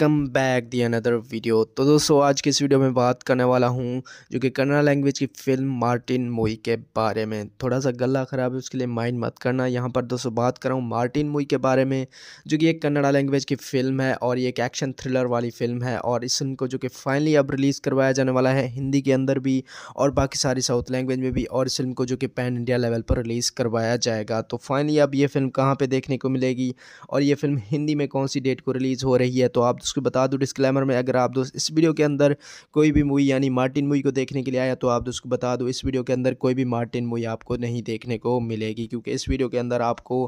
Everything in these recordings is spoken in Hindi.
welcome back the another video तो दोस्तों आज के इस वीडियो में बात करने वाला हूँ जो कि कन्नड़ा लैंग्वेज की फिल्म मार्टिन मोई के बारे में थोड़ा सा गला ख़राब है उसके लिए माइंड मत करना यहाँ पर दोस्तों बात कर रहा हूँ मार्टिन मोई के बारे में जो कि एक कन्नड़ा लैंग्वेज की फ़िल्म है और ये एक एक्शन थ्रिलर वाली फ़िल्म है और इस फिल्म को जो कि फाइनली अब रिलीज़ करवाया जाने वाला है हिंदी के अंदर भी और बाकी सारी साउथ लैंग्वेज में भी और इस फिल्म को जो कि पैन इंडिया लेवल पर रिलीज़ करवाया जाएगा तो फाइनली अब ये फिल्म कहाँ पर देखने को मिलेगी और ये फिल्म हिंदी में कौन सी डेट को रिलीज़ हो रही है तो आप उसको बता बता दूँ डिस्क्लेमर में अगर आप दोस्त इस वीडियो के अंदर कोई भी मूवी यानी मार्टिन मूवी को देखने के लिए आया तो आप दोस्त को बता दो इस वीडियो के अंदर कोई भी मार्टिन मूवी आपको नहीं देखने को मिलेगी क्योंकि इस वीडियो के अंदर आपको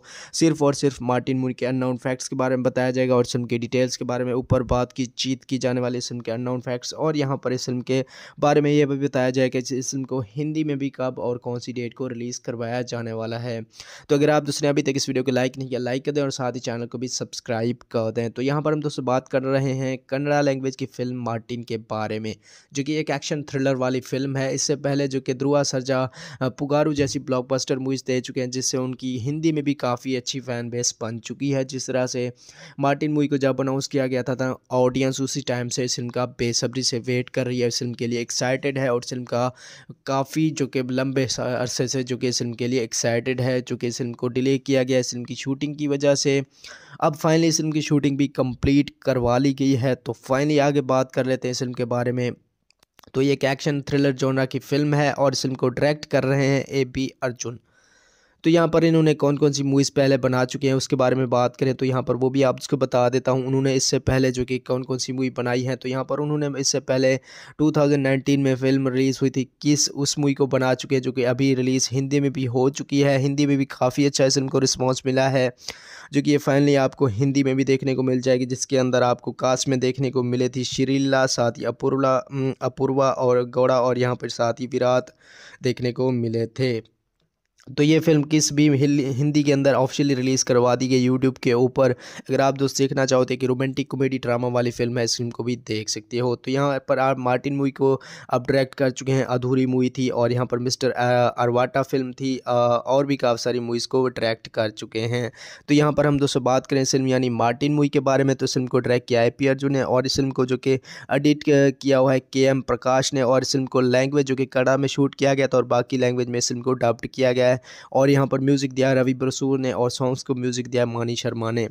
सिर्फ और सिर्फ मार्टिन मूवी के अननाउन फैक्ट्स के बारे में बताया जाएगा और फिल्म के डिटेल्स के बारे में ऊपर बात की जीत की जाने वाली फिल्म के अननाउन फैक्ट्स और यहाँ पर इस फिल्म के बारे में यह भी बताया जाएगा कि इस फिल्म को हिंदी में भी कब और कौन सी डेट को रिलीज़ करवाया जाने वाला है तो अगर आप दोस्तों अभी तक इस वीडियो को लाइक नहीं किया लाइक कर दें और साथ ही चैनल को भी सब्सक्राइब कर दें तो यहाँ पर हम दोस्तों बात कर रहे हैं हैं कन्नड़ा लैंग्वेज की फ़िल्म मार्टिन के बारे में जो कि एक एक्शन थ्रिलर वाली फिल्म है इससे पहले जो कि ध्रुआ सरजा पुगारू जैसी ब्लॉकबस्टर मूवीज़ दे चुके हैं जिससे उनकी हिंदी में भी काफ़ी अच्छी फ़ैन बेस बन चुकी है जिस तरह से मार्टिन मूवी को जब अनाउंस किया गया था ऑडियंस उसी टाइम से इस फिल्म का बेसब्री से वेट कर रही है इस फिल्म के लिए एक्साइटेड है और फिल्म का काफ़ी जो कि लंबे अरसे से जो कि इस फिल्म के लिए एक्साइटेड है जो कि इस फिल्म को डिले किया गया इस फिल्म की शूटिंग की वजह से अब फाइनली इस फिल्म की शूटिंग भी कंप्लीट करवा ली गई है तो फाइनली आगे बात कर लेते हैं इस फिल्म के बारे में तो ये एक एक्शन थ्रिलर जोनरा की फिल्म है और इस फिल्म को डायरेक्ट कर रहे हैं ए बी अर्जुन तो यहाँ पर इन्होंने कौन कौन सी मूवीज़ पहले बना चुके हैं उसके बारे में बात करें तो यहाँ पर वो भी आप उसको बता देता हूँ उन्होंने इससे पहले जो कि कौन कौन सी मूवी बनाई है तो यहाँ पर उन्होंने इससे पहले टू में फिल्म रिलीज़ हुई थी किस उस मूवी को बना चुके हैं जो कि अभी रिलीज़ हिंदी में भी हो चुकी है हिंदी में भी काफ़ी अच्छा इस को रिस्पॉन्स मिला है जो कि ये फाइनली आपको हिंदी में भी देखने को मिल जाएगी जिसके अंदर आपको कास्ट में देखने को मिले थी श्रीला साथ ही अपूर्वा अपूर्वा और गौड़ा और यहाँ पर साथ ही विराट देखने को मिले थे तो ये फिल्म किस भी हिंदी के अंदर ऑफिशियली रिलीज़ करवा दी गई यूट्यूब के ऊपर अगर आप दोस्त देखना चाहो तो रोमांटिक कॉमेडी ड्रामा वाली फिल्म है इस फिल्म को भी देख सकते हो तो यहाँ पर आप मार्टिन मूवी को अब डायरेक्ट कर चुके हैं अधूरी मूवी थी और यहाँ पर मिस्टर अरवाटा फिल्म थी और भी काफ़ी सारी मूवीज़ को डायरेक्ट कर चुके हैं तो यहाँ पर हम दोस्तों बात करें फिल्म यानी मार्टिन मूवी के बारे में तो फिल्म को डायरेक्ट किया है पी अर्जुन ने और इस फिल्म को जो कि एडिट किया हुआ है के एम प्रकाश ने और इस फिल्म को लैंग्वेज जो कि कड़ा में शूट किया गया था और बाकी लैंग्वेज में इस फिल्म को डब्ड किया गया है और यहाँ पर म्यूज़िक दिया रवि बसूर ने और सॉन्ग्स को म्यूज़िक दिया मानी शर्मा ने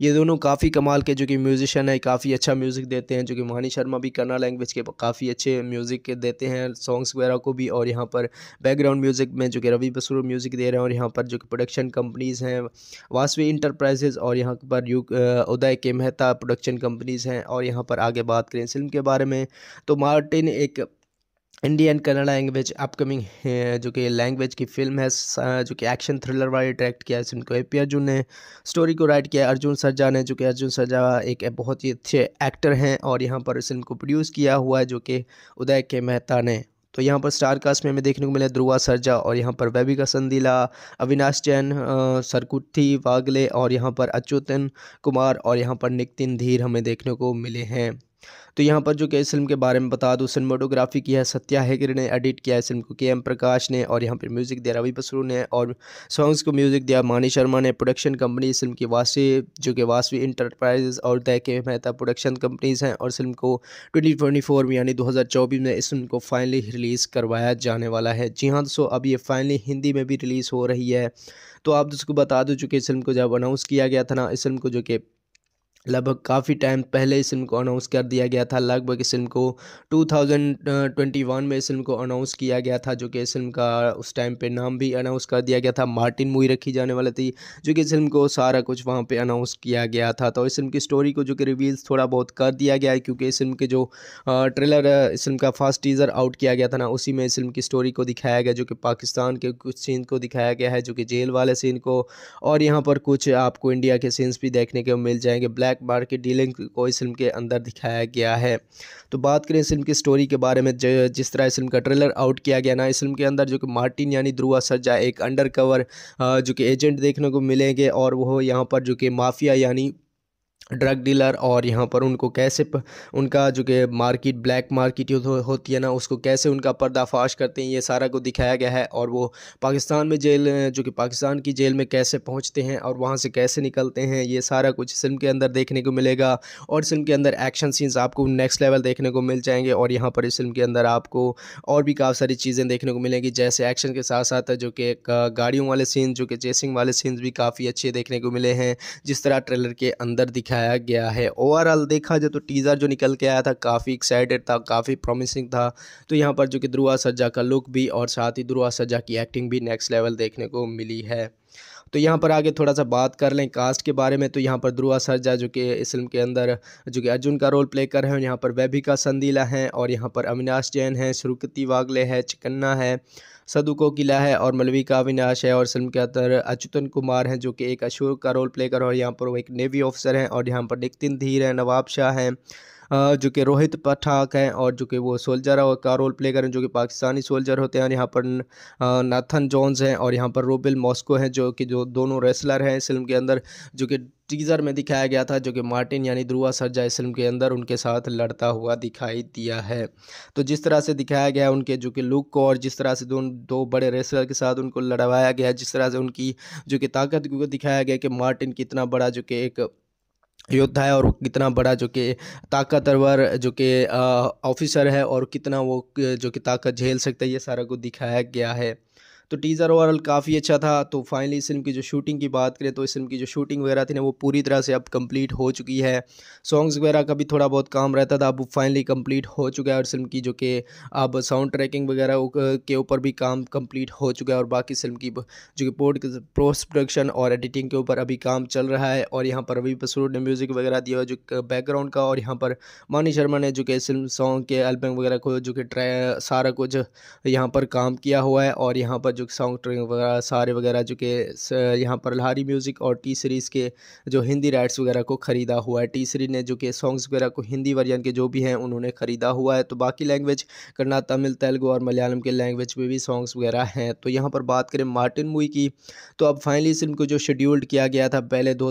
ये दोनों काफ़ी कमाल के जो कि म्यूज़िशन है काफ़ी अच्छा म्यूज़िक देते हैं जो कि मानी शर्मा भी कन्ना लैंग्वेज के काफ़ी अच्छे म्यूज़िक देते हैं सॉन्ग्स वगैरह को भी और यहाँ पर बैकग्राउंड म्यूज़िक में जो कि रवि बसूर म्यूज़िक दे रहे हैं और यहाँ पर जो कि प्रोडक्शन कंपनीज़ हैं वासवी इंटरप्राइजेज और यहाँ पर यू उदय के मेहता प्रोडक्शन कंपनीज़ हैं और यहाँ पर आगे बात करें फिल्म के बारे में तो मार्टिन एक इंडियन कन्नड़ लैंग्वेज अपकमिंग जो कि लैंग्वेज की फिल्म है जो कि एक्शन थ्रिलर वाली डायरेक्ट किया है जिनको ए पी अर्जुन ने स्टोरी को राइट किया अर्जुन सरजा ने जो कि अर्जुन सरजा एक बहुत ही अच्छे एक्टर हैं और यहाँ पर इस फिल्म को प्रोड्यूस किया हुआ है जो कि उदय के मेहता ने तो यहाँ पर स्टार कास्ट में हमें देखने को मिला ध्रुवा सरजा और यहाँ पर वैबिका संदीला अविनाश जैन सरकुट्ठी वागले और यहाँ पर अच्युतन कुमार और यहाँ पर नितिन धीर हमें देखने को मिले हैं तो यहाँ पर जो कि इस फिल्म के बारे में बता दूँ सिनेमाटोग्राफी की है सत्या हैगर ने एडिट किया है फिल्म को के एम प्रकाश ने और यहाँ पर म्यूज़िक दिया रवि बसरू ने और सॉन्ग्स को म्यूज़िक दिया मानी शर्मा ने प्रोडक्शन कंपनी इस फिल्म की वासी जो कि वासवी इंटरप्राइजेज और तय के मेहता प्रोडक्शन कंपनीज़ हैं और फिल्म को ट्वेंटी ट्वेंटी फोर में यानी दो हज़ार चौबीस में इस फिल्म को फाइनली रिलीज़ करवाया जाने वाला है जी हाँ दोस्तों अब ये फाइनली हिंदी में भी रिलीज़ हो रही है तो आप दोस्तों को बता दो चूँकि इस फिल्म को जब अनाउंस किया गया था ना इस फिल्म को जो कि लगभग काफ़ी टाइम पहले इस फिल्म को अनाउंस कर दिया गया था लगभग इस फिल्म को 2021 में इस फिल्म को अनाउंस किया गया था जो कि इस फिल्म का उस टाइम पे नाम भी अनाउंस कर दिया गया था मार्टिन मूवी रखी जाने वाली थी जो कि इस फिल्म को सारा कुछ वहाँ पे अनाउंस किया गया था तो इस फिल्म की स्टोरी को जो कि रिवील्स थोड़ा बहुत कर दिया गया है क्योंकि इस फिल्म के जो ट्रेलर इस फिल्म का फर्स्ट टीज़र आउट किया गया था ना उसी में इस फिल्म की स्टोरी को दिखाया गया जो कि पाकिस्तान के कुछ सीन को दिखाया गया है जो कि जेल वाले सीन को और यहाँ पर कुछ आपको इंडिया के सीन्स भी देखने को मिल जाएंगे ब्लैक ब्लैक बार की डीलिंग को इस फिल्म के अंदर दिखाया गया है तो बात करें इस फिल्म की स्टोरी के बारे में जिस तरह इस फिल्म का ट्रेलर आउट किया गया ना इस फिल्म के अंदर जो कि मार्टिन यानी ध्रुआ सरजा एक अंडर जो कि एजेंट देखने को मिलेंगे और वो यहाँ पर जो कि माफिया यानी ड्रग डीलर और यहाँ पर उनको कैसे प, उनका जो कि मार्केट ब्लैक मार्केट हो, होती है ना उसको कैसे उनका पर्दाफाश करते हैं ये सारा को दिखाया गया है और वो पाकिस्तान में जेल जो कि पाकिस्तान की जेल में कैसे पहुँचते हैं और वहाँ से कैसे निकलते हैं ये सारा कुछ फिल्म के अंदर देखने को मिलेगा और फिल्म के अंदर एक्शन सीन्स आपको नेक्स्ट लेवल देखने को मिल जाएंगे और यहाँ पर इस फिल्म के अंदर आपको और भी काफ़ी सारी चीज़ें देखने को मिलेंगी जैसे एक्शन के साथ साथ जो कि गाड़ियों वाले सीन जो कि चेसिंग वाले सीन्स भी काफ़ी अच्छे देखने को मिले हैं जिस तरह ट्रेलर के अंदर दिखाया दिखाया गया है ओवरऑल देखा जाए तो टीज़र जो निकल के आया था काफ़ी एक्साइटेड था काफ़ी प्रॉमिसिंग था तो यहाँ पर जो कि ध्रुआ सज्जा का लुक भी और साथ ही ध्रुआ सज्जा की एक्टिंग भी नेक्स्ट लेवल देखने को मिली है तो यहाँ पर आगे थोड़ा सा बात कर लें कास्ट के बारे में तो यहाँ पर ध्रुआ सरजा जो कि इस फिल्म के अंदर जो कि अर्जुन का रोल प्ले कर रहे हैं यहाँ पर वैभिका संदीला हैं और यहाँ पर अविनाश जैन हैं श्रुकति वागले है चिकन्ना है सदु को किला है और मलवी का है और फिल्म के अंदर अच्युतन कुमार हैं जो कि एक अशोर का रोल प्ले कर और यहाँ पर वो एक नेवी ऑफिसर हैं और यहाँ पर नितिन धीर हैं नवाब शाह हैं जो कि रोहित पठाक हैं और जो कि वो सोल्जर और का रोल प्ले करें जो कि पाकिस्तानी सोल्जर होते हैं यहाँ पर नाथन जॉन्स हैं और यहाँ पर रोबिल मॉस्को हैं जो कि जो दोनों रेसलर हैं इस फिल्म के अंदर जो कि टीज़र में दिखाया गया था जो कि मार्टिन यानी ध्रुआ सरजा इस फिल्म के अंदर उनके साथ लड़ता हुआ दिखाई दिया है तो जिस तरह से दिखाया गया उनके जो कि लुक को और जिस तरह से दो दो बड़े रेसलर के साथ उनको लड़वाया गया जिस तरह से उनकी जो कि ताकत को दिखाया गया कि मार्टिन कितना बड़ा जो कि एक योद्धा है और वो कितना बड़ा जो कि ताकतवर जो कि ऑफिसर है और कितना वो जो कि ताकत झेल सकता है ये सारा कुछ दिखाया गया है तो टीज़र ओवरऑल काफ़ी अच्छा था तो फाइनली इस फिल्म की जो शूटिंग की बात करें तो इस फिल्म की जो शूटिंग वगैरह थी ना वो पूरी तरह से अब कंप्लीट हो चुकी है सॉन्ग्स वगैरह का भी थोड़ा बहुत काम रहता था अब फाइनली कंप्लीट हो चुका है और फिल्म की जो कि अब साउंड ट्रैकिंग वगैरह के ऊपर भी काम कम्प्लीट हो चुका है और बाकी फिल्म की जो कि पोस्ट प्रोडक्शन और एडिटिंग के ऊपर अभी काम चल रहा है और यहाँ पर रवि पसरूर ने म्यूज़िक वगैरह दिया जो बैकग्राउंड का और यहाँ पर मानी शर्मा ने जो कि फिल्म सॉन्ग के एल्बम वगैरह को जो कि सारा कुछ यहाँ पर काम किया हुआ है और यहाँ पर जो सॉन्ग ट्रैक वगैरह सारे वगैरह जो कि यहाँ पर लहारी म्यूज़िक और टी सीरीज़ के जो हिंदी राइट्स वगैरह को ख़रीदा हुआ है टी सीरीज ने जो कि सॉन्ग्स वगैरह को हिंदी वर्जन के जो भी हैं उन्होंने ख़रीदा हुआ है तो बाकी लैंग्वेज करना तमिल तेलुगु और मलयालम के लैंग्वेज में भी सॉन्ग्स वगैरह हैं तो यहाँ पर बात करें मार्टिन मूवी की तो अब फाइनली इस फिल्म को जो शेड्यूल्ड किया गया था पहले दो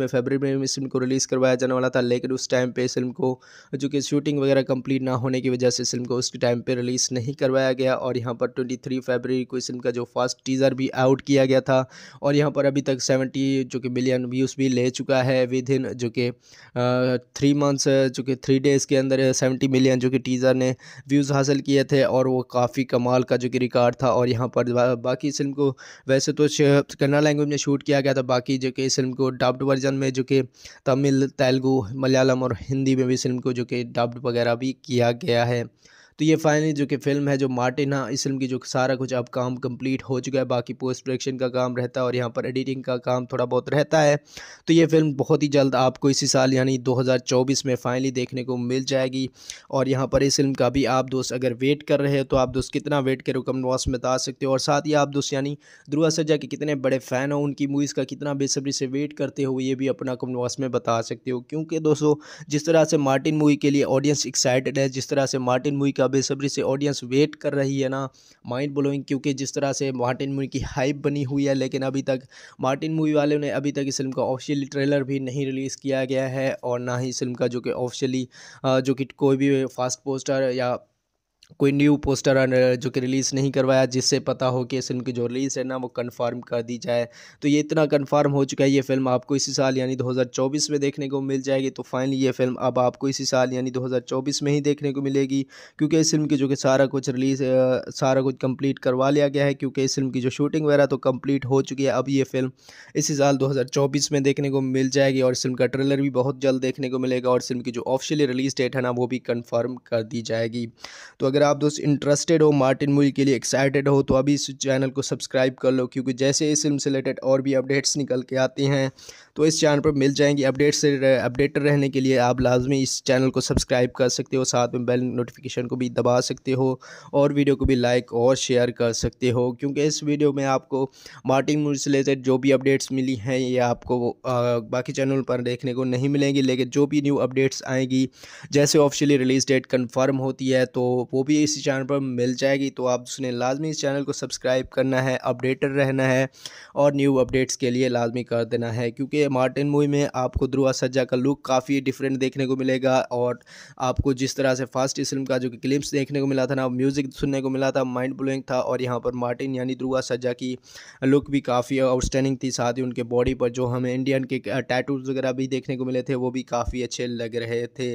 में फेबर में इस फिल्म को रिलीज़ करवाया जाने वाला था लेकिन उस टाइम पर इस फिल्म को जो कि शूटिंग वगैरह कंप्लीट ना होने की वजह से इस फिल्म को उस टाइम पर रिलीज़ नहीं करवाया गया और यहाँ पर ट्वेंटी फरवरी को इस फिल्म का जो फर्स्ट टीज़र भी आउट किया गया था और यहाँ पर अभी तक सेवेंटी जो कि मिलियन व्यूज़ भी ले चुका है विद इन जो कि थ्री मंथ्स जो कि थ्री डेज़ के अंदर सेवेंटी मिलियन जो कि टीज़र ने व्यूज़ हासिल किए थे और वो काफ़ी कमाल का जो कि रिकॉर्ड था और यहाँ पर बा, बाकी फिल्म को वैसे तो कन्ना लैंग्वेज में शूट किया गया था बाकी जो कि इस फिल्म को डब्ड वर्जन में जो कि तमिल तेलुगू मलयालम और हिंदी में भी फिल्म को जो कि डब्ड वगैरह भी किया गया है तो ये फाइनली जो कि फिल्म है जो मार्टिन हाँ इस फिल्म की जो सारा कुछ अब काम कंप्लीट हो चुका है बाकी पोस्ट प्रोडक्शन का काम रहता है और यहाँ पर एडिटिंग का काम थोड़ा बहुत रहता है तो ये फिल्म बहुत ही जल्द आपको इसी साल यानी 2024 में फाइनली देखने को मिल जाएगी और यहाँ पर इस फिल्म का भी आप दोस्त अगर वेट कर रहे हो तो आप दोस्त कितना वेट करो कम बॉक्स में बता सकते हो और साथ ही आप दोस्त यानी ध्रुआ सज्जा के कितने बड़े फ़ैन हो उनकी मूवीज़ का कितना बेसब्री से वेट करते हो ये भी अपना कम बॉक्स में बता सकते हो क्योंकि दोस्तों जिस तरह से मार्टिन मूवी के लिए ऑडियंस एक्साइटेड है जिस तरह से मार्टिन मूवी का जिसका बेसब्री से ऑडियंस वेट कर रही है ना माइंड ब्लोइंग क्योंकि जिस तरह से मार्टिन मूवी की हाइप बनी हुई है लेकिन अभी तक मार्टिन मूवी वाले ने अभी तक इस फिल्म का ऑफिशियली ट्रेलर भी नहीं रिलीज़ किया गया है और ना ही इस फिल्म का जो कि ऑफिशियली जो कि कोई भी फास्ट पोस्टर या कोई न्यू पोस्टर जो कि रिलीज़ नहीं करवाया जिससे पता हो कि इस फिल्म की जो रिलीज़ है ना वो कंफर्म कर दी जाए तो ये इतना कंफर्म हो चुका है ये फिल्म आपको इसी साल यानी 2024 में देखने को मिल जाएगी तो फाइनली ये फिल्म अब आपको इसी साल यानी 2024 में ही देखने को मिलेगी क्योंकि इस फिल्म की जो कि सारा कुछ रिलीज़ सारा कुछ कम्प्लीट करवा लिया गया है क्योंकि इस फिल्म की जो शूटिंग वगैरह तो कम्प्लीट हो चुकी है अब ये फिल्म इसी साल दो में देखने को मिल जाएगी और इस फिल्म का ट्रेलर भी बहुत जल्द देखने को मिलेगा और फिल्म की जो ऑफिशियली रिलीज़ डेट है ना वो भी कन्फर्म कर दी जाएगी तो अगर आप दोस्त इंटरेस्टेड हो मार्टिन मूवी के लिए एक्साइटेड हो तो अभी इस चैनल को सब्सक्राइब कर लो क्योंकि जैसे इस फिल्म से रिलेटेड और भी अपडेट्स निकल के आती हैं तो इस चैनल पर मिल जाएंगी अपडेट से अपडेट रहने के लिए आप लाजमी इस चैनल को सब्सक्राइब कर सकते हो साथ में बेल नोटिफिकेशन को भी दबा सकते हो और वीडियो को भी लाइक और शेयर कर सकते हो क्योंकि इस वीडियो में आपको मार्टिन मूवी से रिलेटेड जो भी अपडेट्स मिली हैं ये आपको वो, बाकी चैनल पर देखने को नहीं मिलेंगी लेकिन जो भी न्यू अपडेट्स आएंगी जैसे ऑफिशियली रिलीज़ डेट कन्फर्म होती है तो वो भी इसी चैनल पर मिल जाएगी तो आप उसने लाजमी इस चैनल को सब्सक्राइब करना है अपडेटेड रहना है और न्यू अपडेट्स के लिए लाजमी कर देना है क्योंकि मार्टिन मूवी में आपको ध्रुआ सज्जा का लुक काफ़ी डिफरेंट देखने को मिलेगा और आपको जिस तरह से फास्ट इस फिल्म का जो कि क्लिप्स देखने को मिला था ना म्यूज़िक सुनने को मिला था माइंड ब्लोइंग था और यहाँ पर मार्टिन यानी ध्रुआ सज्जा की लुक भी काफ़ी आउटस्टैंडिंग थी साथ ही उनके बॉडी पर जो हमें इंडियन के टैटूज वगैरह भी देखने को मिले थे वो भी काफ़ी अच्छे लग रहे थे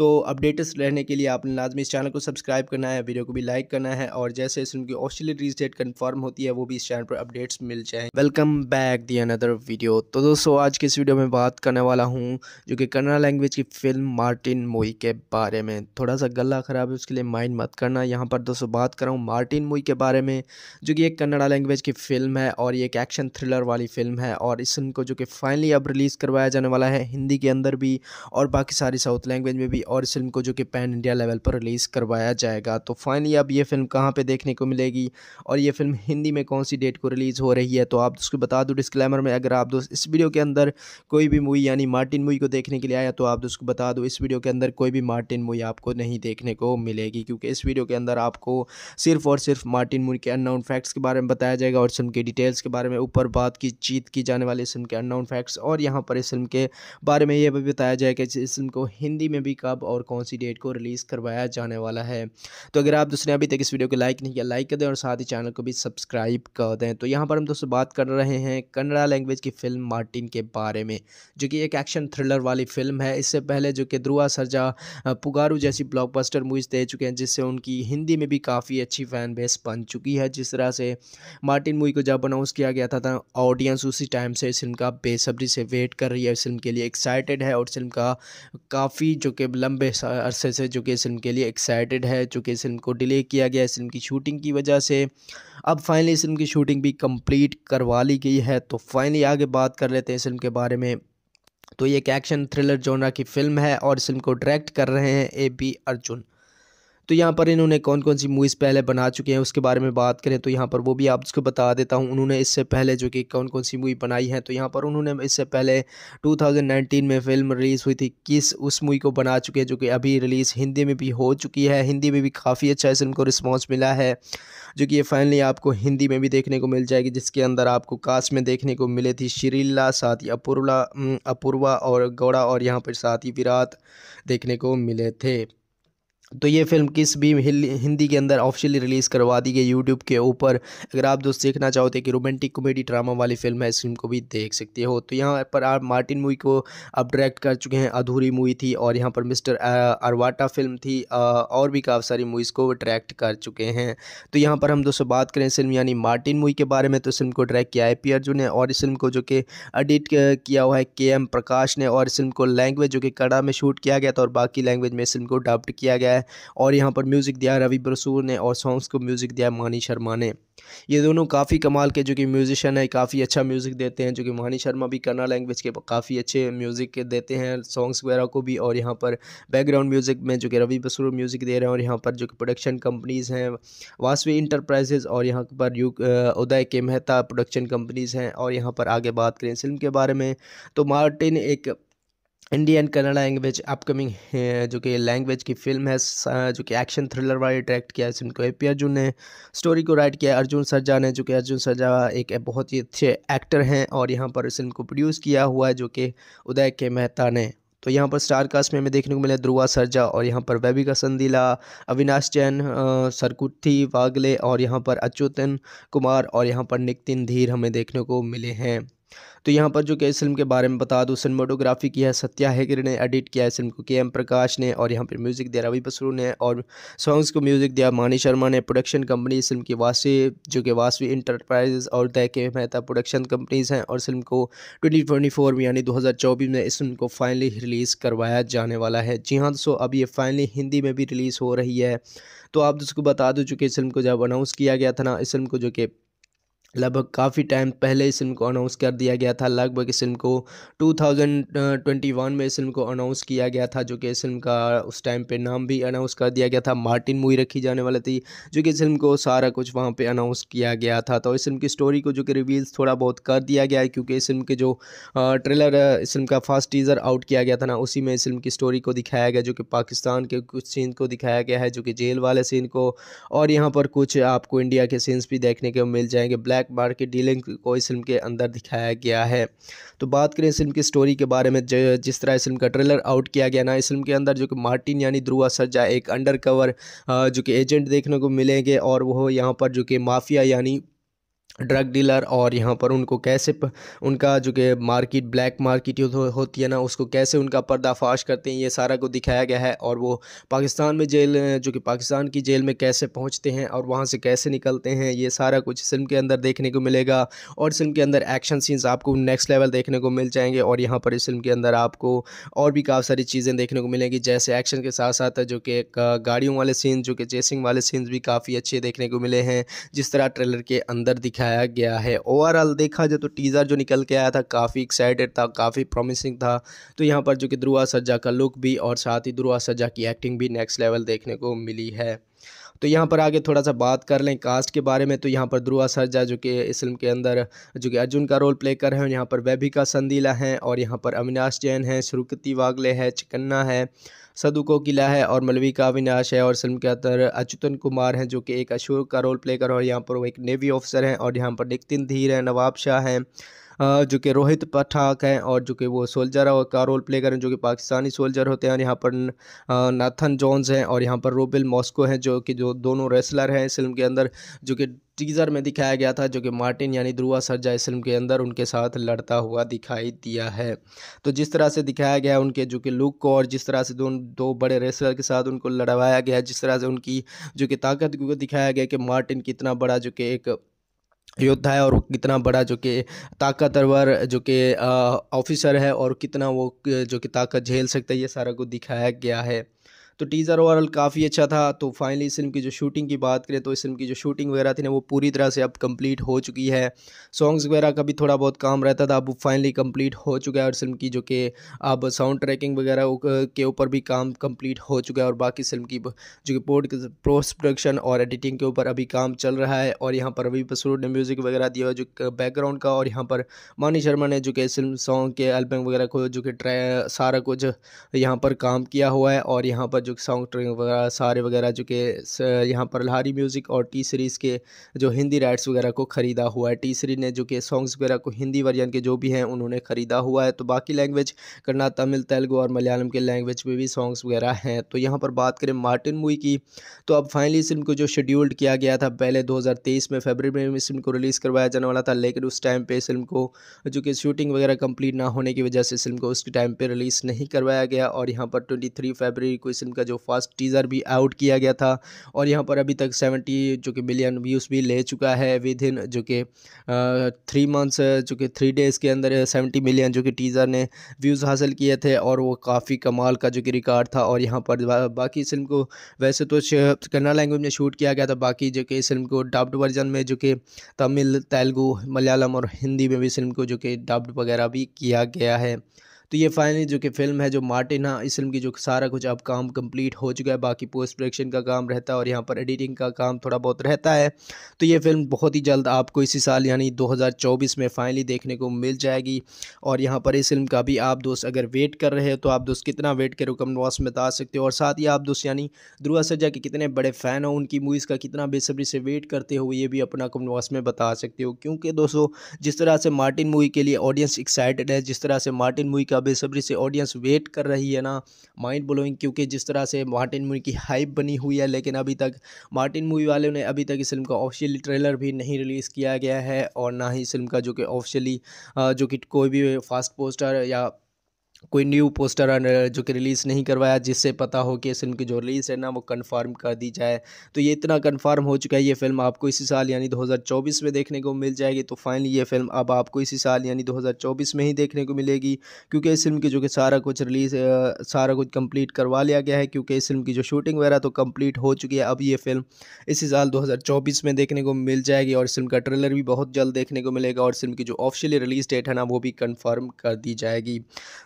तो अपडेट्स रहने के लिए आपने लाजमी इस चैनल को सब्सक्राइब करना है वीडियो को भी लाइक करना है और जैसे जैसे उनकी की ऑफिशियल रिलीज डेट कन्फर्म होती है वो भी इस चैनल पर अपडेट्स मिल जाए welcome back the another video तो दोस्तों आज की इस वीडियो में बात करने वाला हूँ जो कि कन्नड़ा लैंग्वेज की फिल्म मार्टिन मोई के बारे में थोड़ा सा गला ख़राब है उसके लिए माइंड मत करना यहाँ पर दोस्तों बात कर रहा हूँ मार्टिन मोई के बारे में जो कि एक कन्नड़ा लैंग्वेज की फ़िल्म है और ये एक एक्शन थ्रिलर वाली फ़िल्म है और इस फिल्म को जो कि फाइनली अब रिलीज़ करवाया जाने वाला है हिंदी के अंदर भी और बाकी सारी साउथ लैंग्वेज में भी और इस फिल्म को जो कि पैन इंडिया लेवल पर रिलीज़ करवाया जाएगा तो फाइनली अब ये फिल्म कहाँ पे देखने को मिलेगी और ये फिल्म हिंदी में कौन सी डेट को रिलीज़ हो रही है तो आप उसको बता दो डिस्क्लेमर में अगर आप दोस्त इस वीडियो के अंदर कोई भी मूवी यानी मार्टिन मूवी को देखने के लिए आया तो आप उसको बता दो इस वीडियो के अंदर कोई भी मार्टिन मूवी आपको नहीं देखने को मिलेगी क्योंकि इस वीडियो के अंदर आपको सिर्फ और सिर्फ मार्टिन मूवी के अननाउन फैक्ट्स के बारे में बताया जाएगा और फिल्म की डिटेल्स के बारे में ऊपर बात की जीत की जाने वाली फिल्म के अननाउन फैक्ट्स और यहाँ पर इस फिल्म के बारे में ये भी बताया जाएगा कि इस फिल्म को हिंदी में भी कब कब और कौन सी डेट को रिलीज़ करवाया जाने वाला है तो अगर आप दोस्तों ने अभी तक इस वीडियो को लाइक नहीं किया लाइक कर दें और साथ ही चैनल को भी सब्सक्राइब कर दें तो यहाँ पर हम दोस्तों बात कर रहे हैं कन्नड़ा लैंग्वेज की फ़िल्म मार्टिन के बारे में जो कि एक एक्शन थ्रिलर वाली फिल्म है इससे पहले जो कि ध्रुआ सरजा पुगारू जैसी ब्लॉकबस्टर मूवीज़ दे चुके हैं जिससे उनकी हिंदी में भी काफ़ी अच्छी फ़ैन बेस बन चुकी है जिस तरह से मार्टिन मूवी को जब अनाउंस किया गया था ऑडियंस उसी टाइम से इस फिल्म का बेसब्री से वेट कर रही है इस फिल्म के लिए एक्साइटेड है और फिल्म का काफ़ी जो कि लंबे अरसे से जो कि इस फिल्म के लिए एक्साइटेड है चूँकि इस फिल्म को डिले किया गया इस फिल्म की शूटिंग की वजह से अब फाइनली इस फिल्म की शूटिंग भी कंप्लीट करवा ली गई है तो फाइनली आगे बात कर लेते हैं इस फिल्म के बारे में तो ये एक एक्शन थ्रिलर जोनरा की फिल्म है और इस फिल्म को डायरेक्ट कर रहे हैं ए बी अर्जुन तो यहाँ पर इन्होंने कौन कौन सी मूवीज़ पहले बना चुके हैं उसके बारे में बात करें तो यहाँ पर वो भी आप उसको बता देता हूँ उन्होंने इससे पहले जो कि कौन कौन सी मूवी बनाई है तो यहाँ पर उन्होंने इससे पहले 2019 में फिल्म रिलीज़ हुई थी किस उस मूवी को बना चुके हैं जो कि अभी रिलीज़ हिंदी में भी हो चुकी है हिंदी में भी काफ़ी अच्छा इस फिल्म को रिस्पॉन्स मिला है जो कि ये फाइनली आपको हिंदी में भी देखने को मिल जाएगी जिसके अंदर आपको कास्ट में देखने को मिले थी श्रीला साथ ही अपूर्वा अपूर्वा और गौड़ा और यहाँ पर साथ ही विराट देखने को मिले थे तो ये फिल्म किस भी हिंदी के अंदर ऑफिशियली रिलीज़ करवा दी गई यूट्यूब के ऊपर अगर आप दोस्त देखना चाहते हैं कि रोमांटिक कॉमेडी ड्रामा वाली फिल्म है इस फिल्म को भी देख सकते हो तो यहाँ पर आप मार्टिन मूवी को अब डायरेक्ट कर चुके हैं अधूरी मूवी थी और यहाँ पर मिस्टर अरवाटा फिल्म थी और भी काफ़ी सारी मूवीज़ को डायरेक्ट कर चुके हैं तो यहाँ पर हम दोस्तों बात करें फिल्म यानी मार्टिन मूवी के बारे में तो फिल्म को डायरेक्ट किया है पी अर्जुन ने और इस फिल्म को जो कि एडिट किया हुआ है के एम प्रकाश ने और इस फिल्म को लैंग्वेज जो कि कड़ा में शूट किया गया था और बाकी लैंग्वेज में इस फिल्म को अडाप्ट किया गया है है और यहाँ पर म्यूज़िक दिया है रवि बसूर ने और सॉन्ग्स को म्यूज़िक दिया है मानी शर्मा ने ये दोनों काफ़ी कमाल के जो कि म्यूज़िशन है काफ़ी अच्छा म्यूज़िक देते हैं जो कि मानी शर्मा भी कन्ना लैंग्वेज के काफ़ी अच्छे म्यूज़िक देते हैं सॉन्ग्स वगैरह को भी और यहाँ पर बैकग्राउंड म्यूज़िक में जो कि रवि बसूर म्यूज़िक दे रहे हैं और यहाँ पर जो कि प्रोडक्शन कंपनीज़ हैं वासवी इंटरप्राइजेज़ और यहाँ पर यू उदय के मेहता प्रोडक्शन कंपनीज़ हैं और यहाँ पर आगे बात करें फिल्म के बारे में तो मार्टिन एक इंडियन कन्नड़ा लैंग्वेज अपकमिंग जो कि लैंग्वेज की फिल्म है जो कि एक्शन थ्रिलर वाली डायरेक्ट किया है इसमें को ए पी अर्जुन ने स्टोरी को राइट किया अर्जुन सरजा ने जो कि अर्जुन सरजा एक बहुत ही अच्छे एक्टर हैं और यहाँ पर इस फिल्म को प्रोड्यूस किया हुआ है जो कि उदय के मेहता ने तो यहाँ पर स्टार कास्ट में हमें देखने को मिला ध्रुवा सरजा और यहाँ पर वैबिका संदीला अविनाश जैन सरकुट्ठी वागले और यहाँ पर अच्युतन कुमार और यहाँ पर नितिन धीर हमें देखने को मिले हैं तो यहाँ पर जो कि इस फिल्म के बारे में बता दूँ सिनेमाटोग्राफी की है सत्या हैगर ने एडिट किया है फिल्म को के एम प्रकाश ने और यहाँ पर म्यूज़िक दिया रवि बसरू ने और सॉन्ग्स को म्यूज़िक दिया मानी शर्मा ने प्रोडक्शन कंपनी इस फिल्म की वासी जो कि वासवी इंटरप्राइजेज और तय के मेहता प्रोडक्शन कंपनीज़ हैं और फिल्म को ट्वेंटी ट्वेंटी फोर में यानी दो हज़ार चौबीस में इस फिल्म को फाइनली रिलीज़ करवाया जाने वाला है जी हाँ दोस्तों अब ये फाइनली हिंदी में भी रिलीज़ हो रही है तो आप दोस्तों को बता दो चूँकि इस फिल्म को जब अनाउंस किया गया था ना इस फिल्म को जो कि लगभग काफ़ी टाइम पहले इस फिल्म को अनाउंस कर दिया गया था लगभग इस फिल्म को 2021 uh, में इस फिल्म को अनाउंस किया गया था जो कि इस फिल्म का उस टाइम पे नाम भी अनाउंस कर दिया गया था मार्टिन मूवी रखी जाने वाली थी जो कि इस फिल्म को सारा कुछ वहाँ पे अनाउंस किया गया था तो इस फिल्म की स्टोरी को जो कि रिवील्स थोड़ा बहुत कर दिया गया है क्योंकि इस फिल्म के जो ट्रेलर uh, इस फिल्म का फर्स्ट टीज़र आउट किया गया था ना उसी में इस फिल्म की स्टोरी को दिखाया गया जो कि पाकिस्तान के कुछ सीन को दिखाया गया है जो कि जेल वाले सीन को और यहाँ पर कुछ आपको इंडिया के सीन्स भी देखने को मिल जाएंगे ब्लैक ब्लैक मार्केट डीलिंग को इस फिल्म के अंदर दिखाया गया है तो बात करें इस फिल्म की स्टोरी के बारे में जिस तरह इस फिल्म का ट्रेलर आउट किया गया ना इस फिल्म के अंदर जो कि मार्टिन यानी ध्रुआ सज्जा एक अंडर जो कि एजेंट देखने को मिलेंगे और वो यहाँ पर जो कि माफिया यानी ड्रग डीलर और यहाँ पर उनको कैसे प, उनका जो कि मार्केट ब्लैक मार्केट हो, होती है ना उसको कैसे उनका पर्दाफाश करते हैं ये सारा को दिखाया गया है और वो पाकिस्तान में जेल जो कि पाकिस्तान की जेल में कैसे पहुँचते हैं और वहाँ से कैसे निकलते हैं ये सारा कुछ फिल्म के अंदर देखने को मिलेगा और फिल्म के अंदर एक्शन सीन्स आपको नेक्स्ट लेवल देखने को मिल जाएंगे और यहाँ पर इस फिल्म के अंदर आपको और भी काफ़ी सारी चीज़ें देखने को मिलेंगी जैसे एक्शन के साथ साथ जो कि गाड़ियों वाले सीन जो कि चेसिंग वाले सीन्स भी काफ़ी अच्छे देखने को मिले हैं जिस तरह ट्रेलर के अंदर दिखे दिखाया गया है ओवरऑल देखा जाए तो टीज़र जो निकल के आया था काफ़ी एक्साइटेड था काफ़ी प्रॉमिसिंग था तो यहाँ पर जो कि ध्रुआ सज्जा का लुक भी और साथ ही ध्रुआ सज्जा की एक्टिंग भी नेक्स्ट लेवल देखने को मिली है तो यहाँ पर आगे थोड़ा सा बात कर लें कास्ट के बारे में तो यहाँ पर ध्रुआ सरजा जो कि इस फिल्म के अंदर जो कि अर्जुन का रोल प्ले कर रहे हैं यहाँ पर वैभिका संदीला हैं और यहाँ पर अविनाश जैन हैं श्रुकृति वागले है चिकन्ना है सदुको किला है और मलवी का अविनाश है और फिल्म के अंदर अच्युतन कुमार हैं जो कि एक अशोक का रोल प्ले कर और यहाँ पर वो एक नेवी ऑफिसर हैं और यहाँ पर नितिन धीर हैं नवाब शाह हैं जो कि रोहित पठाक हैं और जो कि वो सोल्जर है का रोल प्ले करें जो कि पाकिस्तानी सोल्जर होते हैं और यहाँ पर नाथन जॉन्स हैं और यहाँ पर रोबिल मॉस्को हैं जो कि जो दोनों रेसलर हैं इस फिल्म के अंदर जो कि टीजर में दिखाया गया था जो कि मार्टिन यानी ध्रुवा सरजा इस फिल्म के अंदर उनके साथ लड़ता हुआ दिखाई दिया है तो जिस तरह से दिखाया गया उनके जो कि लुक को और जिस तरह से दोनों दो बड़े रेसलर के साथ उनको लड़वाया गया जिस तरह से उनकी जो कि ताकत को दिखाया गया कि मार्टिन कितना बड़ा जो कि एक योद्धा है और वो कितना बड़ा जो कि ताकतवर जो कि ऑफिसर है और कितना वो जो कि ताकत झेल सकता है ये सारा कुछ दिखाया गया है तो टीज़र ओवरऑल काफ़ी अच्छा था तो फाइनली इस फिल्म की जो शूटिंग की बात करें तो इस फिल्म की जो शूटिंग वगैरह थी ना वो पूरी तरह से अब कंप्लीट हो चुकी है सॉन्ग्स वगैरह का भी थोड़ा बहुत काम रहता था अब वो फाइनली कंप्लीट हो चुका है और फिल्म की जो कि अब साउंड ट्रैकिंग वगैरह के ऊपर भी काम कम्प्लीट हो चुका है और बाकी फिल्म की जो कि पोर्ट पोस्ट प्रोडक्शन और एडिटिंग के ऊपर अभी काम चल रहा है और यहाँ पर रवि पसूर ने म्यूज़िक वगैरह दिया हुआ जो बैकग्राउंड का और यहाँ पर मानी शर्मा ने जो कि फिल्म सॉन्ग के एल्बम वगैरह को जो कि सारा कुछ यहाँ पर काम किया हुआ है और यहाँ पर जो कि साउंड ट्रैक वगैरह सारे वगैरह जो कि यहाँ पर लहारी म्यूज़िक और टी सीरीज़ के जो हिंदी राइट्स वगैरह को ख़रीदा हुआ है टी सीरी ने जो कि सॉन्ग्स वगैरह को हिंदी वर्जन के जो भी हैं उन्होंने ख़रीदा हुआ है तो बाकी लैंग्वेज करना तमिल तेलुगु और मलयालम के लैंग्वेज में भी सॉन्ग्स वगैरह हैं तो यहाँ पर बात करें मार्टिन मूवी की तो अब फाइनली फिल्म को जो शेड्यूल्ड किया गया था पहले दो में फेबर में इस फिल्म को रिलीज़ करवाया जाने वाला था लेकिन उस टाइम पर फिल्म को जो कि शूटिंग वगैरह कंप्लीट ना होने की वजह से फिल्म को उस टाइम पर रिलीज़ नहीं करवाया गया और यहाँ पर ट्वेंटी फेबररी को इस फिल्म का जो फर्स्ट टीज़र भी आउट किया गया था और यहाँ पर अभी तक सेवेंटी जो कि मिलियन व्यूज़ भी ले चुका है विद इन जो कि थ्री मंथ्स जो कि थ्री डेज़ के अंदर सेवेंटी मिलियन जो कि टीज़र ने व्यूज़ हासिल किए थे और वो काफ़ी कमाल का जो कि रिकॉर्ड था और यहाँ पर बा, बाकी फिल्म को वैसे तो कन्नड़ लैंग्वेज में शूट किया गया था बाकी जो कि इस फिल्म को डब्ड वर्जन में जो कि तमिल तेलुगू मलयालम और हिंदी में भी फिल्म को जो कि डब्ड वगैरह भी किया गया है तो ये फाइनली जो कि फिल्म है जो मार्टिन हाँ इस फिल्म की जो सारा कुछ अब काम कंप्लीट हो चुका है बाकी पोस्ट प्रोडक्शन का काम रहता है और यहाँ पर एडिटिंग का काम थोड़ा बहुत रहता है तो ये फिल्म बहुत ही जल्द आपको इसी साल यानी 2024 में फाइनली देखने को मिल जाएगी और यहाँ पर इस फिल्म का भी आप दोस्त अगर वेट कर रहे हो तो आप दोस्त कितना वेट करो कम बॉक्स में बता सकते हो और साथ ही आप दोस्त यानी ध्रुआ सज्जा के कितने बड़े फ़ैन हो उनकी मूवीज़ का कितना बेसब्री से वेट करते हो ये भी अपना कम बॉक्स में बता सकते हो क्योंकि दोस्तों जिस तरह से मार्टिन मूवी के लिए ऑडियंस एक्साइटेड है जिस तरह से मार्टिन मूवी का का बेसब्री से ऑडियंस वेट कर रही है ना माइंड ब्लोइंग क्योंकि जिस तरह से मार्टिन मूवी की हाइप बनी हुई है लेकिन अभी तक मार्टिन मूवी वालों ने अभी तक इस फिल्म का ऑफिशियली ट्रेलर भी नहीं रिलीज़ किया गया है और ना ही इस फिल्म का जो कि ऑफिशियली जो कि कोई भी फास्ट पोस्टर या कोई न्यू पोस्टर जो कि रिलीज़ नहीं करवाया जिससे पता हो कि इस फिल्म की जो रिलीज़ है ना वो कंफर्म कर दी जाए तो ये इतना कंफर्म हो चुका है ये फिल्म आपको इसी साल यानी 2024 में देखने को मिल जाएगी तो फाइनली ये फिल्म अब आपको इसी साल यानी 2024 में ही देखने को मिलेगी क्योंकि इस फिल्म की जो कि सारा कुछ रिलीज़ सारा कुछ कम्प्लीट करवा लिया गया है क्योंकि इस फिल्म की जो शूटिंग वगैरह तो कम्प्लीट हो चुकी है अब ये फिल्म इसी साल दो में देखने को मिल जाएगी और फिल्म का ट्रेलर भी बहुत जल्द देखने को मिलेगा और फिल्म की जो ऑफिशियली रिलीज़ डेट है ना वो भी कन्फर्म कर दी जाएगी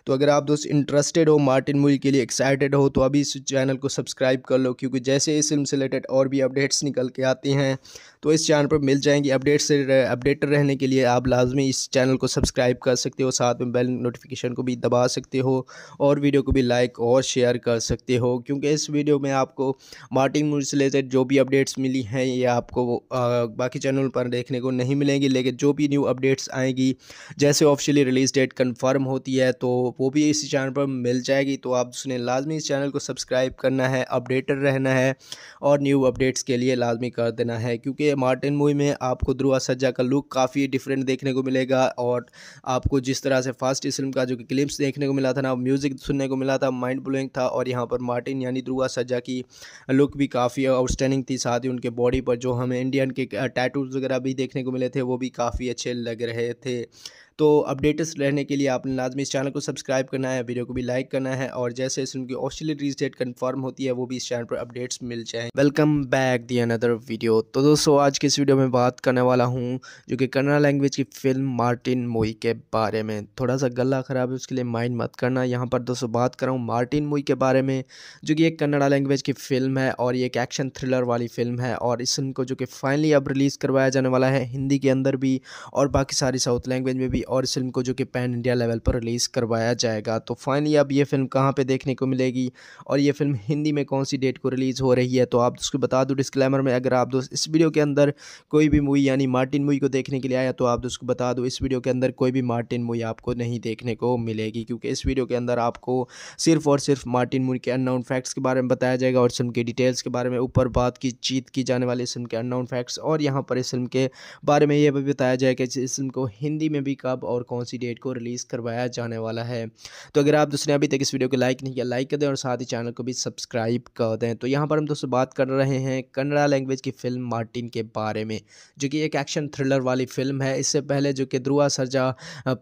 तो अगर अगर आप दोस्त इंटरेस्टेड हो मार्टिन मूवी के लिए एक्साइटेड हो तो अभी इस चैनल को सब्सक्राइब कर लो क्योंकि जैसे इस फिल्म से रिलेटेड और भी अपडेट्स निकल के आती हैं तो इस चैनल पर मिल जाएंगी अपडेट से अपडेटेड रहने के लिए आप लाजमी इस चैनल को सब्सक्राइब कर सकते हो साथ में बेल नोटिफिकेशन को भी दबा सकते हो और वीडियो को भी लाइक और शेयर कर सकते हो क्योंकि इस वीडियो में आपको मार्टिन मूवी से रिलेटेड जो भी अपडेट्स मिली हैं ये आपको बाकी चैनल पर देखने को नहीं मिलेंगी लेकिन जो भी न्यू अपडेट्स आएंगी जैसे ऑफिशियली रिलीज़ डेट कन्फर्म होती है तो वो भी इसी चैनल पर मिल जाएगी तो आप उसने लाजमी इस चैनल को सब्सक्राइब करना है अपडेटेड रहना है और न्यू अपडेट्स के लिए लाजमी कर देना है क्योंकि मार्टिन मूवी में आपको ध्रुआ सज्जा का लुक काफ़ी डिफरेंट देखने को मिलेगा और आपको जिस तरह से फास्ट इस फिल्म का जो कि क्लिप्स देखने को मिला था ना म्यूज़िक सुनने को मिला था माइंड ब्लोइंग था और यहाँ पर मार्टिन यानी ध्रुआ सज्जा की लुक भी काफ़ी आउटस्टैंडिंग थी साथ ही उनके बॉडी पर जो हमें इंडियन के टैटूज वगैरह भी देखने को मिले थे वो भी काफ़ी अच्छे लग रहे थे तो अपडेट्स रहने के लिए आपने लाजमी इस चैनल को सब्सक्राइब करना है वीडियो को भी लाइक करना है और जैसे जैसे उनकी ऑफिशियल रिलीज डेट कन्फर्म होती है वो भी इस चैनल पर अपडेट्स मिल जाए welcome back the another video तो दोस्तों आज के इस वीडियो में बात करने वाला हूँ जो कि कन्नड़ा लैंग्वेज की फिल्म मार्टिन मोई के बारे में थोड़ा सा गला ख़राब है उसके लिए माइंड मत करना यहाँ पर दोस्तों बात कर रहा हूँ मार्टिन मोई के बारे में जो कि एक कन्नड़ा लैंग्वेज की फिल्म है और ये एक एक्शन थ्रिलर वाली फिल्म है और इस फिल्म को जो कि फाइनली अब रिलीज़ करवाया जाने वाला है हिंदी के अंदर भी और बाकी सारी साउथ लैंग्वेज में भी और इस फिल्म को जो कि पैन इंडिया लेवल पर रिलीज़ करवाया जाएगा तो फाइनली अब ये फिल्म कहाँ पे देखने को मिलेगी और ये फिल्म हिंदी में कौन सी डेट को रिलीज़ हो रही है तो आप उसको बता दो डिस्क्लेमर में अगर आप दोस्त इस वीडियो के अंदर कोई भी मूवी यानी मार्टिन मूवी को देखने के लिए आया तो आप उसको बता दो इस वीडियो के अंदर कोई भी मार्टिन मूवी आपको नहीं देखने को मिलेगी क्योंकि इस वीडियो के अंदर आपको सिर्फ और सिर्फ मार्टिन मूवी के अननाउन फैक्ट्स के बारे में बताया जाएगा और फिल्म के डिटेल्स के बारे में ऊपर बात की जीत की जाने वाली फिल्म के अननाउन फैक्ट्स और यहाँ पर इस फिल्म के बारे में ये भी बताया जाएगा कि इस फिल्म को हिंदी में भी काफ़ी कब और कौन सी डेट को रिलीज़ करवाया जाने वाला है तो अगर आप दोस्तों ने अभी तक इस वीडियो को लाइक नहीं किया लाइक कर दें और साथ ही चैनल को भी सब्सक्राइब कर दें तो यहाँ पर हम दोस्तों बात कर रहे हैं कन्नड़ा लैंग्वेज की फ़िल्म मार्टिन के बारे में जो कि एक एक्शन थ्रिलर वाली फिल्म है इससे पहले जो कि ध्रुआ सरजा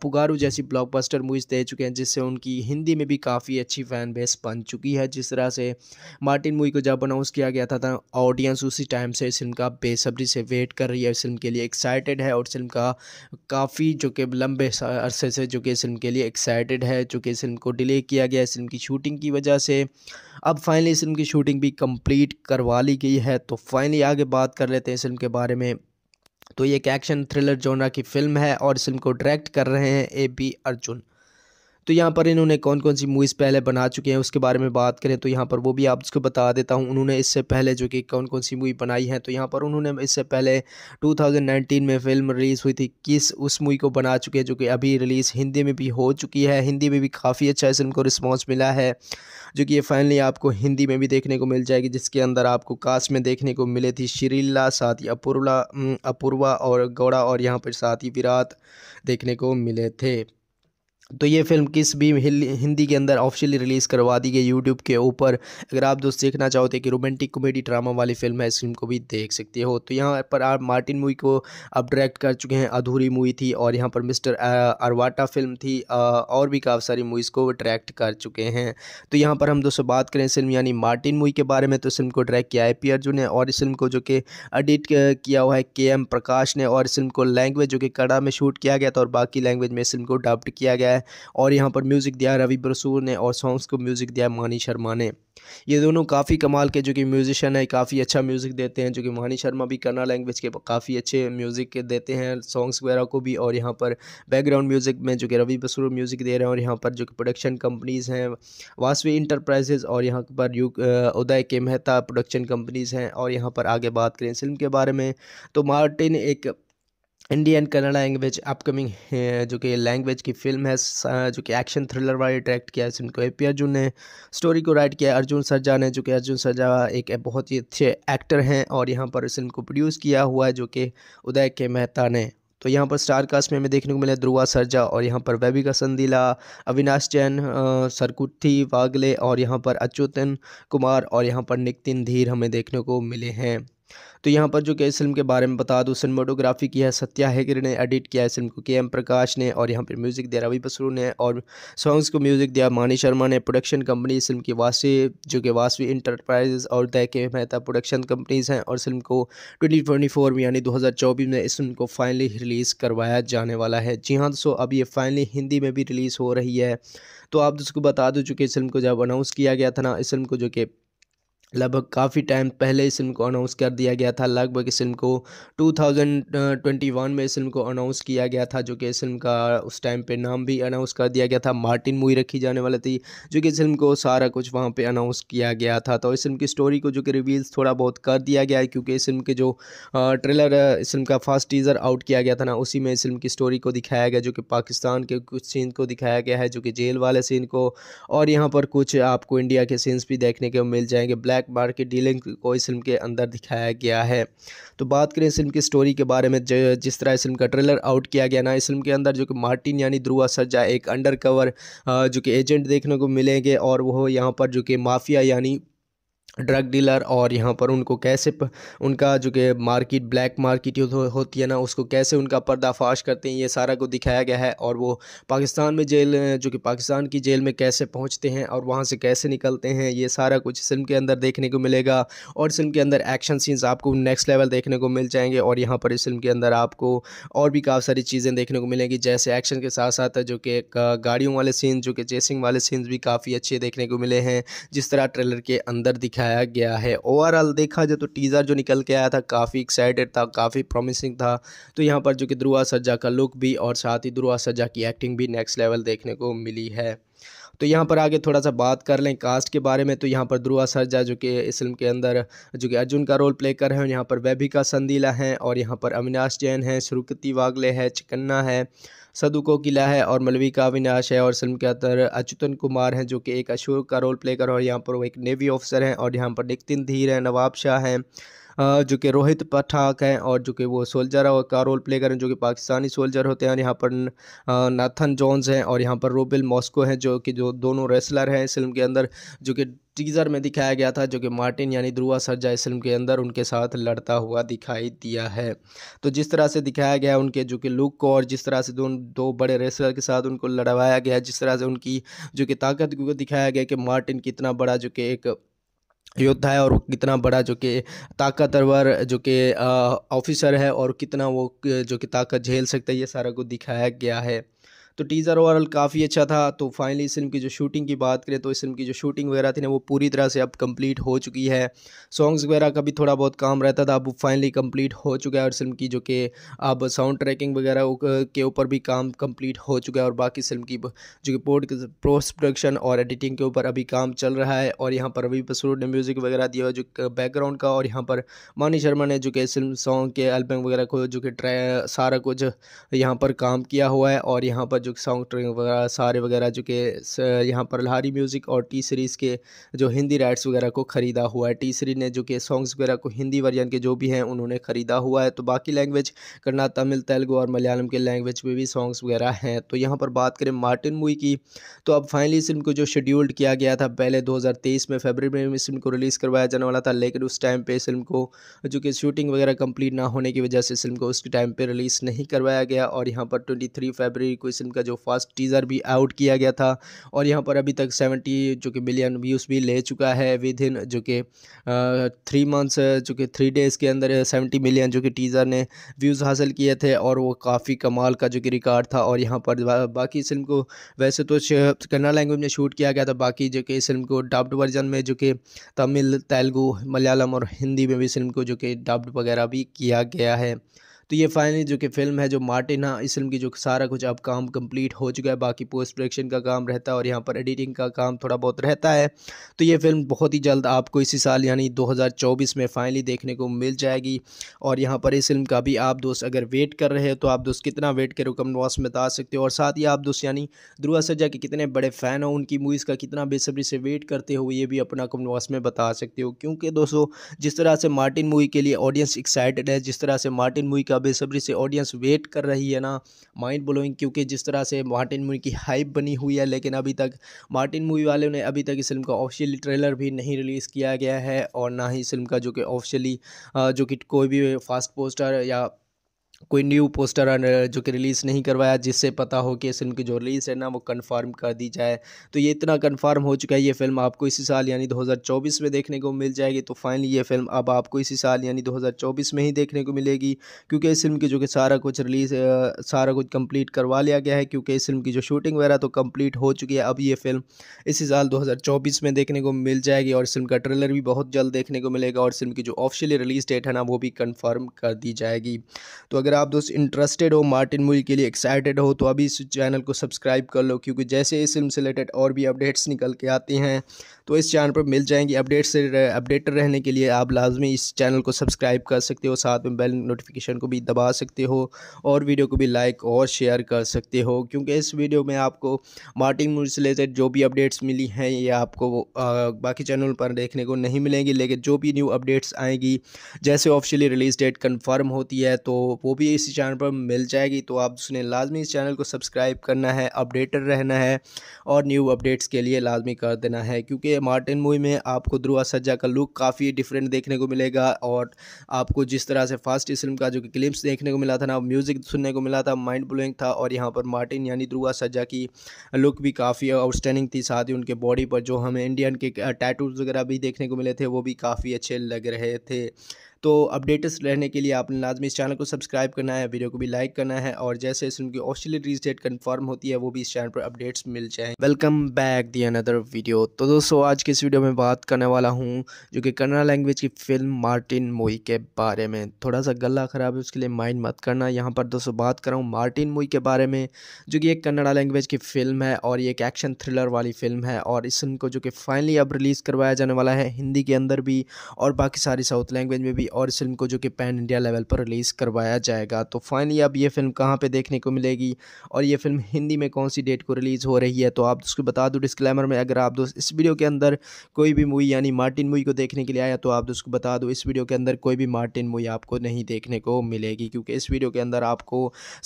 पुगारू जैसी ब्लॉकबस्टर मूवीज़ दे चुके हैं जिससे उनकी हिंदी में भी काफ़ी अच्छी फ़ैन बेस बन चुकी है जिस तरह से मार्टिन मूवी को जब अनाउंस किया गया था ऑडियंस उसी टाइम से इस फिल्म का बेसब्री से वेट कर रही है इस फिल्म के लिए एक्साइटेड है और फिल्म का काफ़ी जो कि लंबे अरसे से जो कि इस फिल्म के लिए एक्साइटेड है चूँकि इस फिल्म को डिले किया गया इस फिल्म की शूटिंग की वजह से अब फाइनली इस फिल्म की शूटिंग भी कंप्लीट करवा ली गई है तो फाइनली आगे बात कर लेते हैं इस फिल्म के बारे में तो ये एक एक्शन थ्रिलर जोनरा की फिल्म है और इस फिल्म को डायरेक्ट कर रहे हैं ए बी अर्जुन तो यहाँ पर इन्होंने कौन कौन सी मूवीज़ पहले बना चुके हैं उसके बारे में बात करें तो यहाँ पर वो भी आप उसको बता देता हूँ उन्होंने इससे पहले जो कि कौन कौन सी मूवी बनाई है तो यहाँ पर उन्होंने इससे पहले 2019 में फिल्म रिलीज़ हुई थी किस उस मूवी को बना चुके हैं जो कि अभी रिलीज़ हिंदी में भी हो चुकी है हिंदी में भी काफ़ी अच्छा इस फिल्म को रिस्पॉन्स मिला है जो कि ये फाइनली आपको हिंदी में भी देखने को मिल जाएगी जिसके अंदर आपको कास्ट में देखने को मिले थी श्रीला साथ ही अपूर्वा अपूर्वा और गौड़ा और यहाँ पर साथ ही विराट देखने को मिले थे तो ये फिल्म किस भी हिंदी के अंदर ऑफिशियली रिलीज़ करवा दी गई यूट्यूब के ऊपर अगर आप दोस्त देखना चाहते हैं कि रोमांटिक कॉमेडी ड्रामा वाली फिल्म है इस फिल्म को भी देख सकते हो तो यहाँ पर आप मार्टिन मूवी को अब डायरेक्ट कर चुके हैं अधूरी मूवी थी और यहाँ पर मिस्टर अरवाटा फिल्म थी और भी काफ़ी सारी मूवीज़ को डायरेक्ट कर चुके हैं तो यहाँ पर हम दोस्तों बात करें फिल्म यानी मार्टिन मूवी के बारे में तो फिल्म को डायरेक्ट किया है पी अर्जुन ने और इस फिल्म को जो कि एडिट किया हुआ है के एम प्रकाश ने और इस फिल्म को लैंग्वेज जो कि कड़ा में शूट किया गया था और बाकी लैंग्वेज में इस फिल्म को अडाप्ट किया गया है और यहाँ पर म्यूज़िक दिया रवि बसूर ने और सॉन्ग्स को म्यूज़िक दिया मानी शर्मा ने ये दोनों काफ़ी कमाल के जो कि म्यूज़िशन है काफ़ी अच्छा म्यूज़िक देते हैं जो कि मानी शर्मा भी कन्ना लैंग्वेज के काफ़ी अच्छे म्यूज़िक देते हैं सॉन्ग्स वगैरह को भी और यहाँ पर बैकग्राउंड म्यूज़िक में जो कि रवि बसूर म्यूज़िक दे रहे हैं और यहाँ पर जो कि प्रोडक्शन कंपनीज़ हैं वासवी इंटरप्राइजेज़ और यहाँ पर यू उदय के मेहता प्रोडक्शन कंपनीज़ हैं और यहाँ पर आगे बात करें फिल्म के बारे में तो मार्टिन एक इंडियन कन्नड़ा लैंग्वेज अपकमिंग जो कि लैंग्वेज की फिल्म है जो कि एक्शन थ्रिलर वाली डायरेक्ट किया है जिनको को ए पी अर्जुन ने स्टोरी को राइट किया अर्जुन सरजा ने जो कि अर्जुन सरजा एक बहुत ही अच्छे एक्टर हैं और यहाँ पर इस फिल्म को प्रोड्यूस किया हुआ है जो कि उदय के मेहता ने तो यहाँ पर स्टार कास्ट में हमें देखने को मिला ध्रुआ सरजा और यहाँ पर वैबिका संदीला अविनाश जैन सरकुट्ठी वागले और यहाँ पर अच्युतन कुमार और यहाँ पर नितिन धीर हमें देखने को मिले हैं तो यहाँ पर जो कि इस फिल्म के बारे में बता दूँ सिनेमाटोग्राफी की है सत्या हैगर ने एडिट किया है इस फिल्म को के एम प्रकाश ने और यहाँ पर म्यूज़िक दिया रवि बसरू ने और सॉन्ग्स को म्यूज़िक दिया मानी शर्मा ने प्रोडक्शन कंपनी इस फिल्म की वासी जो कि वासवी इंटरप्राइजेज और दय के मेहता प्रोडक्शन कंपनीज हैं और फिल्म को ट्वेंटी ट्वेंटी फोर में यानी दो हज़ार चौबीस में इस फिल्म को फाइनली रिलीज़ करवाया जाने वाला है जी हाँ दोस्तों अब ये फाइनली हिंदी में भी रिलीज़ हो रही है तो आप दोस्तों बता दो चुके इस फिल्म को जब अनाउंस किया गया था ना इस फिल्म को जो कि लगभग काफ़ी टाइम पहले इस फिल्म को अनाउंस कर दिया गया था लगभग इस फिल्म को 2021 में इस फिल्म को अनाउंस किया गया था जो कि इस फिल्म का उस टाइम पे नाम भी अनाउंस कर दिया गया था मार्टिन मूवी रखी जाने वाली थी जो कि इस फिल्म को सारा कुछ वहाँ पे अनाउंस किया गया था तो इस फिल्म की स्टोरी को जो कि रिवील्स थोड़ा बहुत कर दिया गया है क्योंकि इस फिल्म के जो ट्रेलर इस फिल्म का फर्स्ट टीज़र आउट किया गया था ना उसी में इस फिल्म की स्टोरी को दिखाया गया जो कि पाकिस्तान के कुछ सीन को दिखाया गया है जो कि जेल वाले सीन को और यहाँ पर कुछ आपको इंडिया के सीन्स भी देखने को मिल जाएंगे ब्लैक ब्लैक बार की डीलिंग को इस फिल्म के अंदर दिखाया गया है तो बात करें इस फिल्म की स्टोरी के बारे में जिस तरह इस फिल्म का ट्रेलर आउट किया गया ना इस फिल्म के अंदर जो कि मार्टिन यानी ध्रुआ सर्जा एक अंडर जो कि एजेंट देखने को मिलेंगे और वो यहाँ पर जो कि माफिया यानी ड्रग डीलर और यहाँ पर उनको कैसे उनका जो कि मार्केट ब्लैक मार्केट हो, होती है ना उसको कैसे उनका पर्दाफाश करते हैं ये सारा को दिखाया गया है और वो पाकिस्तान में जेल जो कि पाकिस्तान की जेल में कैसे पहुँचते हैं और वहाँ से कैसे निकलते हैं ये सारा कुछ फिल्म के अंदर देखने को मिलेगा और फिल्म के अंदर एक्शन सीन्स आपको नेक्स्ट लेवल देखने को मिल जाएंगे और यहाँ पर इस फिल्म के अंदर आपको और भी काफ़ी सारी चीज़ें देखने को मिलेंगी जैसे एक्शन के साथ साथ जो कि गाड़ियों वाले सीन जो कि चेसिंग वाले सीन्स भी काफ़ी अच्छे देखने को मिले हैं जिस तरह ट्रेलर के अंदर दिखाया दिखाया गया है ओवरऑल देखा जाए तो टीज़र जो निकल के आया था काफ़ी एक्साइटेड था काफ़ी प्रॉमिसिंग था तो यहाँ पर जो कि ध्रुआ सज्जा का लुक भी और साथ ही ध्रुआ सज्जा की एक्टिंग भी नेक्स्ट लेवल देखने को मिली है तो यहाँ पर आगे थोड़ा सा बात कर लें कास्ट के बारे में तो यहाँ पर ध्रुआ सरजा जो कि इस फिल्म के अंदर जो कि अर्जुन का रोल प्ले कर रहे हैं यहाँ पर वैभिका संदीला हैं और यहाँ पर अविनाश जैन हैं श्रुकृति वागले है चिकन्ना है सदु को किला है और मलवी का विनाश है और फिल्म के अंदर अच्युतन कुमार हैं जो कि एक अशोक का रोल प्ले कर और यहाँ पर वो एक नेवी ऑफिसर हैं और यहाँ पर नितिन धीर हैं नवाब शाह हैं जो कि रोहित पठाक हैं और जो कि वो सोल्जर और का रोल प्ले करें जो कि पाकिस्तानी सोल्जर होते हैं और यहाँ पर नाथन जॉन्स हैं और यहाँ पर रोबिल मॉस्को हैं जो कि जो दोनों रेसलर हैं इस फिल्म के अंदर जो कि टीज़र में दिखाया गया था जो कि मार्टिन यानी ध्रुआ सरजा इस फिल्म के अंदर उनके साथ लड़ता हुआ दिखाई दिया है तो जिस तरह से दिखाया गया उनके जो कि लुक को और जिस तरह से दो दो बड़े रेसलर के साथ उनको लड़वाया गया जिस तरह से उनकी जो कि ताकत को दिखाया गया कि मार्टिन कितना बड़ा जो कि एक योद्धा है और कितना बड़ा जो कि ताकतवर जो कि ऑफिसर है और कितना वो जो कि ताकत झेल सकता है ये सारा कुछ दिखाया गया है तो टीज़र ओवरऑल काफ़ी अच्छा था तो फाइनली इस फिल्म की जो शूटिंग की बात करें तो इस फिल्म की जो शूटिंग वगैरह थी ना वो पूरी तरह से अब कंप्लीट हो चुकी है सॉन्ग्स वगैरह का भी थोड़ा बहुत काम रहता था अब फाइनली कंप्लीट हो चुका है और फिल्म की जो कि अब साउंड ट्रैकिंग वगैरह के ऊपर भी काम कम्प्लीट हो चुका है और बाकी फिल्म की जो कि पोर्ट पोस्ट प्रोडक्शन और एडिटिंग के ऊपर अभी काम चल रहा है और यहाँ पर रवि बसूर ने म्यूज़िक वगैरह दिया जो बैकग्राउंड का और यहाँ पर मानी शर्मा ने जो कि फिल्म सॉन्ग के एल्बम वगैरह को जो कि सारा कुछ यहाँ पर काम किया हुआ है और यहाँ पर जो साउंड ट्रिंग वगैरह सारे वगैरह जो कि यहाँ पर लहारी म्यूज़िक और टी सीरीज़ के जो हिंदी राइट्स वगैरह को ख़रीदा हुआ है टी सीरीज ने जो कि सॉन्ग्स वगैरह को हिंदी वर्जन के जो भी हैं उन्होंने ख़रीदा हुआ है तो बाकी लैंग्वेज करना तमिल तेलुगू और मलयालम के लैंग्वेज में भी सॉन्ग्स वगैरह हैं तो यहाँ पर बात करें मार्टिन मूवी की तो अब फाइनली इस फिल्म को जो शेड्यूल्ड किया गया था पहले दो में फेबर में इस फिल्म को रिलीज़ करवाया जाने वाला था लेकिन उस टाइम पर इस फिल्म को जो कि शूटिंग वगैरह कम्प्लीट ना होने की वजह से इस फिल्म को उसके टाइम पर रिलीज़ नहीं करवाया गया और यहाँ पर ट्वेंटी फरवरी को इस फिल्म उनका जो फर्स्ट टीज़र भी आउट किया गया था और यहाँ पर अभी तक सेवेंटी जो कि मिलियन व्यूज़ भी ले चुका है विद इन जो कि थ्री मंथ्स जो कि थ्री डेज़ के अंदर सेवेंटी मिलियन जो कि टीज़र ने व्यूज़ हासिल किए थे और वो काफ़ी कमाल का जो कि रिकॉर्ड था और यहाँ पर बा, बाकी फिल्म को वैसे तो कन्ना लैंग्वेज में शूट किया गया था बाकी जो कि इस फिल्म को डब्ड वर्जन में जो कि तमिल तेलुगू मलयालम और हिंदी में भी फिल्म को जो कि डब्ड वगैरह भी किया गया है तो ये फाइनली जो कि फिल्म है जो मार्टिन है हाँ, इस फिल्म की जो सारा कुछ अब काम कंप्लीट हो चुका है बाकी पोस्ट प्रोडक्शन का काम रहता है और यहाँ पर एडिटिंग का काम थोड़ा बहुत रहता है तो ये फिल्म बहुत ही जल्द आपको इसी साल यानी 2024 में फाइनली देखने को मिल जाएगी और यहाँ पर इस फिल्म का भी आप दोस्त अगर वेट कर रहे हो तो आप दोस्त कितना वेट करो कम वॉस में बता सकते हो और साथ ही आप दोस्त यानी ध्रुआ सजा के कितने बड़े फ़ैन हो उनकी मूवीज़ का कितना बेसब्री से वेट करते हो ये भी अपना कम वॉस में बता सकते हो क्योंकि दोस्तों जिस तरह से मार्टिन मूवी के लिए ऑडियंस एक्साइटेड है जिस तरह से मार्टिन मूवी का बेसब्री से ऑडियंस वेट कर रही है ना माइंड ब्लोइंग क्योंकि जिस तरह से मार्टिन मूवी की हाइप बनी हुई है लेकिन अभी तक मार्टिन मूवी वालों ने अभी तक इस फिल्म का ऑफिशियली ट्रेलर भी नहीं रिलीज़ किया गया है और ना ही इस फिल्म का जो कि ऑफिशियली जो कि कोई भी फास्ट पोस्टर या कोई न्यू पोस्टर जो कि रिलीज़ नहीं करवाया जिससे पता हो कि इस फिल्म की जो रिलीज़ है ना वो कंफर्म कर दी जाए तो ये इतना कंफर्म हो चुका है ये फिल्म आपको इसी साल यानी 2024 में देखने को मिल जाएगी तो फाइनली ये फिल्म अब आपको इसी साल यानी 2024 में ही देखने को मिलेगी क्योंकि इस फिल्म की जो कि सारा कुछ रिलीज़ सारा कुछ कम्प्लीट करवा लिया गया है क्योंकि इस फिल्म की जो शूटिंग वगैरह तो कम्प्लीट हो चुकी है अब ये फिल्म इसी साल दो में देखने को मिल जाएगी और फिल्म का ट्रेलर भी बहुत जल्द देखने को मिलेगा और फिल्म की जो ऑफिशियली रिलीज़ डेट है ना वो भी कन्फर्म कर दी जाएगी तो अगर अगर आप दोस्त इंटरेस्टेड हो मार्टिन मूवी के लिए एक्साइटेड हो तो अभी इस चैनल को सब्सक्राइब कर लो क्योंकि जैसे इस फिल्म से रिलेटेड और भी अपडेट्स निकल के आते हैं तो इस चैनल पर मिल जाएंगी अपडेट से अपडेटेड रहने के लिए आप लाजमी इस चैनल को सब्सक्राइब कर सकते हो साथ में बेल नोटिफिकेशन को भी दबा सकते हो और वीडियो को भी लाइक और शेयर कर सकते हो क्योंकि इस वीडियो में आपको मार्टिन मूवी से रिलेटेड जो भी अपडेट्स मिली हैं ये आपको बाकी चैनल पर देखने को नहीं मिलेंगी लेकिन जो भी न्यू अपडेट्स आएंगी जैसे ऑफिशियली रिलीज़ डेट कन्फर्म होती है तो वो भी भी इसी चैनल पर मिल जाएगी तो आप उसने लाजमी इस चैनल को सब्सक्राइब करना है अपडेटेड रहना है और न्यू अपडेट्स के लिए लाजमी कर देना है क्योंकि मार्टिन मूवी में आपको ध्रुआ सज्जा का लुक काफ़ी डिफरेंट देखने को मिलेगा और आपको जिस तरह से फास्ट इस फिल्म का जो कि क्लिप्स देखने को मिला था ना म्यूज़िक सुनने को मिला था माइंड ब्लोइंग था और यहाँ पर मार्टिन यानी ध्रुआ सज्जा की लुक भी काफ़ी आउटस्टैंडिंग थी साथ ही उनके बॉडी पर जो हमें इंडियन के टैटूज वगैरह भी देखने को मिले थे वो भी काफ़ी अच्छे लग रहे थे तो अपडेटेस रहने के लिए आपने लाजमी इस चैनल को सब्सक्राइब करना है वीडियो को भी लाइक करना है और जैसे जैसे उनकी ऑस्ट्रेलिया रिलीज डेट कन्फर्म होती है वो भी इस चैनल पर अपडेट्स मिल जाए welcome back the another video तो दोस्तों आज की इस वीडियो में बात करने वाला हूँ जो कि कन्नड़ा लैंग्वेज की फिल्म मार्टिन मोई के बारे में थोड़ा सा गला ख़राब है उसके लिए माइंड मत करना यहाँ पर दोस्तों बात कर रहा हूँ मार्टिन मोई के बारे में जो कि एक कन्नड़ा लैंग्वेज की फिल्म है और ये एक एक्शन थ्रिलर वाली फिल्म है और इस फिल्म को जो कि फाइनली अब रिलीज़ करवाया जाने वाला है हिंदी के अंदर भी और बाकी सारी साउथ लैंग्वेज में भी और इस फिल्म को जो कि पैन इंडिया लेवल पर रिलीज़ करवाया जाएगा तो फाइनली अब ये फिल्म कहाँ पे देखने को मिलेगी और ये फिल्म हिंदी में कौन सी डेट को रिलीज़ हो रही है तो आप उसको बता दो डिस्क्लेमर में अगर आप दोस्त इस वीडियो के अंदर कोई भी मूवी यानी मार्टिन मूवी को देखने के लिए आया तो आप दोस्त बता दो इस वीडियो के अंदर कोई भी मार्टिन मूवी आपको नहीं देखने को मिलेगी क्योंकि इस वीडियो के अंदर आपको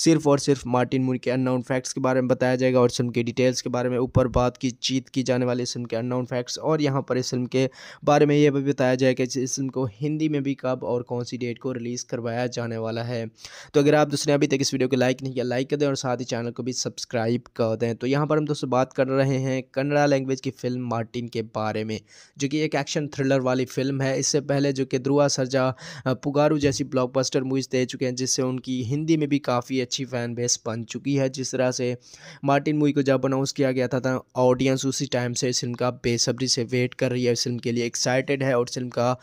सिर्फ और सिर्फ मार्टिन मूवी के अननाउन फैक्ट्स के बारे में बताया जाएगा और फिल्म की डिटेल्स के बारे में ऊपर बात की जीत की जाने वाली इस फिल्म के अननाउन फैक्ट्स और यहाँ पर इस फिल्म के बारे में ये भी बताया जाएगा कि इस फिल्म को हिंदी में भी कब कब और कौन सी डेट को रिलीज़ करवाया जाने वाला है तो अगर आप दोस्तों ने अभी तक इस वीडियो को लाइक नहीं किया लाइक कर दें और साथ ही चैनल को भी सब्सक्राइब कर दें तो यहाँ पर हम दोस्तों बात कर रहे हैं कन्नड़ा लैंग्वेज की फ़िल्म मार्टिन के बारे में जो कि एक एक्शन थ्रिलर वाली फिल्म है इससे पहले जो कि ध्रुआ सरजा पुगारू जैसी ब्लॉकबस्टर मूवीज़ दे चुके हैं जिससे उनकी हिंदी में भी काफ़ी अच्छी फ़ैन बेस बन चुकी है जिस तरह से मार्टिन मूवी को जब अनाउंस किया गया था ऑडियंस उसी टाइम से इस फिल्म का बेसब्री से वेट कर रही है इस फिल्म के लिए एक्साइटेड है और फिल्म का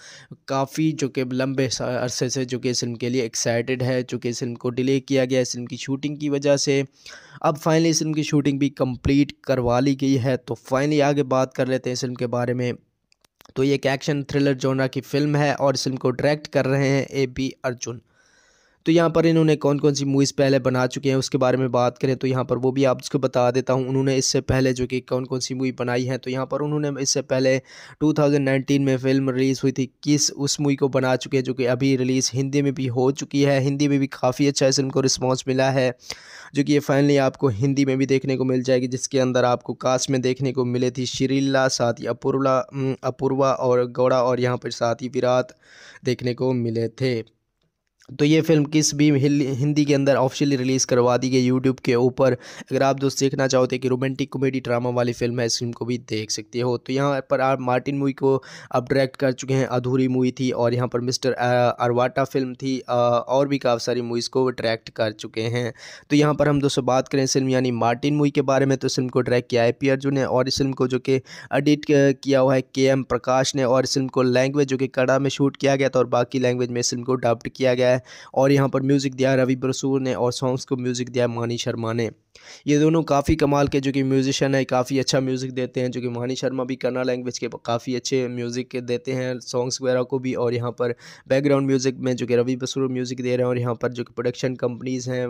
काफ़ी जो कि लंबे अरसे से जो कि इस फिल्म के लिए एक्साइटेड है चूँकि इस फिल्म को डिले किया गया इस फिल्म की शूटिंग की वजह से अब फाइनली इस फिल्म की शूटिंग भी कंप्लीट करवा ली गई है तो फाइनली आगे बात कर लेते हैं इस फिल्म के बारे में तो ये एक एक्शन थ्रिलर जोनरा की फिल्म है और इस फिल्म को डायरेक्ट कर रहे हैं ए बी अर्जुन तो यहाँ पर इन्होंने कौन कौन सी मूवीज़ पहले बना चुके हैं उसके बारे में बात करें तो यहाँ पर वो भी आप उसको बता देता हूँ उन्होंने इससे पहले जो कि कौन कौन सी मूवी बनाई है तो यहाँ पर उन्होंने इससे पहले टू में फिल्म रिलीज़ हुई थी किस उस मूवी को बना चुके हैं जो कि अभी रिलीज़ हिंदी में भी हो चुकी है हिंदी में भी काफ़ी अच्छा इस उनको को रिस्पॉन्स मिला है जो कि ये फाइनली आपको हिंदी में भी देखने को मिल जाएगी जिसके अंदर आपको कास्ट में देखने को मिले थी शरीला साथ ही अपूर्वा अपूर्वा और गौड़ा और यहाँ पर साथ ही विराट देखने को मिले थे तो ये फिल्म किस भी हिंदी के अंदर ऑफिशियली रिलीज़ करवा दी गई यूट्यूब के ऊपर अगर आप दोस्त देखना चाहो तो रोमांटिक कॉमेडी ड्रामा वाली फिल्म है इस फिल्म को भी देख सकते हो तो यहाँ पर आप मार्टिन मूवी को अब डायरेक्ट कर चुके हैं अधूरी मूवी थी और यहाँ पर मिस्टर अरवाटा फिल्म थी और भी काफ़ी सारी मूवीज़ को डायरेक्ट कर चुके हैं तो यहाँ पर हम दोस्तों बात करें फिल्म यानी मार्टिन मूवी के बारे में तो फिल्म को डायरेक्ट किया है पी अर्जुन ने और इस फिल्म को जो कि एडिट किया हुआ है के एम प्रकाश ने और इस फिल्म को लैंग्वेज जो कि कड़ा में शूट किया गया था और बाकी लैंग्वेज में इस फिल्म को अडाप्ट किया गया है और यहाँ पर म्यूज़िक दिया रवि बसूर ने और सॉन्ग्स को म्यूज़िक दिया मानी शर्मा ने ये दोनों काफ़ी कमाल के जो कि म्यूज़िशन है काफ़ी अच्छा म्यूज़िक देते हैं जो कि मानी शर्मा भी कन्ना लैंग्वेज के काफ़ी अच्छे म्यूज़िक देते हैं सॉन्ग्स वगैरह को भी और यहाँ पर बैकग्राउंड म्यूज़िक में जो कि रवि बसूर म्यूज़िक दे रहे हैं और यहाँ पर जो कि प्रोडक्शन कंपनीज़ हैं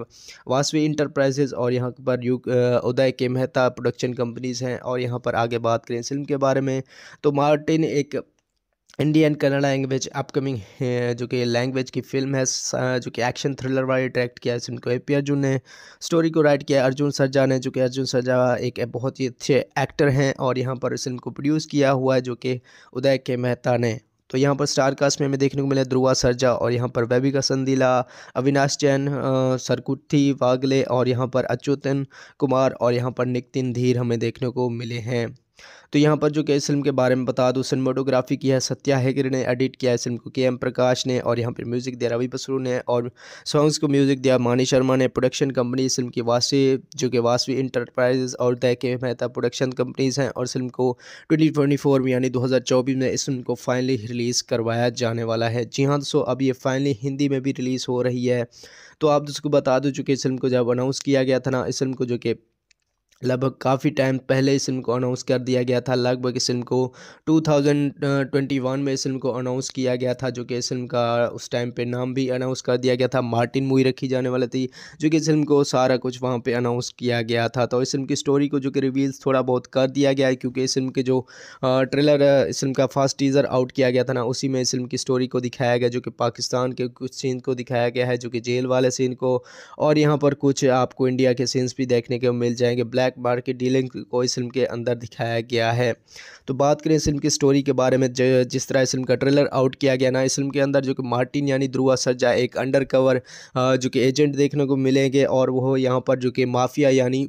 वासवी इंटरप्राइजेज और यहाँ पर यू उदय के मेहता प्रोडक्शन कंपनीज़ हैं और यहाँ पर आगे बात करें फिल्म के बारे में तो मार्टिन एक इंडियन कन्नड़ लैंग्वेज अपकमिंग जो कि लैंग्वेज की फिल्म है जो कि एक्शन थ्रिलर वाली डायरेक्ट किया है जिनको ए पी अर्जुन ने स्टोरी को राइट किया अर्जुन सरजा ने जो कि अर्जुन सरजा एक बहुत ही अच्छे एक्टर हैं और यहाँ पर इस फिल्म को प्रोड्यूस किया हुआ है जो कि उदय के मेहता ने तो यहाँ पर स्टार कास्ट में हमें देखने को मिला ध्रुआ सरजा और यहाँ पर वैबिका संदीला अविनाश जैन सरकुट्ठी वागले और यहाँ पर अच्युतन कुमार और यहाँ पर नितिन धीर हमें देखने को मिले हैं तो यहाँ पर जो कि इस फिल्म के बारे में बता दूँ सिनेमाटोग्राफी की है सत्या हैगर ने एडिट किया है फिल्म को के एम प्रकाश ने और यहाँ पर म्यूज़िक दिया रवि बसरू ने और सॉन्ग्स को म्यूज़िक दिया मानी शर्मा ने प्रोडक्शन कंपनी इस फिल्म की वासी जो कि वासवी इंटरप्राइजेज और तय के मेहता प्रोडक्शन कंपनीज़ हैं और फिल्म को ट्वेंटी ट्वेंटी फोर में यानी दो हज़ार चौबीस में इस फिल्म को फाइनली रिलीज़ करवाया जाने वाला है जी हाँ दोस्तों अब ये फाइनली हिंदी में भी रिलीज़ हो रही है तो आप दोस्तों को बता दो चूँकि इस फिल्म को जब अनाउंस किया गया था ना इस फिल्म को जो कि लगभग काफ़ी टाइम पहले इस फिल्म को अनाउंस कर दिया गया था लगभग इस फिल्म को 2021 में इस फिल्म को अनाउंस किया गया था जो कि इस फिल्म का उस टाइम पे नाम भी अनाउंस कर दिया गया था मार्टिन मूवी रखी जाने वाली थी जो कि इस फिल्म को सारा कुछ वहाँ पर अनाउंस किया गया था तो इस फिल्म की स्टोरी को जो कि रिवील्स थोड़ा बहुत कर दिया गया है क्योंकि इस फिल्म के जो ट्रेलर इस फिल्म का फर्स्ट टीज़र आउट किया गया था ना उसी में इस फिल्म की स्टोरी को दिखाया गया जो कि पाकिस्तान के कुछ सीन को दिखाया गया है जो कि जेल वाले सीन को और यहाँ पर कुछ आपको इंडिया के सीन्स भी देखने को मिल जाएंगे ब्लैक ब्लैक बार की डीलिंग को इस फिल्म के अंदर दिखाया गया है तो बात करें इस फिल्म की स्टोरी के बारे में जिस तरह इस फिल्म का ट्रेलर आउट किया गया ना इस फिल्म के अंदर जो कि मार्टिन यानी ध्रुआ सज्जा एक अंडर जो कि एजेंट देखने को मिलेंगे और वो यहाँ पर जो कि माफिया यानी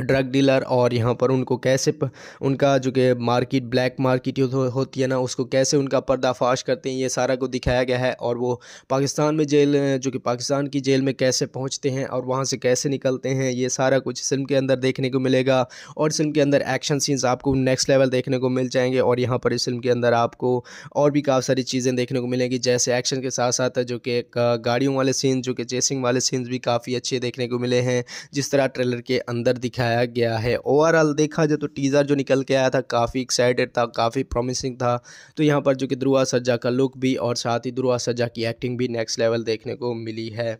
ड्रग डीलर और यहाँ पर उनको कैसे प, उनका जो कि मार्केट ब्लैक मार्केट हो, होती है ना उसको कैसे उनका पर्दाफाश करते हैं ये सारा को दिखाया गया है और वो पाकिस्तान में जेल जो कि पाकिस्तान की जेल में कैसे पहुँचते हैं और वहाँ से कैसे निकलते हैं ये सारा कुछ फिल्म के अंदर देखने को मिलेगा और फिल्म के अंदर एक्शन सीन्स आपको नेक्स्ट लेवल देखने को मिल जाएंगे और यहाँ पर इस फिल्म के अंदर आपको और भी काफ़ी सारी चीज़ें देखने को मिलेंगी जैसे एक्शन के साथ साथ जो कि गाड़ियों वाले सीन जो कि चेसिंग वाले सीन्स भी काफ़ी अच्छे देखने को मिले हैं जिस तरह ट्रेलर के अंदर दिखाया दिखाया गया है ओवरऑल देखा जाए तो टीज़र जो निकल के आया था काफ़ी एक्साइटेड था काफ़ी प्रॉमिसिंग था तो यहाँ पर जो कि ध्रुआ सज्जा का लुक भी और साथ ही ध्रुआ सज्जा की एक्टिंग भी नेक्स्ट लेवल देखने को मिली है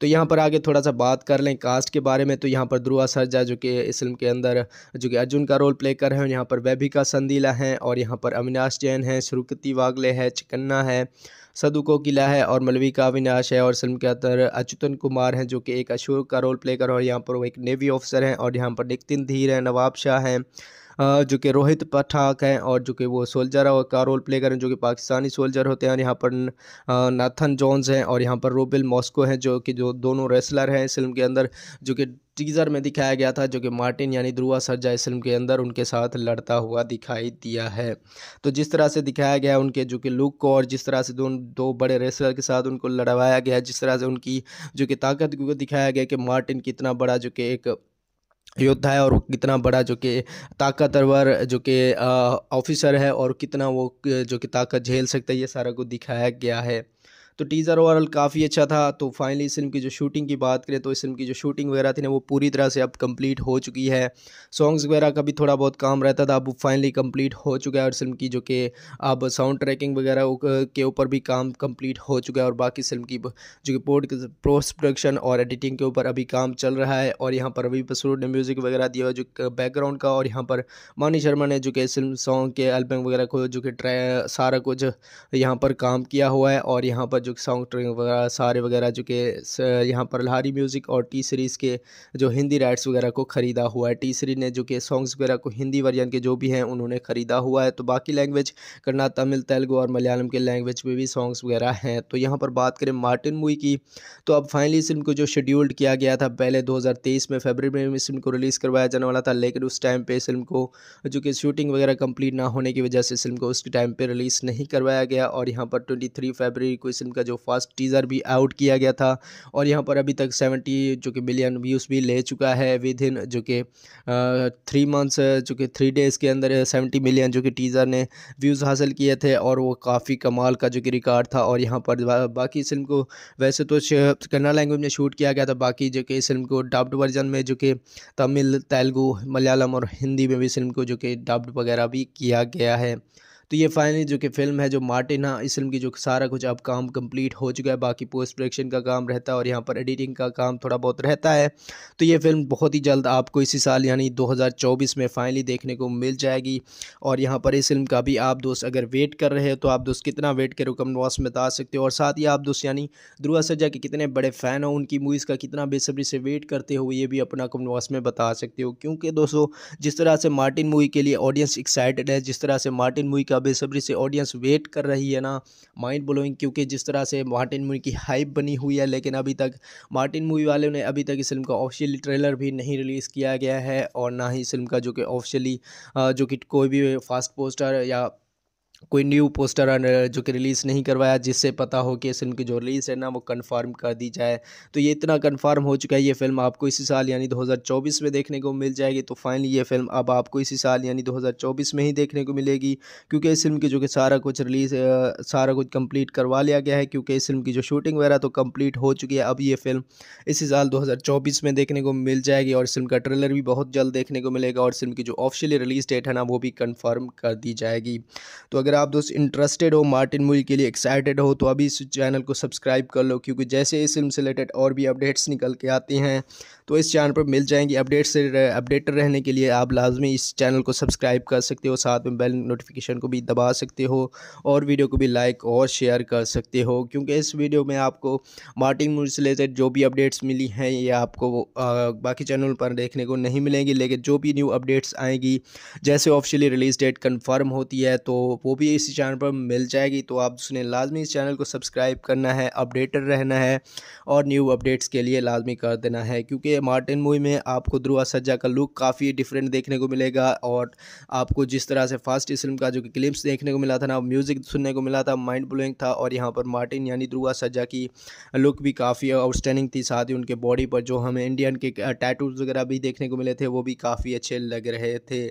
तो यहाँ पर आगे थोड़ा सा बात कर लें कास्ट के बारे में तो यहाँ पर ध्रुआ सरजा जो कि इस फिल्म के अंदर जो कि अर्जुन का रोल प्ले कर रहे हैं यहाँ पर वैभिका संदीला हैं और यहाँ पर अविनाश जैन हैं श्रुकति वागले है चिकन्ना है सदु को किला है और मलवी का अविनाश है और फिल्म के अंदर अच्युतन कुमार हैं जो कि एक अशोर का रोल प्ले कर और यहाँ पर वो एक नेवी ऑफिसर हैं और यहाँ पर नितिन धीर हैं नवाब शाह हैं जो कि रोहित पठाक हैं और जो कि वो सोल्जर और का रोल प्ले करें जो कि पाकिस्तानी सोल्जर होते हैं यहाँ पर नाथन जॉन्स हैं और यहाँ पर रोबिल मॉस्को हैं जो कि जो दोनों रेसलर हैं इस फिल्म के अंदर जो कि टीज़र में दिखाया गया था जो कि मार्टिन यानी ध्रुआ सरजा इस फिल्म के अंदर उनके साथ लड़ता हुआ दिखाई दिया है तो जिस तरह से दिखाया गया उनके जो कि लुक को और जिस तरह से दो दो बड़े रेसलर के साथ उनको लड़वाया गया जिस तरह से उनकी जो कि ताकत को दिखाया गया कि मार्टिन कितना बड़ा जो कि एक योद्धा है और वो कितना बड़ा जो कि ताकतवर जो कि ऑफिसर है और कितना वो जो कि ताकत झेल सकता है ये सारा कुछ दिखाया गया है तो टीज़र ओवरऑल काफ़ी अच्छा था तो फाइनली इस फिल्म की जो शूटिंग की बात करें तो इस फिल्म की जो शूटिंग वगैरह थी ना वो पूरी तरह से अब कंप्लीट हो चुकी है सॉन्ग्स वगैरह का भी थोड़ा बहुत काम रहता था अब फाइनली कंप्लीट हो चुका है और फिल्म की जो कि अब साउंड ट्रैकिंग वगैरह के ऊपर भी काम कंप्लीट हो चुका है और बाकी फिल्म की जो कि पोस्ट प्रोडक्शन और एडिटिंग के ऊपर अभी काम चल रहा है और यहाँ पर रवि पसूर ने म्यूज़िक वगैरह दिया जो बैकग्राउंड का और यहाँ पर मानी शर्मा ने जो कि फिल्म सॉन्ग के एल्बम वगैरह को जो कि सारा कुछ यहाँ पर काम किया हुआ है और यहाँ पर जो कि सॉन्ग ट्रैक वगैरह सारे वगैरह जो कि यहाँ पर लहारी म्यूज़िक और टी सीरीज़ के जो हिंदी राइट्स वगैरह को ख़रीदा हुआ है टी सीरीज ने जो कि सॉन्ग्स वगैरह को हिंदी वर्जन के जो भी हैं उन्होंने ख़रीदा हुआ है तो बाकी लैंग्वेज करना तमिल तेलुगु और मलयालम के लैंग्वेज में भी सॉन्ग्स वगैरह हैं तो यहाँ पर बात करें मार्टिन मूवी की तो अब फाइनली इस फिल्म को जो शेड्यूल्ड किया गया था पहले दो में फेबर में इस फिल्म को रिलीज़ करवाया जाने वाला था लेकिन उस टाइम पर इस फिल्म को जो कि शूटिंग वगैरह कंप्लीट ना होने की वजह से इस फिल्म को उस टाइम पर रिलीज़ नहीं करवाया गया और यहाँ पर ट्वेंटी फरवरी को इस फिल्म का जो फर्स्ट टीज़र भी आउट किया गया था और यहाँ पर अभी तक सेवेंटी जो कि बिलियन व्यूज़ भी ले चुका है विद इन जो कि थ्री मंथ्स जो कि थ्री डेज़ के अंदर सेवेंटी मिलियन जो कि टीज़र ने व्यूज़ हासिल किए थे और वो काफ़ी कमाल का जो कि रिकॉर्ड था और यहाँ पर बा, बाकी फिल्म को वैसे तो कन्ना लैंग्वेज में शूट किया गया था बाकी जो कि इस फिल्म को डब्ड वर्जन में जो कि तमिल तेलुगू मलयालम और हिंदी में भी फिल्म को जो कि डब्ड वगैरह भी किया गया है तो ये फाइनली जो कि फिल्म है जो मार्टिन हाँ इस फिल्म की जो सारा कुछ अब काम कंप्लीट हो चुका है बाकी पोस्ट प्रोडक्शन का काम रहता है और यहाँ पर एडिटिंग का काम थोड़ा बहुत रहता है तो ये फिल्म बहुत ही जल्द आपको इसी साल यानी 2024 में फाइनली देखने को मिल जाएगी और यहाँ पर इस फिल्म का भी आप दोस्त अगर वेट कर रहे हो तो आप दोस्त कितना वेट करो कम बॉक्स में बता सकते हो और साथ ही आप दोस्त यानी ध्रुआ सज्जा के कितने बड़े फ़ैन हो उनकी मूवीज़ का कितना बेसब्री से वेट करते हो ये भी अपना कम बॉक्स में बता सकते हो क्योंकि दोस्तों जिस तरह से मार्टिन मूवी के लिए ऑडियंस एक्साइटेड है जिस तरह से मार्टिन मूवी का जिसका बेसब्री से ऑडियंस वेट कर रही है ना माइंड ब्लोइंग क्योंकि जिस तरह से मार्टिन मूवी की हाइप बनी हुई है लेकिन अभी तक मार्टिन मूवी वाले ने अभी तक इस फिल्म का ऑफिशियली ट्रेलर भी नहीं रिलीज़ किया गया है और ना ही इस फिल्म का जो कि ऑफिशियली जो कि कोई भी फास्ट पोस्टर या कोई न्यू पोस्टर जो कि रिलीज़ नहीं करवाया जिससे पता हो कि इस फिल्म की जो रिलीज़ है ना वो कंफर्म कर दी जाए तो ये इतना कंफर्म हो चुका है ये फिल्म आपको इसी साल यानी 2024 में देखने को मिल जाएगी तो फाइनली ये फिल्म अब आपको इसी साल यानी 2024 में ही देखने को मिलेगी क्योंकि इस फिल्म की जो कि सारा कुछ रिलीज़ सारा कुछ कम्प्लीट करवा लिया गया है क्योंकि इस फिल्म की जो शूटिंग वगैरह तो कम्प्लीट हो चुकी है अब ये फिल्म इसी साल दो में देखने को मिल जाएगी और फिल्म का ट्रेलर भी बहुत जल्द देखने को मिलेगा और फिल्म की जो ऑफिशियली रिलीज़ डेट है ना वो भी कन्फर्म कर दी जाएगी तो अगर आप दोस्त इंटरेस्टेड हो मार्टिन मूवी के लिए एक्साइटेड हो तो अभी इस चैनल को सब्सक्राइब कर लो क्योंकि जैसे इस फिल्म से रिलेटेड और भी अपडेट्स निकल के आती हैं तो इस चैनल पर मिल जाएंगी अपडेट से अपडेटेड रहने के लिए आप लाजमी इस चैनल को सब्सक्राइब कर सकते हो साथ में बेल नोटिफिकेशन को भी दबा सकते हो और वीडियो को भी लाइक और शेयर कर सकते हो क्योंकि इस वीडियो में आपको मार्टिन मूवी से रिलेटेड जो भी अपडेट्स मिली हैं ये आपको बाकी चैनल पर देखने को नहीं मिलेंगी लेकिन जो भी न्यू अपडेट्स आएंगी जैसे ऑफिशियली रिलीज़ डेट कन्फर्म होती है तो वो भी इसी चैनल पर मिल जाएगी तो आप उसने लाजमी इस चैनल को सब्सक्राइब करना है अपडेटेड रहना है और न्यू अपडेट्स के लिए लाजमी कर देना है क्योंकि मार्टिन मूवी में आपको द्रुआ सज्जा का लुक काफ़ी डिफरेंट देखने को मिलेगा और आपको जिस तरह से फास्ट इस फिल्म का जो क्लिप्स देखने को मिला था ना म्यूज़िक सुनने को मिला था माइंड ब्लोइंग था और यहाँ पर मार्टिन यानी द्रुआ सज्जा की लुक भी काफ़ी आउटस्टैंडिंग थी साथ ही उनके बॉडी पर जो हमें इंडियन के टैटूज वगैरह भी देखने को मिले थे वो भी काफ़ी अच्छे लग रहे थे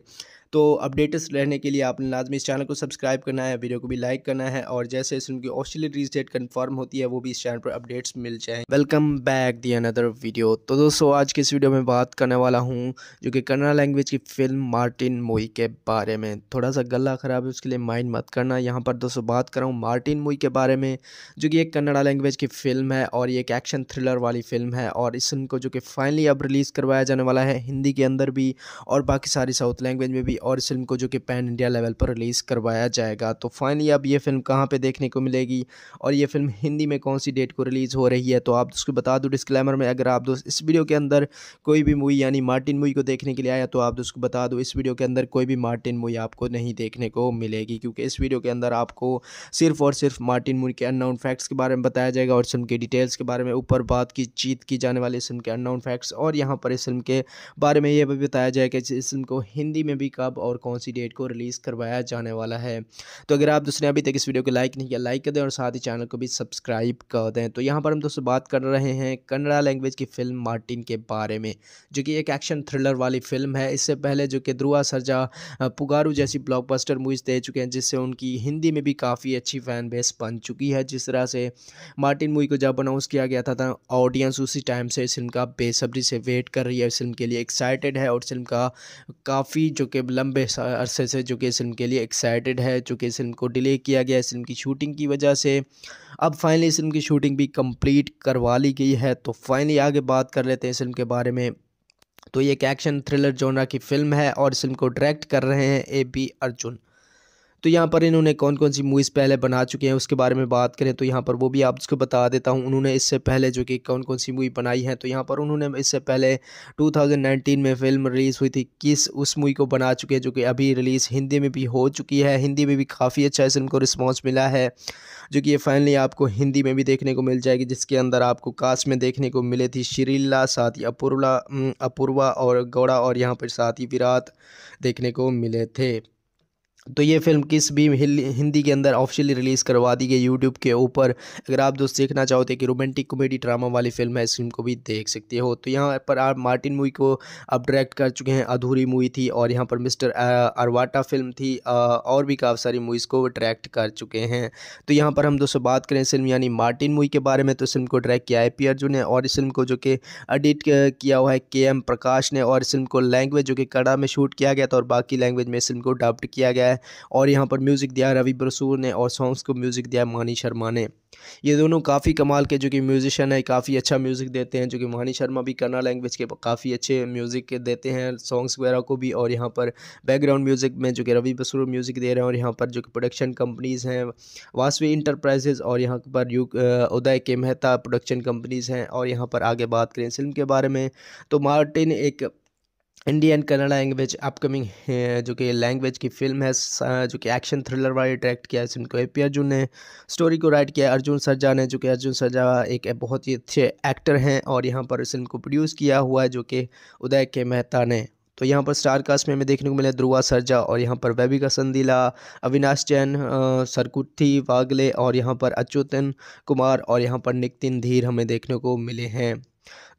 तो अपडेट्स रहने के लिए आपने लाजमी इस चैनल को सब्सक्राइब करना है वीडियो को भी लाइक करना है और जैसे इस उनकी ऑफिशियल रिलीज डेट कन्फर्म होती है वो भी इस चैनल पर अपडेट्स मिल जाए welcome back the another video तो दोस्तों आज की इस वीडियो में बात करने वाला हूँ जो कि कन्नड़ा लैंग्वेज की फिल्म मार्टिन मोई के बारे में थोड़ा सा गला ख़राब है उसके लिए माइंड मत करना यहाँ पर दोस्तों बात कर रहा हूँ मार्टिन मोई के बारे में जो कि एक कन्नड़ा लैंग्वेज की फ़िल्म है और ये एक एक्शन थ्रिलर वाली फ़िल्म है और इस फिल्म को जो कि फाइनली अब रिलीज़ करवाया जाने वाला है हिंदी के अंदर भी और बाकी सारी साउथ लैंग्वेज में भी भी और इस फिल्म को जो कि पैन इंडिया लेवल पर रिलीज़ करवाया जाएगा तो फाइनली अब ये फिल्म कहाँ पे देखने को मिलेगी और ये फिल्म हिंदी में कौन सी डेट को रिलीज़ हो रही है तो आप उसको बता दो डिस्क्लेमर में अगर आप दोस्त इस वीडियो के अंदर कोई भी मूवी यानी मार्टिन मूवी को देखने के लिए आया तो आप उसको बता दो इस वीडियो के अंदर कोई भी मार्टिन मूवी आपको नहीं देखने को मिलेगी क्योंकि इस वीडियो के अंदर आपको सिर्फ और सिर्फ मार्टिन मूवी के अननाउन फैक्ट्स के बारे में बताया जाएगा और फिल्म की डिटेल्स के बारे में ऊपर बात की जीत की जाने वाली फिल्म के अननाउन फैक्ट्स और यहाँ पर इस फिल्म के बारे में ये भी बताया जाएगा कि इस फिल्म को हिंदी में भी कहा कब और कौन सी डेट को रिलीज़ करवाया जाने वाला है तो अगर आप दोस्तों ने अभी तक इस वीडियो को लाइक नहीं किया लाइक कर दें और साथ ही चैनल को भी सब्सक्राइब कर दें तो यहाँ पर हम दोस्तों बात कर रहे हैं कन्नड़ा लैंग्वेज की फ़िल्म मार्टिन के बारे में जो कि एक एक्शन थ्रिलर वाली फिल्म है इससे पहले जो कि ध्रुआ सरजा पुगारू जैसी ब्लॉकबस्टर मूवीज़ दे चुके हैं जिससे उनकी हिंदी में भी काफ़ी अच्छी फ़ैन बेस बन चुकी है जिस तरह से मार्टिन मूवी को जब अनाउंस किया गया था ऑडियंस उसी टाइम से इस फिल्म का बेसब्री से वेट कर रही है फिल्म के लिए एक्साइटेड है और फिल्म का काफ़ी जो कि लंबे अरसे से जो कि इस फिल्म के लिए एक्साइटेड है चूँकि इस फिल्म को डिले किया गया इस फिल्म की शूटिंग की वजह से अब फाइनली इस फिल्म की शूटिंग भी कंप्लीट करवा ली गई है तो फाइनली आगे बात कर लेते हैं इस फिल्म के बारे में तो ये एक एक्शन थ्रिलर जोनरा की फिल्म है और इस फिल्म को डायरेक्ट कर रहे हैं ए बी अर्जुन तो यहाँ पर इन्होंने कौन कौन सी मूवीज़ पहले बना चुके हैं उसके बारे में बात करें तो यहाँ पर वो भी आप उसको बता देता हूँ उन्होंने इससे पहले जो कि कौन कौन सी मूवी बनाई है तो यहाँ पर उन्होंने इससे पहले टू में फिल्म रिलीज़ हुई थी किस उस मूवी को बना चुके हैं जो कि अभी रिलीज़ हिंदी में भी हो चुकी है हिंदी में भी काफ़ी अच्छा इस फिल्म को रिस्पॉन्स मिला है जो कि ये फाइनली आपको हिंदी में भी देखने को मिल जाएगी जिसके अंदर आपको कास्ट में देखने को मिले थी श्रीला साथ ही अपूर्वा अपूर्वा और गौड़ा और यहाँ पर साथ ही विराट देखने को मिले थे तो ये फिल्म किस भी हिंदी के अंदर ऑफिशियली रिलीज़ करवा दी गई यूट्यूब के ऊपर अगर आप दोस्त देखना चाहते हैं कि रोमांटिक कॉमेडी ड्रामा वाली फिल्म है इस फिल्म को भी देख सकते हो तो यहाँ पर आप मार्टिन मूवी को अब डायरेक्ट कर चुके हैं अधूरी मूवी थी और यहाँ पर मिस्टर अरवाटा फिल्म थी और भी काफ़ी सारी मूवीज़ को डायरेक्ट कर चुके हैं तो यहाँ पर हम दोस्तों बात करें फिल्म यानी मार्टिन मूवी के बारे में तो फिल्म को डायरेक्ट किया है पी अर्जुन ने और इस फिल्म को जो कि एडिट किया हुआ है के प्रकाश ने और इस फिल्म को लैंग्वेज जो कि कड़ा में शूट किया गया था और बाकी लैंग्वेज में इस फिल्म को अडाप्ट किया गया है है और यहाँ पर म्यूज़िक दिया है रवि बसूर ने और सॉन्ग्स को म्यूज़िक दिया है मानी शर्मा ने ये दोनों काफ़ी कमाल के जो कि म्यूज़िशन है काफ़ी अच्छा म्यूज़िक देते हैं जो कि मानी शर्मा भी कन्ना लैंग्वेज के काफ़ी अच्छे म्यूज़िक देते हैं सॉन्ग्स वगैरह को भी और यहाँ पर बैकग्राउंड म्यूज़िक में जो कि रवि बसूर म्यूज़िक दे रहे हैं और यहाँ पर जो कि प्रोडक्शन कंपनीज़ हैं वासवी इंटरप्राइजेज़ और यहाँ पर यू उदय के मेहता प्रोडक्शन कंपनीज़ हैं और यहाँ पर आगे बात करें फिल्म के बारे में तो मार्टिन एक इंडियन कन्नड़ा लैंग्वेज अपकमिंग जो कि लैंग्वेज की फिल्म है जो कि एक्शन थ्रिलर वाली डायरेक्ट किया है इसमें को ए पी अर्जुन ने स्टोरी को राइट किया अर्जुन सरजा ने जो कि अर्जुन सरजा एक बहुत ही अच्छे एक्टर हैं और यहाँ पर इस फिल्म को प्रोड्यूस किया हुआ है जो कि उदय के मेहता ने तो यहाँ पर स्टार कास्ट में हमें देखने को मिला ध्रुवा सरजा और यहाँ पर वैबिका संदीला अविनाश जैन सरकुट्ठी वागले और यहाँ पर अच्युतन कुमार और यहाँ पर नितिन धीर हमें देखने को मिले हैं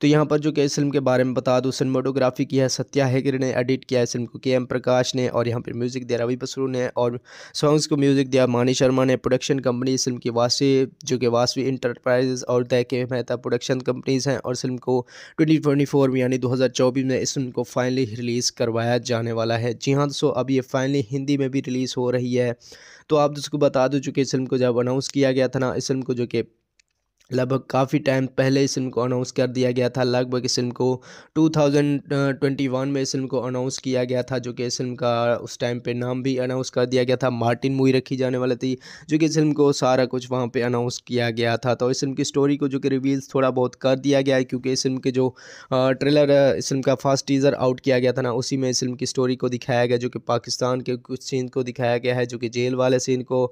तो यहाँ पर जो कि इस फिल्म के बारे में बता दूँ सिनेमाटोग्राफी की है सत्या हैगर ने एडिट किया है फिल्म को के एम प्रकाश ने और यहाँ पर म्यूज़िक दिया रवि बसरू ने और सॉन्ग्स को म्यूज़िक दिया मानी शर्मा ने प्रोडक्शन कंपनी इस फिल्म की वासी जो कि वासवी इंटरप्राइजेज और दैके मेहता प्रोडक्शन कंपनीज़ हैं और फिल्म को ट्वेंटी ट्वेंटी फोर में यानी दो हज़ार चौबीस में इस फिल्म को फाइनली रिलीज़ करवाया जाने वाला है जी हाँ दोस्तों अब ये फाइनली हिंदी में भी रिलीज़ हो रही है तो आप दोस्तों को बता दो चूँकि इस फिल्म को जब अनाउंस किया गया था ना इस फिल्म को जो कि लगभग काफ़ी टाइम पहले इस फिल्म को अनाउंस कर दिया गया था लगभग इस फिल्म को 2021 uh, में इस फिल्म को अनाउंस किया गया था जो कि इस फिल्म का उस टाइम पे नाम भी अनाउंस कर दिया गया था मार्टिन मूवी रखी जाने वाली थी जो कि इस फिल्म को सारा कुछ वहाँ पे अनाउंस किया गया था तो इस फिल्म की स्टोरी को जो कि रिवील्स थोड़ा बहुत कर दिया गया है क्योंकि इस फिल्म के जो ट्रेलर uh, इस फिल्म का फर्स्ट टीज़र आउट किया गया था ना उसी में इस फिल्म की स्टोरी को दिखाया गया जो कि पाकिस्तान के कुछ सीन को दिखाया गया है जो कि जेल वाले सीन को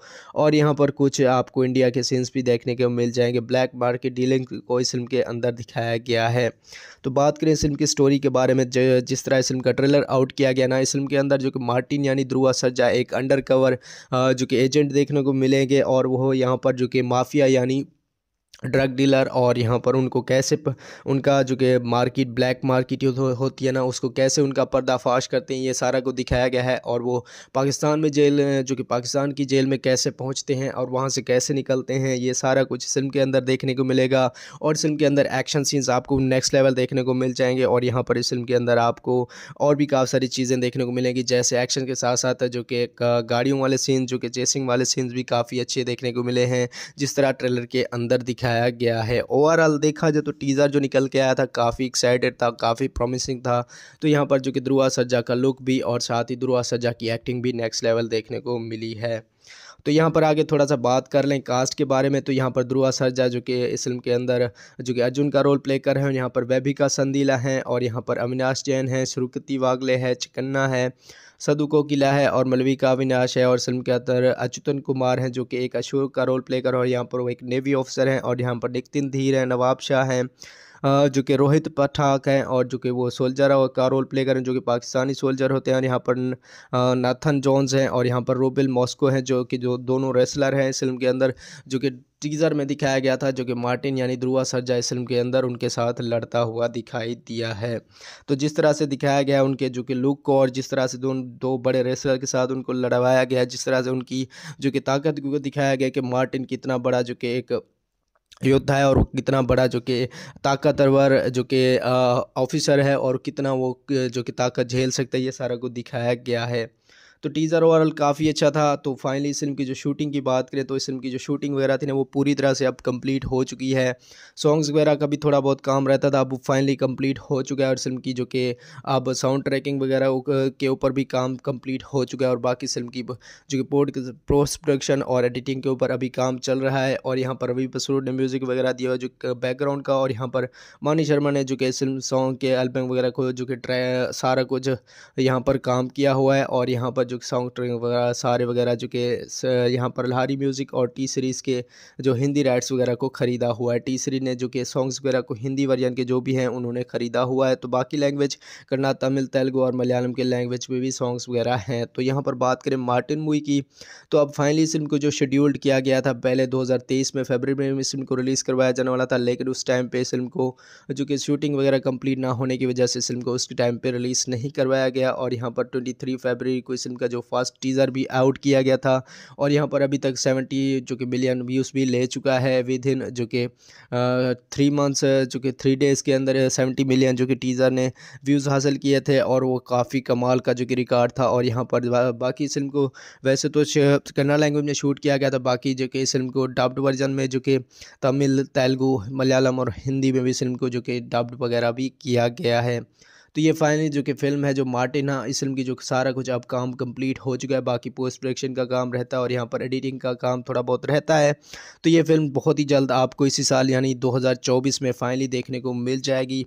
और यहाँ पर कुछ आपको इंडिया के सीन्स भी देखने को मिल जाएंगे ब्लैक ब्लैक मार्केट डीलिंग को इस फिल्म के अंदर दिखाया गया है तो बात करें इस फिल्म की स्टोरी के बारे में जिस तरह इस फिल्म का ट्रेलर आउट किया गया ना इस फिल्म के अंदर जो कि मार्टिन यानी ध्रुवा सर्जा एक अंडर जो कि एजेंट देखने को मिलेंगे और वो यहाँ पर जो कि माफिया यानी ड्रग डीलर और यहाँ पर उनको कैसे प, उनका जो कि मार्केट ब्लैक मार्केट हो, होती है ना उसको कैसे उनका पर्दाफाश करते हैं ये सारा को दिखाया गया है और वो पाकिस्तान में जेल जो कि पाकिस्तान की जेल में कैसे पहुँचते हैं और वहाँ से कैसे निकलते हैं ये सारा कुछ फिल्म के अंदर देखने को मिलेगा और फिल्म के अंदर एक्शन सीन्स आपको नेक्स्ट लेवल देखने को मिल जाएंगे और यहाँ पर इस फिल्म के अंदर आपको और भी काफ़ी सारी चीज़ें देखने को मिलेंगी जैसे एक्शन के साथ साथ जो कि गाड़ियों वाले सीन जो कि चेसिंग वाले सीन्स भी काफ़ी अच्छे देखने को मिले हैं जिस तरह ट्रेलर के अंदर दिखाया दिखाया गया है ओवरऑल देखा जाए तो टीज़र जो निकल के आया था काफ़ी एक्साइटेड था काफ़ी प्रॉमिसिंग था तो यहाँ पर जो कि ध्रुआ सज्जा का लुक भी और साथ ही ध्रुआ सज्जा की एक्टिंग भी नेक्स्ट लेवल देखने को मिली है तो यहाँ पर आगे थोड़ा सा बात कर लें कास्ट के बारे में तो यहाँ पर ध्रुआ सरजा जो कि इस फिल्म के अंदर जो कि अर्जुन का रोल प्ले कर रहे हैं यहाँ पर वैभिका संदीला हैं और यहाँ पर अविनाश जैन हैं श्रुकति वागले है चिकन्ना है सदु किला है और मलविका अविनाश है और फिल्म के अंदर अच्युतन कुमार हैं जो कि एक अशोक का रोल प्ले कर और यहाँ पर वो एक नेवी ऑफिसर हैं और यहाँ पर नितिन धीर हैं नवाब शाह हैं जो कि रोहित पठाक हैं और जो कि वो सोल्जर का रोल प्ले करें जो कि पाकिस्तानी सोल्जर होते हैं और यहाँ पर नाथन जॉन्स हैं और यहाँ पर रोबिल मॉस्को हैं जो कि जो दोनों रेसलर हैं इस फिल्म के अंदर जो कि टीजर में दिखाया गया था जो कि मार्टिन यानी ध्रुवा सरजा इस फिल्म के अंदर उनके साथ लड़ता हुआ दिखाई दिया है तो जिस तरह से दिखाया गया उनके जो कि लुक को और जिस तरह से दोनों दो बड़े रेसलर के साथ उनको लड़वाया गया जिस तरह से उनकी जो कि ताकत को दिखाया गया कि मार्टिन कितना बड़ा जो कि एक योद्धा है और वो कितना बड़ा जो कि ताकतवर जो कि ऑफिसर है और कितना वो जो कि ताकत झेल सकता है ये सारा कुछ दिखाया गया है तो टीज़र ओवरऑल काफ़ी अच्छा था तो फाइनली इस फिल्म की जो शूटिंग की बात करें तो इस फिल्म की जो शूटिंग वगैरह थी ना वो पूरी तरह से अब कंप्लीट हो चुकी है सॉन्ग्स वगैरह का भी थोड़ा बहुत काम रहता था अब फाइनली कंप्लीट हो चुका है और फिल्म की जो कि अब साउंड ट्रैकिंग वगैरह के ऊपर भी काम कम्प्लीट हो चुका है और बाकी फिल्म की जो कि पोर्ट पोस्ट प्रोडक्शन और एडिटिंग के ऊपर अभी काम चल रहा है और यहाँ पर रवि बसूर ने म्यूज़िक वगैरह दिया हुआ जो बैकग्राउंड का और यहाँ पर मानी शर्मा ने जो कि फिल्म सॉन्ग के एल्बम वगैरह को जो कि सारा कुछ यहाँ पर काम किया हुआ है और यहाँ पर जो कि साउंड ट्रैक वगैरह सारे वगैरह जो कि यहाँ पर लहारी म्यूज़िक और टी सीरीज़ के जो हिंदी राइट्स वगैरह को ख़रीदा हुआ है टी सीरी ने जो कि सॉन्ग्स वगैरह को हिंदी वर्जन के जो भी हैं उन्होंने ख़रीदा हुआ है तो बाकी लैंग्वेज करना तमिल तेलुगु और मलयालम के लैंग्वेज में भी सॉन्ग्स वगैरह हैं तो यहाँ पर बात करें मार्टिन मूवी की तो अब फाइनली फिल्म को जो शेड्यूल्ड किया गया था पहले दो में फेबर में इस फिल्म को रिलीज़ करवाया जाने वाला था लेकिन उस टाइम पर फिल्म को जो कि शूटिंग वगैरह कम्प्लीट ना होने की वजह से फिल्म को उस टाइम पर रिलीज़ नहीं करवाया गया और यहाँ पर ट्वेंटी फरवरी को इस फिल्म का जो फर्स्ट टीज़र भी आउट किया गया था और यहाँ पर अभी तक सेवेंटी जो कि मिलियन व्यूज़ भी ले चुका है विद इन जो कि थ्री मंथ्स जो कि थ्री डेज़ के अंदर सेवेंटी मिलियन जो कि टीज़र ने व्यूज़ हासिल किए थे और वो काफ़ी कमाल का जो कि रिकॉर्ड था और यहाँ पर बा, बाकी फिल्म को वैसे तो कन्नड़ लैंग्वेज में शूट किया गया था बाकी जो कि इस फिल्म को डब्ड वर्जन में जो कि तमिल तेलुगू मलयालम और हिंदी में भी फिल्म को जो कि डब्ड वगैरह भी किया गया है तो ये फाइनली जो कि फिल्म है जो मार्टिन हाँ इस फिल्म की जो सारा कुछ अब काम कंप्लीट हो चुका है बाकी पोस्ट प्रोडक्शन का काम रहता है और यहाँ पर एडिटिंग का काम थोड़ा बहुत रहता है तो ये फिल्म बहुत ही जल्द आपको इसी साल यानी 2024 में फाइनली देखने को मिल जाएगी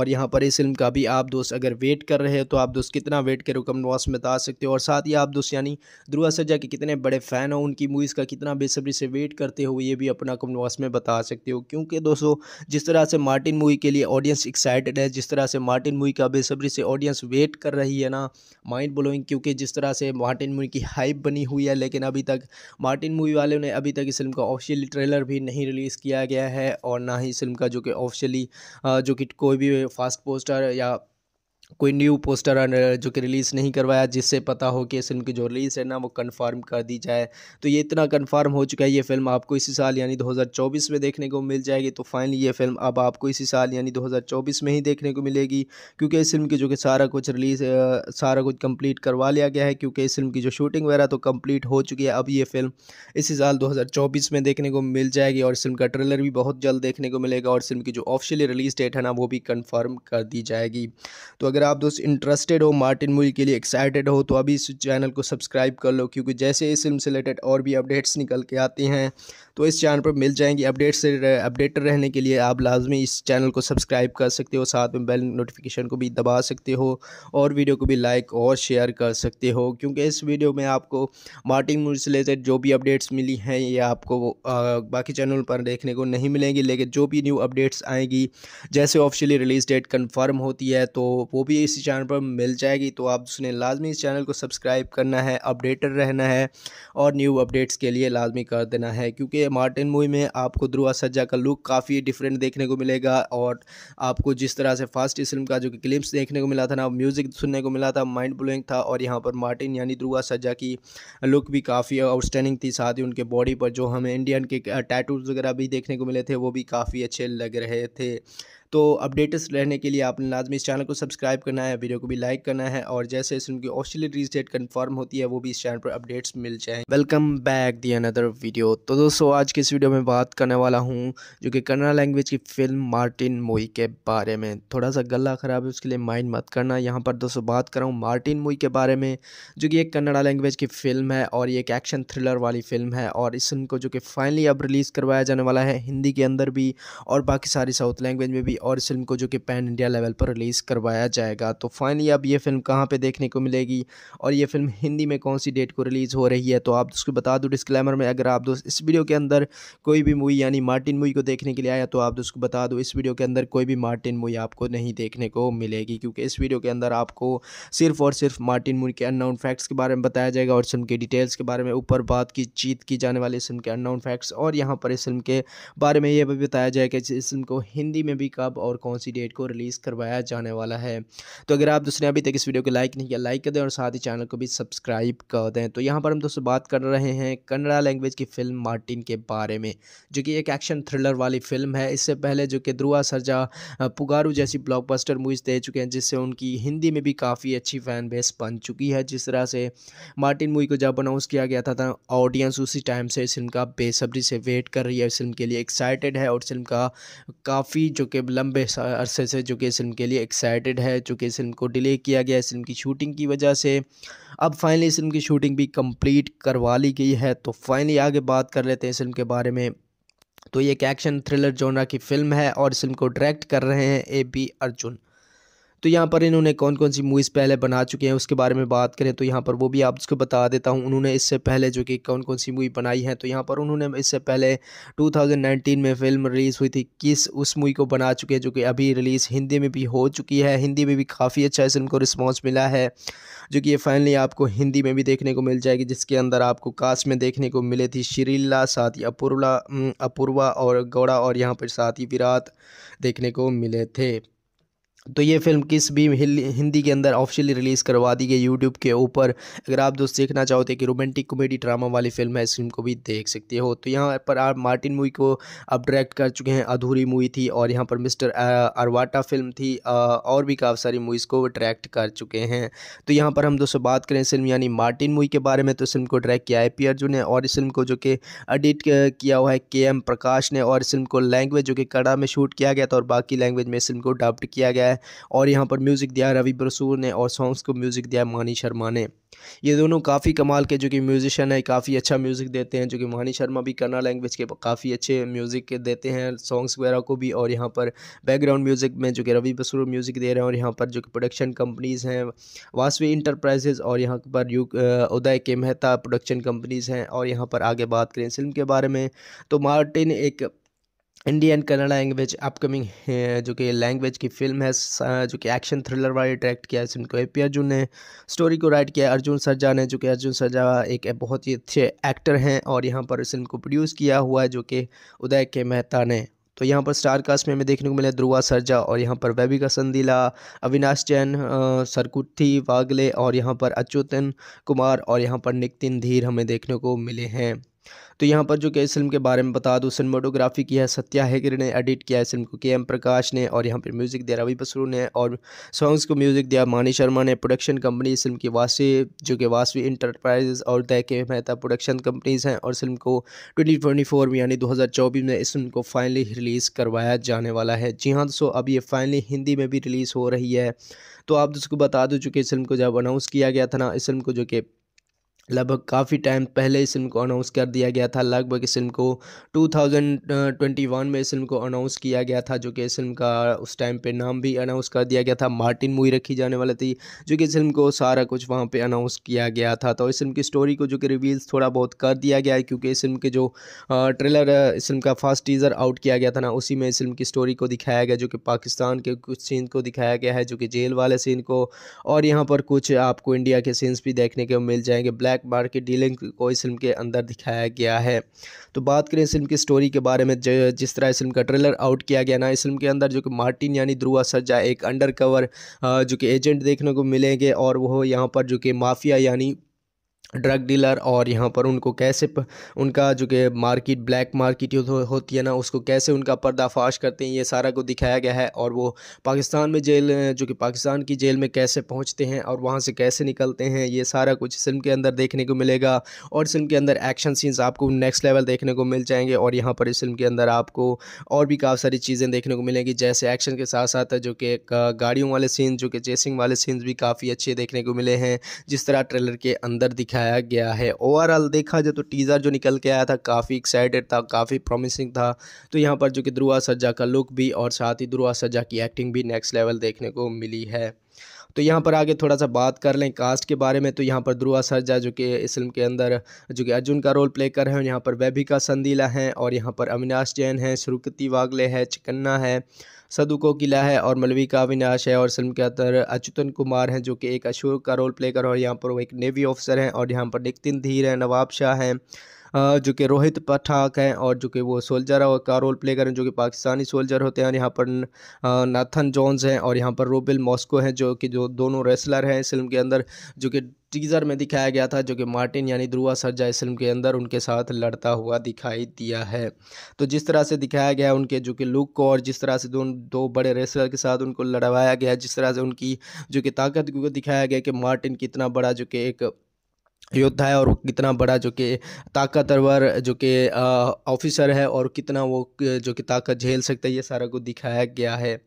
और यहाँ पर इस फिल्म का भी आप दोस्त अगर वेट कर रहे हो तो आप दोस्त कितना वेट करो कम बॉक्स में बता सकते हो और साथ ही आप दोस्त यानी ध्रुआ सज्जा के कितने बड़े फ़ैन हो उनकी मूवीज़ का कितना बेसब्री से वेट करते हो ये भी अपना कम बॉक्स में बता सकते हो क्योंकि दोस्तों जिस तरह से मार्टिन मूवी के लिए ऑडियंस एक्साइटेड है जिस तरह से मार्टिन मूवी का ज़्यादा बेसब्री से ऑडियंस वेट कर रही है ना माइंड ब्लोइंग क्योंकि जिस तरह से मार्टिन मूवी की हाइप बनी हुई है लेकिन अभी तक मार्टिन मूवी वालों ने अभी तक इस फिल्म का ऑफिशियली ट्रेलर भी नहीं रिलीज़ किया गया है और ना ही इस फिल्म का जो कि ऑफिशियली जो कि कोई भी फास्ट पोस्टर या कोई न्यू पोस्टर जो कि रिलीज़ नहीं करवाया जिससे पता हो कि इस फिल्म की जो रिलीज़ है ना वो कंफर्म कर दी जाए तो ये इतना कंफर्म हो चुका है ये फिल्म आपको इसी साल यानी 2024 में देखने को मिल जाएगी तो फाइनली ये फिल्म अब आपको इसी साल यानी 2024 में ही देखने को मिलेगी क्योंकि इस फिल्म की जो कि सारा कुछ रिलीज़ सारा कुछ कम्प्लीट करवा लिया गया है क्योंकि इस फिल्म की जो शूटिंग वगैरह तो कम्प्लीट हो चुकी है अब ये फिल्म इसी साल दो में देखने को मिल जाएगी और फिल्म का ट्रेलर भी बहुत जल्द देखने को मिलेगा और फिल्म की जो ऑफिशियली रिलीज़ डेट है ना वो भी कन्फर्म कर दी जाएगी तो अगर अगर आप दोस्त इंटरेस्टेड हो मार्टिन मूवी के लिए एक्साइटेड हो तो अभी इस चैनल को सब्सक्राइब कर लो क्योंकि जैसे इस फिल्म से रिलेटेड और भी अपडेट्स निकल के आती हैं तो इस चैनल पर मिल जाएंगी अपडेट से अपडेटेड रहने के लिए आप लाजमी इस चैनल को सब्सक्राइब कर सकते हो साथ में बेल नोटिफिकेशन को भी दबा सकते हो और वीडियो को भी लाइक और शेयर कर सकते हो क्योंकि इस वीडियो में आपको मार्टिन मूवी से रिलेटेड जो भी अपडेट्स मिली हैं ये आपको बाकी चैनल पर देखने को नहीं मिलेंगी लेकिन जो भी न्यू अपडेट्स आएंगी जैसे ऑफिशियली रिलीज़ डेट कन्फर्म होती है तो वो भी इसी चैनल पर मिल जाएगी तो आप उसने लाजमी इस चैनल को सब्सक्राइब करना है अपडेटेड रहना है और न्यू अपडेट्स के लिए लाजमी कर देना है क्योंकि मार्टिन मूवी में आपको ध्रुआ सज्जा का लुक काफ़ी डिफरेंट देखने को मिलेगा और आपको जिस तरह से फास्ट इस फिल्म का जो क्लिप्स देखने को मिला था ना म्यूज़िक सुनने को मिला था माइंड ब्लोइंग था और यहाँ पर मार्टिन यानी ध्रुआ सज्जा की लुक भी काफ़ी आउटस्टैंडिंग थी साथ ही उनके बॉडी पर जो हमें इंडियन के टैटूज वगैरह भी देखने को मिले थे वो भी काफ़ी अच्छे लग रहे थे तो अपडेट्स रहने के लिए आपने लाजमी इस चैनल को सब्सक्राइब करना है वीडियो को भी लाइक करना है और जैसे जैसे उनकी ऑफिशियल रिलीज डेट कन्फर्म होती है वो भी इस चैनल पर अपडेट्स मिल जाए welcome back the another video तो दोस्तों आज के इस वीडियो में बात करने वाला हूँ जो कि कन्नड़ा लैंग्वेज की फिल्म मार्टिन मोई के बारे में थोड़ा सा गला ख़राब है उसके लिए माइंड मत करना यहाँ पर दोस्तों बात कर रहा हूँ मार्टिन मोई के बारे में जो कि एक कन्नड़ा लैंग्वेज की फिल्म है और ये एक एक्शन थ्रिलर वाली फिल्म है और इस फिल्म को जो कि फाइनली अब रिलीज़ करवाया जाने वाला है हिंदी के अंदर भी और बाकी सारी साउथ लैंग्वेज में भी और इस फिल्म को जो कि पैन इंडिया लेवल पर रिलीज़ करवाया जाएगा तो फाइनली अब ये फिल्म कहाँ पे देखने को मिलेगी और ये फिल्म हिंदी में कौन सी डेट को रिलीज़ हो रही है तो आप उसको बता दो डिस्क्लेमर में अगर आप दोस्त इस वीडियो के अंदर कोई भी मूवी यानी मार्टिन मूवी को देखने के लिए आया तो आप दोस्त को बता दो इस वीडियो के अंदर कोई भी मार्टिन मूवी आपको नहीं देखने को मिलेगी क्योंकि इस वीडियो के अंदर आपको सिर्फ और सिर्फ मार्टिन मूवी के अननाउन फैक्ट्स के बारे में बताया जाएगा और फिल्म के डिटेल्स के बारे में ऊपर बात की जीत की जाने वाली फिल्म के अननाउन फैक्ट्स और यहाँ पर इस फिल्म के बारे में ये भी बताया जाएगा कि इस फिल्म को हिंदी में भी काफ़ी कब और कौन सी डेट को रिलीज़ करवाया जाने वाला है तो अगर आप दोस्तों ने अभी तक इस वीडियो को लाइक नहीं किया लाइक कर दें और साथ ही चैनल को भी सब्सक्राइब कर दें तो यहाँ पर हम दोस्तों बात कर रहे हैं कन्नड़ा लैंग्वेज की फ़िल्म मार्टिन के बारे में जो कि एक एक्शन थ्रिलर वाली फिल्म है इससे पहले जो कि ध्रुआ सरजा पुगारू जैसी ब्लॉकबस्टर मूवीज़ दे चुके हैं जिससे उनकी हिंदी में भी काफ़ी अच्छी फ़ैन बेस बन चुकी है जिस तरह से मार्टिन मूवी को जब अनाउंस किया गया था ऑडियंस उसी टाइम से फिल्म का बेसब्री से वेट कर रही है फिल्म के लिए एक्साइटेड है और फिल्म का काफ़ी जो कि लंबे अरसे से जो कि इस फिल्म के लिए एक्साइटेड है चूँकि इस फिल्म को डिले किया गया इस फिल्म की शूटिंग की वजह से अब फाइनली इस फिल्म की शूटिंग भी कंप्लीट करवा ली गई है तो फाइनली आगे बात कर लेते हैं इस फिल्म के बारे में तो ये एक एक्शन थ्रिलर जोनरा की फिल्म है और इस फिल्म को डायरेक्ट कर रहे हैं ए बी अर्जुन तो यहाँ पर इन्होंने कौन कौन सी मूवीज़ पहले बना चुके हैं उसके बारे में बात करें तो यहाँ पर वो भी आप उसको बता देता हूँ उन्होंने इससे पहले जो कि कौन कौन सी मूवी बनाई है तो यहाँ पर उन्होंने इससे पहले 2019 में फिल्म रिलीज़ हुई थी किस उस मूवी को बना चुके हैं जो कि अभी रिलीज़ हिंदी में भी हो चुकी है हिंदी में भी काफ़ी अच्छा इस को रिस्पॉन्स मिला है जो कि ये फाइनली आपको हिंदी में भी देखने को मिल जाएगी जिसके अंदर आपको कास्ट में देखने को मिले थी श्रीला साथ ही अपूर्वा अपूर्वा और गौड़ा और यहाँ पर साथ ही विराट देखने को मिले थे तो ये फिल्म किस भी हिंदी के अंदर ऑफिशियली रिलीज़ करवा दी गई यूट्यूब के ऊपर अगर आप दोस्त देखना चाहते कि रोमांटिक कॉमेडी ड्रामा वाली फिल्म है इस फिल्म को भी देख सकते हो तो यहाँ पर आप मार्टिन मूवी को अब डायरेक्ट कर चुके हैं अधूरी मूवी थी और यहाँ पर मिस्टर अरवाटा फिल्म थी और भी काफ़ी सारी मूवीज़ को डायरेक्ट कर चुके हैं तो यहाँ पर हम दोस्तों बात करें फिल्म यानी मार्टिन मूवी के बारे में तो फिल्म को डायरेक्ट किया है पी अर्जुन ने और इस फिल्म को जो कि एडिट किया हुआ है के एम प्रकाश ने और इस फिल्म को लैंग्वेज जो कि कड़ा में शूट किया गया था और बाकी लैंग्वेज में इस फिल्म को डब्ड किया गया है और यहाँ पर म्यूज़िक दिया है रवि बसूर ने और सॉन्ग्स को म्यूज़िक दिया मानी शर्मा ने ये दोनों काफ़ी कमाल के जो कि म्यूज़िशन है काफ़ी अच्छा म्यूज़िक देते हैं जो कि मानी शर्मा भी कन्ना लैंग्वेज के काफ़ी अच्छे म्यूज़िक देते हैं सॉन्ग्स वगैरह को भी और यहाँ पर बैकग्राउंड म्यूज़िक में जो कि रवि बसूर म्यूज़िक दे रहे हैं और यहाँ पर जो कि प्रोडक्शन कंपनीज़ हैं वासवी इंटरप्राइजेज़ और यहाँ पर यू उदय के मेहता प्रोडक्शन कंपनीज़ हैं और यहाँ पर आगे बात करें फिल्म के बारे में तो मार्टिन एक इंडियन कन्नड़ा लैंग्वेज अपकमिंग जो कि लैंग्वेज की फिल्म है जो कि एक्शन थ्रिलर वाले डायरेक्ट किया है जिनको को ए पी अर्जुन ने स्टोरी को राइट किया अर्जुन सरजा ने जो कि अर्जुन सरजा एक बहुत ही अच्छे एक्टर हैं और यहाँ पर इस फिल्म को प्रोड्यूस किया हुआ है जो कि उदय के मेहता ने तो यहाँ पर स्टार कास्ट में हमें देखने को मिला ध्रुआ सरजा और यहाँ पर वैबिका संदीला अविनाश जैन सरकुट्ठी वागले और यहाँ पर अच्युतन कुमार और यहाँ पर नितिन धीर हमें देखने को मिले हैं तो यहाँ पर जो कि इस फिल्म के बारे में बता दूँ सिनेमाटोग्राफी की है सत्या हैगर ने एडिट किया इस फिल्म को के एम प्रकाश ने और यहाँ पर म्यूज़िक दिया रवि बसरू ने और सॉन्ग्स को म्यूज़िक दिया मानी शर्मा ने प्रोडक्शन कंपनी इस फिल्म की वासी जो कि वासवी इंटरप्राइजेज और तय के मेहता प्रोडक्शन कंपनीज़ हैं और फिल्म को ट्वेंटी में यानी दो में इस फिल्म को फाइनली रिलीज़ करवाया जाने वाला है जी हाँ दोस्तों अब ये फाइनली हिंदी में भी रिलीज़ हो रही है तो आप दोस्तों को बता दो चुके इस फिल्म को जब अनाउंस किया गया था ना इस फिल्म को जो कि लगभग काफ़ी टाइम पहले इस फिल्म को अनाउंस कर दिया गया था लगभग इस फिल्म को 2021 में इस फिल्म को अनाउंस किया गया था जो कि इस फिल्म का उस टाइम पे नाम भी अनाउंस कर दिया गया था मार्टिन मूवी रखी जाने वाली थी जो कि इस फिल्म को सारा कुछ वहाँ पे अनाउंस किया गया था तो इस फिल्म की स्टोरी को जो कि रिवील्स थोड़ा बहुत कर दिया गया है क्योंकि इस फिल्म के जो ट्रेलर इस फिल्म का फर्स्ट टीज़र आउट किया गया था ना उसी में इस फिल्म की स्टोरी को दिखाया गया जो कि पाकिस्तान के कुछ सीन को दिखाया गया है जो कि जेल वाले सीन को और यहाँ पर कुछ आपको इंडिया के सीन्स भी देखने को मिल जाएंगे ब्लैक ब्लैक बार की डीलिंग को इस फिल्म के अंदर दिखाया गया है तो बात करें इस फिल्म की स्टोरी के बारे में जिस तरह इस फिल्म का ट्रेलर आउट किया गया ना इस फिल्म के अंदर जो कि मार्टिन यानी ध्रुआ सर्जा एक अंडर कवर जो कि एजेंट देखने को मिलेंगे और वो यहाँ पर जो कि माफिया यानी ड्रग डीलर और यहाँ पर उनको कैसे उनका जो कि मार्केट ब्लैक मार्केट हो, होती है ना उसको कैसे उनका पर्दाफाश करते हैं ये सारा को दिखाया गया है और वो पाकिस्तान में जेल जो कि पाकिस्तान की जेल में कैसे पहुँचते हैं और वहाँ से कैसे निकलते हैं ये सारा कुछ फिल्म के अंदर देखने को मिलेगा और फिल्म के अंदर एक्शन सीन्स आपको नेक्स्ट लेवल देखने को मिल जाएंगे और यहाँ पर इस फिल्म के अंदर आपको और भी काफ़ी सारी चीज़ें देखने को मिलेंगी जैसे एक्शन के साथ साथ जो कि गाड़ियों वाले सीन जो कि चेसिंग वाले सीन्स भी काफ़ी अच्छे देखने को मिले हैं जिस तरह ट्रेलर के अंदर दिखाया दिखाया गया है ओवरऑल देखा जाए तो टीज़र जो निकल के आया था काफ़ी एक्साइटेड था काफ़ी प्रॉमिसिंग था तो यहाँ पर जो कि ध्रुआ सज्जा का लुक भी और साथ ही ध्रुआ सज्जा की एक्टिंग भी नेक्स्ट लेवल देखने को मिली है तो यहाँ पर आगे थोड़ा सा बात कर लें कास्ट के बारे में तो यहाँ पर ध्रुआ सरजा जो कि इस फिल्म के अंदर जो कि अर्जुन का रोल प्ले कर रहे हैं यहाँ पर वैभिका संदीला हैं और यहाँ पर अविनाश जैन हैं श्रुकृति वागले है चिकन्ना है सदु को किला है और मलवी का अविनाश है और फिल्म के अंदर अच्युतन कुमार हैं जो कि एक अशोर का रोल प्ले कर और यहाँ पर वो एक नेवी ऑफिसर हैं और यहाँ पर नितिन धीर हैं नवाब शाह हैं जो कि रोहित पठाक हैं और जो कि वो सोल्जर और का रोल प्ले करें जो कि पाकिस्तानी सोल्जर होते हैं और यहाँ पर नाथन जॉन्स हैं और यहाँ पर रोबिल मॉस्को हैं जो कि जो दोनों रेसलर हैं इस फिल्म के अंदर जो कि टीज़र में दिखाया गया था जो कि मार्टिन यानी ध्रुआ सरजा इस फिल्म के अंदर उनके साथ लड़ता हुआ दिखाई दिया है तो जिस तरह से दिखाया गया उनके जो कि लुक को और जिस तरह से दो दो बड़े रेसलर के साथ उनको लड़वाया गया जिस तरह से उनकी जो कि ताकत को दिखाया गया कि मार्टिन कितना बड़ा जो कि एक योद्धा है और कितना बड़ा जो कि ताकतवर जो कि ऑफिसर है और कितना वो जो कि ताकत झेल सकता है ये सारा कुछ दिखाया गया है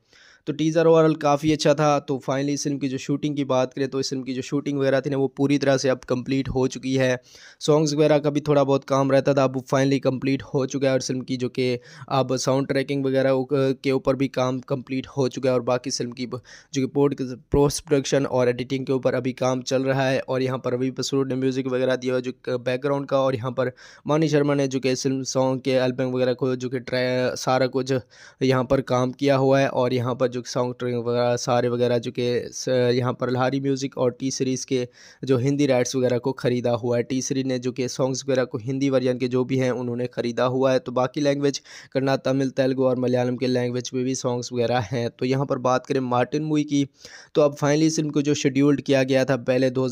तो टीज़र ओवरऑल काफ़ी अच्छा था तो फाइनली इस फिल्म की जो शूटिंग की बात करें तो इस फिल्म की जो शूटिंग वगैरह थी ना वो पूरी तरह से अब कंप्लीट हो चुकी है सॉन्ग्स वगैरह का भी थोड़ा बहुत काम रहता था अब फाइनली कंप्लीट हो चुका है और फिल्म की जो कि अब साउंड ट्रैकिंग वगैरह के ऊपर भी काम कम्प्लीट हो चुका है और बाकी फिल्म की जो कि पोर्ट पोस्ट प्रोडक्शन और एडिटिंग के ऊपर अभी काम चल रहा है और यहाँ पर रवि बसूर ने म्यूज़िक वगैरह दिया जो बैकग्राउंड का और यहाँ पर मानी शर्मा ने जो कि फिल्म सॉन्ग के एल्बम वगैरह को जो कि सारा कुछ यहाँ पर काम किया हुआ है और यहाँ पर जो साउंड ट्रिंग वगैरह सारे वगैरह जो कि यहाँ पर लहारी म्यूज़िक और टी सीरीज़ के जो हिंदी राइट्स वगैरह को ख़रीदा हुआ है टी सीरीज ने जो कि सॉन्ग्स वगैरह को हिंदी वर्जन के जो भी हैं उन्होंने ख़रीदा हुआ है तो बाकी लैंग्वेज करना तमिल तेलुगु और मलयालम के लैंग्वेज में भी सॉन्ग्स वगैरह हैं तो यहाँ पर बात करें मार्टिन मूवी की तो अब फाइनली इस फिल्म को जो शेड्यूल्ड किया गया था पहले दो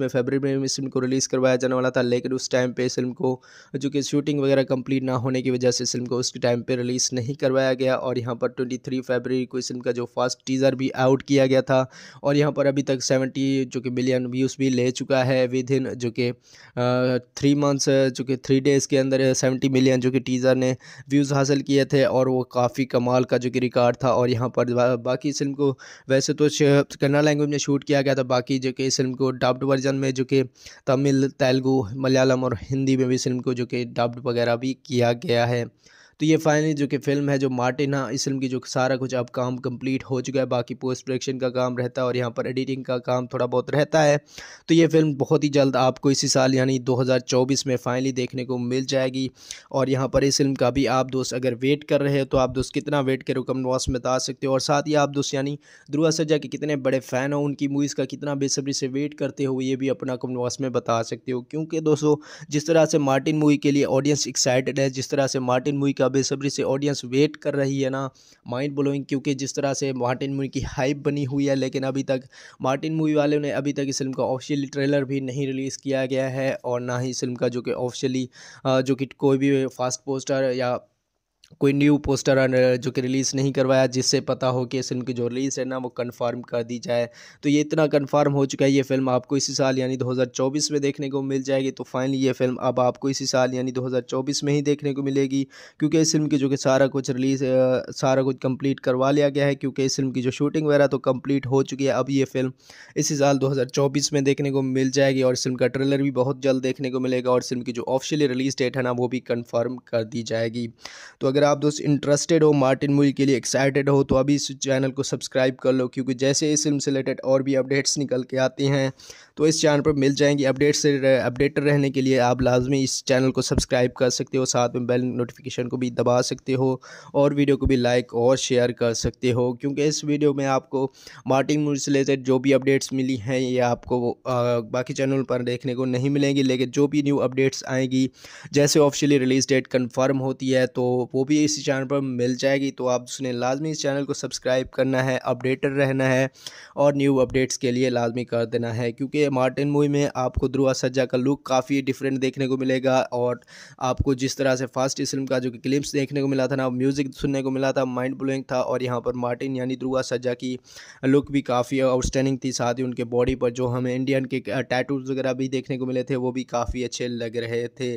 में फेबर में इस फिल्म को रिलीज़ करवाया जाने वाला था लेकिन उस टाइम पर इस फिल्म को जो कि शूटिंग वगैरह कम्प्लीट ना होने की वजह से इस फिल्म को उसके टाइम पर रिलीज़ नहीं करवाया गया और यहाँ पर ट्वेंटी फरवरी को इस फिल्म उनका जो फर्स्ट टीज़र भी आउट किया गया था और यहाँ पर अभी तक सेवेंटी जो कि बिलियन व्यूज़ भी ले चुका है विद इन जो कि थ्री मंथ्स जो कि थ्री डेज़ के अंदर सेवेंटी मिलियन जो कि टीज़र ने व्यूज़ हासिल किए थे और वो काफ़ी कमाल का जो कि रिकॉर्ड था और यहाँ पर बा, बाकी इस फिल्म को वैसे तो कन्ना लैंग्वेज में शूट किया गया था बाकी जो कि इस फिल्म को डब्ड वर्जन में जो कि तमिल तेलुगू मलयालम और हिंदी में भी इस फिल्म को जो कि डब्ड वगैरह भी किया गया है तो ये फाइनली जो कि फिल्म है जो मार्टिन है हाँ, इस फिल्म की जो सारा कुछ अब काम कंप्लीट हो चुका है बाकी पोस्ट प्रोडक्शन का काम रहता है और यहाँ पर एडिटिंग का काम थोड़ा बहुत रहता है तो ये फिल्म बहुत ही जल्द आपको इसी साल यानी 2024 में फाइनली देखने को मिल जाएगी और यहाँ पर इस फिल्म का भी आप दोस्त अगर वेट कर रहे हो तो आप दोस्त कितना वेट करो कम वॉस में बता सकते हो और साथ ही आप दोस्त यानी ध्रुआ सजा के कितने बड़े फ़ैन हो उनकी मूवीज़ का कितना बेसब्री से वेट करते हो ये भी अपना कम वॉस में बता सकते हो क्योंकि दोस्तों जिस तरह से मार्टिन मूवी के लिए ऑडियंस एक्साइटेड है जिस तरह से मार्टिन मूवी का बेसब्री से ऑडियंस वेट कर रही है ना माइंड ब्लोइंग क्योंकि जिस तरह से मार्टिन मूवी की हाइप बनी हुई है लेकिन अभी तक मार्टिन मूवी वालों ने अभी तक इस फिल्म का ऑफिशियली ट्रेलर भी नहीं रिलीज़ किया गया है और ना ही इस फिल्म का जो कि ऑफिशियली जो कि कोई भी फास्ट पोस्टर या कोई न्यू पोस्टर जो कि रिलीज़ नहीं करवाया जिससे पता हो कि इस फिल्म की जो रिलीज़ है ना वो कंफर्म कर दी जाए तो ये इतना कंफर्म हो चुका है ये फिल्म आपको इसी साल यानी 2024 में देखने को मिल जाएगी तो फाइनली ये फिल्म अब आपको इसी साल यानी 2024 में ही देखने को मिलेगी क्योंकि इस फिल्म की जो कि सारा कुछ रिलीज़ सारा कुछ कंप्लीट करवा लिया गया है क्योंकि इस फिल्म की जो शूटिंग वगैरह तो कंप्लीट हो चुकी है अब ये फिल्म इसी साल दो में देखने को मिल जाएगी और फिल्म का ट्रेलर भी बहुत जल्द देखने को मिलेगा और फिल्म की जो ऑफिशियली रिलीज़ डेट है ना वो भी कन्फर्म कर दी जाएगी तो अगर अगर आप दोस्त इंटरेस्टेड हो मार्टिन मूवी के लिए एक्साइटेड हो तो अभी इस चैनल को सब्सक्राइब कर लो क्योंकि जैसे इस फिल्म से रिलेटेड और भी अपडेट्स निकल के आते हैं तो इस चैनल पर मिल जाएंगी अपडेट से अपडेटेड रहने के लिए आप लाजमी इस चैनल को सब्सक्राइब कर सकते हो साथ में बेल नोटिफिकेशन को भी दबा सकते हो और वीडियो को भी लाइक और शेयर कर सकते हो क्योंकि इस वीडियो में आपको मार्टिन मूवी से रिलेटेड जो भी अपडेट्स मिली हैं ये आपको बाकी चैनल पर देखने को नहीं मिलेंगी लेकिन जो भी न्यू अपडेट्स आएंगी जैसे ऑफिशियली रिलीज़ डेट कन्फर्म होती है तो वो भी इसी चैनल पर मिल जाएगी तो आप उसने लाजमी इस चैनल को सब्सक्राइब करना है अपडेटेड रहना है और न्यू अपडेट्स के लिए लाजमी कर देना है क्योंकि है मार्टिन मूवी में आपको ध्रुआ सज्जा का लुक काफ़ी डिफरेंट देखने को मिलेगा और आपको जिस तरह से फास्ट इस फिल्म का जो कि क्लिप्स देखने को मिला था ना म्यूज़िक सुनने को मिला था माइंड ब्लोइंग था और यहाँ पर मार्टिन यानी ध्रुआ सज्जा की लुक भी काफ़ी आउटस्टैंडिंग थी साथ ही उनके बॉडी पर जो हमें इंडियन के टैटूज वगैरह भी देखने को मिले थे वो भी काफ़ी अच्छे लग रहे थे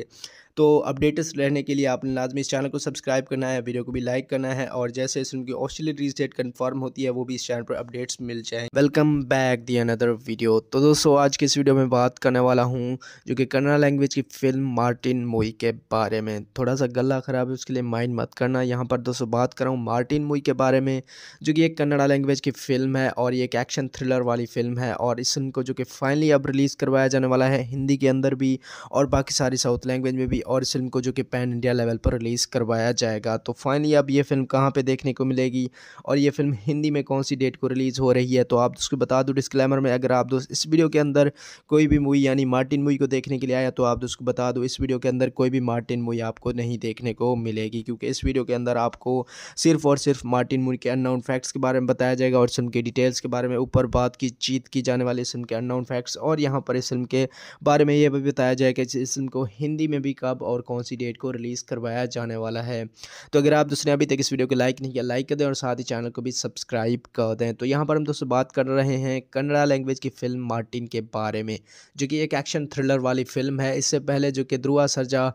तो अपडेटेड रहने के लिए आपने लाजमी इस चैनल को सब्सक्राइब करना है वीडियो को भी लाइक करना है और जैसे जैसे उनकी ऑस्ट्रेलिया रिलीज डेट कन्फर्म होती है वो भी इस चैनल पर अपडेट्स मिल जाए welcome back the another video तो दोस्तों आज की इस वीडियो में बात करने वाला हूँ जो कि कन्नड़ा लैंग्वेज की फिल्म मार्टिन मोई के बारे में थोड़ा सा गला ख़राब है उसके लिए माइंड मत करना यहाँ पर दोस्तों बात कर रहा हूँ मार्टिन मोई के बारे में जो कि एक कन्नड़ा लैंग्वेज की फिल्म है और ये एक एक्शन थ्रिलर वाली फिल्म है और इस फिल्म को जो कि फाइनली अब रिलीज़ करवाया जाने वाला है हिंदी के अंदर भी और बाकी सारी साउथ लैंग्वेज में भी और इस फिल्म को जो कि पैन इंडिया लेवल पर रिलीज़ करवाया जाएगा तो फाइनली अब ये फिल्म कहाँ पे देखने को मिलेगी और ये फिल्म हिंदी में कौन सी डेट को रिलीज़ हो रही है तो आप उसको बता दो डिस्क्लेमर में अगर आप दोस्त इस वीडियो के अंदर कोई भी मूवी यानी मार्टिन मूवी को देखने के लिए आया तो आप उसको बता दो इस वीडियो के अंदर कोई भी मार्टिन मूवी आपको नहीं देखने को मिलेगी क्योंकि इस वीडियो के अंदर आपको सिर्फ और सिर्फ मार्टिन मूवी के अननाउन फैक्ट्स के बारे में बताया जाएगा और फिल्म की डिटेल्स के बारे में ऊपर बात की जीत की जाने वाली इस फिल्म के अननाउन फैक्ट्स और यहाँ पर इस फिल्म के बारे में ये भी बताया जाएगा कि इस फिल्म को हिंदी में भी का कब और कौन सी डेट को रिलीज़ करवाया जाने वाला है तो अगर आप दोस्तों ने अभी तक इस वीडियो को लाइक नहीं किया लाइक कर दें और साथ ही चैनल को भी सब्सक्राइब कर दें तो यहाँ पर हम दोस्तों बात कर रहे हैं कन्नड़ा लैंग्वेज की फ़िल्म मार्टिन के बारे में जो कि एक एक्शन थ्रिलर वाली फिल्म है इससे पहले जो कि ध्रुआ सरजा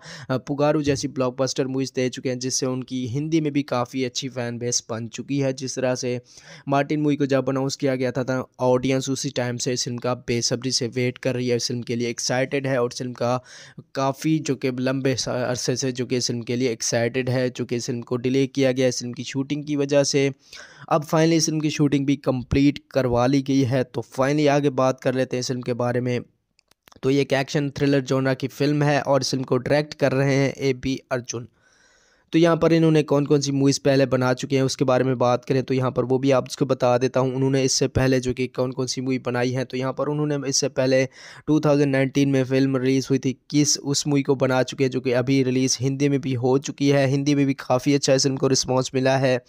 पुगारू जैसी ब्लॉकबस्टर मूवीज़ दे चुके हैं जिससे उनकी हिंदी में भी काफ़ी अच्छी फ़ैन बेस बन चुकी है जिस तरह से मार्टिन मूवी को जब अनाउंस किया गया था ऑडियंस उसी टाइम से इस फिल्म का बेसब्री से वेट कर रही है इस फिल्म के लिए एक्साइटेड है और फिल्म का काफ़ी जो कि लंबे अरसे से जो कि इस फिल्म के लिए एक्साइटेड है चूँकि इस फिल्म को डिले किया गया इस फिल्म की शूटिंग की वजह से अब फाइनली इस फिल्म की शूटिंग भी कंप्लीट करवा ली गई है तो फाइनली आगे बात कर लेते हैं इस फिल्म के बारे में तो ये एक एक्शन थ्रिलर जोनरा की फिल्म है और इस फिल्म को डायरेक्ट कर रहे हैं ए बी अर्जुन तो यहाँ पर इन्होंने कौन कौन सी मूवीज़ पहले बना चुके हैं उसके बारे में बात करें तो यहाँ पर वो भी आप उसको बता देता हूँ उन्होंने इससे पहले जो कि कौन कौन सी मूवी बनाई है तो यहाँ पर उन्होंने इससे पहले टू में फिल्म रिलीज़ हुई थी किस उस मूवी को बना चुके हैं जो कि अभी रिलीज़ हिंदी में भी हो चुकी है हिंदी में भी काफ़ी अच्छा इस फिल्म को रिस्पॉन्स मिला है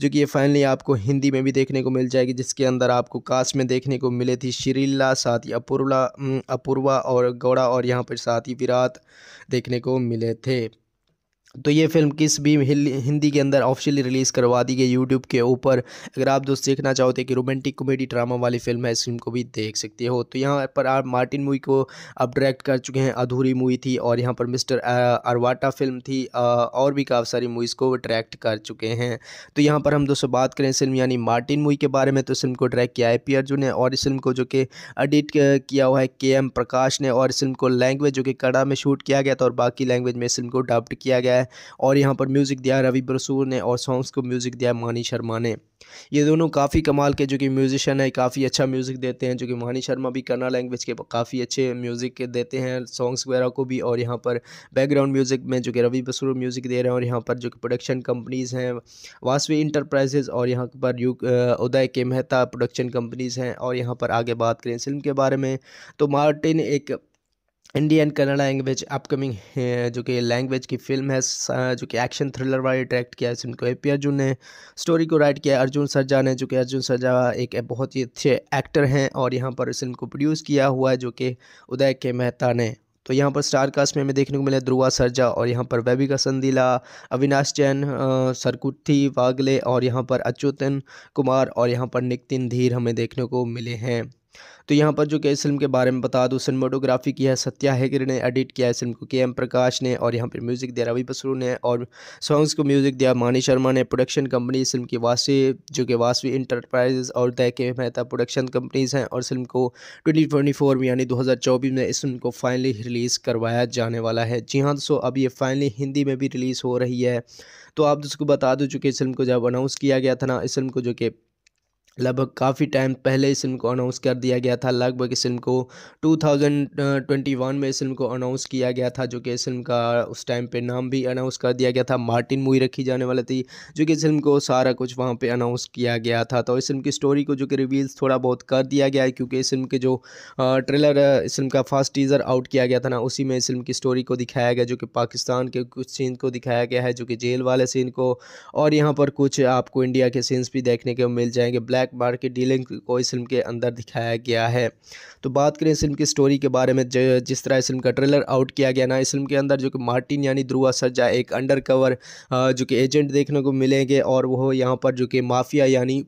जो कि ये फाइनली आपको हिंदी में भी देखने को मिल जाएगी जिसके अंदर आपको कास्ट में देखने को मिले थी शरीला साथ ही अपूर्वा अपूर्वा और गौड़ा और यहाँ पर साथ ही विराट देखने को मिले थे तो ये फिल्म किस भी हिंदी के अंदर ऑफिशियली रिलीज़ करवा दी गई यूट्यूब के ऊपर अगर आप दोस्त देखना चाहो तो रोमांटिक कॉमेडी ड्रामा वाली फिल्म है इस फिल्म को भी देख सकते हो तो यहाँ पर आप मार्टिन मूवी को अब डायरेक्ट कर चुके हैं अधूरी मूवी थी और यहाँ पर मिस्टर अरवाटा फिल्म थी और भी काफ़ी सारी मूवीज़ को डायरेक्ट कर चुके हैं तो यहाँ पर हम दोस्तों बात करें फिल्म यानी मार्टिन मूवी के बारे में तो फिल्म को डायरेक्ट किया है पी अर्जुन ने और इस फिल्म को जो कि एडिट किया हुआ है के एम प्रकाश ने और इस फिल्म को लैंग्वेज जो कि कड़ा में शूट किया गया था और बाकी लैंग्वेज में इस फिल्म को अडाप्ट किया गया है और यहाँ पर म्यूज़िक दिया रवि बसूर ने और सॉन्ग्स को म्यूज़िक दिया मानी शर्मा ने ये दोनों काफ़ी कमाल के जो कि म्यूज़िशन है काफ़ी अच्छा म्यूज़िक देते हैं जो कि मानी शर्मा भी कन्ना लैंग्वेज के काफ़ी अच्छे म्यूज़िक देते हैं सॉन्ग्स वगैरह को भी और यहाँ पर बैकग्राउंड म्यूज़िक में जो कि रवि बसूर म्यूज़िक दे रहे हैं और यहाँ पर जो कि प्रोडक्शन कंपनीज़ हैं वासवी इंटरप्राइजेज और यहाँ पर यू उदय के मेहता प्रोडक्शन कंपनीज़ हैं और यहाँ पर आगे बात करें फिल्म के बारे में तो मार्टिन एक इंडियन कन्नड़ लैंग्वेज अपकमिंग जो कि लैंग्वेज की फिल्म है जो कि एक्शन थ्रिलर वाली डायरेक्ट किया है इनको ए पी अर्जुन ने स्टोरी को राइट किया अर्जुन सरजा ने जो कि अर्जुन सरजा एक बहुत ही अच्छे एक्टर हैं और यहाँ पर इस फिल्म को प्रोड्यूस किया हुआ है जो कि उदय के मेहता ने तो यहाँ पर स्टार कास्ट में हमें देखने को मिला ध्रुवा सरजा और यहाँ पर वैबिका संदीला अविनाश जैन सरकुट्ठी वागले और यहाँ पर अच्युतन कुमार और यहाँ पर नितिन धीर हमें देखने को मिले हैं तो यहाँ पर जो कि इस फिल्म के बारे में बता दूँ सिनेमाटोग्राफी की है सत्या हैगर ने एडिट किया है फिल्म को के एम प्रकाश ने और यहाँ पर म्यूज़िक दिया रवि बसरू ने और सॉन्ग्स को म्यूज़िक दिया मानी शर्मा ने प्रोडक्शन कंपनी इस फिल्म की वासी जो कि वासवी इंटरप्राइजेज और तय के मेहता प्रोडक्शन कंपनीज़ हैं और फिल्म को ट्वेंटी ट्वेंटी फोर में यानी दो हज़ार चौबीस में इस फिल्म को फाइनली रिलीज़ करवाया जाने वाला है जी हाँ दोस्तों अब ये फाइनली हिंदी में भी रिलीज़ हो रही है तो आप दोस्तों को बता दो चुके इस फिल्म को जब अनाउंस किया गया था ना इस फिल्म को जो कि लगभग काफ़ी टाइम पहले इस फिल्म को अनाउंस कर दिया गया था लगभग इस फिल्म को 2021 में इस फिल्म को अनाउंस किया गया था जो कि इस फिल्म का उस टाइम पे नाम भी अनाउंस कर दिया गया था मार्टिन मूवी रखी जाने वाली थी जो कि इस फिल्म को सारा कुछ वहाँ पे अनाउंस किया गया था तो इस फिल्म की स्टोरी को जो कि रिवील्स थोड़ा बहुत कर दिया गया है क्योंकि इस फिल्म के जो ट्रेलर इस फिल्म का फर्स्ट टीज़र आउट किया गया था ना उसी में इस फिल्म की स्टोरी को दिखाया गया जो कि पाकिस्तान के कुछ सीन को दिखाया गया है जो कि जेल वाले सीन को और यहाँ पर कुछ आपको इंडिया के सीन्स भी देखने को मिल जाएंगे ब्लैक ब्लैक मार्केट डीलिंग को इस फिल्म के अंदर दिखाया गया है तो बात करें इस फिल्म की स्टोरी के बारे में जिस तरह इस फिल्म का ट्रेलर आउट किया गया ना इस फिल्म के अंदर जो कि मार्टिन यानी ध्रुआ सज्जा एक अंडर जो कि एजेंट देखने को मिलेंगे और वो यहाँ पर जो कि माफिया यानी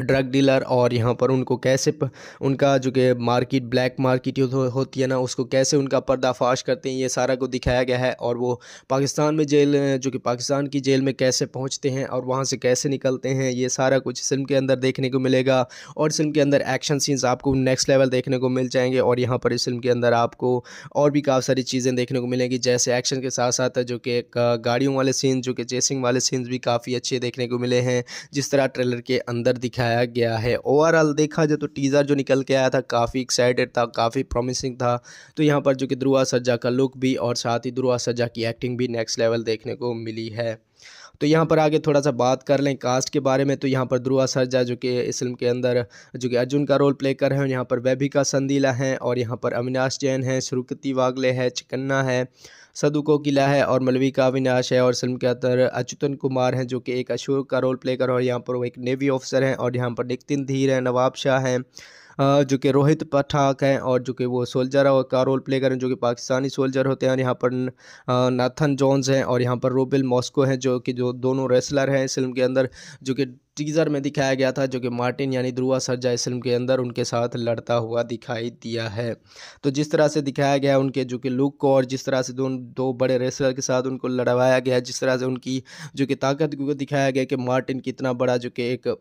ड्रग डीलर और यहाँ पर उनको कैसे प, उनका जो कि मार्केट ब्लैक मार्केट हो, होती है ना उसको कैसे उनका पर्दाफाश करते हैं ये सारा को दिखाया गया है और वो पाकिस्तान में जेल जो कि पाकिस्तान की जेल में कैसे पहुँचते हैं और वहाँ से कैसे निकलते हैं ये सारा कुछ फिल्म के अंदर देखने को मिलेगा और फिल्म के अंदर एक्शन सीन्स आपको नेक्स्ट लेवल देखने को मिल जाएंगे और यहाँ पर इस फिल्म के अंदर आपको और भी काफ़ी सारी चीज़ें देखने को मिलेंगी जैसे एक्शन के साथ साथ जो कि गाड़ियों वाले सीन जो कि चेसिंग वाले सीन्स भी काफ़ी अच्छे देखने को मिले हैं जिस तरह ट्रेलर के अंदर दिखाया दिखाया गया है ओवरऑल देखा जाए तो टीज़र जो निकल के आया था काफ़ी एक्साइटेड था काफ़ी प्रॉमिसिंग था तो यहाँ पर जो कि ध्रुआ सज्जा का लुक भी और साथ ही ध्रुआ सज्जा की एक्टिंग भी नेक्स्ट लेवल देखने को मिली है तो यहाँ पर आगे थोड़ा सा बात कर लें कास्ट के बारे में तो यहाँ पर ध्रुआ सरजा जो कि इस फिल्म के अंदर जो कि अर्जुन का रोल प्ले कर रहे हैं यहाँ पर वैभिका संदीला हैं और यहाँ पर अविनाश जैन हैं श्रुकति वागले है चिकन्ना है सदु को किला है और मलवी का है और फिल्म के अंदर अच्युतन कुमार हैं जो कि एक अशोर का रोल प्ले कर रहे हैं यहाँ पर वो एक नेवी ऑफिसर हैं और यहाँ पर नितिन धीर हैं नवाब शाह हैं जो कि रोहित पठाक हैं और जो कि वो सोल्जर और का रोल प्ले करें जो कि पाकिस्तानी सोल्जर होते हैं यहाँ पर नाथन जॉन्स हैं और यहाँ पर रोबिल मॉस्को हैं जो कि जो दोनों रेसलर हैं इस फिल्म के अंदर जो कि टीज़र में दिखाया गया था जो कि मार्टिन यानी ध्रुआ सरजा इस फिल्म के अंदर उनके साथ लड़ता हुआ दिखाई दिया है तो जिस तरह से दिखाया गया उनके जो कि लुक को और जिस तरह से दो दो बड़े रेसलर के साथ उनको लड़वाया गया जिस तरह से उनकी जो कि ताकत को दिखाया गया कि मार्टिन कितना बड़ा जो कि एक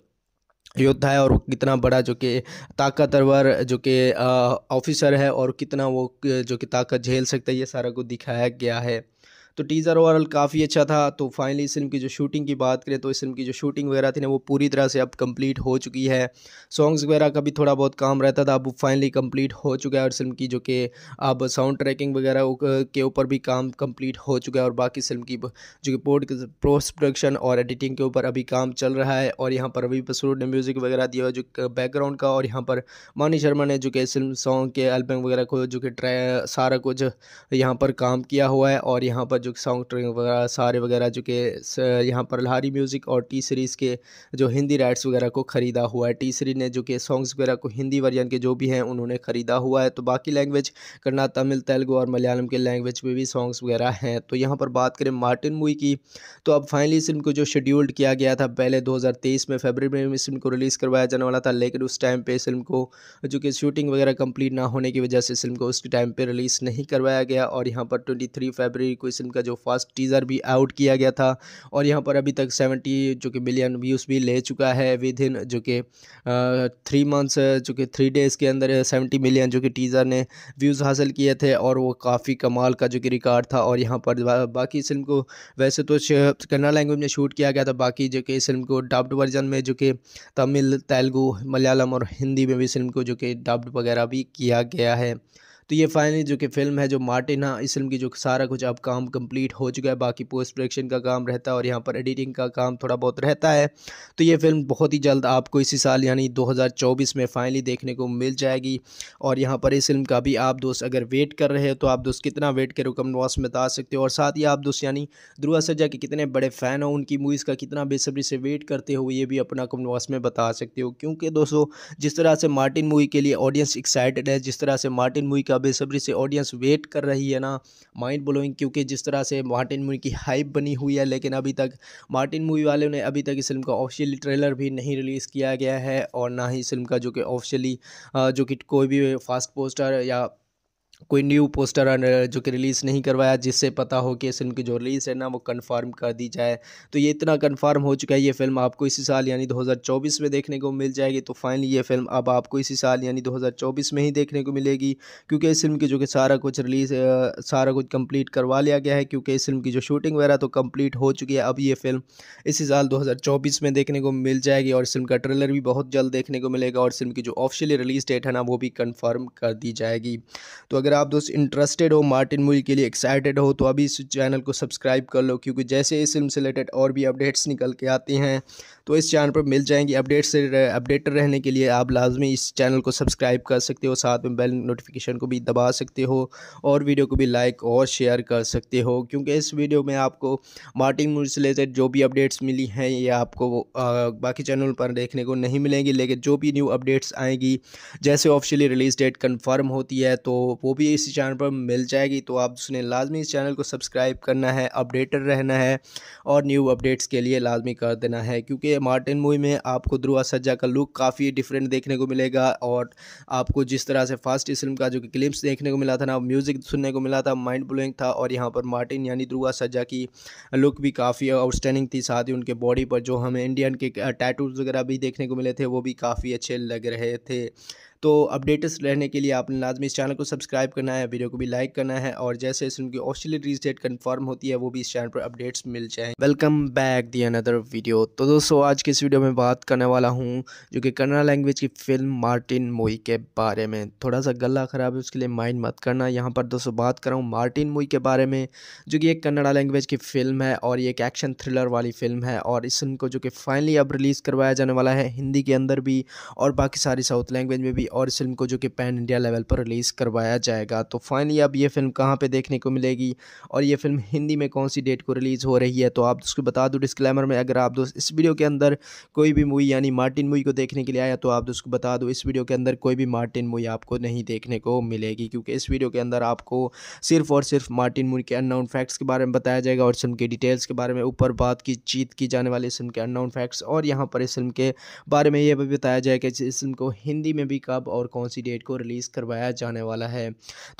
योद्धा है और वो कितना बड़ा जो कि ताकतवर जो कि ऑफिसर है और कितना वो जो कि ताकत झेल सकता है ये सारा कुछ दिखाया गया है तो टीज़र ओवरऑल काफ़ी अच्छा था तो फाइनली इस फिल्म की जो शूटिंग की बात करें तो इस फिल्म की जो शूटिंग वगैरह थी ना वो पूरी तरह से अब कंप्लीट हो चुकी है सॉन्ग्स वगैरह का भी थोड़ा बहुत काम रहता था अब फाइनली कंप्लीट हो चुका है और फिल्म की जो कि अब साउंड ट्रैकिंग वगैरह के ऊपर भी काम कम्प्लीट हो चुका है और बाकी फिल्म की जो कि पोस्ट प्रोडक्शन और एडिटिंग के ऊपर अभी काम चल रहा है और यहाँ पर अभी पसूर ने म्यूज़िक वगैरह दिया जो बैकग्राउंड का और यहाँ पर मानी शर्मा ने जो कि फिल्म सॉन्ग के एल्बम वगैरह को जो कि सारा कुछ यहाँ पर काम किया हुआ है और यहाँ पर जो कि सॉन्ग ट्रेन वगैरह सारे वगैरह जो कि यहाँ पर लहारी म्यूज़िक और टी सीरीज़ के जो हिंदी राइट्स वगैरह को ख़रीदा हुआ है टी सीरीज ने जो कि सॉन्ग्स वगैरह को हिंदी वर्जन के जो भी हैं उन्होंने ख़रीदा हुआ है तो बाकी लैंग्वेज करना तमिल तेलुगु और मलयालम के लैंग्वेज में भी सॉन्ग्स वगैरह हैं तो यहाँ पर बात करें मार्टिन मूवी की तो अब फाइनली इस फिल्म को जो शेड्यूल्ड किया गया था पहले दो में फेबरी में इस फिल्म को रिलीज़ करवाया जाने वाला था लेकिन उस टाइम पर इस फिल्म को जो कि शूटिंग वगैरह कंप्लीट ना होने की वजह से इस फिल्म को उस टाइम पर रिलीज़ नहीं करवाया गया और यहाँ पर ट्वेंटी थ्री फरवरी को इस फिल्म का जो फर्स्ट टीज़र भी आउट किया गया था और यहाँ पर अभी तक सेवेंटी जो कि बिलियन व्यूज़ भी ले चुका है विद इन जो कि थ्री मंथ्स जो कि थ्री डेज़ के अंदर सेवेंटी मिलियन जो कि टीज़र ने व्यूज़ हासिल किए थे और वो काफ़ी कमाल का जो कि रिकॉर्ड था और यहाँ पर बा, बाकी फिल्म को वैसे तो कन्ना लैंग्वेज में शूट किया गया था बाकी जो कि इस फिल्म को डब्ड वर्जन में जो कि तमिल तेलुगू मलयालम और हिंदी में भी फिल्म को जो कि डब्ड वगैरह भी किया गया है तो ये फाइनली जो कि फिल्म है जो मार्टिन हाँ इस फिल्म की जो सारा कुछ अब काम कंप्लीट हो चुका है बाकी पोस्ट प्रोडक्शन का काम रहता है और यहाँ पर एडिटिंग का काम थोड़ा बहुत रहता है तो ये फिल्म बहुत ही जल्द आपको इसी साल यानी 2024 में फाइनली देखने को मिल जाएगी और यहाँ पर इस फिल्म का भी आप दोस्त अगर वेट कर रहे हो तो आप दोस्त कितना वेट करो कम बॉक्स में बता सकते हो और साथ ही आप दोस्त यानी ध्रुआ सज्जा के कितने बड़े फ़ैन हो उनकी मूवीज़ का कितना बेसब्री से वेट करते हो ये भी अपना कम बॉक्स में बता सकते हो क्योंकि दोस्तों जिस तरह से मार्टिन मूवी के लिए ऑडियंस एक्साइटेड है जिस तरह से मार्टिन मूवी का जिसका बेसब्री से ऑडियंस वेट कर रही है ना माइंड ब्लोइंग क्योंकि जिस तरह से मार्टिन मूवी की हाइप बनी हुई है लेकिन अभी तक मार्टिन मूवी वाले ने अभी तक इस फिल्म का ऑफिशियली ट्रेलर भी नहीं रिलीज़ किया गया है और ना ही इस फिल्म का जो कि ऑफिशियली जो कि कोई भी फास्ट पोस्टर या कोई न्यू पोस्टर जो कि रिलीज़ नहीं करवाया जिससे पता हो कि इस फिल्म की जो रिलीज़ है ना वो कंफर्म कर दी जाए तो ये इतना कंफर्म हो चुका है ये फिल्म आपको इसी साल यानी 2024 में देखने को मिल जाएगी तो फाइनली ये फिल्म अब आपको इसी साल यानी 2024 में ही देखने को मिलेगी क्योंकि इस फिल्म की जो कि सारा कुछ रिलीज़ सारा कुछ कम्प्लीट करवा लिया गया है क्योंकि इस फिल्म की जो शूटिंग वगैरह तो कम्प्लीट हो चुकी है अब ये फिल्म इसी साल दो में देखने को मिल जाएगी और फिल्म का ट्रेलर भी बहुत जल्द देखने को मिलेगा और फिल्म की जो ऑफिशियली रिलीज़ डेट है ना वो भी कन्फर्म कर दी जाएगी तो अगर आप दोस्त इंटरेस्टेड हो मार्टिन मूवी के लिए एक्साइटेड हो तो अभी इस चैनल को सब्सक्राइब कर लो क्योंकि जैसे इस फिल्म से रिलेटेड और भी अपडेट्स निकल के आती हैं तो इस चैनल पर मिल जाएंगी अपडेट से अपडेटेड रहने के लिए आप लाजमी इस चैनल को सब्सक्राइब कर सकते हो साथ में बेल नोटिफिकेशन को भी दबा सकते हो और वीडियो को भी लाइक और शेयर कर सकते हो क्योंकि इस वीडियो में आपको मार्टिन मूवी से रिलेटेड जो भी अपडेट्स मिली हैं ये आपको बाकी चैनल पर देखने को नहीं मिलेंगी लेकिन जो भी न्यू अपडेट्स आएंगी जैसे ऑफिशियली रिलीज़ डेट कन्फर्म होती है तो वो भी इसी चैनल पर मिल जाएगी तो आप उसने लाजमी इस चैनल को सब्सक्राइब करना है अपडेटेड रहना है और न्यू अपडेट्स के लिए लाजमी कर देना है क्योंकि मार्टिन मूवी में आपको ध्रुआ सज्जा का लुक काफ़ी डिफरेंट देखने को मिलेगा और आपको जिस तरह से फास्ट इस फिल्म का जो कि क्लिप्स देखने को मिला था ना म्यूज़िक सुनने को मिला था माइंड ब्लोइंग था और यहाँ पर मार्टिन यानी ध्रुआ सज्जा की लुक भी काफ़ी आउटस्टैंडिंग थी साथ ही उनके बॉडी पर जो हमें इंडियन के टैटूज वगैरह भी देखने को मिले थे वो भी काफ़ी अच्छे लग रहे थे तो अपडेट्स रहने के लिए आपने लाजमी इस चैनल को सब्सक्राइब करना है वीडियो को भी लाइक करना है और जैसे जैसे उनकी ऑफिशियल रिलीज डेट कन्फर्म होती है वो भी इस चैनल पर अपडेट्स मिल जाए welcome back the another video तो दोस्तों आज के इस वीडियो में बात करने वाला हूँ जो कि कन्नड़ा लैंग्वेज की फिल्म मार्टिन मोई के बारे में थोड़ा सा गला ख़राब है उसके लिए माइंड मत करना यहाँ पर दोस्तों बात कर रहा हूँ मार्टिन मोई के बारे में जो कि एक कन्नड़ा लैंग्वेज की फिल्म है और ये एक एक्शन थ्रिलर वाली फिल्म है और इस फिल्म को जो कि फाइनली अब रिलीज़ करवाया जाने वाला है हिंदी के अंदर भी और बाकी सारी साउथ लैंग्वेज में भी और इस फिल्म को जो कि पैन इंडिया लेवल पर रिलीज़ करवाया जाएगा तो फाइनली अब ये फिल्म कहाँ पे देखने को मिलेगी और ये फिल्म हिंदी में कौन सी डेट को रिलीज़ हो रही है तो आप उसको बता दो डिस्क्लेमर में अगर आप दोस्त इस वीडियो के अंदर कोई भी मूवी यानी मार्टिन मूवी को देखने के लिए आया तो आप उसको बता दो इस वीडियो के अंदर कोई भी मार्टिन मूवी आपको नहीं देखने को मिलेगी क्योंकि इस वीडियो के अंदर आपको सिर्फ और सिर्फ मार्टिन मूवी के अननाउन फैक्ट्स के बारे में बताया जाएगा और फिल्म की डिटेल्स के बारे में ऊपर बात की जीत की जाने वाली फिल्म के अननाउन फैक्ट्स और यहाँ पर इस फिल्म के बारे में ये भी बताया जाएगा कि इस फिल्म को हिंदी में भी कब कब और कौन सी डेट को रिलीज़ करवाया जाने वाला है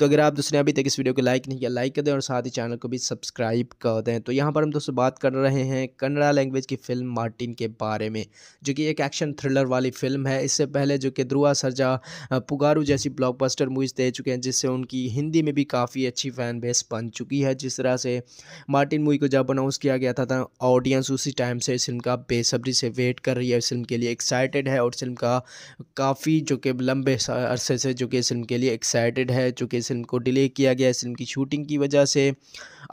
तो अगर आप दोस्तों ने अभी तक इस वीडियो को लाइक नहीं किया लाइक कर दें और साथ ही चैनल को भी सब्सक्राइब कर दें तो यहाँ पर हम दोस्तों बात कर रहे हैं कन्नड़ा लैंग्वेज की फ़िल्म मार्टिन के बारे में जो कि एक एक्शन थ्रिलर वाली फिल्म है इससे पहले जो कि ध्रुआ सरजा पुगारू जैसी ब्लॉकबस्टर मूवीज़ दे चुके हैं जिससे उनकी हिंदी में भी काफ़ी अच्छी फ़ैन बेस बन चुकी है जिस तरह से मार्टिन मूवी को जब अनाउंस किया गया था ऑडियंस उसी टाइम से इस फिल्म का बेसब्री से वेट कर रही है फिल्म के लिए एक्साइटेड है और फिल्म का काफ़ी जो कि लंबे अरसे से जो कि इस फिल्म के लिए एक्साइटेड है चूँकि इस फिल्म को डिले किया गया इस फिल्म की शूटिंग की वजह से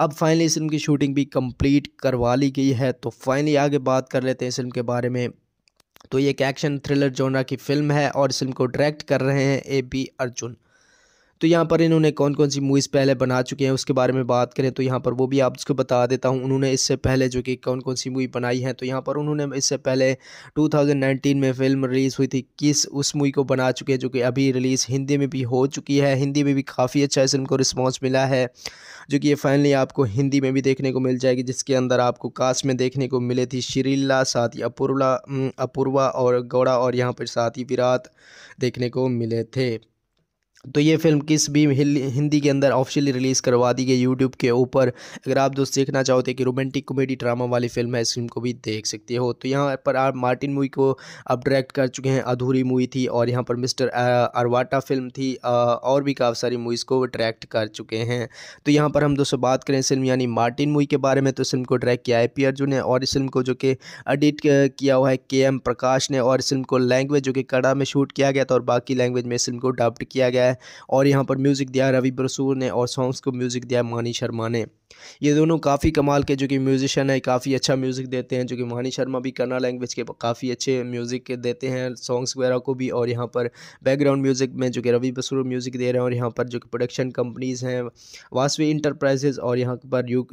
अब फाइनली इस फिल्म की शूटिंग भी कंप्लीट करवा ली गई है तो फाइनली आगे बात कर लेते हैं इस फिल्म के बारे में तो ये एक एक्शन थ्रिलर जोनरा की फिल्म है और इस फिल्म को डायरेक्ट कर रहे हैं ए बी अर्जुन तो यहाँ पर इन्होंने कौन कौन सी मूवीज़ पहले बना चुके हैं उसके बारे में बात करें तो यहाँ पर वो भी आप उसको बता देता हूँ उन्होंने इससे पहले जो कि कौन कौन सी मूवी बनाई है तो यहाँ पर उन्होंने इससे पहले टू में फिल्म रिलीज़ हुई थी किस उस मूवी को बना चुके हैं जो कि अभी रिलीज़ हिंदी में भी हो चुकी है हिंदी में भी काफ़ी अच्छा इस फिल्म को रिस्पॉन्स मिला है जो कि ये फाइनली आपको हिंदी में भी देखने को मिल जाएगी जिसके अंदर आपको कास्ट में देखने को मिले थी श्रीला साथ ही अपूर्वा अपूर्वा और गौड़ा और यहाँ पर साथ ही विराट देखने को मिले थे तो ये फिल्म किस भी हिंदी के अंदर ऑफिशियली रिलीज़ करवा दी गई यूट्यूब के ऊपर अगर आप दोस्त देखना चाहते हैं कि रोमांटिक कॉमेडी ड्रामा वाली फिल्म है इस फिल्म को भी देख सकते हो तो यहाँ पर आप मार्टिन मूवी को अब डायरेक्ट कर चुके हैं अधूरी मूवी थी और यहाँ पर मिस्टर अरवाटा फिल्म थी और भी काफ़ी सारी मूवीज़ को डायरेक्ट कर चुके हैं तो यहाँ पर हम दोस्तों बात करें फिल्म यानी मार्टिन मूवी के बारे में तो फिल्म को डायरेक्ट किया है पी अर्जुन ने और इस फिल्म को जो कि एडिट किया हुआ है के एम प्रकाश ने और इस फिल्म को लैंग्वेज जो कि कड़ा में शूट किया गया था और बाकी लैंग्वेज में इस फिल्म को अडाप्ट किया गया है है और यहाँ पर म्यूज़िक दिया रवि बसूर ने और सॉन्ग्स को म्यूज़िक दिया मानी शर्मा ने ये दोनों काफ़ी कमाल के जो कि म्यूज़िशन है काफ़ी अच्छा म्यूज़िक देते हैं जो कि मानी शर्मा भी कन्ना लैंग्वेज के काफ़ी अच्छे म्यूज़िक देते हैं सॉन्ग्स वगैरह को भी और यहाँ पर बैकग्राउंड म्यूज़िक में जो कि रवि बसूर म्यूज़िक दे रहे हैं और यहाँ पर जो कि प्रोडक्शन कंपनीज़ हैं वासवी इंटरप्राइजेज़ और यहाँ पर यू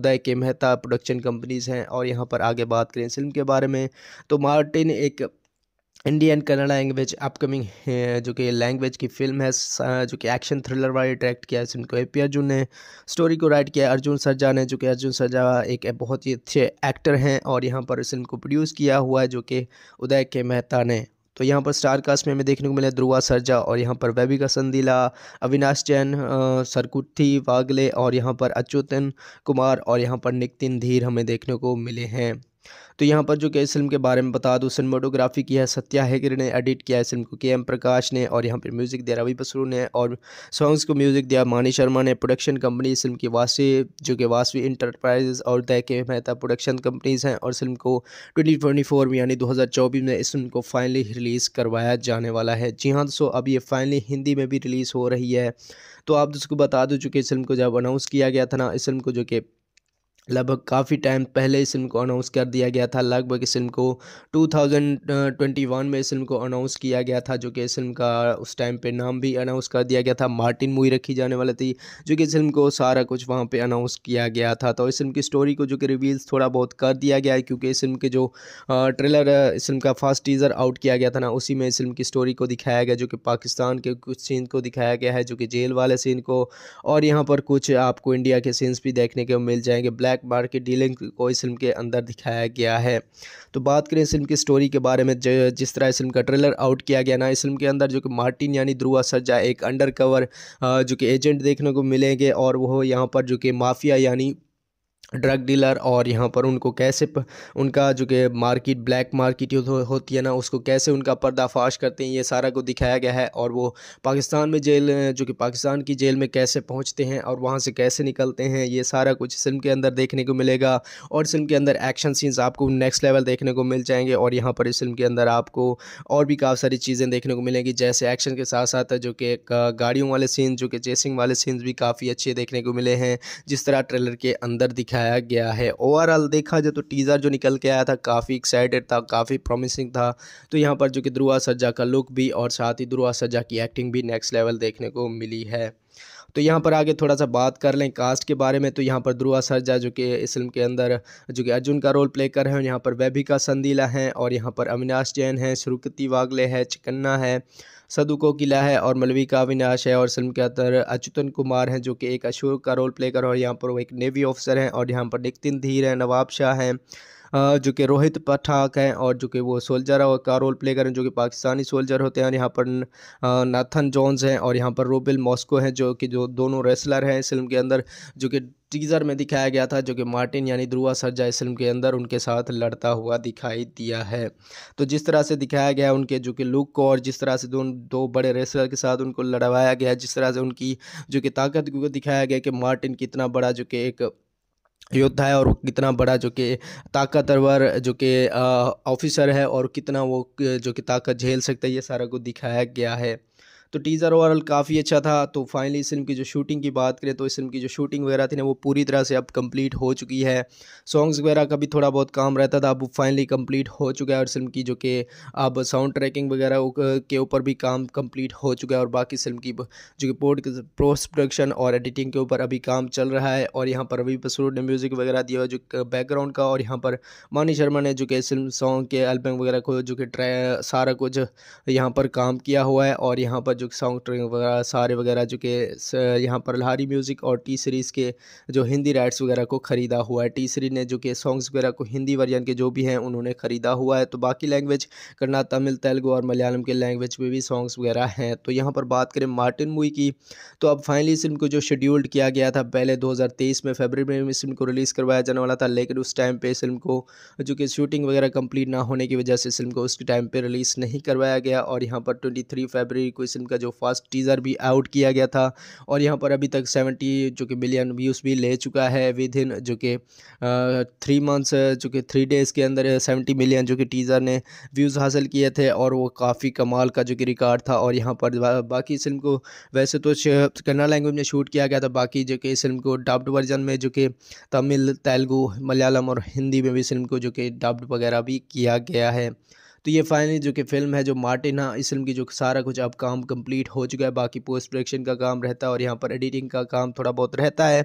उदय के मेहता प्रोडक्शन कंपनीज़ हैं और यहाँ पर आगे बात करें फिल्म के बारे में तो मार्टिन एक इंडियन कन्नड़ा लैंग्वेज अपकमिंग जो कि लैंग्वेज की फिल्म है जो कि एक्शन थ्रिलर वाली डायरेक्ट किया है इसमें को ए पी अर्जुन ने स्टोरी को राइट किया अर्जुन सरजा ने जो कि अर्जुन सरजा एक बहुत ही अच्छे एक्टर हैं और यहाँ पर इस फिल्म को प्रोड्यूस किया हुआ है जो कि उदय के मेहता ने तो यहाँ पर स्टार कास्ट में हमें देखने को मिला ध्रुआ सरजा और यहाँ पर वैबिका संदीला अविनाश जैन सरकुट्ठी वागले और यहाँ पर अच्युतन कुमार और यहाँ पर नितिन धीर हमें देखने को मिले हैं तो यहाँ पर जो कि इस फिल्म के बारे में बता दूँ सिनेमाटोग्राफी की है सत्या हैगर ने एडिट किया है फिल्म को के एम प्रकाश ने और यहाँ पर म्यूज़िक दिया रवि बसरू ने और सॉन्ग्स को म्यूज़िक दिया मानी शर्मा ने प्रोडक्शन कंपनी इस फिल्म की वासी जो कि वासवी इंटरप्राइजेज और तय के मेहता प्रोडक्शन कंपनीज़ हैं और फिल्म को ट्वेंटी ट्वेंटी फोर में यानी दो हज़ार चौबीस में इस फिल्म को फाइनली रिलीज़ करवाया जाने वाला है जी हाँ दोस्तों अब ये फाइनली हिंदी में भी रिलीज़ हो रही है तो आप दोस्तों बता दो चूँकि इस फिल्म को जब अनाउंस किया गया था ना इस फिल्म को जो कि लगभग काफ़ी टाइम पहले इस फिल्म को अनाउंस कर दिया गया था लगभग इस फिल्म को 2021 में इस फिल्म को अनाउंस किया गया था जो कि इस फिल्म का उस टाइम पे नाम भी अनाउंस कर दिया गया था मार्टिन मूवी रखी जाने वाली थी जो कि इस फिल्म को सारा कुछ वहाँ पे अनाउंस किया गया था तो इस फिल्म की स्टोरी को जो कि रिवील्स थोड़ा बहुत कर दिया गया है क्योंकि इस फिल्म के जो ट्रेलर इस फिल्म का फर्स्ट टीज़र आउट किया गया था ना उसी में इस फिल्म की स्टोरी को दिखाया गया जो कि पाकिस्तान के कुछ सीन को दिखाया गया है जो कि जेल वाले सीन को और यहाँ पर कुछ आपको इंडिया के सीन्स भी देखने को मिल जाएंगे ब्लैक ब्लैक मार्केट डीलिंग को इस फिल्म के अंदर दिखाया गया है तो बात करें इस फिल्म की स्टोरी के बारे में जिस तरह इस फिल्म का ट्रेलर आउट किया गया ना इस फिल्म के अंदर जो कि मार्टिन यानी ध्रुआ सर्जा एक अंडर जो कि एजेंट देखने को मिलेंगे और वो यहाँ पर जो कि माफिया यानी ड्रग डीलर और यहाँ पर उनको कैसे प, उनका जो कि मार्केट ब्लैक मार्केट हो, होती है ना उसको कैसे उनका पर्दाफाश करते हैं ये सारा को दिखाया गया है और वो पाकिस्तान में जेल जो कि पाकिस्तान की जेल में कैसे पहुँचते हैं और वहाँ से कैसे निकलते हैं ये सारा कुछ फिल्म के अंदर देखने को मिलेगा और फिल्म के अंदर एक्शन सीन्स आपको नेक्स्ट लेवल देखने को मिल जाएंगे और यहाँ पर इस फिल्म के अंदर आपको और भी काफ़ी सारी चीज़ें देखने को मिलेंगी जैसे एक्शन के साथ साथ जो कि गाड़ियों वाले सीन जो कि चेसिंग वाले सीन्स भी काफ़ी अच्छे देखने को मिले हैं जिस तरह ट्रेलर के अंदर दिखा दिखाया गया है ओवरऑल देखा जाए तो टीज़र जो निकल के आया था काफ़ी एक्साइटेड था काफ़ी प्रॉमिसिंग था तो यहाँ पर जो कि ध्रुआ सज्जा का लुक भी और साथ ही ध्रुआ सज्जा की एक्टिंग भी नेक्स्ट लेवल देखने को मिली है तो यहाँ पर आगे थोड़ा सा बात कर लें कास्ट के बारे में तो यहाँ पर ध्रुआ सरजा जो कि इस फिल्म के अंदर जो कि अर्जुन का रोल प्ले कर रहे हैं यहाँ पर वैभिका संदीला हैं और यहाँ पर अविनाश जैन हैं श्रुकृति वागले है चिकन्ना है सदुको किला है और मलवी का है और फिल्म के अंदर अच्युतन कुमार हैं जो कि एक अशोक का रोल प्ले कर और यहाँ पर वो एक नेवी ऑफिसर हैं और यहाँ पर नितिन धीर हैं नवाब शाह हैं जो कि रोहित पठाक हैं और जो कि वो सोल्जर का रोल प्ले करें जो कि पाकिस्तानी सोल्जर होते हैं और यहाँ पर नाथन जॉन्स हैं और यहाँ पर रोबिल मॉस्को हैं जो कि जो दोनों रेसलर हैं इस फिल्म के अंदर जो कि टीजर में दिखाया गया था जो कि मार्टिन यानी ध्रुवा सरजा इस फिल्म के अंदर उनके साथ लड़ता हुआ दिखाई दिया है तो जिस तरह से दिखाया गया उनके जो कि लुक को और जिस तरह से दोनों दो बड़े रेसलर के साथ उनको लड़वाया गया जिस तरह से उनकी जो कि ताकत को दिखाया गया कि मार्टिन कितना बड़ा जो कि एक योद्धा है और कितना बड़ा जो कि ताकतवर जो कि ऑफिसर है और कितना वो जो कि ताकत झेल सकता है ये सारा कुछ दिखाया गया है तो टीज़र ओवरऑल काफ़ी अच्छा था तो फाइनली इस फिल्म की जो शूटिंग की बात करें तो इस फिल्म की जो शूटिंग वगैरह थी ना वो पूरी तरह से अब कंप्लीट हो चुकी है सॉन्ग्स वगैरह का भी थोड़ा बहुत काम रहता था अब फाइनली कंप्लीट हो चुका है और फिल्म की जो कि अब साउंड ट्रैकिंग वगैरह के ऊपर भी काम कम्प्लीट हो चुका है और बाकी फिल्म की जो कि पोर्ट पोस्ट प्रोडक्शन और एडिटिंग के ऊपर अभी काम चल रहा है और यहाँ पर रवि बसरूर ने म्यूज़िक वगैरह दिया हुआ जो बैकग्राउंड का और यहाँ पर मानी शर्मा ने जो कि फिल्म सॉन्ग के एल्बम वगैरह को जो कि सारा कुछ यहाँ पर काम किया हुआ है और यहाँ पर जो कि साउंड ट्रैक वगैरह सारे वगैरह जो कि यहाँ पर लहारी म्यूज़िक और टी सीरीज़ के जो हिंदी राइट्स वगैरह को ख़रीदा हुआ है टी सीरीज ने जो कि सॉन्ग्स वगैरह को हिंदी वर्जन के जो भी हैं उन्होंने ख़रीदा हुआ है तो बाकी लैंग्वेज करना तमिल तेलुगु और मलयालम के लैंग्वेज में भी सॉन्ग्स वगैरह हैं तो यहाँ पर बात करें मार्टिन मूवी की तो अब फाइनली इस फिल्म को जो शेड्यूल्ड किया गया था पहले दो में फेबर में इस फिल्म को रिलीज़ करवाया जाने वाला था लेकिन उस टाइम पर फिल्म को जो कि शूटिंग वगैरह कंप्लीट ना होने की वजह से फिल्म को उस टाइम पर रिलीज़ नहीं करवाया गया और यहाँ पर ट्वेंटी फरवरी को इस फिल्म का जो फर्स्ट टीज़र भी आउट किया गया था और यहाँ पर अभी तक सेवेंटी जो कि बिलियन व्यूज़ भी ले चुका है विद इन जो कि थ्री मंथ्स जो कि थ्री डेज़ के अंदर सेवेंटी मिलियन जो कि टीज़र ने व्यूज़ हासिल किए थे और वो काफ़ी कमाल का जो कि रिकॉर्ड था और यहाँ पर बा, बाकी फिल्म को वैसे तो कन्नड़ लैंग्वेज में शूट किया गया था बाकी जो कि इस फिल्म को डब्ड वर्जन में जो कि तमिल तेलुगू मलयालम और हिंदी में भी फिल्म को जो कि डब्ड वगैरह भी किया गया है तो ये फाइनली जो कि फिल्म है जो मार्टिन हाँ इस फिल्म की जो सारा कुछ अब काम कंप्लीट हो चुका है बाकी पोस्ट प्रोडक्शन का काम रहता है और यहाँ पर एडिटिंग का काम थोड़ा बहुत रहता है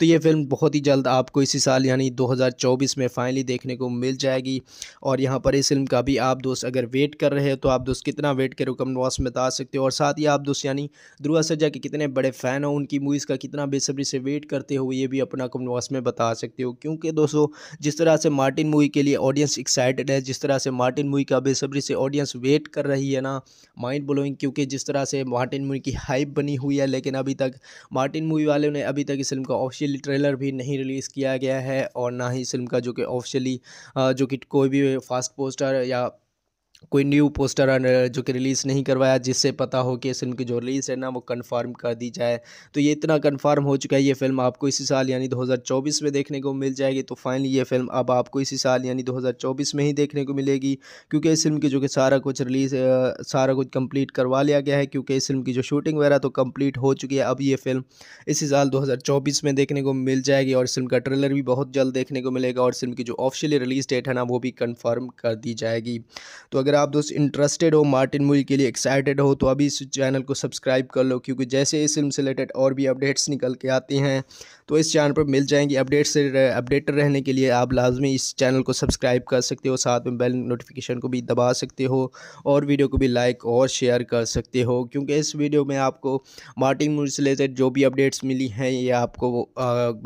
तो ये फिल्म बहुत ही जल्द आपको इसी साल यानी 2024 में फाइनली देखने को मिल जाएगी और यहाँ पर इस फिल्म का भी आप दोस्त अगर वेट कर रहे हो तो आप दोस्त कितना वेट करो कम बॉक्स में बता सकते हो और साथ ही आप दोस्त यानी ध्रुआ सज्जा के कितने बड़े फ़ैन हो उनकी मूवीज़ का कितना बेसब्री से वेट करते हो ये भी अपना कम बॉक्स में बता सकते हो क्योंकि दोस्तों जिस तरह से मार्टिन मूवी के लिए ऑडियंस एक्साइटेड है जिस तरह से मार्टिन मूवी का बेसब्री से ऑडियंस वेट कर रही है ना माइंड ब्लोइंग क्योंकि जिस तरह से मार्टिन मूवी की हाइप बनी हुई है लेकिन अभी तक मार्टिन मूवी वालों ने अभी तक इस फिल्म का ऑफिशियली ट्रेलर भी नहीं रिलीज़ किया गया है और ना ही इस फिल्म का जो कि ऑफिशियली जो कि कोई भी फास्ट पोस्टर या कोई न्यू पोस्टर जो कि रिलीज़ नहीं करवाया जिससे पता हो कि इस फिल्म की जो रिलीज़ है ना वो कंफर्म कर दी जाए तो ये इतना कंफर्म हो चुका है ये फिल्म आपको इसी साल यानी 2024 में देखने को मिल जाएगी तो फाइनली ये फिल्म अब आपको इसी साल यानी 2024 में ही देखने को मिलेगी क्योंकि इस फिल्म की जो कि सारा कुछ रिलीज़ सारा कुछ कम्प्लीट करवा लिया गया है क्योंकि इस फिल्म की जो शूटिंग वगैरह तो कम्प्लीट हो चुकी है अब ये फिल्म इसी साल दो में देखने को मिल जाएगी और फिल्म का ट्रेलर भी बहुत जल्द देखने को मिलेगा और फिल्म की जो ऑफिशियली रिलीज़ डेट है ना वो भी कन्फर्म कर दी जाएगी तो अगर अगर आप दोस्त इंटरेस्टेड हो मार्टिन मूवी के लिए एक्साइटेड हो तो अभी इस चैनल को सब्सक्राइब कर लो क्योंकि जैसे इस फिल्म से रिलेटेड और भी अपडेट्स निकल के आते हैं तो इस चैनल पर मिल जाएंगी अपडेट्स अपडेटेड रहने के लिए आप लाजमी इस चैनल को सब्सक्राइब कर सकते हो साथ में बेल नोटिफिकेशन को भी दबा सकते हो और वीडियो को भी लाइक और शेयर कर सकते हो क्योंकि इस वीडियो में आपको मार्टिन मूवी से रिलेटेड जो भी अपडेट्स मिली हैं ये आपको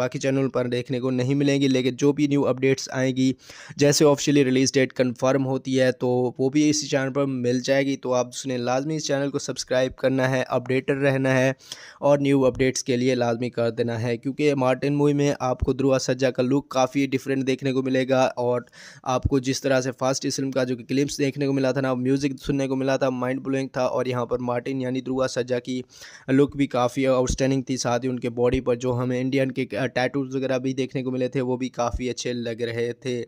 बाकी चैनल पर देखने को नहीं मिलेंगी लेकिन जो भी न्यू अपडेट्स आएंगी जैसे ऑफिशियली रिलीज़ डेट कन्फर्म होती है तो वो भी इसी चैनल पर मिल जाएगी तो आप उसने लाजमी इस चैनल को सब्सक्राइब करना है अपडेटेड रहना है और न्यू अपडेट्स के लिए लाजमी कर देना है क्योंकि मार्टिन मूवी में आपको ध्रुआ सज्जा का लुक काफ़ी डिफरेंट देखने को मिलेगा और आपको जिस तरह से फास्ट इस फिल्म का जो क्लिप्स देखने को मिला था ना म्यूज़िक सुनने को मिला था माइंड ब्लोइंग था और यहाँ पर मार्टिन यानी ध्रुआ सज्जा की लुक भी काफ़ी आउटस्टैंडिंग थी साथ ही उनके बॉडी पर जो हमें इंडियन के टैटूज वगैरह भी देखने को मिले थे वो भी काफ़ी अच्छे लग रहे थे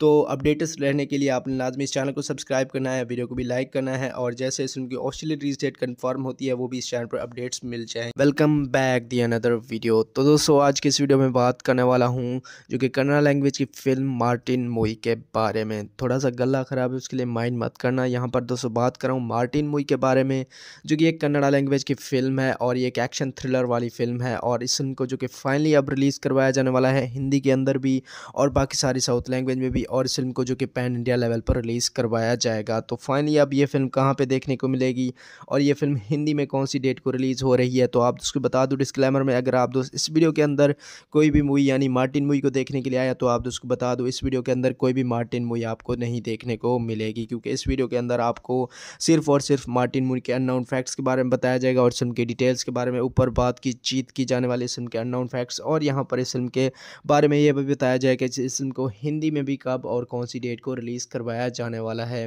तो अपडेट्स रहने के लिए आपने लाजमी इस चैनल को सब्सक्राइब करना है वीडियो को भी लाइक करना है और जैसे जैसे उनकी ऑफिशियल रिलीज डेट कन्फर्म होती है वो भी इस चैनल पर अपडेट्स मिल जाए welcome back the another video तो दोस्तों आज के इस वीडियो में बात करने वाला हूँ जो कि कन्नड़ा लैंग्वेज की फिल्म मार्टिन मोई के बारे में थोड़ा सा गला ख़राब है उसके लिए माइंड मत करना यहाँ पर दोस्तों बात कर रहा हूँ मार्टिन मोई के बारे में जो कि एक कन्नड़ा लैंग्वेज की फिल्म है और ये एक एक्शन थ्रिलर वाली फिल्म है और इस फिल्म को जो कि फाइनली अब रिलीज़ करवाया जाने वाला है हिंदी के अंदर भी और बाकी सारी साउथ लैंग्वेज में भी और इस फिल्म को जो कि पैन इंडिया लेवल पर रिलीज़ करवाया जाएगा तो फाइनली अब ये फिल्म कहाँ पे देखने को मिलेगी और ये फिल्म हिंदी में कौन सी डेट को रिलीज़ हो रही है तो आप उसको बता दो डिस्क्लेमर में अगर आप दोस्त इस वीडियो के अंदर कोई भी मूवी यानी मार्टिन मूवी को देखने के लिए आया तो आप उसको बता दो इस वीडियो के अंदर कोई भी मार्टिन मूवी आपको नहीं देखने को मिलेगी क्योंकि इस वीडियो के अंदर आपको सिर्फ और सिर्फ मार्टिन मूवी के अननाउन फैक्ट्स के बारे में बताया जाएगा और फिल्म के डिटेल्स के बारे में ऊपर बात की जीत की जाने वाली फिल्म के अननाउन फैक्ट्स और यहाँ पर इस फिल्म के बारे में ये भी बताया जाएगा कि इस फिल्म को हिंदी में भी काफ़ी कब और कौन सी डेट को रिलीज़ करवाया जाने वाला है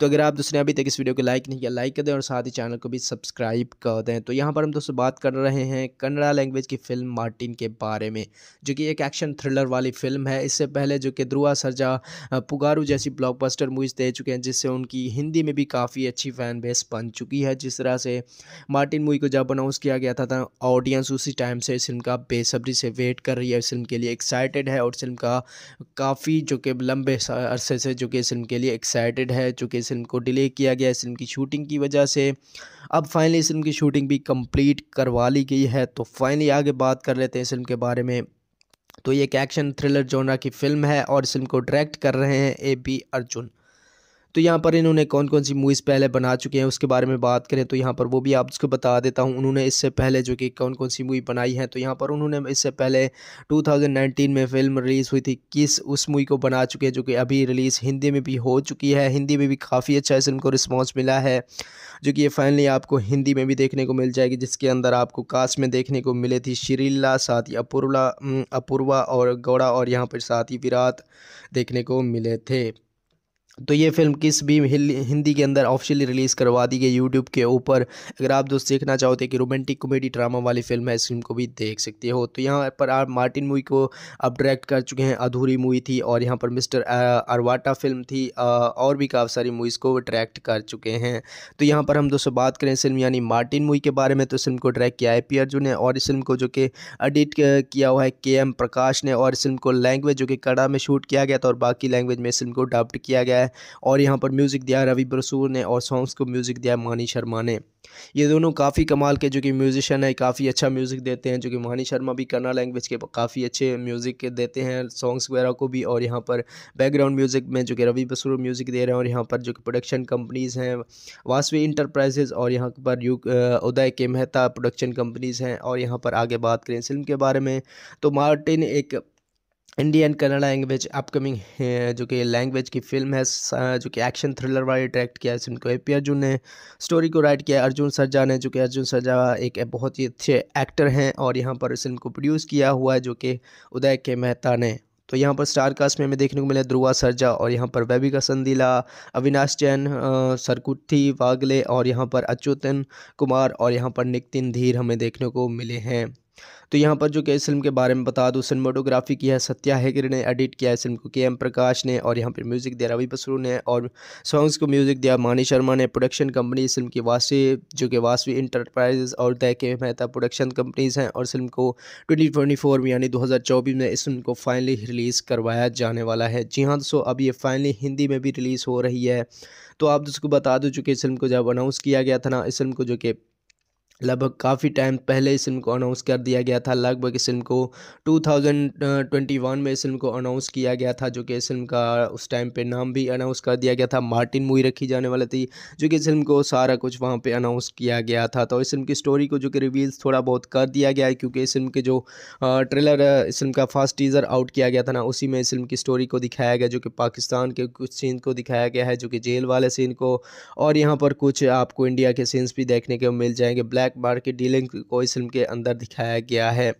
तो अगर आप दोस्तों ने अभी तक इस वीडियो को लाइक नहीं किया लाइक कर दें और साथ ही चैनल को भी सब्सक्राइब कर दें तो यहाँ पर हम दोस्तों बात कर रहे हैं कन्नड़ा लैंग्वेज की फ़िल्म मार्टिन के बारे में जो कि एक एक्शन थ्रिलर वाली फिल्म है इससे पहले जो कि ध्रुआ सरजा पुगारू जैसी ब्लॉकबस्टर मूवीज़ दे चुके हैं जिससे उनकी हिंदी में भी काफ़ी अच्छी फ़ैन बेस बन चुकी है जिस तरह से मार्टिन मूवी को जब अनाउंस किया गया था ऑडियंस उसी टाइम से इस फिल्म का बेसब्री से वेट कर रही है इस फिल्म के लिए एक्साइटेड है और फिल्म का काफ़ी जो कि लंबे अरसे से जो कि इस फिल्म के लिए एक्साइटेड है चूँकि इस फिल्म को डिले किया गया इस फिल्म की शूटिंग की वजह से अब फाइनली इस फिल्म की शूटिंग भी कंप्लीट करवा ली गई है तो फाइनली आगे बात कर लेते हैं इस फिल्म के बारे में तो ये एक एक्शन थ्रिलर जोनरा की फिल्म है और इस फिल्म को डायरेक्ट कर रहे हैं ए बी अर्जुन तो यहाँ पर इन्होंने कौन कौन सी मूवीज़ पहले बना चुके हैं उसके बारे में बात करें तो यहाँ पर वो भी आपको बता देता हूँ उन्होंने इससे पहले जो कि कौन कौन सी मूवी बनाई है तो यहाँ पर उन्होंने इससे पहले 2019 में फिल्म रिलीज़ हुई थी किस उस मूवी को बना चुके हैं जो कि अभी रिलीज़ हिंदी में भी हो चुकी है हिंदी में भी काफ़ी अच्छा इस फिल्म को रिस्पॉन्स मिला है जो कि ये फाइनली आपको हिंदी में भी देखने को मिल जाएगी जिसके अंदर आपको कास्ट में देखने को मिले थी श्रीला साथ ही अपूर्वा अपूर्वा और गौड़ा और यहाँ पर साथ ही विराट देखने को मिले थे तो ये फिल्म किस भी हिंदी के अंदर ऑफिशियली रिलीज़ करवा दी गई यूट्यूब के ऊपर अगर आप दोस्त देखना चाहते कि रोमांटिक कॉमेडी ड्रामा वाली फिल्म है इस फिल्म को भी देख सकते हो तो यहाँ पर आप मार्टिन मूवी को अब डायरेक्ट कर चुके हैं अधूरी मूवी थी और यहाँ पर मिस्टर अरवाटा फिल्म थी और भी काफ़ी सारी मूवीज़ को डायरेक्ट कर चुके हैं तो यहाँ पर हम दोस्तों बात करें फिल्म यानी मार्टिन मूवी के बारे में तो फिल्म को डायरेक्ट किया है पी अर्जुन ने और इस फिल्म को जो कि एडिट किया हुआ है के एम प्रकाश ने और इस फिल्म को लैंग्वेज जो कि कड़ा में शूट किया गया था और बाकी लैंग्वेज में इस फिल्म को डब्ड किया गया है और यहाँ पर म्यूज़िक दिया है रवि बसूर ने और सॉन्ग्स को म्यूज़िक दिया मानी शर्मा ने ये दोनों काफ़ी कमाल के जो कि म्यूज़िशन है काफ़ी अच्छा म्यूज़िक देते हैं जो कि मानी शर्मा भी कन्ना लैंग्वेज के काफ़ी अच्छे म्यूज़िक देते हैं सॉन्ग्स वगैरह को भी और यहाँ पर बैकग्राउंड म्यूज़िक में जो कि रवि बसूर म्यूज़िक दे रहे हैं और यहाँ पर जो कि प्रोडक्शन कंपनीज़ हैं वासवी इंटरप्राइजेज़ और यहाँ पर यू उदय के मेहता प्रोडक्शन कंपनीज़ हैं और यहाँ पर आगे बात करें फिल्म के बारे में तो मार्टिन एक इंडियन कन्नड़ लैंग्वेज अपकमिंग जो कि लैंग्वेज की फिल्म है जो कि एक्शन थ्रिलर वाली डायरेक्ट किया है जिनको ए पी अर्जुन ने स्टोरी को राइट किया अर्जुन सरजा ने जो कि अर्जुन सरजा एक बहुत ही अच्छे एक्टर हैं और यहाँ पर इस फिल्म को प्रोड्यूस किया हुआ है जो कि उदय के मेहता ने तो यहाँ पर स्टार कास्ट में हमें देखने को मिला ध्रुआ सरजा और यहाँ पर वैबिका संदीला अविनाश जैन सरकुट्ठी वागले और यहाँ पर अच्युतन कुमार और यहाँ पर नितिन धीर हमें देखने को मिले हैं तो यहाँ पर जो कि इस फिल्म के बारे में बता दूँ सिनेमाटोग्राफी की है सत्या हैगर ने एडिट किया इस फिल्म को के एम प्रकाश ने और यहाँ पर म्यूज़िक दिया रवि बसरू ने और सॉन्ग्स को म्यूज़िक दिया मानी शर्मा ने प्रोडक्शन कंपनी इस फिल्म की वासी जो कि वासवी इंटरप्राइजेज और तय के मेहता प्रोडक्शन कंपनीज़ हैं और फिल्म को ट्वेंटी में यानी दो में इस फिल्म को फाइनली रिलीज़ करवाया जाने वाला है जी हाँ दोस्तों अब ये फाइनली हिंदी में भी रिलीज़ हो रही है तो आप दोस्तों को बता दो चुके इस फिल्म को जब अनाउंस किया गया था ना इस फिल्म को जो कि लगभग काफ़ी टाइम पहले इस फिल्म को अनाउंस कर दिया गया था लगभग इस फिल्म को 2021 uh, में इस फिल्म को अनाउंस किया गया था जो कि इस फिल्म का उस टाइम पे नाम भी अनाउंस कर दिया गया था मार्टिन मूवी रखी जाने वाली थी जो कि इस फिल्म को सारा कुछ वहाँ पे अनाउंस किया गया था तो इस फिल्म की स्टोरी को जो कि रिवील्स थोड़ा बहुत कर दिया गया है क्योंकि इस फिल्म के जो ट्रेलर uh, इस फिल्म का फर्स्ट टीज़र आउट किया गया था ना उसी में इस फिल्म की स्टोरी को दिखाया गया जो कि पाकिस्तान के कुछ सीन को दिखाया गया है जो कि जेल वाले सीन को और यहाँ पर कुछ आपको इंडिया के सीन्स भी देखने को मिल जाएंगे ब्लैक ब्लैक बार की डीलिंग को इस फिल्म के अंदर दिखाया गया है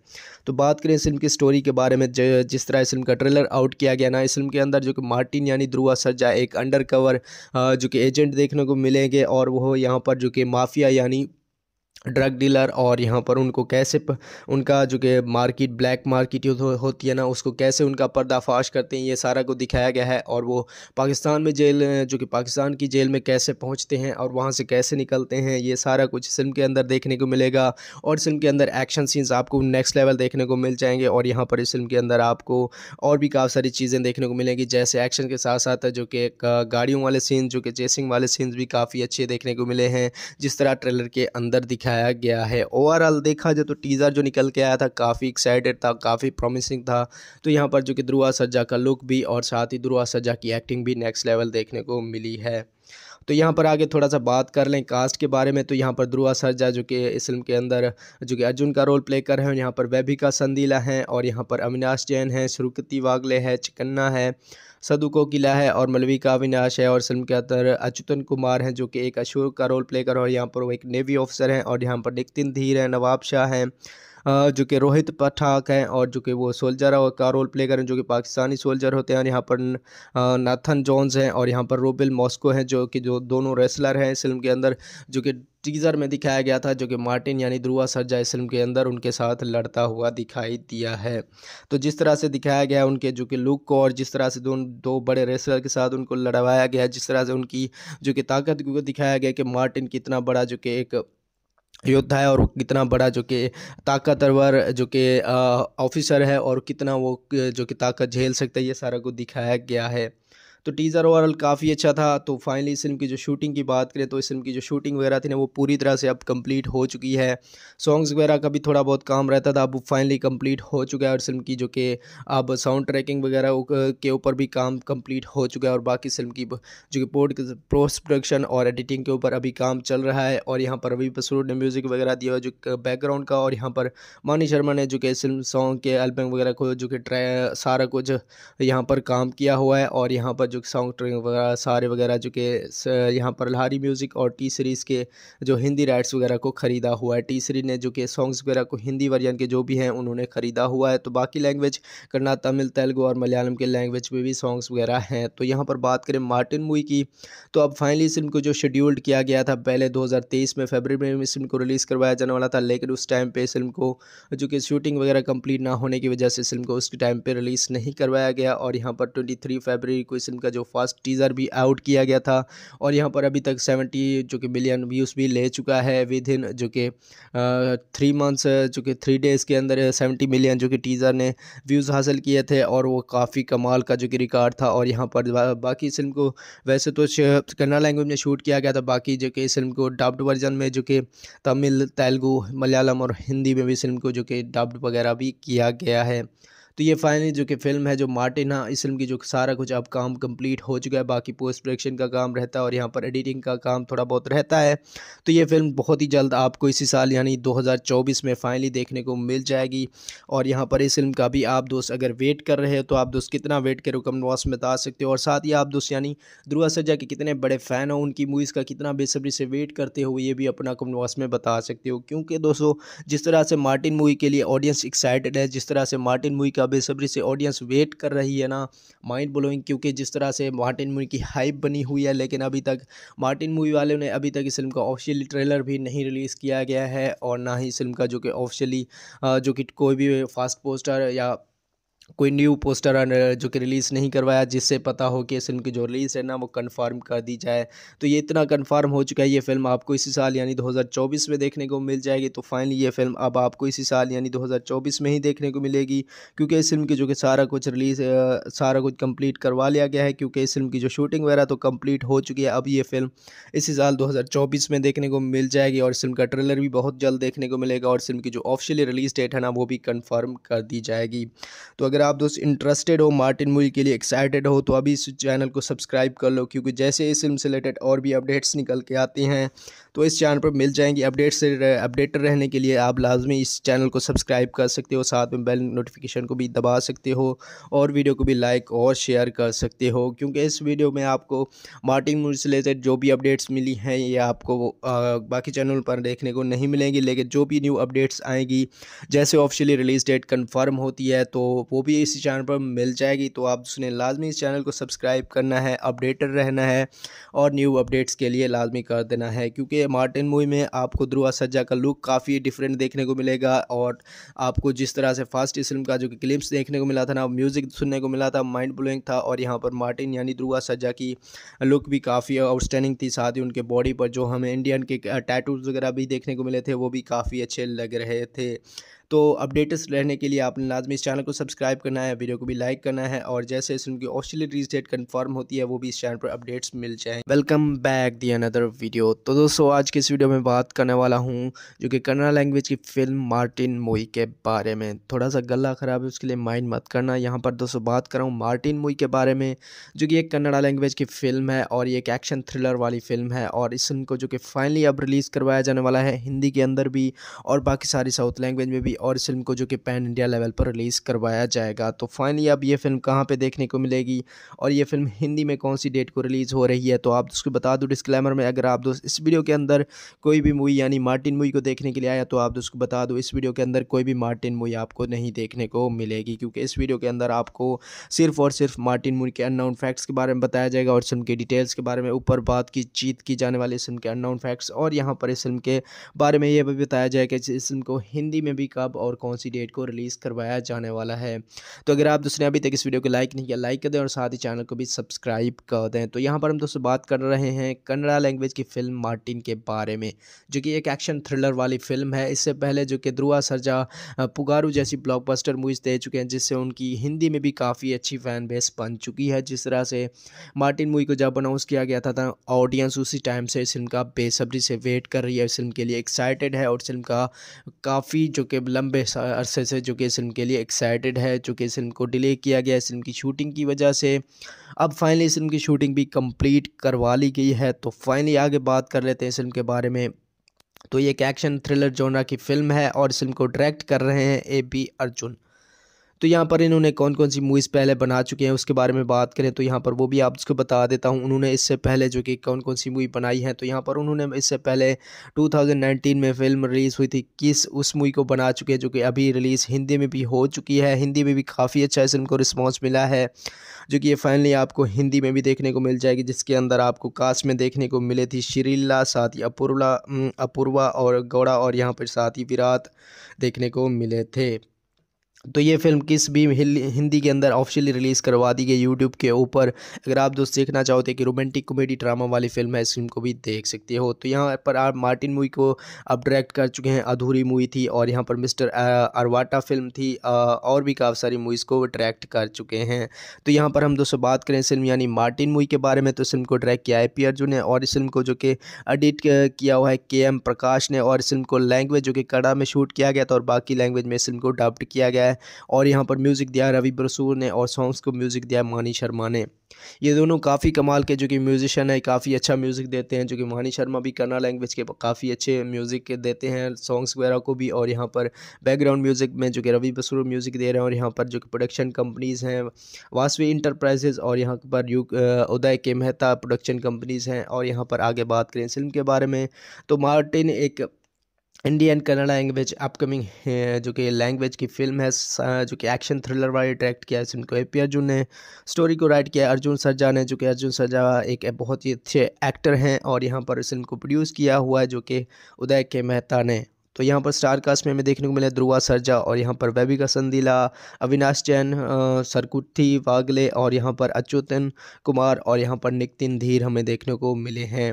तो बात करें इस फिल्म की स्टोरी के बारे में जिस तरह इस फिल्म का ट्रेलर आउट किया गया ना इस फिल्म के अंदर जो कि मार्टिन यानी ध्रुआ सर्जा एक अंडर जो कि एजेंट देखने को मिलेंगे और वो यहाँ पर जो कि माफिया यानी ड्रग डीलर और यहाँ पर उनको कैसे प, उनका जो कि मार्केट ब्लैक मार्केट हो, होती है ना उसको कैसे उनका पर्दाफाश करते हैं ये सारा को दिखाया गया है और वो पाकिस्तान में जेल जो कि पाकिस्तान की जेल में कैसे पहुँचते हैं और वहाँ से कैसे निकलते हैं ये सारा कुछ फिल्म के अंदर देखने को मिलेगा और फिल्म के अंदर एक्शन सीन्स आपको नेक्स्ट लेवल देखने को मिल जाएंगे और यहाँ पर इस फिल्म के अंदर आपको और भी काफ़ी सारी चीज़ें देखने को मिलेंगी जैसे एक्शन के साथ साथ जो कि गाड़ियों वाले सीन जो कि चेसिंग वाले सीन्स भी काफ़ी अच्छे देखने को मिले हैं जिस तरह ट्रेलर के अंदर दिखाया दिखाया गया है ओवरऑल देखा जाए तो टीज़र जो निकल के आया था काफ़ी एक्साइटेड था काफ़ी प्रॉमिसिंग था तो यहाँ पर जो कि ध्रुआ सज्जा का लुक भी और साथ ही ध्रुआ सज्जा की एक्टिंग भी नेक्स्ट लेवल देखने को मिली है तो यहाँ पर आगे थोड़ा सा बात कर लें कास्ट के बारे में तो यहाँ पर ध्रुआ सरजा जो कि इस फिल्म के अंदर जो कि अर्जुन का रोल प्ले कर रहे हैं यहाँ पर वैभिका संदीला हैं और यहाँ पर अविनाश जैन हैं श्रुकृति वागले है चिकन्ना है सदुको किला है और मलवी का विनाश है और फिल्म के अंदर अच्युतन कुमार हैं जो कि एक अशोक का रोल प्ले कर और यहाँ पर वो एक नेवी ऑफिसर हैं और यहाँ पर नितिन धीर हैं नवाब शाह हैं जो कि रोहित पठाक हैं और जो कि वो सोल्जर और का रोल प्ले करें जो कि पाकिस्तानी सोल्जर होते हैं और यहाँ पर नाथन जॉन्स हैं और यहाँ पर रोबिल मॉस्को हैं जो कि जो दोनों रेसलर हैं फिल्म के अंदर जो कि टीज़र में दिखाया गया था जो कि मार्टिन यानी ध्रुआ सरजा इस फिल्म के अंदर उनके साथ लड़ता हुआ दिखाई दिया है तो जिस तरह से दिखाया गया उनके जो कि लुक को और जिस तरह से दोनों दो बड़े रेसलर के साथ उनको लड़वाया गया जिस तरह से उनकी जो कि ताकत को दिखाया गया कि मार्टिन कितना बड़ा जो कि एक योद्धा है और कितना बड़ा जो कि ताकतवर जो कि ऑफिसर है और कितना वो जो कि ताकत झेल सकता है ये सारा कुछ दिखाया गया है तो टीज़र ओवरऑल काफ़ी अच्छा था तो फाइनली इस फिल्म की जो शूटिंग की बात करें तो इस फिल्म की जो शूटिंग वगैरह थी ना वो पूरी तरह से अब कंप्लीट हो चुकी है सॉन्ग्स वगैरह का भी थोड़ा बहुत काम रहता था अब फाइनली कंप्लीट हो चुका है और फिल्म की जो कि अब साउंड ट्रैकिंग वगैरह के ऊपर भी काम कम्प्लीट हो चुका है और बाकी फिल्म की जो कि पोर्ट पोस्ट प्रोडक्शन और एडिटिंग के ऊपर अभी काम चल रहा है और यहाँ पर रवि बसूर ने म्यूज़िक वगैरह दिया जो बैकग्राउंड का और यहाँ पर मानी शर्मा ने जो कि फिल्म सॉन्ग के एल्बम वगैरह को जो कि सारा कुछ यहाँ पर काम किया हुआ है और यहाँ पर जो साउंड ट्रिंग वगैरह सारे वगैरह जो कि यहाँ पर लहारी म्यूज़िक और टी सीरीज़ के जो हिंदी राइट्स वगैरह को ख़रीदा हुआ है टी सीरीज ने जो कि सॉन्ग्स वगैरह को हिंदी वर्जन के जो भी हैं उन्होंने ख़रीदा हुआ है तो बाकी लैंग्वेज करना तमिल तेलुगु और मलयालम के लैंग्वेज में भी सॉन्ग्स वगैरह हैं तो यहाँ पर बात करें मार्टिन मूवी की तो अब फाइनली इस फिल्म को जो शेड्यूल्ड किया गया था पहले दो में फेबर में इस फिल्म को रिलीज़ करवाया जाने वाला था लेकिन उस टाइम पर इस फिल्म को जो कि शूटिंग वगैरह कम्प्लीट ना होने की वजह से इस फिल्म को उसके टाइम पर रिलीज़ नहीं करवाया गया और यहाँ पर ट्वेंटी फरवरी को इस फिल्म का जो फर्स्ट टीज़र भी आउट किया गया था और यहाँ पर अभी तक सेवेंटी जो कि मिलियन व्यूज़ भी ले चुका है विद इन जो कि थ्री मंथ्स जो कि थ्री डेज़ के अंदर सेवेंटी मिलियन जो कि टीज़र ने व्यूज़ हासिल किए थे और वो काफ़ी कमाल का जो कि रिकॉर्ड था और यहाँ पर बा, बाकी इस फिल्म को वैसे तो कन्ना लैंग्वेज में शूट किया गया था बाकी जो कि इस फिल्म को डब्ड वर्जन में जो कि तमिल तेलुगू मलयालम और हिंदी में भी फिल्म को जो कि डब्ड वगैरह भी किया गया है तो ये फाइनली जो कि फिल्म है जो मार्टिन है हाँ, इस फिल्म की जो सारा कुछ अब काम कंप्लीट हो चुका है बाकी पोस्ट प्रोडक्शन का काम रहता है और यहाँ पर एडिटिंग का काम थोड़ा बहुत रहता है तो ये फिल्म बहुत ही जल्द आपको इसी साल यानी 2024 में फाइनली देखने को मिल जाएगी और यहाँ पर इस फिल्म का भी आप दोस्त अगर वेट कर रहे हो तो आप दोस्त कितना वेट करो कम वॉस में बता सकते हो और साथ ही आप दोस्त यानी ध्रुआ सजा के कितने बड़े फ़ैन हो उनकी मूवीज़ का कितना बेसब्री से वेट करते हो ये भी अपना कम वॉस में बता सकते हो क्योंकि दोस्तों जिस तरह से मार्टिन मूवी के लिए ऑडियंस एक्साइटेड है जिस तरह से मार्टिन मूवी का बेसब्री से ऑडियंस वेट कर रही है ना माइंड ब्लोइंग क्योंकि जिस तरह से मार्टिन मूवी की हाइप बनी हुई है लेकिन अभी तक मार्टिन मूवी वालों ने अभी तक इस फिल्म का ऑफिशियली ट्रेलर भी नहीं रिलीज़ किया गया है और ना ही इस फिल्म का जो कि ऑफिशियली जो कि कोई भी फास्ट पोस्टर या कोई न्यू पोस्टर जो कि रिलीज़ नहीं करवाया जिससे पता हो कि इस फिल्म की जो रिलीज़ है ना वो कंफर्म कर दी जाए तो ये इतना कंफर्म हो चुका है ये फिल्म आपको इसी साल यानी 2024 में देखने को मिल जाएगी तो फाइनली ये फिल्म अब आपको इसी साल यानी 2024 में ही देखने को मिलेगी क्योंकि इस फिल्म की जो कि सारा कुछ रिलीज़ सारा कुछ कंप्लीट करवा लिया गया है क्योंकि इस फिल्म की जो शूटिंग वगैरह तो कंप्लीट हो चुकी है अब ये फिल्म इसी साल दो में देखने को मिल जाएगी और फिल्म का ट्रेलर भी बहुत जल्द देखने को मिलेगा और फिल्म की जो ऑफिशियली रिलीज़ डेट है ना वो भी कन्फर्म कर दी जाएगी तो अगर अगर आप दोस्त इंटरेस्टेड हो मार्टिन मूवी के लिए एक्साइटेड हो तो अभी इस चैनल को सब्सक्राइब कर लो क्योंकि जैसे इस फिल्म से रिलेटेड और भी अपडेट्स निकल के आते हैं तो इस चैनल पर मिल जाएंगी अपडेट से अपडेटेड रहने के लिए आप लाजमी इस चैनल को सब्सक्राइब कर सकते हो साथ में बेल नोटिफिकेशन को भी दबा सकते हो और वीडियो को भी लाइक और शेयर कर सकते हो क्योंकि इस वीडियो में आपको मार्टिन मूवी से रिलेटेड जो भी अपडेट्स मिली हैं ये आपको बाकी चैनल पर देखने को नहीं मिलेंगी लेकिन जो भी न्यू अपडेट्स आएंगी जैसे ऑफिशियली रिलीज़ डेट कन्फर्म होती है तो वो भी भी इसी चैनल पर मिल जाएगी तो आप उसने लाजमी इस चैनल को सब्सक्राइब करना है अपडेटेड रहना है और न्यू अपडेट्स के लिए लाजमी कर देना है क्योंकि मार्टिन मूवी में आपको ध्रुआ सज्जा का लुक काफ़ी डिफरेंट देखने को मिलेगा और आपको जिस तरह से फास्ट इस फिल्म का जो कि क्लिप्स देखने को मिला था ना म्यूज़िक सुनने को मिला था माइंड ब्लोइंग था और यहाँ पर मार्टिन यानी ध्रुआ सज्जा की लुक भी काफ़ी आउटस्टैंडिंग थी साथ ही उनके बॉडी पर जो हमें इंडियन के टैटूज वगैरह भी देखने को मिले थे वो भी काफ़ी अच्छे लग रहे थे तो अपडेटेड रहने के लिए आपने लाजमी इस चैनल को सब्सक्राइब करना है वीडियो को भी लाइक करना है और जैसे जैसे उनकी ऑस्ट्रेलिया रिलीज डेट कन्फर्म होती है वो भी इस चैनल पर अपडेट्स मिल जाए welcome back the another video तो दोस्तों आज की इस वीडियो में बात करने वाला हूँ जो कि कन्नड़ा लैंग्वेज की फिल्म मार्टिन मोई के बारे में थोड़ा सा गला ख़राब है उसके लिए माइंड मत करना यहाँ पर दोस्तों बात कर रहा हूँ मार्टिन मोई के बारे में जो कि एक कन्नड़ा लैंग्वेज की फिल्म है और ये एक एक्शन थ्रिलर वाली फिल्म है और इस फिल्म को जो कि फाइनली अब रिलीज़ करवाया जाने वाला है हिंदी के अंदर भी और बाकी सारी साउथ लैंग्वेज में भी और इस फिल्म को जो कि पैन इंडिया लेवल पर रिलीज़ करवाया जाएगा तो फाइनली अब ये फिल्म कहाँ पे देखने को मिलेगी और ये फिल्म हिंदी में कौन सी डेट को रिलीज़ हो रही है तो आप उसको बता दो डिस्क्लेमर में अगर आप दोस्त इस वीडियो के अंदर कोई भी मूवी यानी मार्टिन मूवी को देखने के लिए आया तो आप दोस्त को बता दो इस वीडियो के अंदर कोई भी मार्टिन मूवी आपको नहीं देखने को मिलेगी क्योंकि इस वीडियो के अंदर आपको सिर्फ और सिर्फ मार्टिन मूवी के अननाउन फैक्ट्स के बारे में बताया जाएगा और फिल्म की डिटेल्स के बारे में ऊपर बात की जीत की जाने वाली इस फिल्म के अननाउन फैक्ट्स और यहाँ पर इस फिल्म के बारे में ये भी बताया जाएगा कि इस फिल्म को हिंदी में भी कब कब और कौन सी डेट को रिलीज़ करवाया जाने वाला है तो अगर आप दोस्तों ने अभी तक इस वीडियो को लाइक नहीं किया लाइक कर दें और साथ ही चैनल को भी सब्सक्राइब कर दें तो यहाँ पर हम दोस्तों बात कर रहे हैं कन्नड़ा लैंग्वेज की फ़िल्म मार्टिन के बारे में जो कि एक एक्शन थ्रिलर वाली फिल्म है इससे पहले जो कि ध्रुआ सरजा पुगारू जैसी ब्लॉकबस्टर मूवीज़ दे चुके हैं जिससे उनकी हिंदी में भी काफ़ी अच्छी फ़ैन बेस बन चुकी है जिस तरह से मार्टिन मूवी को जब अनाउंस किया गया था ऑडियंस उसी टाइम से इस फिल्म का बेसब्री से वेट कर रही है इस फिल्म के लिए एक्साइटेड है और फिल्म का काफ़ी जो कि लंबे अरसे से जो कि इस फिल्म के लिए एक्साइटेड है चूँकि इस फिल्म को डिले किया गया इस फिल्म की शूटिंग की वजह से अब फाइनली इस फिल्म की शूटिंग भी कंप्लीट करवा ली गई है तो फाइनली आगे बात कर लेते हैं इस फिल्म के बारे में तो ये एक एक्शन थ्रिलर जोनरा की फिल्म है और इस फिल्म को डायरेक्ट कर रहे हैं ए बी अर्जुन तो यहाँ पर इन्होंने कौन कौन सी मूवीज़ पहले बना चुके हैं उसके बारे में बात करें तो यहाँ पर वो भी आपको बता देता हूँ उन्होंने इससे पहले जो कि कौन कौन सी मूवी बनाई है तो यहाँ पर उन्होंने इससे पहले टू में फिल्म रिलीज़ हुई थी किस उस मूवी को बना चुके हैं जो कि अभी रिलीज़ हिंदी में भी हो चुकी है हिंदी में भी काफ़ी अच्छा इस उनको रिस्पॉन्स मिला है जो कि ये फाइनली आपको हिंदी में भी देखने को मिल जाएगी जिसके अंदर आपको कास्ट में देखने को मिले थी श्रीला साथ ही अपूर्वा अपूर्वा और गौड़ा और यहाँ पर साथ ही विराट देखने को मिले थे तो ये फिल्म किस भी हिंदी के अंदर ऑफिशियली रिलीज़ करवा दी गई यूट्यूब के ऊपर अगर आप दोस्त देखना चाहते कि रोमांटिक कॉमेडी ड्रामा वाली फिल्म है इस फिल्म को भी देख सकते हो तो यहाँ पर आप मार्टिन मूवी को अब डायरेक्ट कर चुके हैं अधूरी मूवी थी और यहाँ पर मिस्टर अरवाटा फिल्म थी और भी काफ़ी सारी मूवीज़ को डायरेक्ट कर चुके हैं तो यहाँ पर हम दोस्तों बात करें फिल्म यानी मार्टिन मूवी के बारे में तो फिल्म को डायरेक्ट किया है पी अर्जुन ने और इस फिल्म को जो कि एडिट किया हुआ है के एम प्रकाश ने और इस फिल्म को लैंग्वेज जो कि कड़ा में शूट किया गया था और बाकी लैंग्वेज में इस फिल्म को अडाप्ट किया गया है और यहाँ पर म्यूज़िक दिया रवि बसूर ने और सॉन्ग्स को म्यूज़िक दिया मानी शर्मा ने ये दोनों काफ़ी कमाल के जो कि म्यूज़िशन है काफ़ी अच्छा म्यूज़िक देते हैं जो कि मानी शर्मा भी कन्ना लैंग्वेज के काफ़ी अच्छे म्यूज़िक देते हैं सॉन्ग्स वगैरह को भी और यहाँ पर बैकग्राउंड म्यूज़िक में जो कि रवि बसूर म्यूज़िक दे रहे हैं और यहाँ पर जो कि प्रोडक्शन कंपनीज़ हैं वासवी इंटरप्राइजेज और यहाँ पर यू उदय के मेहता प्रोडक्शन कंपनीज़ हैं और यहाँ पर आगे बात करें फिल्म के बारे में तो मार्टिन एक इंडियन कन्नड़ा लैंग्वेज अपकमिंग जो कि लैंग्वेज की फिल्म है जो कि एक्शन थ्रिलर वाली डायरेक्ट किया है को ए पी अर्जुन ने स्टोरी को राइट किया अर्जुन सरजा ने जो कि अर्जुन सरजा एक बहुत ही अच्छे एक्टर हैं और यहाँ पर इस फिल्म को प्रोड्यूस किया हुआ है जो कि उदय के मेहता ने तो यहाँ पर स्टार कास्ट में हमें देखने को मिला ध्रुवा सरजा और यहाँ पर वैबिका संदीला अविनाश जैन सरकुट्ठी वागले और यहाँ पर अच्युतन कुमार और यहाँ पर नितिन धीर हमें देखने को मिले हैं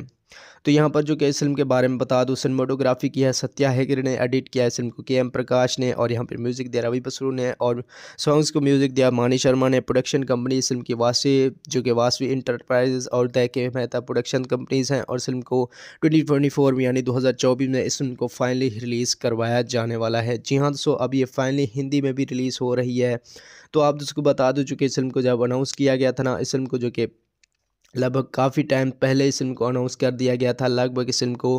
तो यहाँ पर जो कि इस फिल्म के बारे में बता दूँ सिनेमाटोग्राफी की है सत्या हैगर ने एडिट किया है फिल्म को के एम प्रकाश ने और यहाँ पर म्यूज़िक दिया रवि बसरू ने और सॉन्ग्स को म्यूज़िक दिया मानी शर्मा ने प्रोडक्शन कंपनी इस फिल्म की वासी जो कि वासवी इंटरप्राइजेज और तय के मेहता प्रोडक्शन कंपनीज़ हैं और फिल्म को ट्वेंटी ट्वेंटी फोर में यानी दो हज़ार चौबीस में इस फिल्म को फाइनली रिलीज़ करवाया जाने वाला है जी हाँ दोस्तों अब ये फाइनली हिंदी में भी रिलीज़ हो रही है तो आप दोस्तों को बता दो चूँकि इस फिल्म को जब अनाउंस किया गया था ना इस फिल्म को जो कि लगभग काफ़ी टाइम पहले इस फिल्म को अनाउंस कर दिया गया था लगभग इस फिल्म को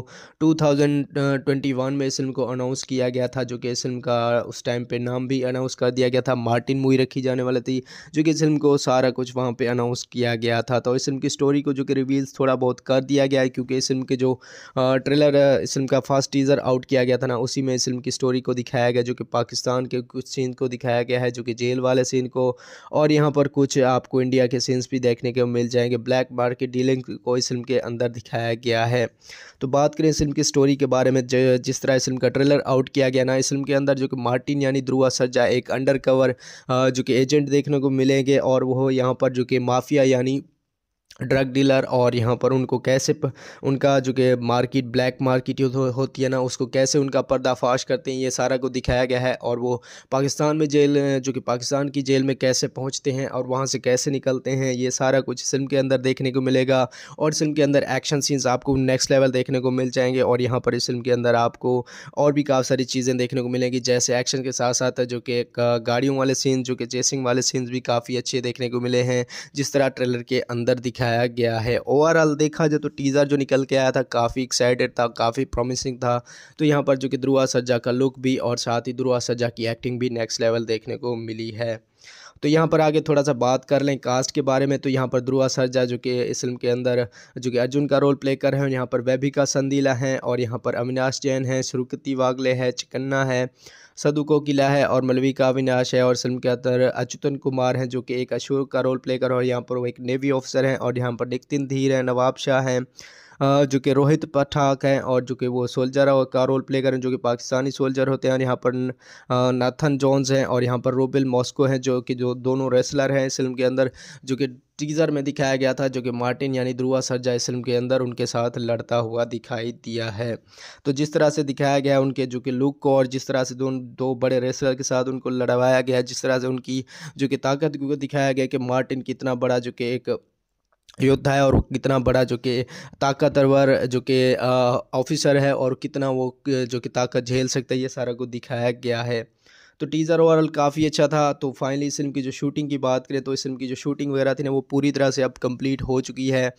2021 में इस फिल्म को अनाउंस किया गया था जो कि इस फिल्म का उस टाइम पे नाम भी अनाउंस कर दिया गया था मार्टिन मूवी रखी जाने वाली थी जो कि इस फिल्म को सारा कुछ वहाँ पे अनाउंस किया गया था तो इस फिल्म की स्टोरी को जो कि रिवील्स थोड़ा बहुत कर दिया गया है क्योंकि इस फिल्म के जो ट्रेलर इस फिल्म का फर्स्ट टीज़र आउट किया गया था ना उसी में इस फिल्म की स्टोरी को दिखाया गया जो कि पाकिस्तान के कुछ सीन को दिखाया गया है जो कि जेल वाले सीन को और यहाँ पर कुछ आपको इंडिया के सीन्स भी देखने को मिल जाएंगे ब्लैक ब्लैक बार की डीलिंग को इस फिल्म के अंदर दिखाया गया है तो बात करें इस फिल्म की स्टोरी के बारे में जिस तरह इस फिल्म का ट्रेलर आउट किया गया ना इस फिल्म के अंदर जो कि मार्टिन यानी ध्रुआ सज्जा एक अंडर जो कि एजेंट देखने को मिलेंगे और वो यहाँ पर जो कि माफिया यानी ड्रग डीलर और यहाँ पर उनको कैसे उनका जो कि मार्केट ब्लैक मार्केट हो, होती है ना उसको कैसे उनका पर्दाफाश करते हैं ये सारा को दिखाया गया है और वो पाकिस्तान में जेल जो कि पाकिस्तान की जेल में कैसे पहुँचते हैं और वहाँ से कैसे निकलते हैं ये सारा कुछ फिल्म के अंदर देखने को मिलेगा और फिल्म के अंदर एक्शन सीन्स आपको नेक्स्ट लेवल देखने को मिल जाएंगे और यहाँ पर इस फिल्म के अंदर आपको और भी काफ़ी सारी चीज़ें देखने को मिलेंगी जैसे एक्शन के साथ साथ जो कि गाड़ियों वाले सीन जो कि चेसिंग वाले सीन्स भी काफ़ी अच्छे देखने को मिले हैं जिस तरह ट्रेलर के अंदर दिखाया दिखाया गया है ओवरऑल देखा जाए तो टीज़र जो निकल के आया था काफ़ी एक्साइटेड था काफ़ी प्रॉमिसिंग था तो यहाँ पर जो कि ध्रुआ सज्जा का लुक भी और साथ ही ध्रुआ सज्जा की एक्टिंग भी नेक्स्ट लेवल देखने को मिली है तो यहाँ पर आगे थोड़ा सा बात कर लें कास्ट के बारे में तो यहाँ पर ध्रुआ सरजा जो कि इस फिल्म के अंदर जो कि अर्जुन का रोल प्ले कर रहे हैं यहाँ पर वैभिका संदीला हैं और यहाँ पर अविनाश जैन हैं श्रुकति वागले है चिकन्ना है सदु किला है और मलविका अविनाश है और फिल्म के अंदर अच्युतन कुमार हैं जो कि एक अशोक का रोल प्ले कर रहे हैं यहाँ पर वो एक नेवी ऑफिसर हैं और यहाँ पर नितिन धीर हैं नवाब शाह हैं जो कि रोहित पठाक हैं और जो कि वो सोल्जर है का रोल प्ले करें जो कि पाकिस्तानी सोल्जर होते हैं यहाँ पर नाथन जॉन्स हैं और यहाँ पर रोबिल मॉस्को हैं जो कि जो दोनों रेसलर हैं इस फिल्म के अंदर जो कि टीज़र में दिखाया गया था जो कि मार्टिन यानी ध्रुआ सरजा इस फिल्म के अंदर उनके साथ लड़ता हुआ दिखाई दिया है तो जिस तरह से दिखाया गया उनके जो कि लुक को और जिस तरह से दो दो बड़े रेसलर के साथ उनको लड़वाया गया जिस तरह से उनकी जो कि ताकत को दिखाया गया कि मार्टिन कितना बड़ा जो कि एक योद्धा है और वो कितना बड़ा जो कि ताकतवर जो कि ऑफिसर है और कितना वो जो कि ताकत झेल सकता है ये सारा कुछ दिखाया गया है तो टीज़र ओवरऑल काफ़ी अच्छा था तो फाइनली इस फिल्म की जो शूटिंग की बात करें तो इस फिल्म की जो शूटिंग वगैरह थी ना वो पूरी तरह से अब कंप्लीट हो चुकी है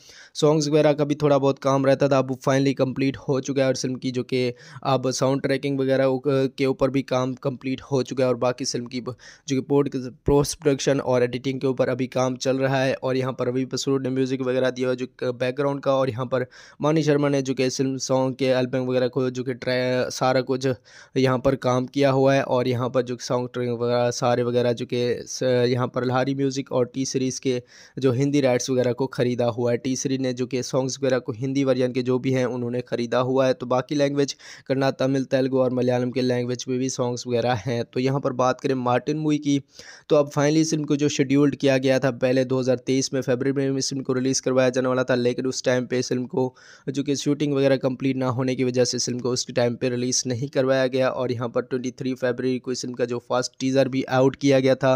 सॉन्ग्स वगैरह का भी थोड़ा बहुत काम रहता था अब फाइनली कंप्लीट हो चुका है और फिल्म की जो कि अब साउंड ट्रैकिंग वगैरह के ऊपर भी काम कम्प्लीट हो चुका है और बाकी फिल्म की जो कि पोस्ट प्रोडक्शन और एडिटिंग के ऊपर अभी काम चल रहा है और यहाँ पर रवि पसूर ने म्यूज़िक वगैरह दिया जो बैकग्राउंड का और यहाँ पर मानी शर्मा ने जो कि फिल्म सॉन्ग के एल्बम वगैरह को जो कि सारा कुछ यहाँ पर काम किया हुआ है और यहाँ पर जो कि सॉन्ग ट्रैक वगैरह सारे वगैरह जो कि यहाँ पर लहारी म्यूज़िक और टी सीरीज़ के जो हिंदी राइट्स वगैरह को ख़रीदा हुआ है टी सीरीज ने जो कि सॉन्ग्स वगैरह को हिंदी वर्जन के जो भी हैं उन्होंने ख़रीदा हुआ है तो बाकी लैंग्वेज करना तमिल तेलुगु और मलयालम के लैंग्वेज में भी सॉन्ग्स वगैरह हैं तो यहाँ पर बात करें मार्टिन मूवी की तो अब फाइनली इस फिल्म को जो शेड्यूल्ड किया गया था पहले दो में फेबर में इस फिल्म को रिलीज़ करवाया जाने वाला था लेकिन उस टाइम पर इस फिल्म को जो कि शूटिंग वगैरह कंप्लीट ना होने की वजह से इस फिल्म को उसके टाइम पर रिलीज़ नहीं करवाया गया और यहाँ पर ट्वेंटी थ्री को इस फिल्म का जो फर्स्ट टीज़र भी आउट किया गया था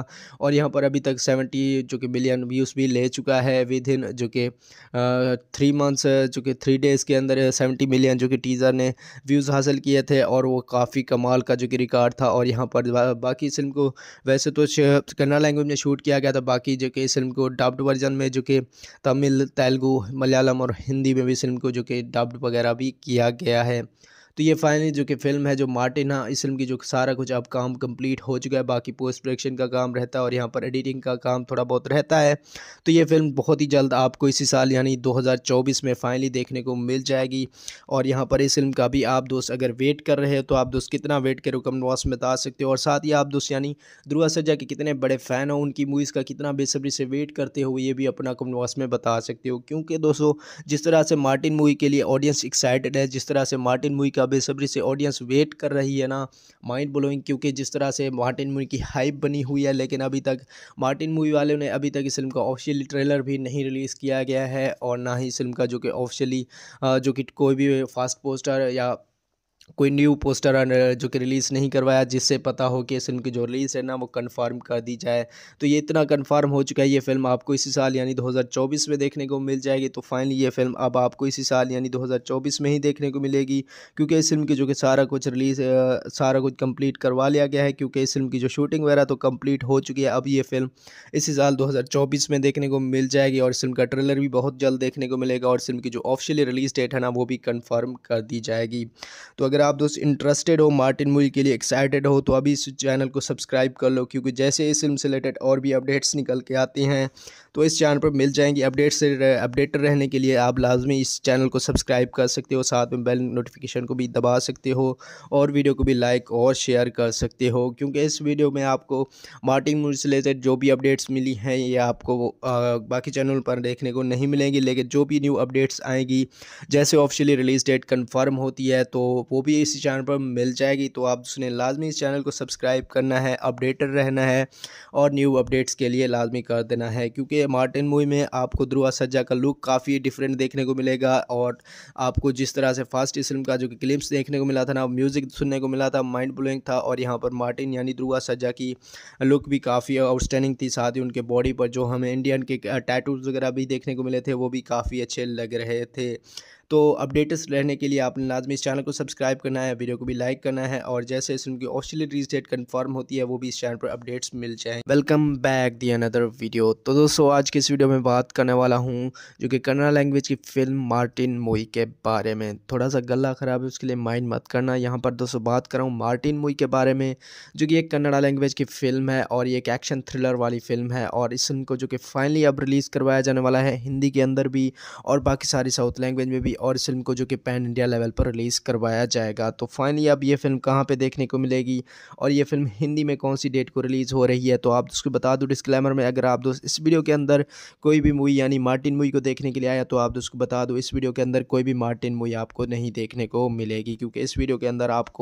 और यहाँ पर अभी तक सेवेंटी जो कि बिलियन व्यूज़ भी ले चुका है विद इन जो कि थ्री मंथ्स जो कि थ्री डेज़ के अंदर सेवेंटी मिलियन जो कि टीज़र ने व्यूज़ हासिल किए थे और वो काफ़ी कमाल का जो कि रिकॉर्ड था और यहाँ पर बा, बाकी फिल्म को वैसे तो कन्ना लैंग्वेज में शूट किया गया था बाकी जो कि इस फिल्म को डब्ड वर्जन में जो कि तमिल तेलुगू मलयालम और हिंदी में भी फिल्म को जो कि डब्ड वगैरह भी किया गया है तो ये फाइनली जो कि फिल्म है जो मार्टिन हाँ इस फिल्म की जो सारा कुछ अब काम कंप्लीट हो चुका है बाकी पोस्ट प्रोडक्शन का काम रहता है और यहाँ पर एडिटिंग का काम थोड़ा बहुत रहता है तो ये फिल्म बहुत ही जल्द आपको इसी साल यानी 2024 में फाइनली देखने को मिल जाएगी और यहाँ पर इस फिल्म का भी आप दोस्त अगर वेट कर रहे हो तो आप दोस्त कितना वेट करो कम बॉक्स में बता सकते हो और साथ ही आप दोस्त यानी ध्रुआ सज्जा के कितने बड़े फ़ैन हो उनकी मूवीज़ का कितना बेसब्री से वेट करते हो ये भी अपना कम बॉक्स में बता सकते हो क्योंकि दोस्तों जिस तरह से मार्टिन मूवी के लिए ऑडियंस एक्साइटेड है जिस तरह से मार्टिन मूवी का जिसका बेसब्री से ऑडियंस वेट कर रही है ना माइंड ब्लोइंग क्योंकि जिस तरह से मार्टिन मूवी की हाइप बनी हुई है लेकिन अभी तक मार्टिन मूवी वाले ने अभी तक इस फिल्म का ऑफिशियली ट्रेलर भी नहीं रिलीज़ किया गया है और ना ही इस फिल्म का जो कि ऑफिशियली जो कि कोई भी फास्ट पोस्टर या कोई न्यू पोस्टर जो कि रिलीज़ नहीं करवाया जिससे पता हो कि इस फिल्म की जो रिलीज़ है ना वो कंफर्म कर दी जाए तो ये इतना कंफर्म हो चुका है ये फिल्म आपको इसी साल यानी 2024 में देखने को मिल जाएगी तो फाइनली ये फिल्म अब आपको इसी साल यानी 2024 में ही देखने को मिलेगी क्योंकि इस फिल्म की जो कि सारा कुछ रिलीज़ सारा कुछ कम्प्लीट करवा लिया गया है क्योंकि इस फिल्म की जो शूटिंग वगैरह तो कम्प्लीट हो चुकी है अब ये फिल्म इसी साल दो में देखने को मिल जाएगी और फिल्म का ट्रेलर भी बहुत जल्द देखने को मिलेगा और फिल्म की जो ऑफिशियली रिलीज़ डेट है ना वो भी कन्फर्म कर दी जाएगी तो अगर आप दोस्त इंटरेस्टेड हो मार्टिन मूवी के लिए एक्साइटेड हो तो अभी इस चैनल को सब्सक्राइब कर लो क्योंकि जैसे इस फिल्म से रिलेटेड और भी अपडेट्स निकल के आती हैं तो इस चैनल पर मिल जाएंगी अपडेट से अपडेटेड रहने के लिए आप लाजमी इस चैनल को सब्सक्राइब कर सकते हो साथ में बेल नोटिफिकेशन को भी दबा सकते हो और वीडियो को भी लाइक और शेयर कर सकते हो क्योंकि इस वीडियो में आपको मार्टिन मूवी से रिलेटेड जो भी अपडेट्स मिली हैं ये आपको बाकी चैनल पर देखने को नहीं मिलेंगी लेकिन जो भी न्यू अपडेट्स आएंगी जैसे ऑफिशियली रिलीज़ डेट कन्फर्म होती है तो वो भी इसी चैनल पर मिल जाएगी तो आप उसने लाजमी इस चैनल को सब्सक्राइब करना है अपडेटेड रहना है और न्यू अपडेट्स के लिए लाजमी कर देना है क्योंकि मार्टिन मूवी में आपको ध्रुआ सज्जा का लुक काफ़ी डिफरेंट देखने को मिलेगा और आपको जिस तरह से फास्ट इस फिल्म का जो कि क्लिप्स देखने को मिला था ना म्यूज़िक सुनने को मिला था माइंड ब्लोइंग था और यहाँ पर मार्टिन यानी ध्रुआ सज्जा की लुक भी काफ़ी आउटस्टैंडिंग थी साथ ही उनके बॉडी पर जो हमें इंडियन के टैटूज वगैरह भी देखने को मिले थे वो भी काफ़ी अच्छे लग रहे थे तो अपडेट्स रहने के लिए आपने लाजमी इस चैनल को सब्सक्राइब करना है वीडियो को भी लाइक करना है और जैसे इस उनकी की ऑफिशियल रिलीज डेट कन्फर्म होती है वो भी इस चैनल पर अपडेट्स मिल जाए welcome back the another video तो दोस्तों आज के इस वीडियो में बात करने वाला हूँ जो कि कन्नड़ा लैंग्वेज की फिल्म मार्टिन मोई के बारे में थोड़ा सा गला ख़राब है उसके लिए माइंड मत करना यहाँ पर दोस्तों बात कर रहा हूँ मार्टिन मोई के बारे में जो कि एक कन्नड़ा लैंग्वेज की फिल्म है और ये एक एक्शन थ्रिलर वाली फिल्म है और इस फिल्म को जो कि फाइनली अब रिलीज़ करवाया जाने वाला है हिंदी के अंदर भी और बाकी सारी साउथ लैंग्वेज में भी होगी और इस फिल्म को जो कि पैन इंडिया लेवल पर रिलीज़ करवाया जाएगा तो फाइनली अब ये फिल्म कहाँ पे देखने को मिलेगी और ये फिल्म हिंदी में कौन सी डेट को रिलीज़ हो रही है तो आप उसको बता दो डिस्क्लेमर में अगर आप दोस्त इस वीडियो के अंदर कोई भी मूवी यानी मार्टिन मूवी को देखने के लिए आया तो आप उसको बता दो इस वीडियो के अंदर कोई भी मार्टिन मूवी आपको नहीं देखने को मिलेगी क्योंकि इस वीडियो के अंदर आपको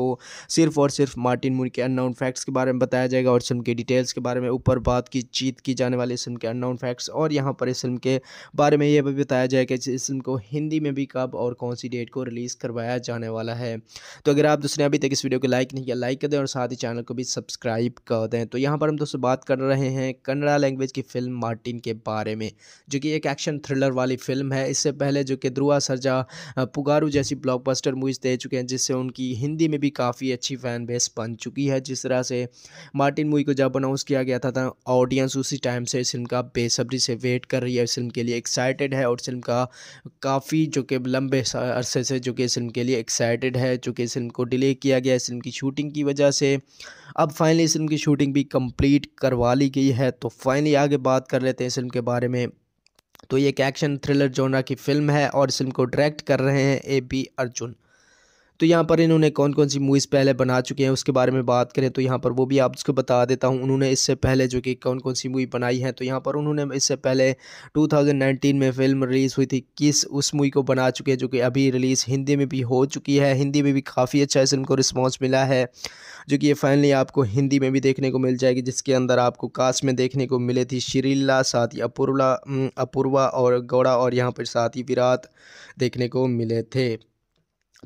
सिर्फ और सिर्फ मार्टिन मूवी के अननाउन फैक्ट्स के बारे में बताया जाएगा और फिल्म की डिटेल्स के बारे में ऊपर बात की जीत की जाने वाली फिल्म के अननाउन फैक्ट्स और यहाँ पर इस फिल्म के बारे में ये भी बताया जाएगा कि इस फिल्म को हिंदी में भी कहा कब और कौन सी डेट को रिलीज़ करवाया जाने वाला है तो अगर आप दोस्तों ने अभी तक इस वीडियो को लाइक नहीं किया लाइक कर दें और साथ ही चैनल को भी सब्सक्राइब कर दें तो यहाँ पर हम दोस्तों बात कर रहे हैं कन्नड़ा लैंग्वेज की फ़िल्म मार्टिन के बारे में जो कि एक एक्शन थ्रिलर वाली फिल्म है इससे पहले जो कि ध्रुआ सरजा पुगारू जैसी ब्लॉकबस्टर मूवीज़ दे चुके हैं जिससे उनकी हिंदी में भी काफ़ी अच्छी फ़ैन बेस बन चुकी है जिस तरह से मार्टिन मूवी को जब अनाउंस किया गया था ऑडियंस उसी टाइम से इस फिल्म का बेसब्री से वेट कर रही है फिल्म के लिए एक्साइटेड है और फिल्म का काफ़ी जो कि लंबे अरसे से जो कि इस फिल्म के लिए एक्साइटेड है चूँकि इस फिल्म को डिले किया गया इस फिल्म की शूटिंग की वजह से अब फाइनली इस फिल्म की शूटिंग भी कंप्लीट करवा ली गई है तो फाइनली आगे बात कर लेते हैं इस फिल्म के बारे में तो ये एक एक्शन थ्रिलर जोनरा की फिल्म है और इस फिल्म को डायरेक्ट कर रहे हैं ए बी अर्जुन तो यहाँ पर इन्होंने कौन कौन सी मूवीज़ पहले बना चुके हैं उसके बारे में बात करें तो यहाँ पर वो भी आप उसको बता देता हूँ उन्होंने इससे पहले जो कि कौन कौन सी मूवी बनाई है तो यहाँ पर उन्होंने इससे पहले टू में फिल्म रिलीज़ हुई थी किस उस मूवी को बना चुके हैं जो कि अभी रिलीज़ हिंदी में भी हो चुकी है हिंदी में भी काफ़ी अच्छा इस फिल्म को रिस्पॉन्स मिला है जो कि ये फाइनली आपको हिंदी में भी देखने को मिल जाएगी जिसके अंदर आपको कास्ट में देखने को मिले थी श्रीला साथ ही अपूर्वा अपूर्वा और गौड़ा और यहाँ पर साथ ही विराट देखने को मिले थे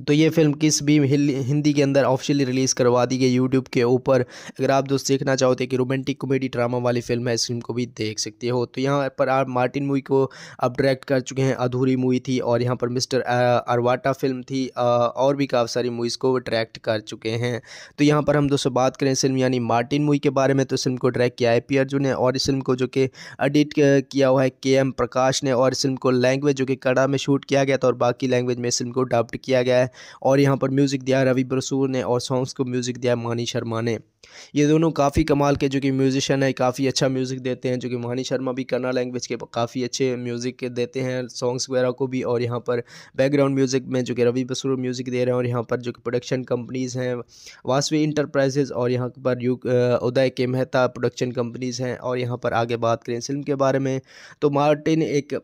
तो ये फिल्म किस भी हिंदी के अंदर ऑफिशियली रिलीज़ करवा दी गई यूट्यूब के ऊपर अगर आप दोस्त देखना चाहते हैं कि रोमांटिक कॉमेडी ड्रामा वाली फिल्म है इस फिल्म को भी देख सकते हो तो यहाँ पर आप मार्टिन मूवी को अब डायरेक्ट कर चुके हैं अधूरी मूवी थी और यहाँ पर मिस्टर अरवाटा फिल्म थी और भी काफ़ी सारी मूवीज़ को डायरेक्ट कर चुके हैं तो यहाँ पर हम दोस्तों बात करें फिल्म यानी मार्टिन मूवी के बारे में तो फिल्म को डायरेक्ट किया है पी अर्जुन ने और इस फिल्म को जो कि एडिट किया हुआ है के एम प्रकाश ने और इस फिल्म को लैंग्वेज जो कि कड़ा में शूट किया गया था और बाकी लैंग्वेज में इस फिल्म को अडाप्ट किया गया है है और यहाँ पर म्यूज़िक दिया रवि बसूर ने और सॉन्ग्स को म्यूज़िक दिया मानी शर्मा ने ये दोनों काफ़ी कमाल के जो कि म्यूज़िशन है काफ़ी अच्छा म्यूज़िक देते हैं जो कि मानी शर्मा भी कन्ना लैंग्वेज के काफ़ी अच्छे म्यूज़िक देते हैं सॉन्ग्स वगैरह को भी और यहाँ पर बैकग्राउंड म्यूज़िक में जो कि रवि बसूर म्यूज़िक दे रहे हैं और यहाँ पर जो कि प्रोडक्शन कंपनीज़ हैं वासवी इंटरप्राइजेज़ और यहाँ पर यू उदय के मेहता प्रोडक्शन कंपनीज़ हैं और यहाँ पर आगे बात करें फिल्म के बारे में तो मार्टिन एक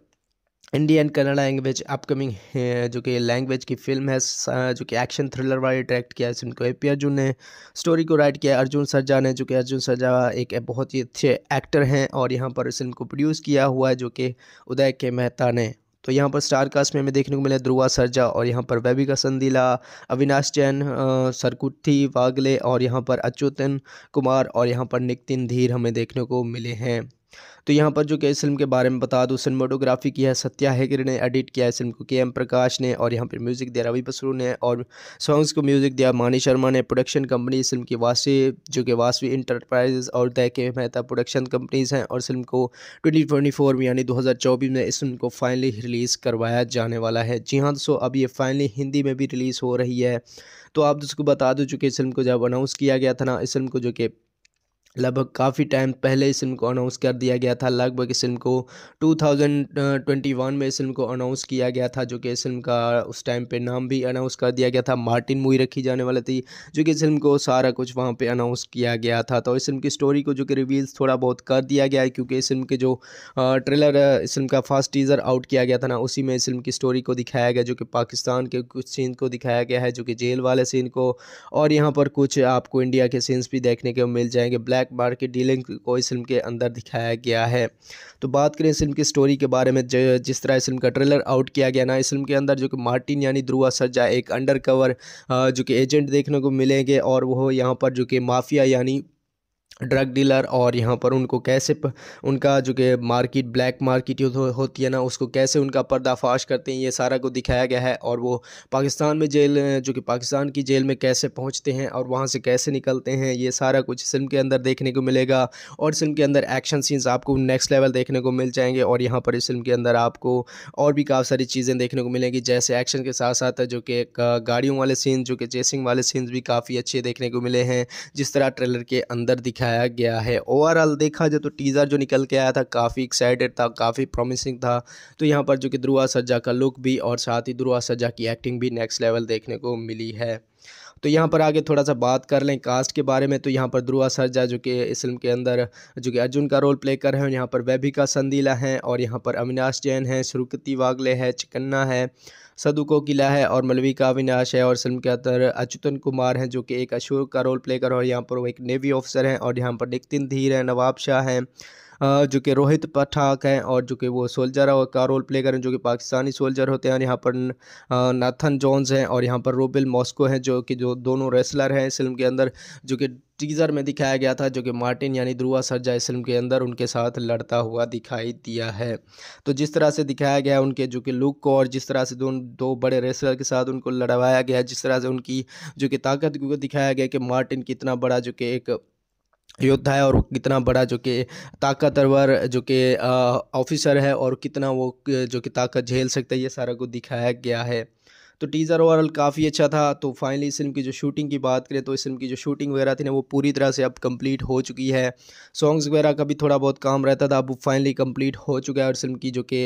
इंडियन कन्नड़ा लैंग्वेज अपकमिंग जो कि लैंग्वेज की फिल्म है जो कि एक्शन थ्रिलर वाली डायरेक्ट किया है को ए पी अर्जुन ने स्टोरी को राइट किया अर्जुन सरजा ने जो कि अर्जुन सरजा एक बहुत ही अच्छे एक्टर हैं और यहाँ पर इस फिल्म को प्रोड्यूस किया हुआ है जो कि उदय के मेहता ने तो यहाँ पर स्टार कास्ट में हमें देखने को मिले ध्रुआ सरजा और यहाँ पर वैबिका संदीला अविनाश जैन सरकुट्ठी वागले और यहाँ पर अच्युतन कुमार और यहाँ पर नितिन धीर हमें देखने को मिले हैं तो यहाँ पर जो कि इस फिल्म के बारे में बता दूँ सिनेमाटोग्राफी की है सत्या हैगर ने एडिट किया है फिल्म को के एम प्रकाश ने और यहाँ पर म्यूज़िक दिया रवि बसरू ने और सॉन्ग्स को म्यूज़िक दिया मानी शर्मा ने प्रोडक्शन कंपनी इस फिल्म की वासी जो कि वासवी इंटरप्राइजेज और दैके मेहता प्रोडक्शन कंपनीज़ हैं और फिल्म को ट्वेंटी ट्वेंटी फोर में यानी दो हज़ार चौबीस में इस फिल्म को फाइनली रिलीज़ करवाया जाने वाला है जी हाँ दोस्तों अब ये फाइनली हिंदी में भी रिलीज़ हो रही है तो आप दोस्तों को बता दो चूँकि इस फिल्म को जब अनाउंस किया गया था ना इस फिल्म को जो कि लगभग काफ़ी टाइम पहले इस फिल्म को अनाउंस कर दिया गया था लगभग इस फिल्म को 2021 में इस फिल्म को अनाउंस किया गया था जो कि इस फिल्म का उस टाइम पे नाम भी अनाउंस कर दिया गया था मार्टिन मूवी रखी जाने वाली थी जो कि इस फिल्म को सारा कुछ वहाँ पे अनाउंस किया गया था तो इस फिल्म की स्टोरी को जो कि रिवील्स थोड़ा बहुत कर दिया गया है क्योंकि इस फिल्म के जो ट्रेलर इस फिल्म का फर्स्ट टीज़र आउट किया गया था ना उसी में इस फिल्म की स्टोरी को दिखाया गया जो कि पाकिस्तान के कुछ सीन को दिखाया गया है जो कि जेल वाले सीन को और यहाँ पर कुछ आपको इंडिया के सीन्स भी देखने को मिल जाएंगे ब्लैक ब्लैक मार्केट डीलिंग को इस फिल्म के अंदर दिखाया गया है तो बात करें इस फिल्म की स्टोरी के बारे में जिस तरह इस फिल्म का ट्रेलर आउट किया गया ना इस फिल्म के अंदर जो कि मार्टिन यानी ध्रुआ सर्जा एक अंडर जो कि एजेंट देखने को मिलेंगे और वो यहाँ पर जो कि माफिया यानी ड्रग डीलर और यहाँ पर उनको कैसे प, उनका जो कि मार्केट ब्लैक मार्केट हो, होती है ना उसको कैसे उनका पर्दाफाश करते हैं ये सारा को दिखाया गया है और वो पाकिस्तान में जेल जो कि पाकिस्तान की जेल में कैसे पहुँचते हैं और वहाँ से कैसे निकलते हैं ये सारा कुछ फिल्म के अंदर देखने को मिलेगा और फिल्म के अंदर एक्शन सीन्स आपको नेक्स्ट लेवल देखने को मिल जाएंगे और यहाँ पर इस फिल्म के अंदर आपको और भी काफ़ी सारी चीज़ें देखने को मिलेंगी जैसे एक्शन के साथ साथ जो कि गाड़ियों वाले सीन जो कि चेसिंग वाले सीन्स भी काफ़ी अच्छे देखने को मिले हैं जिस तरह ट्रेलर के अंदर दिखाया दिखाया गया है ओवरऑल देखा जाए तो टीज़र जो निकल के आया था काफ़ी एक्साइटेड था काफ़ी प्रॉमिसिंग था तो यहाँ पर जो कि ध्रुआ सज्जा का लुक भी और साथ ही ध्रुआ सज्जा की एक्टिंग भी नेक्स्ट लेवल देखने को मिली है तो यहाँ पर आगे थोड़ा सा बात कर लें कास्ट के बारे में तो यहाँ पर ध्रुआ सरजा जो कि इस फिल्म के अंदर जो कि अर्जुन का रोल प्ले कर रहे हैं यहाँ पर वैभिका संदीला हैं और यहाँ पर अविनाश जैन हैं श्रुकृति वागले है चिकन्ना है सदु को किला है और मलवी का है और फिल्म के अंदर अच्युतन कुमार हैं जो कि एक अशोक का रोल प्ले कर और यहाँ पर वो एक नेवी ऑफिसर हैं और यहाँ पर नितिन धीर हैं नवाब शाह हैं जो कि रोहित पठाक हैं और जो कि वो सोल्जर का रोल प्ले करें जो कि पाकिस्तानी सोल्जर होते हैं और यहाँ पर नाथन जॉन्स हैं और यहाँ पर रोबिल मॉस्को हैं जो कि जो दोनों रेसलर हैं इस फिल्म के अंदर जो कि टीजर में दिखाया गया था जो कि मार्टिन यानी ध्रुवा सरजा इस फिल्म के अंदर उनके साथ लड़ता हुआ दिखाई दिया है तो जिस तरह से दिखाया गया उनके जो कि लुक को और जिस तरह से दोनों दो बड़े रेसलर के साथ उनको लड़वाया गया जिस तरह से उनकी जो कि ताकत को दिखाया गया कि मार्टिन कितना बड़ा जो कि एक योद्धा है और कितना बड़ा जो कि ताकतवर जो कि ऑफिसर है और कितना वो जो कि ताकत झेल सकता है ये सारा कुछ दिखाया गया है तो टीज़र ओवरऑल काफ़ी अच्छा था तो फाइनली इस फिल्म की जो शूटिंग की बात करें तो इस फिल्म की जो शूटिंग वगैरह थी ना वो पूरी तरह से अब कंप्लीट हो चुकी है सॉन्ग्स वगैरह का भी थोड़ा बहुत काम रहता था अब फाइनली कंप्लीट हो चुका है और फिल्म की जो कि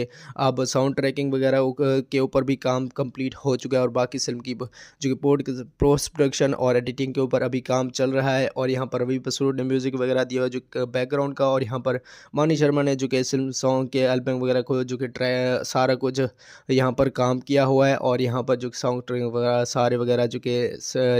अब साउंड ट्रैकिंग वगैरह के ऊपर भी काम कम्प्लीट हो चुका है और बाकी फिल्म की जो कि पोस्ट प्रोडक्शन और एडिटिंग के ऊपर अभी काम चल रहा है और यहाँ पर रवि बसरूर ने म्यूज़िक वगैरह दिया हुआ जो बैकग्राउंड का और यहाँ पर मानी शर्मा ने जो कि फिल्म सॉन्ग के एल्बम वगैरह को जो कि सारा कुछ यहाँ पर काम किया हुआ है और यहाँ पर जो कि साउंड ट्रैक वगैरह सारे वगैरह जो कि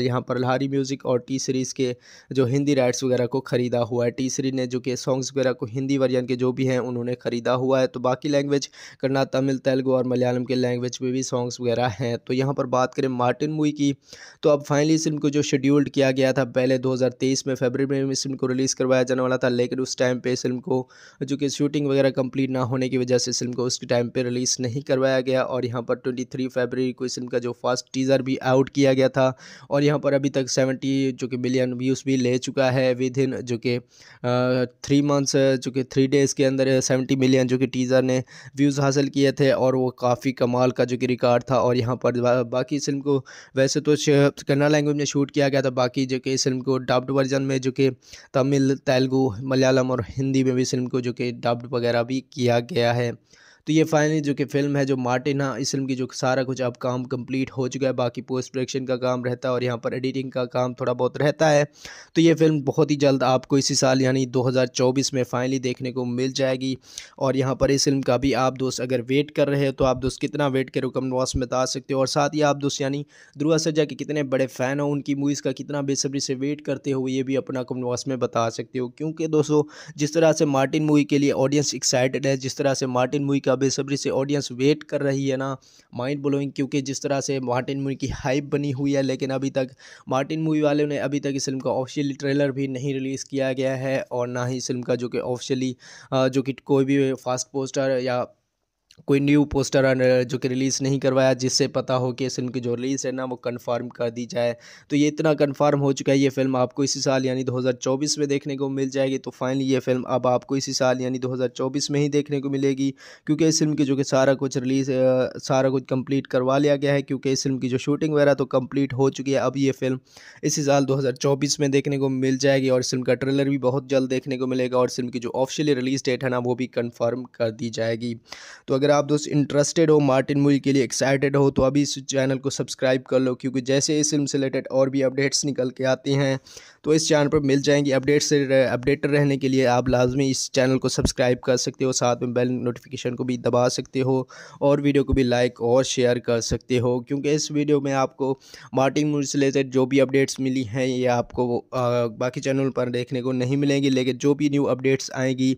यहाँ पर लहारी म्यूज़िक और टी सीरीज़ के जो हिंदी राइट्स वगैरह को ख़रीदा हुआ है टी सीरीज ने जो कि सॉन्ग्स वगैरह को हिंदी वर्जन के जो भी हैं उन्होंने ख़रीदा हुआ है तो बाकी लैंग्वेज करना तमिल तेलुगू और मलयालम के लैंग्वेज में भी सॉन्ग्स वगैरह हैं तो यहाँ पर बात करें मार्टिन मूवी की तो अब फाइनली फिल्म को जो शेड्यूल्ड किया गया था पहले 2023 में फरवरी में इस फिल्म को रिलीज़ करवाया जाने वाला था लेकिन उस टाइम पे फिल्म को जो कि शूटिंग वगैरह कंप्लीट ना होने की वजह से फिल्म को उस टाइम पर रिलीज़ नहीं करवाया गया और यहाँ पर ट्वेंटी फरवरी को इस फिल्म का जो फर्स्ट टीज़र भी आउट किया गया था और यहाँ पर अभी तक सेवेंटी जो कि मिलियन व्यूज़ भी ले चुका है विद इन जो कि थ्री मंथ्स जो कि थ्री डेज़ के अंदर सेवेंटी मिलियन जो कि टीज़र ने व्यूज़ हासिल किए थे और वो काफ़ी कमाल का जो कि रिकॉर्ड था और यहाँ पर बा, बाकी फिल्म को वैसे तो कन्नड़ लैंग्वेज में शूट किया गया था बाकी जो कि इस फिल्म को डब्ड वर्जन में जो कि तमिल तेलुगू मलयालम और हिंदी में भी फिल्म को जो कि डब्ड वगैरह भी किया गया है तो ये फाइनली जो कि फिल्म है जो मार्टिन हाँ इस फिल्म की जो सारा कुछ अब काम कंप्लीट हो चुका है बाकी पोस्ट प्रोडक्शन का काम रहता है और यहाँ पर एडिटिंग का काम थोड़ा बहुत रहता है तो ये फिल्म बहुत ही जल्द आपको इसी साल यानी 2024 में फाइनली देखने को मिल जाएगी और यहाँ पर इस फिल्म का भी आप दोस्त अगर वेट कर रहे हो तो आप दोस्त कितना वेट करो कम बॉक्स में बता सकते हो और साथ ही आप दोस्त यानी ध्रुआ सज्जा के कितने बड़े फ़ैन हो उनकी मूवीज़ का कितना बेसब्री से वेट करते हो ये भी अपना कम बॉक्स में बता सकते हो क्योंकि दोस्तों जिस तरह से मार्टिन मूवी के लिए ऑडियंस एक्साइटेड है जिस तरह से मार्टिन मूवी का बेसब्री से ऑडियंस वेट कर रही है ना माइंड ब्लोइंग क्योंकि जिस तरह से मार्टिन मूवी की हाइप बनी हुई है लेकिन अभी तक मार्टिन मूवी वालों ने अभी तक इस फिल्म का ऑफिशियली ट्रेलर भी नहीं रिलीज़ किया गया है और ना ही इस फिल्म का जो कि ऑफिशियली जो कि कोई भी फास्ट पोस्टर या कोई न्यू पोस्टर जो कि रिलीज़ नहीं करवाया जिससे पता हो कि इस फिल्म की जो रिलीज़ है ना वो कंफर्म कर दी जाए तो ये इतना कंफर्म हो चुका है ये फिल्म आपको इसी साल यानी 2024 में देखने को मिल जाएगी तो फाइनली ये फिल्म अब आपको इसी साल यानी 2024 में ही देखने को मिलेगी क्योंकि इस फिल्म की जो कि सारा कुछ रिलीज़ सारा कुछ कम्प्लीट करवा लिया गया है क्योंकि इस फिल्म की जो शूटिंग वगैरह तो कम्प्लीट हो चुकी है अब ये फिल्म इसी साल दो में देखने को मिल जाएगी और फिल्म का ट्रेलर भी बहुत जल्द देखने को मिलेगा और फिल्म की जो ऑफिशियली रिलीज़ डेट है ना वो भी कन्फर्म कर दी जाएगी तो अगर अगर आप दोस्त इंटरेस्टेड हो मार्टिन मूवी के लिए एक्साइटेड हो तो अभी इस चैनल को सब्सक्राइब कर लो क्योंकि जैसे इस फिल्म से रिलेटेड और भी अपडेट्स निकल के आती हैं तो इस चैनल पर मिल जाएंगी अपडेट से अपडेटेड रहने के लिए आप लाजमी इस चैनल को सब्सक्राइब कर सकते हो साथ में बेल नोटिफिकेशन को भी दबा सकते हो और वीडियो को भी लाइक और शेयर कर सकते हो क्योंकि इस वीडियो में आपको मार्टिंग मूवी से रिलेटेड जो भी अपडेट्स मिली हैं ये आपको बाकी चैनल पर देखने को नहीं मिलेंगी लेकिन जो भी न्यू अपडेट्स आएंगी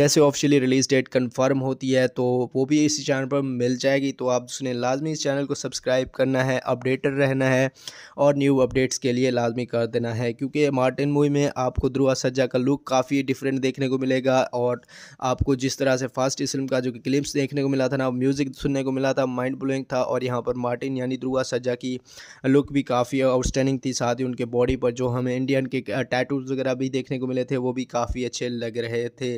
जैसे ऑफिशियली रिलीज़ डेट कन्फर्म होती है तो वो भी इसी चैनल पर मिल जाएगी तो आप उसने लाजमी इस चैनल को सब्सक्राइब करना है अपडेटेड रहना है और न्यू अपडेट्स के लिए लाजमी कर देना है क्योंकि मार्टिन मूवी में आपको ध्रुआ सज्जा का लुक काफ़ी डिफरेंट देखने को मिलेगा और आपको जिस तरह से फास्ट इस फिल्म का जो कि क्लिप्स देखने को मिला था ना म्यूज़िक सुनने को मिला था माइंड ब्लोइंग था और यहाँ पर मार्टिन यानी ध्रुआ सज्जा की लुक भी काफ़ी आउटस्टैंडिंग थी साथ ही उनके बॉडी पर जो हमें इंडियन के टैटूज वगैरह भी देखने को मिले थे वो भी काफ़ी अच्छे लग रहे थे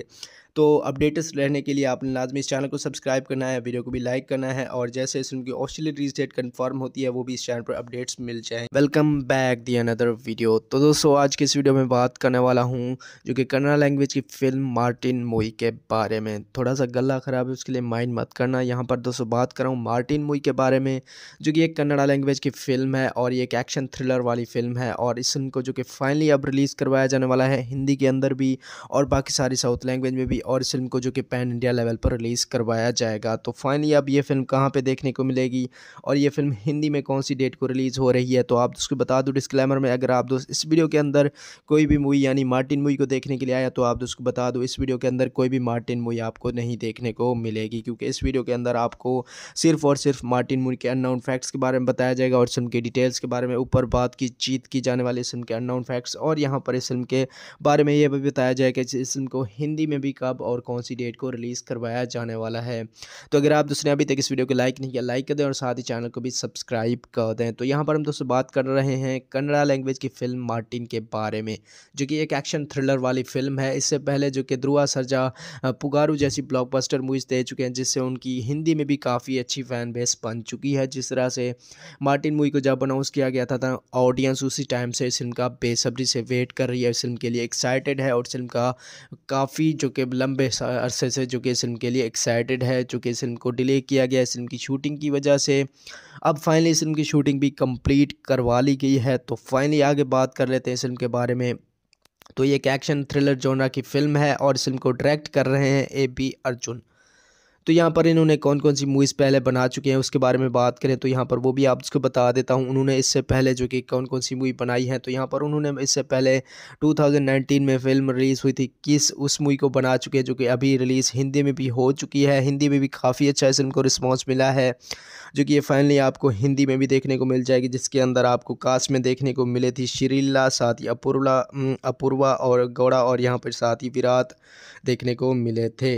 तो अपडेट्स रहने के लिए आपने लाजमी इस चैनल को सब्सक्राइब करना है वीडियो को भी लाइक करना है और जैसे जैसे उनकी ऑफिशियल रिलीज डेट कन्फर्म होती है वो भी इस चैनल पर अपडेट्स मिल जाए welcome back the another video तो दोस्तों आज के इस वीडियो में बात करने वाला हूँ जो कि कन्नड़ा लैंग्वेज की फिल्म मार्टिन मोई के बारे में थोड़ा सा गला ख़राब है उसके लिए माइंड मत करना यहाँ पर दोस्तों बात कर रहा हूँ मार्टिन मोई के बारे में जो कि एक कन्नड़ा लैंग्वेज की फिल्म है और ये एक एक्शन थ्रिलर वाली फिल्म है और इस फिल्म को जो कि फाइनली अब रिलीज़ करवाया जाने वाला है हिंदी के अंदर भी और बाकी सारी साउथ लैंग्वेज में भी और इस फिल्म को जो कि पैन इंडिया लेवल पर रिलीज़ करवाया जाएगा तो फाइनली अब ये फिल्म कहाँ पे देखने को मिलेगी और ये फिल्म हिंदी में कौन सी डेट को रिलीज़ हो रही है तो आप उसको बता दो डिस्क्लेमर में अगर आप दोस्त इस वीडियो के अंदर कोई भी मूवी यानी मार्टिन मूवी को देखने के लिए आया तो आप दोस्त को बता दो इस वीडियो के अंदर कोई भी मार्टिन मूवी आपको नहीं देखने को मिलेगी क्योंकि इस वीडियो के अंदर आपको सिर्फ और सिर्फ मार्टिन मूवी के अननाउन फैक्ट्स के बारे में बताया जाएगा और फिल्म के डिटेल्स के बारे में ऊपर बात की जीत की जाने वाली फिल्म के अननाउन फैक्ट्स और यहाँ पर इस फिल्म के बारे में ये भी बताया जाएगा कि इस फिल्म को हिंदी में भी काफ़ी कब और कौन सी डेट को रिलीज़ करवाया जाने वाला है तो अगर आप दोस्तों ने अभी तक इस वीडियो को लाइक नहीं किया लाइक कर दें और साथ ही चैनल को भी सब्सक्राइब कर दें तो यहाँ पर हम दोस्तों बात कर रहे हैं कन्नड़ा लैंग्वेज की फ़िल्म मार्टिन के बारे में जो कि एक एक्शन थ्रिलर वाली फिल्म है इससे पहले जो कि ध्रुआ सरजा पुगारू जैसी ब्लॉकबस्टर मूवीज़ दे चुके हैं जिससे उनकी हिंदी में भी काफ़ी अच्छी फ़ैन बेस बन चुकी है जिस तरह से मार्टिन मूवी को जब अनाउंस किया गया था ऑडियंस उसी टाइम से इस फिल्म का बेसब्री से वेट कर रही है इस फिल्म के लिए एक्साइटेड है और फिल्म का काफ़ी जो कि लंबे अरसे से जो कि इस फिल्म के लिए एक्साइटेड है चूँकि इस फिल्म को डिले किया गया इस फिल्म की शूटिंग की वजह से अब फाइनली इस फिल्म की शूटिंग भी कंप्लीट करवा ली गई है तो फाइनली आगे बात कर लेते हैं इस फिल्म के बारे में तो ये एक एक्शन थ्रिलर जोनरा की फिल्म है और इस फिल्म को डायरेक्ट कर रहे हैं ए बी अर्जुन तो यहाँ पर इन्होंने कौन कौन सी मूवीज़ पहले बना चुके हैं उसके बारे में बात करें तो यहाँ पर वो भी आपको बता देता हूँ उन्होंने इससे पहले जो कि कौन कौन सी मूवी बनाई है तो यहाँ पर उन्होंने इससे पहले 2019 में फिल्म रिलीज़ हुई थी किस उस मूवी को बना चुके हैं जो कि अभी रिलीज़ हिंदी में भी हो चुकी है हिंदी में भी काफ़ी अच्छा इस फिल्म को रिस्पॉन्स मिला है जो कि ये फाइनली आपको हिंदी में भी देखने को मिल जाएगी जिसके अंदर आपको कास्ट में देखने को मिले थी श्रीला साथ ही अपूर्वा अपूर्वा और गौड़ा और यहाँ पर साथ ही विराट देखने को मिले थे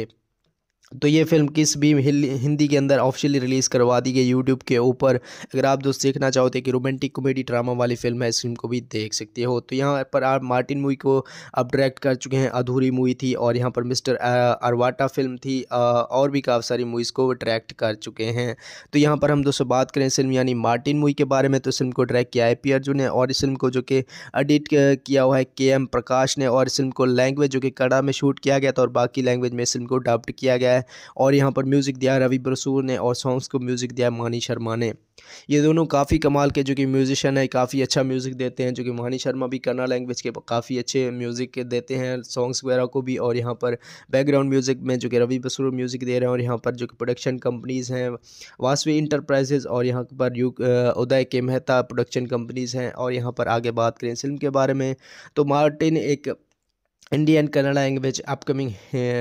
तो ये फिल्म किस भी हिंदी के अंदर ऑफिशियली रिलीज़ करवा दी गई यूट्यूब के ऊपर अगर आप दोस्त देखना चाहते हैं कि रोमांटिक कॉमेडी ड्रामा वाली फिल्म है इस फिल्म को भी देख सकते हो तो यहाँ पर आप मार्टिन मूवी को अब डायरेक्ट कर चुके हैं अधूरी मूवी थी और यहाँ पर मिस्टर अरवाटा फिल्म थी और भी काफ़ी सारी मूवीज़ को डायरेक्ट कर चुके हैं तो यहाँ पर हम दोस्तों बात करें फिल्म यानी मार्टिन मूवी के बारे में तो फिल्म को डायरेक्ट किया है पी अर्जुन ने और इस फिल्म को जो कि एडिट किया हुआ है के एम प्रकाश ने और इस फिल्म को लैंग्वेज जो कि कड़ा में शूट किया गया था और बाकी लैंग्वेज में इस फिल्म को डब्ड किया गया है और यहाँ पर म्यूज़िक दिया रवि बसूर ने और सॉन्ग्स को म्यूज़िक दिया मानी शर्मा ने ये दोनों काफ़ी कमाल के जो कि म्यूज़िशन है काफ़ी अच्छा म्यूज़िक देते हैं जो कि मानी शर्मा भी कन्ना लैंग्वेज के काफ़ी अच्छे म्यूज़िक देते हैं सॉन्ग्स वगैरह को भी और यहाँ पर बैकग्राउंड म्यूज़िक में जो कि रवि बसूर म्यूज़िक दे रहे हैं और यहाँ पर जो कि प्रोडक्शन कंपनीज़ हैं वासवी इंटरप्राइजेज़ और यहाँ पर यू उदय के मेहता प्रोडक्शन कंपनीज़ हैं और यहाँ पर आगे बात करें फिल्म के बारे में तो मार्टिन एक इंडियन कन्नड़ लैंग्वेज अपकमिंग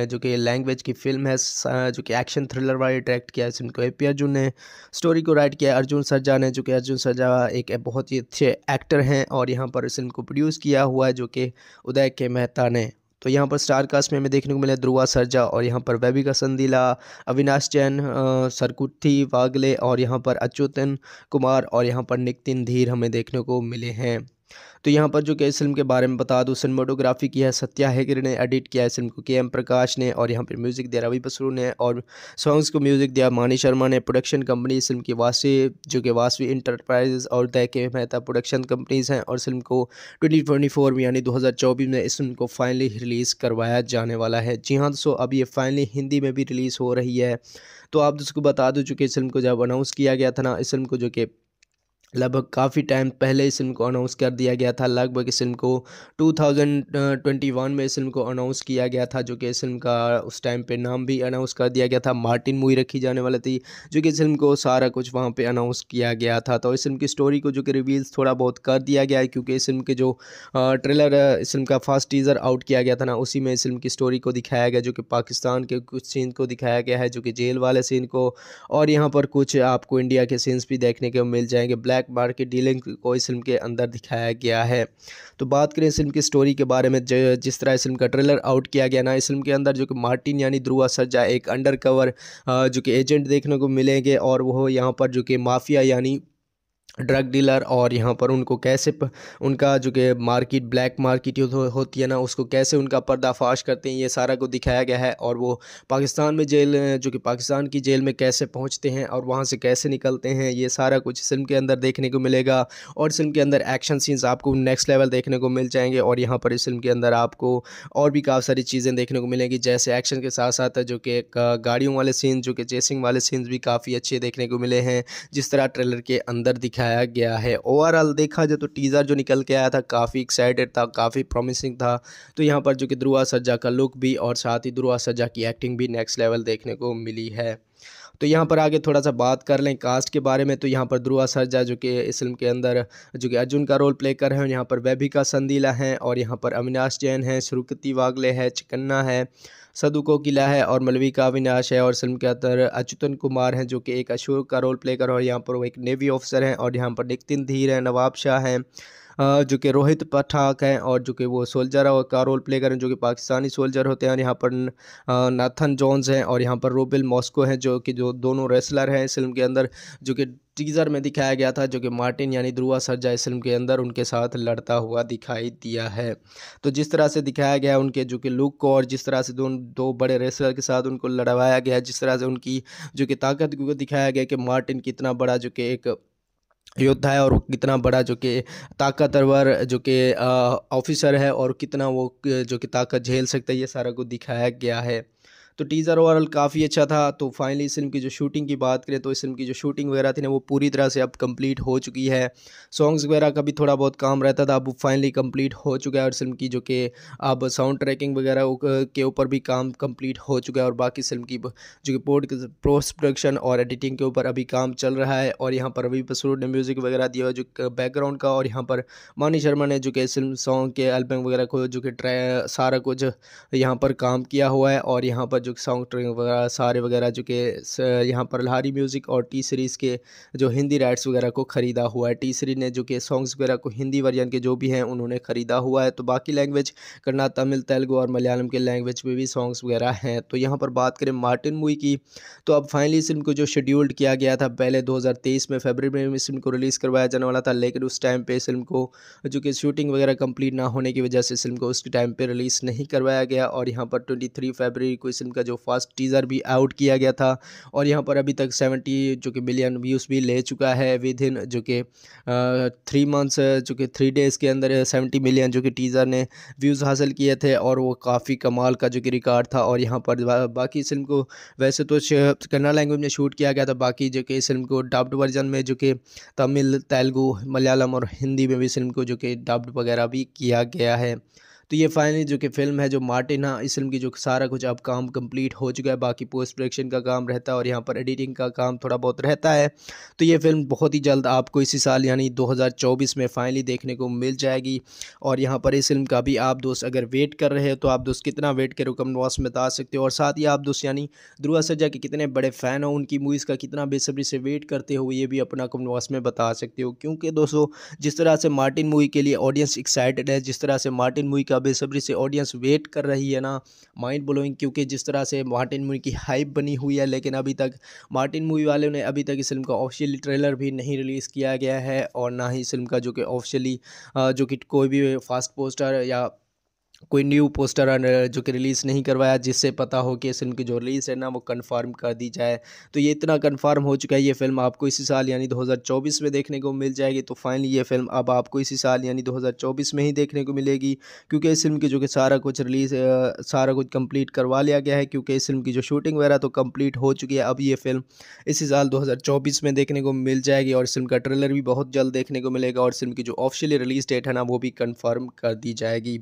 जो कि लैंग्वेज की फिल्म है जो कि एक्शन थ्रिलर वाली डायरेक्ट किया है जिनको ए पी अर्जुन ने स्टोरी को राइट किया अर्जुन सरजा ने जो कि अर्जुन सरजा एक बहुत ही अच्छे एक्टर हैं और यहाँ पर इस फिल्म को प्रोड्यूस किया हुआ है जो कि उदय के मेहता ने तो यहाँ पर स्टार कास्ट में हमें देखने को मिला ध्रुआ सरजा और यहाँ पर वैबिका संदीला अविनाश जैन सरकुट्ठी वागले और यहाँ पर अच्युतन कुमार और यहाँ पर नितिन धीर हमें देखने को मिले हैं तो यहाँ पर जो कि इस फिल्म के बारे में बता दूँ सिनेमाटोग्राफी की है सत्या हैगर ने एडिट किया है इस फिल्म को के एम प्रकाश ने और यहाँ पर म्यूज़िक दिया रवि बसरू ने और सॉन्ग्स को म्यूज़िक दिया मानी शर्मा ने प्रोडक्शन कंपनी इस फिल्म की वासी जो कि वासवी इंटरप्राइजेज और तय के मेहता प्रोडक्शन कंपनीज़ हैं और फिल्म को ट्वेंटी ट्वेंटी फोर में यानी दो हज़ार चौबीस में इस फिल्म को फाइनली रिलीज़ करवाया जाने वाला है जी हाँ दोस्तों अब ये फाइनली हिंदी में भी रिलीज़ हो रही है तो आप दोस्तों को बता दो चुके इस फिल्म को जब अनाउंस किया गया था ना इस फिल्म को जो कि लगभग काफ़ी टाइम पहले इस फिल्म को अनाउंस कर दिया गया था लगभग इस फिल्म को 2021 में इस फिल्म को अनाउंस किया गया था जो कि इस फिल्म का उस टाइम पे नाम भी अनाउंस कर दिया गया था मार्टिन मूवी रखी जाने वाली थी जो कि इस फिल्म को सारा कुछ वहाँ पे अनाउंस किया गया था तो इस फिल्म की स्टोरी को जो कि रिवील्स थोड़ा बहुत कर दिया गया है क्योंकि इस फिल्म के जो ट्रेलर इस फिल्म का फर्स्ट टीज़र आउट किया गया था ना उसी में इस फिल्म की स्टोरी को दिखाया गया जो कि पाकिस्तान के कुछ सीन को दिखाया गया है जो कि जेल वाले सीन को और यहाँ पर कुछ आपको इंडिया के सीन्स भी देखने को मिल जाएंगे ब्लैक ब्लैक मार्केट डीलिंग को इस फिल्म के अंदर दिखाया गया है तो बात करें इस फिल्म की स्टोरी के बारे में जिस तरह इस फिल्म का ट्रेलर आउट किया गया ना इस फिल्म के अंदर जो कि मार्टिन यानी ध्रुआ सर्जा एक अंडर जो कि एजेंट देखने को मिलेंगे और वह यहाँ पर जो कि माफिया यानी ड्रग डीलर और यहाँ पर उनको कैसे प, उनका जो कि मार्केट ब्लैक मार्केट हो, होती है ना उसको कैसे उनका पर्दाफाश करते हैं ये सारा को दिखाया गया है और वो पाकिस्तान में जेल जो कि पाकिस्तान की जेल में कैसे पहुँचते हैं और वहाँ से कैसे निकलते हैं ये सारा कुछ फिल्म के अंदर देखने को मिलेगा और फिल्म के अंदर एक्शन सीन्स आपको नेक्स्ट लेवल देखने को मिल जाएंगे और यहाँ पर इस फिल्म के अंदर आपको और भी काफ़ी सारी चीज़ें देखने को मिलेंगी जैसे एक्शन के साथ साथ जो कि गाड़ियों वाले सीन जो कि चेसिंग वाले सीन्स भी काफ़ी अच्छे देखने को मिले हैं जिस तरह ट्रेलर के अंदर दिखाया दिखाया गया है ओवरऑल देखा जाए तो टीज़र जो निकल के आया था काफ़ी एक्साइटेड था काफ़ी प्रॉमिसिंग था तो यहाँ पर जो कि ध्रुआ सज्जा का लुक भी और साथ ही ध्रुआ सज्जा की एक्टिंग भी नेक्स्ट लेवल देखने को मिली है तो यहाँ पर आगे थोड़ा सा बात कर लें कास्ट के बारे में तो यहाँ पर ध्रुआ सरजा जो कि इस फिल्म के अंदर जो कि अर्जुन का रोल प्ले कर रहे हैं यहाँ पर वैभिका संदीला हैं और यहाँ पर अविनाश जैन हैं श्रुकति वागले है चिकन्ना है सदु किला है और मलविका अविनाश है और फिल्म के अंदर अच्युतन कुमार हैं जो कि एक अशोक का रोल प्ले कर रहे हैं यहाँ पर वो एक नेवी ऑफिसर हैं और यहाँ पर नितिन धीर हैं नवाब शाह हैं जो कि रोहित पठाक हैं और जो कि वो सोल्जर और का रोल प्ले करें जो कि पाकिस्तानी सोल्जर होते हैं और यहाँ पर नाथन जॉन्स हैं और यहाँ पर रोबिल मॉस्को हैं जो कि जो दोनों रेसलर हैं इस फिल्म के अंदर जो कि टीज़र में दिखाया गया था जो कि मार्टिन यानी ध्रुआ सरजा इस फिल्म के अंदर उनके साथ लड़ता हुआ दिखाई दिया है तो जिस तरह से दिखाया गया उनके जो कि लुक को और जिस तरह से दोनों दो बड़े रेसलर के साथ उनको लड़वाया गया जिस तरह से उनकी जो कि ताकत को दिखाया गया कि मार्टिन कितना बड़ा जो कि एक योद्धा है और कितना बड़ा जो कि ताकतवर जो कि ऑफिसर है और कितना वो जो कि ताकत झेल सकता है ये सारा कुछ दिखाया गया है तो टीज़र ओवरऑल काफ़ी अच्छा था तो फाइनली इस फिल्म की जो शूटिंग की बात करें तो इस फिल्म की जो शूटिंग वगैरह थी ना वो पूरी तरह से अब कंप्लीट हो चुकी है सॉन्ग्स वगैरह का भी थोड़ा बहुत काम रहता था अब फाइनली कंप्लीट हो चुका है और फिल्म की जो कि अब साउंड ट्रैकिंग वगैरह के ऊपर भी काम कम्प्लीट हो चुका है और बाकी फिल्म की जो कि पोर्ट पोस्ट प्रोडक्शन और एडिटिंग के ऊपर अभी काम चल रहा है और यहाँ पर रवि बसूर ने म्यूज़िक वगैरह दिया जो बैकग्राउंड का और यहाँ पर मानी शर्मा ने जो कि फिल्म सॉन्ग के एल्बम वगैरह को जो कि सारा कुछ यहाँ पर काम किया हुआ है और यहाँ पर जो साउंड ट्रैक वगैरह सारे वगैरह जो कि यहाँ पर लहारी म्यूज़िक और टी सीरीज़ के जो हिंदी राइट्स वगैरह को ख़रीदा हुआ है टी सीरीज ने जो कि सॉन्ग्स वगैरह को हिंदी वर्जन के जो भी हैं उन्होंने ख़रीदा हुआ है तो बाकी लैंग्वेज करना तमिल तेलुगु और मलयालम के लैंग्वेज में भी सॉन्ग्स वगैरह हैं तो यहाँ पर बात करें मार्टिन मूवी की तो अब फाइनली इस फिल्म को जो शेड्यूल्ड किया गया था पहले दो में फेबर में इस फिल्म को रिलीज़ करवाया जाने वाला था लेकिन उस टाइम पर इस फिल्म को जो कि शूटिंग वगैरह कम्प्लीट ना होने की वजह से इस फिल्म को उस टाइम पर रिलीज़ नहीं करवाया गया और यहाँ पर ट्वेंटी फरवरी को इस फिल्म का जो फर्स्ट टीज़र भी आउट किया गया था और यहाँ पर अभी तक सेवेंटी जो कि मिलियन व्यूज़ भी ले चुका है विद इन जो कि थ्री मंथ्स जो कि थ्री डेज़ के अंदर सेवेंटी मिलियन जो कि टीज़र ने व्यूज़ हासिल किए थे और वो काफ़ी कमाल का जो कि रिकॉर्ड था और यहाँ पर बा, बाकी इस फिल्म को वैसे तो कन्ना लैंग्वेज में शूट किया गया था बाकी जो कि इस फिल्म को डब्ड वर्जन में जो कि तमिल तेलुगू मलयालम और हिंदी में भी फिल्म को जो कि डब्ड वगैरह भी किया गया है तो ये फाइनली जो कि फिल्म है जो मार्टिन है हाँ, इस फिल्म की जो सारा कुछ अब काम कंप्लीट हो चुका है बाकी पोस्ट प्रोडक्शन का काम रहता है और यहाँ पर एडिटिंग का काम थोड़ा बहुत रहता है तो ये फिल्म बहुत ही जल्द आपको इसी साल यानी 2024 में फाइनली देखने को मिल जाएगी और यहाँ पर इस फिल्म का भी आप दोस्त अगर वेट कर रहे हो तो आप दोस्त कितना वेट करो कम वॉस में बता सकते हो और साथ ही आप दोस्त यानी ध्रुआ सजा के कितने बड़े फ़ैन हो उनकी मूवीज़ का कितना बेसब्री से वेट करते हो ये भी अपना कम वॉस में बता सकते हो क्योंकि दोस्तों जिस तरह से मार्टिन मूवी के लिए ऑडियंस एक्साइटेड है जिस तरह से मार्टिन मूवी का बेसब्री से ऑडियंस वेट कर रही है ना माइंड ब्लोइंग क्योंकि जिस तरह से मार्टिन मूवी की हाइप बनी हुई है लेकिन अभी तक मार्टिन मूवी वालों ने अभी तक इस फिल्म का ऑफिशियली ट्रेलर भी नहीं रिलीज़ किया गया है और ना ही इस फिल्म का जो कि ऑफिशियली जो कि कोई भी फास्ट पोस्टर या कोई न्यू पोस्टर जो कि रिलीज़ नहीं करवाया जिससे पता हो कि इस फिल्म की जो रिलीज़ है ना वो कंफर्म कर दी जाए तो ये इतना कंफर्म हो चुका है ये फिल्म आपको इसी साल यानी 2024 में देखने को मिल जाएगी तो फाइनली ये फिल्म अब आपको इसी साल यानी 2024 में ही देखने को मिलेगी क्योंकि इस फिल्म की जो कि सारा कुछ रिलीज़ सारा कुछ कंप्लीट करवा लिया गया है क्योंकि इस फिल्म की जो शूटिंग वगैरह तो कंप्लीट हो चुकी है अब ये फिल्म इसी साल दो में देखने को मिल जाएगी और फिल्म का ट्रेलर भी बहुत जल्द देखने को मिलेगा और फिल्म की जो ऑफिशियली रिलीज़ डेट है ना वो भी कन्फर्म कर दी जाएगी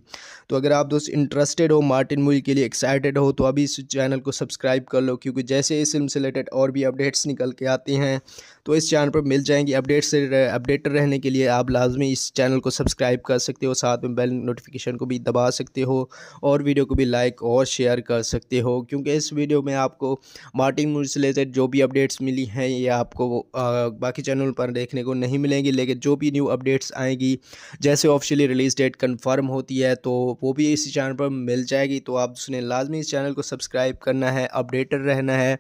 तो अगर अगर आप दोस्त इंटरेस्टेड हो मार्टिन मूवी के लिए एक्साइटेड हो तो अभी इस चैनल को सब्सक्राइब कर लो क्योंकि जैसे इस फिल्म से रिलेटेड और भी अपडेट्स निकल के आती हैं तो इस चैनल पर मिल जाएंगी अपडेट से अपडेटेड रहने के लिए आप लाजमी इस चैनल को सब्सक्राइब कर सकते हो साथ में बेल नोटिफिकेशन को भी दबा सकते हो और वीडियो को भी लाइक और शेयर कर सकते हो क्योंकि इस वीडियो में आपको मार्टिन मूवी से रिलेटेड जो भी अपडेट्स मिली हैं ये आपको बाकी चैनल पर देखने को नहीं मिलेंगी लेकिन जो भी न्यू अपडेट्स आएंगी जैसे ऑफिशियली रिलीज़ डेट कन्फर्म होती है तो वो भी इसी चैनल पर मिल जाएगी तो आप उसने लाजमी इस चैनल को सब्सक्राइब करना है अपडेटेड रहना है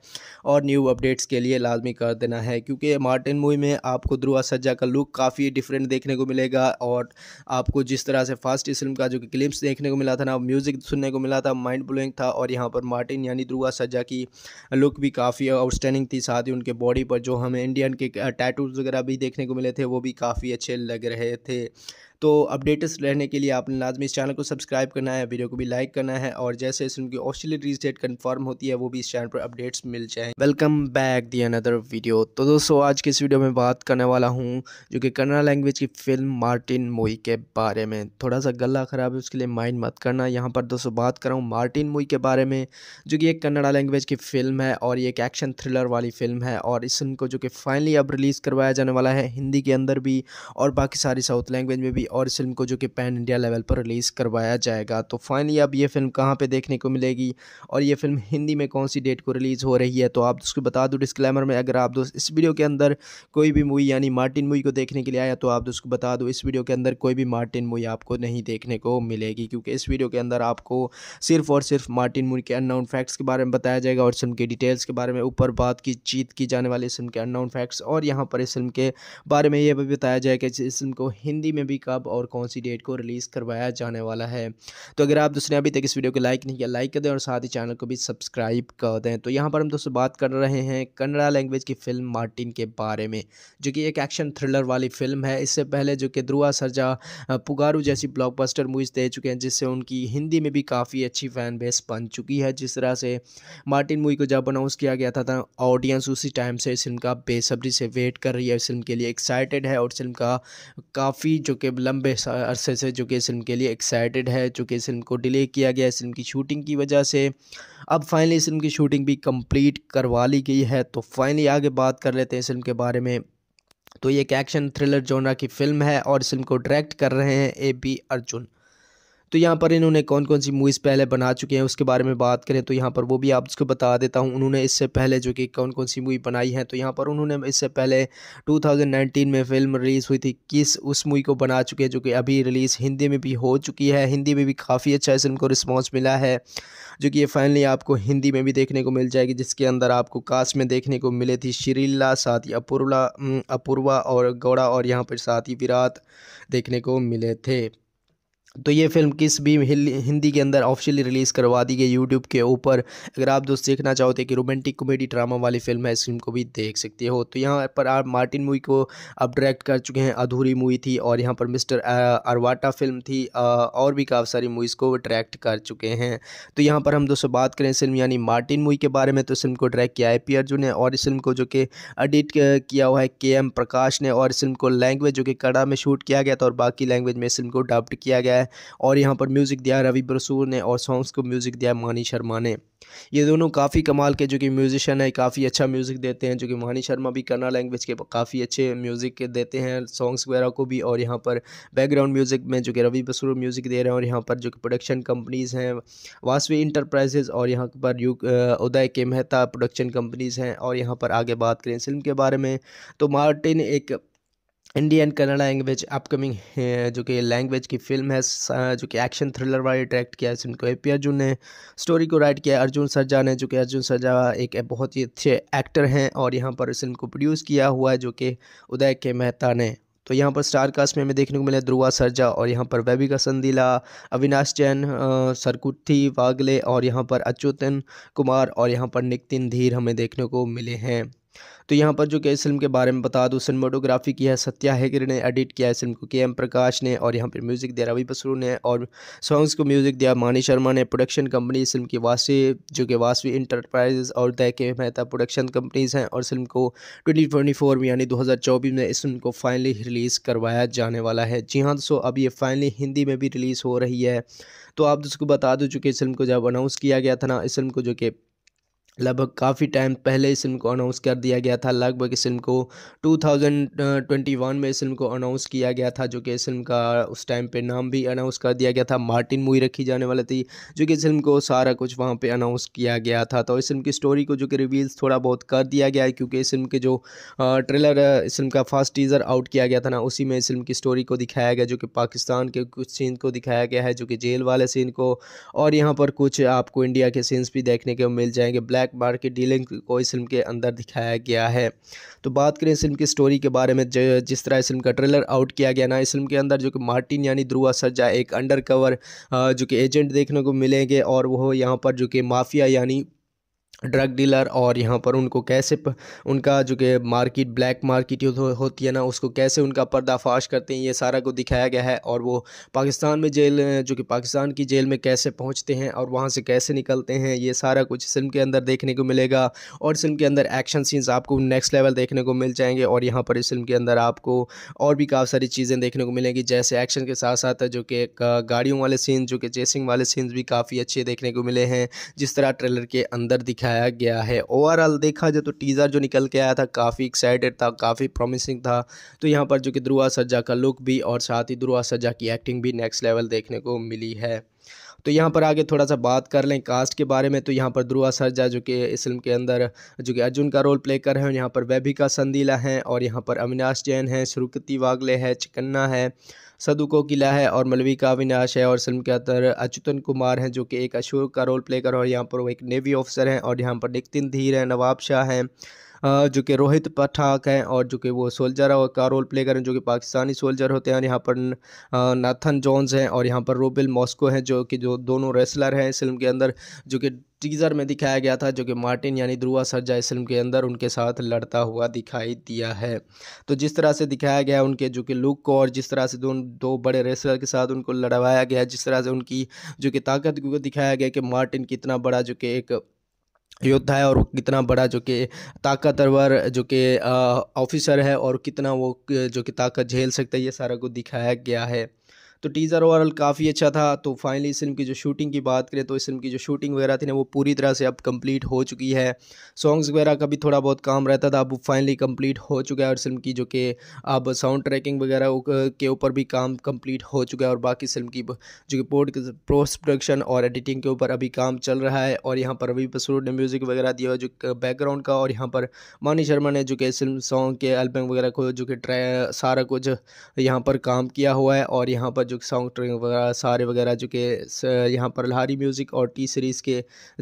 और न्यू अपडेट्स के लिए लाजमी कर देना है क्योंकि है मार्टिन मूवी में आपको ध्रुआ सज्जा का लुक काफ़ी डिफरेंट देखने को मिलेगा और आपको जिस तरह से फास्ट इस फिल्म का जो कि क्लिप्स देखने को मिला था ना म्यूज़िक सुनने को मिला था माइंड ब्लोइंग था और यहाँ पर मार्टिन यानी ध्रुआ सज्जा की लुक भी काफ़ी आउटस्टैंडिंग थी साथ ही उनके बॉडी पर जो हमें इंडियन के टैटूज वगैरह भी देखने को मिले थे वो भी काफ़ी अच्छे लग रहे थे तो अपडेटेड रहने के लिए आपने लाजमी इस चैनल को सब्सक्राइब करना है वीडियो को भी लाइक करना है और जैसे जैसे उनकी ऑस्ट्रेलिया रिलीज डेट कन्फर्म होती है वो भी इस चैनल पर अपडेट्स मिल जाए welcome back the another video तो दोस्तों आज के इस वीडियो में बात करने वाला हूँ जो कि कन्नड़ा लैंग्वेज की फिल्म मार्टिन मोई के बारे में थोड़ा सा गला ख़राब है उसके लिए माइंड मत करना यहाँ पर दोस्तों बात कर रहा हूँ मार्टिन मोई के बारे में जो कि एक कन्नड़ा लैंग्वेज की फिल्म है और ये एक एक्शन थ्रिलर वाली फिल्म है और इस फिल्म को जो कि फाइनली अब रिलीज़ करवाया जाने वाला है हिंदी के अंदर भी और बाकी सारी साउथ लैंग्वेज में भी और इस फिल्म को जो कि पैन इंडिया लेवल पर रिलीज़ करवाया जाएगा तो फाइनली अब ये फिल्म कहाँ पे देखने को मिलेगी और ये फिल्म हिंदी में कौन सी डेट को रिलीज़ हो रही है तो आप उसको बता दो डिस्क्लेमर में अगर आप दोस्त इस वीडियो के अंदर कोई भी मूवी यानी मार्टिन मूवी को देखने के लिए आया तो आप दोस्त को बता दो इस वीडियो के अंदर कोई भी मार्टिन मूवी आपको नहीं देखने को मिलेगी क्योंकि इस वीडियो के अंदर आपको सिर्फ और सिर्फ मार्टिन मूवी के अननाउन फैक्ट्स के बारे में बताया जाएगा और फिल्म की डिटेल्स के बारे में ऊपर बात की जीत की जाने वाली इस फिल्म के अननाउन फैक्ट्स और यहाँ पर इस फिल्म के बारे में ये भी बताया जाएगा कि इस फिल्म को हिंदी में भी कब कब और कौन सी डेट को रिलीज़ करवाया जाने वाला है तो अगर आप दोस्तों अभी तक इस वीडियो को लाइक नहीं किया लाइक कर दें और साथ ही चैनल को भी सब्सक्राइब कर दें तो यहाँ पर हम दोस्तों बात कर रहे हैं कन्नड़ा लैंग्वेज की फ़िल्म मार्टिन के बारे में जो कि एक एक्शन थ्रिलर वाली फिल्म है इससे पहले जो कि ध्रुआ सरजा पुगारू जैसी ब्लॉकबस्टर मूवीज़ दे चुके हैं जिससे उनकी हिंदी में भी काफ़ी अच्छी फ़ैन बेस बन चुकी है जिस तरह से मार्टिन मूवी को जब अनाउंस किया गया था ऑडियंस उसी टाइम से इस फिल्म का बेसब्री से वेट कर रही है इस फिल्म के लिए एक्साइटेड है और फिल्म का काफ़ी जो कि लंबे अरसे से जो कि इस फिल्म के लिए एक्साइटेड है जो कि इस फिल्म को डिले किया गया इस फिल्म की शूटिंग की वजह से अब फाइनली इस फिल्म की शूटिंग भी कंप्लीट करवा ली गई है तो फाइनली आगे बात कर लेते हैं इस फिल्म के बारे में तो ये एक एक्शन थ्रिलर जोनरा की फिल्म है और इस फिल्म को डायरेक्ट कर रहे हैं ए बी अर्जुन तो यहाँ पर इन्होंने कौन कौन सी मूवीज़ पहले बना चुके हैं उसके बारे में बात करें तो यहाँ पर वो भी आप उसको बता देता हूँ उन्होंने इससे पहले जो कि कौन कौन सी मूवी बनाई है तो यहाँ पर उन्होंने इससे पहले 2019 में फिल्म रिलीज़ हुई थी किस उस मूवी को बना चुके हैं जो कि अभी रिलीज़ हिंदी में भी हो चुकी है हिंदी में भी काफ़ी अच्छा इस उनको रिस्पॉन्स मिला है जो कि ये फाइनली आपको हिंदी में भी देखने को मिल जाएगी जिसके अंदर आपको कास्ट में देखने को मिले थी श्रीला साथ ही अपूर्वा अपूर्वा और गौड़ा और यहाँ पर साथ ही विराट देखने को मिले थे तो ये फिल्म किस भी हिंदी के अंदर ऑफिशियली रिलीज़ करवा दी गई यूट्यूब के ऊपर अगर आप दोस्त देखना चाहते कि रोमांटिक कॉमेडी ड्रामा वाली फिल्म है इस फिल्म को भी देख सकते हो तो यहाँ पर आप मार्टिन मूवी को अब डायरेक्ट कर चुके हैं अधूरी मूवी थी और यहाँ पर मिस्टर अरवाटा फिल्म थी और भी काफ़ी सारी मूवीज़ को डायरेक्ट कर चुके हैं तो यहाँ पर हम दोस्तों बात करें फिल्म यानी मार्टिन मूवी के बारे में तो फिल्म को डायरेक्ट किया है पी अर्जुन ने और इस फिल्म को जो कि एडिट किया हुआ है के एम प्रकाश ने और इस फिल्म को लैंग्वेज जो कि कड़ा में शूट किया गया था और बाकी लैंग्वेज में इस फिल्म को अडाप्ट किया गया है है और यहाँ पर म्यूज़िक दिया है रवि बसूर ने और सॉन्ग्स को म्यूज़िक दिया है मानी शर्मा ने ये दोनों काफ़ी कमाल के जो कि म्यूज़िशन है काफ़ी अच्छा म्यूज़िक देते हैं जो कि मानी शर्मा भी कन्ना लैंग्वेज के काफ़ी अच्छे म्यूज़िक देते हैं सॉन्ग्स वगैरह को भी और यहाँ पर बैकग्राउंड म्यूज़िक में जो कि रवि बसूर म्यूज़िक दे रहे हैं और यहाँ पर जो कि प्रोडक्शन कंपनीज़ हैं वासवी इंटरप्राइजेज और यहाँ पर यू उदय के मेहता प्रोडक्शन कंपनीज़ हैं और यहाँ पर आगे बात करें फिल्म के बारे में तो मार्टिन एक इंडियन कन्नड़ा लैंग्वेज अपकमिंग जो कि लैंग्वेज की फिल्म है जो कि एक्शन थ्रिलर वाले डायरेक्ट किया है जिनको ए पी अर्जुन ने स्टोरी को राइट किया अर्जुन सरजा ने जो कि अर्जुन सरजा एक बहुत ही अच्छे एक्टर हैं और यहाँ पर इस फिल्म को प्रोड्यूस किया हुआ है जो कि उदय के मेहता ने तो यहाँ पर स्टार कास्ट में हमें देखने को मिला ध्रुवा सरजा और यहाँ पर वैबिका संदीला अविनाश जैन सरकुट्ठी वागले और यहाँ पर अच्युतन कुमार और यहाँ पर नितिन धीर हमें देखने को मिले हैं तो यहाँ पर जो कि इस फिल्म के बारे में बता दूँ सिनेमाटोग्राफी की है सत्या हैगर ने एडिट किया है फिल्म को के एम प्रकाश ने और यहाँ पर म्यूज़िक दिया रवि बसरू ने और सॉन्ग्स को म्यूज़िक दिया मानी शर्मा ने प्रोडक्शन कंपनी इस फिल्म की वासी जो कि वासवी इंटरप्राइजेज और तय के मेहता प्रोडक्शन कंपनीज़ हैं और फिल्म को ट्वेंटी ट्वेंटी फोर में यानी दो हज़ार चौबीस में इस फिल्म को फाइनली रिलीज़ करवाया जाने वाला है जी हाँ दोस्तों अब ये फाइनली हिंदी में भी रिलीज़ हो रही है तो आप दोस्तों को बता दो चुके इस फिल्म को जब अनाउंस किया गया था ना इस फिल्म को जो कि लगभग काफ़ी टाइम पहले इस फिल्म को अनाउंस कर दिया गया था लगभग इस फिल्म को 2021 में इस फिल्म को अनाउंस किया गया था जो कि इस फिल्म का उस टाइम पे नाम भी अनाउंस कर दिया गया था मार्टिन मूवी रखी जाने वाली थी जो कि इस फिल्म को सारा कुछ वहाँ पे अनाउंस किया गया था तो इस फिल्म की स्टोरी को जो कि रिवील्स थोड़ा बहुत कर दिया गया है क्योंकि इस फिल्म के जो ट्रेलर इस फिल्म का फर्स्ट टीज़र आउट किया गया था ना उसी में इस फिल्म की स्टोरी को दिखाया गया जो कि पाकिस्तान के कुछ सीन को दिखाया गया है जो कि जेल वाले सीन को और यहाँ पर कुछ आपको इंडिया के सीन्स भी देखने को मिल जाएंगे ब्लैक ब्लैक मार्केट डीलिंग को इस फिल्म के अंदर दिखाया गया है तो बात करें इस फिल्म की स्टोरी के बारे में जिस तरह इस फिल्म का ट्रेलर आउट किया गया ना इस फिल्म के अंदर जो कि मार्टिन यानी ध्रुआ सज्जा एक अंडर जो कि एजेंट देखने को मिलेंगे और वो यहाँ पर जो कि माफिया यानी ड्रग डीलर और यहाँ पर उनको कैसे उनका जो कि मार्केट ब्लैक मार्केट हो, होती है ना उसको कैसे उनका पर्दाफाश करते हैं ये सारा को दिखाया गया है और वो पाकिस्तान में जेल जो कि पाकिस्तान की जेल में कैसे पहुँचते हैं और वहाँ से कैसे निकलते हैं ये सारा कुछ फिल्म के अंदर देखने को मिलेगा और फिल्म के अंदर एक्शन सीन्स आपको नेक्स्ट लेवल देखने को मिल जाएंगे और यहाँ पर इस फिल्म के अंदर आपको और भी काफ़ी सारी चीज़ें देखने को मिलेंगी जैसे एक्शन के साथ साथ जो कि गाड़ियों वाले सीन जो कि चेसिंग वाले सीन्स भी काफ़ी अच्छे देखने को मिले हैं जिस तरह ट्रेलर के अंदर दिखाया दिखाया गया है ओवरऑल देखा जाए तो टीज़र जो निकल के आया था काफ़ी एक्साइटेड था काफ़ी प्रॉमिसिंग था तो यहाँ पर जो कि ध्रुआ सज्जा का लुक भी और साथ ही ध्रुआ सज्जा की एक्टिंग भी नेक्स्ट लेवल देखने को मिली है तो यहाँ पर आगे थोड़ा सा बात कर लें कास्ट के बारे में तो यहाँ पर ध्रुआ सरजा जो कि इस फिल्म के अंदर जो कि अर्जुन का रोल प्ले कर रहे हैं यहाँ पर वैभिका संदीला हैं और यहाँ पर अविनाश जैन हैं श्रुकति वागले है चिकन्ना है सदु को किला है और मलवी का है और फिल्म के अंदर अच्युतन कुमार हैं जो कि एक अशोक का रोल प्ले कर रहे हैं यहाँ पर वो एक नेवी ऑफिसर हैं और यहाँ पर नितिन धीर हैं नवाब शाह हैं जो कि रोहित पठाक हैं और जो कि वो सोल्जर और का रोल प्ले करें जो कि पाकिस्तानी सोल्जर होते हैं यहाँ पर नाथन जॉन्स हैं और यहाँ पर रोबिल मॉस्को हैं जो कि जो दोनों रेसलर हैं इस फिल्म के अंदर जो कि टीज़र में दिखाया गया था जो कि मार्टिन यानी ध्रुआ सरजा इस फिल्म के अंदर उनके साथ लड़ता हुआ दिखाई दिया है तो जिस तरह से दिखाया गया उनके जो कि लुक को और जिस तरह से दो दो बड़े रेसलर के साथ उनको लड़वाया गया जिस तरह से उनकी जो कि ताकत को दिखाया गया कि मार्टिन कितना बड़ा जो कि एक योद्धा है और वो कितना बड़ा जो कि ताकतवर जो कि ऑफिसर है और कितना वो जो कि ताकत झेल सकता है ये सारा कुछ दिखाया गया है तो टीज़र ओवरऑल काफ़ी अच्छा था तो फाइनली इस फिल्म की जो शूटिंग की बात करें तो इस फिल्म की जो शूटिंग वगैरह थी ना वो पूरी तरह से अब कंप्लीट हो चुकी है सॉन्ग्स वगैरह का भी थोड़ा बहुत काम रहता था अब फाइनली कंप्लीट हो चुका है और फिल्म की जो कि अब साउंड ट्रैकिंग वगैरह के ऊपर भी काम कम्प्लीट हो चुका है और बाकी फिल्म की जो कि पोस्ट प्रोडक्शन और एडिटिंग के ऊपर अभी काम चल रहा है और यहाँ पर रवि पसूर ने म्यूज़िक वगैरह दिया जो बैकग्राउंड का और यहाँ पर मानी शर्मा ने जो कि फिल्म सॉन्ग के एल्बम वगैरह को जो कि सारा कुछ यहाँ पर काम किया हुआ है और यहाँ पर जो कि सॉन्ग ट्रेन वगैरह सारे वगैरह जो कि यहाँ पर लहारी म्यूज़िक और टी सीरीज़ के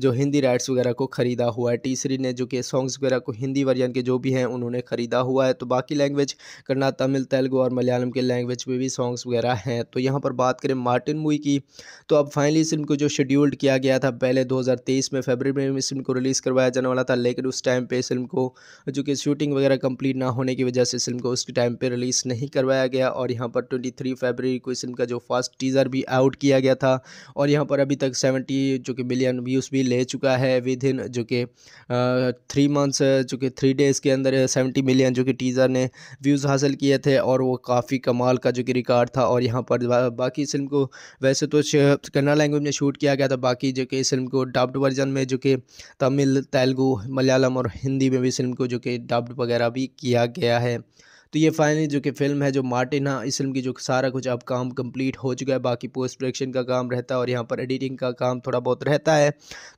जो हिंदी राइट्स वगैरह को ख़रीदा हुआ है टी सीरीज ने जो कि सॉन्ग्स वगैरह को हिंदी वर्जन के जो भी हैं उन्होंने ख़रीदा हुआ है तो बाकी लैंग्वेज करना तमिल तेलुगु और मलयालम के लैंग्वेज में भी सॉन्ग्स वगैरह हैं तो यहाँ पर बात करें मार्टिन मूवी की तो अब फाइनली इस फिल्म को जो शेड्यूल्ड किया गया था पहले दो में फेबर में इस फिल्म को रिलीज़ करवाया जाने वाला था लेकिन उस टाइम पर फिल्म को जो कि शूटिंग वगैरह कंप्लीट ना होने की वजह से फिल्म को उस टाइम पर रिलीज़ नहीं करवाया गया और यहाँ पर ट्वेंटी फरवरी को इस फिल्म का जो फर्स्ट टीज़र भी आउट किया गया था और यहाँ पर अभी तक सेवेंटी जो कि बिलियन व्यूज़ भी ले चुका है विद इन जो कि थ्री मंथ्स जो कि थ्री डेज़ के अंदर सेवेंटी मिलियन जो कि टीज़र ने व्यूज़ हासिल किए थे और वो काफ़ी कमाल का जो कि रिकॉर्ड था और यहाँ पर बा, बाकी फिल्म को वैसे तो कन्ना लैंग्वेज में शूट किया गया था बाकी जो कि इस फिल्म को डब्ड वर्जन में जो कि तमिल तेलुगू मलयालम और हिंदी में भी फिल्म को जो कि डब्ड वगैरह भी किया गया है तो ये फाइनली जो कि फिल्म है जो मार्टिन हाँ इस फिल्म की जो सारा कुछ अब काम कंप्लीट हो चुका है बाकी पोस्ट प्रोडक्शन का काम रहता है और यहाँ पर एडिटिंग का काम थोड़ा बहुत रहता है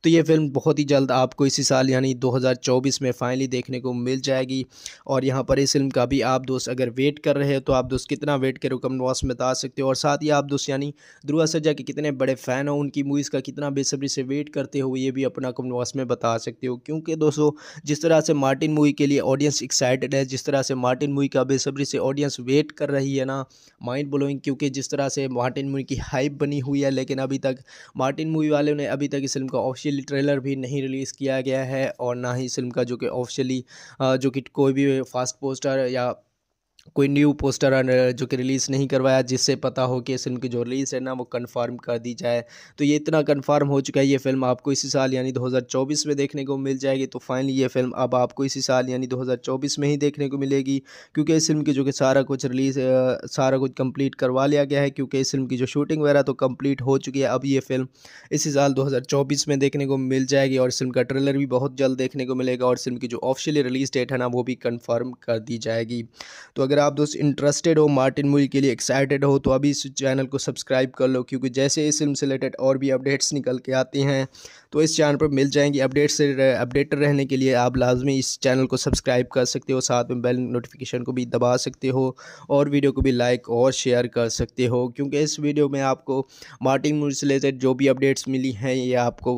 तो ये फिल्म बहुत ही जल्द आपको इसी साल यानी 2024 में फाइनली देखने को मिल जाएगी और यहाँ पर इस फिल्म का भी आप दोस्त अगर वेट कर रहे हो तो आप दोस्त कितना वेट करो कम बॉक्स में बता सकते हो और साथ ही आप दोस्त यानी ध्रुआ सज्जा के कितने बड़े फ़ैन हो उनकी मूवीज़ का कितना बेसब्री से वेट करते हो ये भी अपना कम बॉक्स में बता सकते हो क्योंकि दोस्तों जिस तरह से मार्टिन मूवी के लिए ऑडियंस एक्साइटेड है जिस तरह से मार्टिन मूवी का जिसका बेसब्री से ऑडियंस वेट कर रही है ना माइंड ब्लोइंग क्योंकि जिस तरह से मार्टिन मूवी की हाइप बनी हुई है लेकिन अभी तक मार्टिन मूवी वाले ने अभी तक इस फिल्म का ऑफिशियली ट्रेलर भी नहीं रिलीज़ किया गया है और ना ही इस फिल्म का जो कि ऑफिशियली जो कि कोई भी फास्ट पोस्टर या कोई न्यू पोस्टर जो कि रिलीज़ नहीं करवाया जिससे पता हो कि इस फिल्म की जो रिलीज़ है ना वो कंफर्म कर दी जाए तो ये इतना कंफर्म हो चुका है ये फिल्म आपको इसी साल यानी 2024 में देखने को मिल जाएगी तो फाइनली ये फिल्म अब आपको इसी साल यानी 2024 में ही देखने को मिलेगी क्योंकि इस फिल्म की जो कि सारा कुछ रिलीज़ सारा कुछ कंप्लीट करवा लिया गया है क्योंकि इस फिल्म की जो शूटिंग वगैरह तो कंप्लीट हो चुकी है अब ये फिल्म इसी साल दो में देखने को मिल जाएगी और फिल्म का ट्रेलर भी बहुत जल्द देखने को मिलेगा और फिल्म की जो ऑफिशियली रिलीज़ डेट है ना वो भी कन्फर्म कर दी जाएगी तो अगर आप दोस्त इंटरेस्टेड हो मार्टिन मूवी के लिए एक्साइटेड हो तो अभी इस चैनल को सब्सक्राइब कर लो क्योंकि जैसे इस फिल्म से रिलेटेड और भी अपडेट्स निकल के आती हैं तो इस चैनल पर मिल जाएंगी अपडेट से अपडेटेड रहने के लिए आप लाजमी इस चैनल को सब्सक्राइब कर सकते हो साथ में बेल नोटिफिकेशन को भी दबा सकते हो और वीडियो को भी लाइक और शेयर कर सकते हो क्योंकि इस वीडियो में आपको मार्टिन मूवी से रिलेटेड जो भी अपडेट्स मिली हैं ये आपको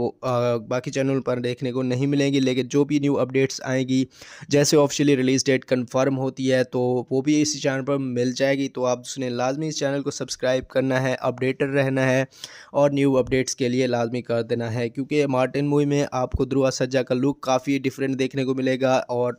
बाकी चैनल पर देखने को नहीं मिलेंगी लेकिन जो भी न्यू अपडेट्स आएंगी जैसे ऑफिशियली रिलीज़ डेट कन्फर्म होती है तो वो भी इसी चैनल पर मिल जाएगी तो आप उसने लाजमी इस चैनल को सब्सक्राइब करना है अपडेटेड रहना है और न्यू अपडेट्स के लिए लाजमी कर देना है क्योंकि मार्टिन मूवी में आपको ध्रुआ सज्जा का लुक काफ़ी डिफरेंट देखने को मिलेगा और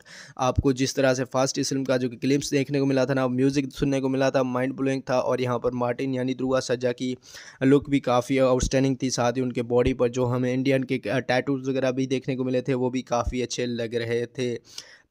आपको जिस तरह से फास्ट इस फिल्म का जो कि क्लिप्स देखने को मिला था ना म्यूज़िक सुनने को मिला था माइंड ब्लोइंग था और यहाँ पर मार्टिन यानी ध्रुआ सज्जा की लुक भी काफ़ी आउटस्टैंडिंग थी साथ ही उनके बॉडी पर जो हमें इंडियन के टैटूज वगैरह भी देखने को मिले थे वो भी काफ़ी अच्छे लग रहे थे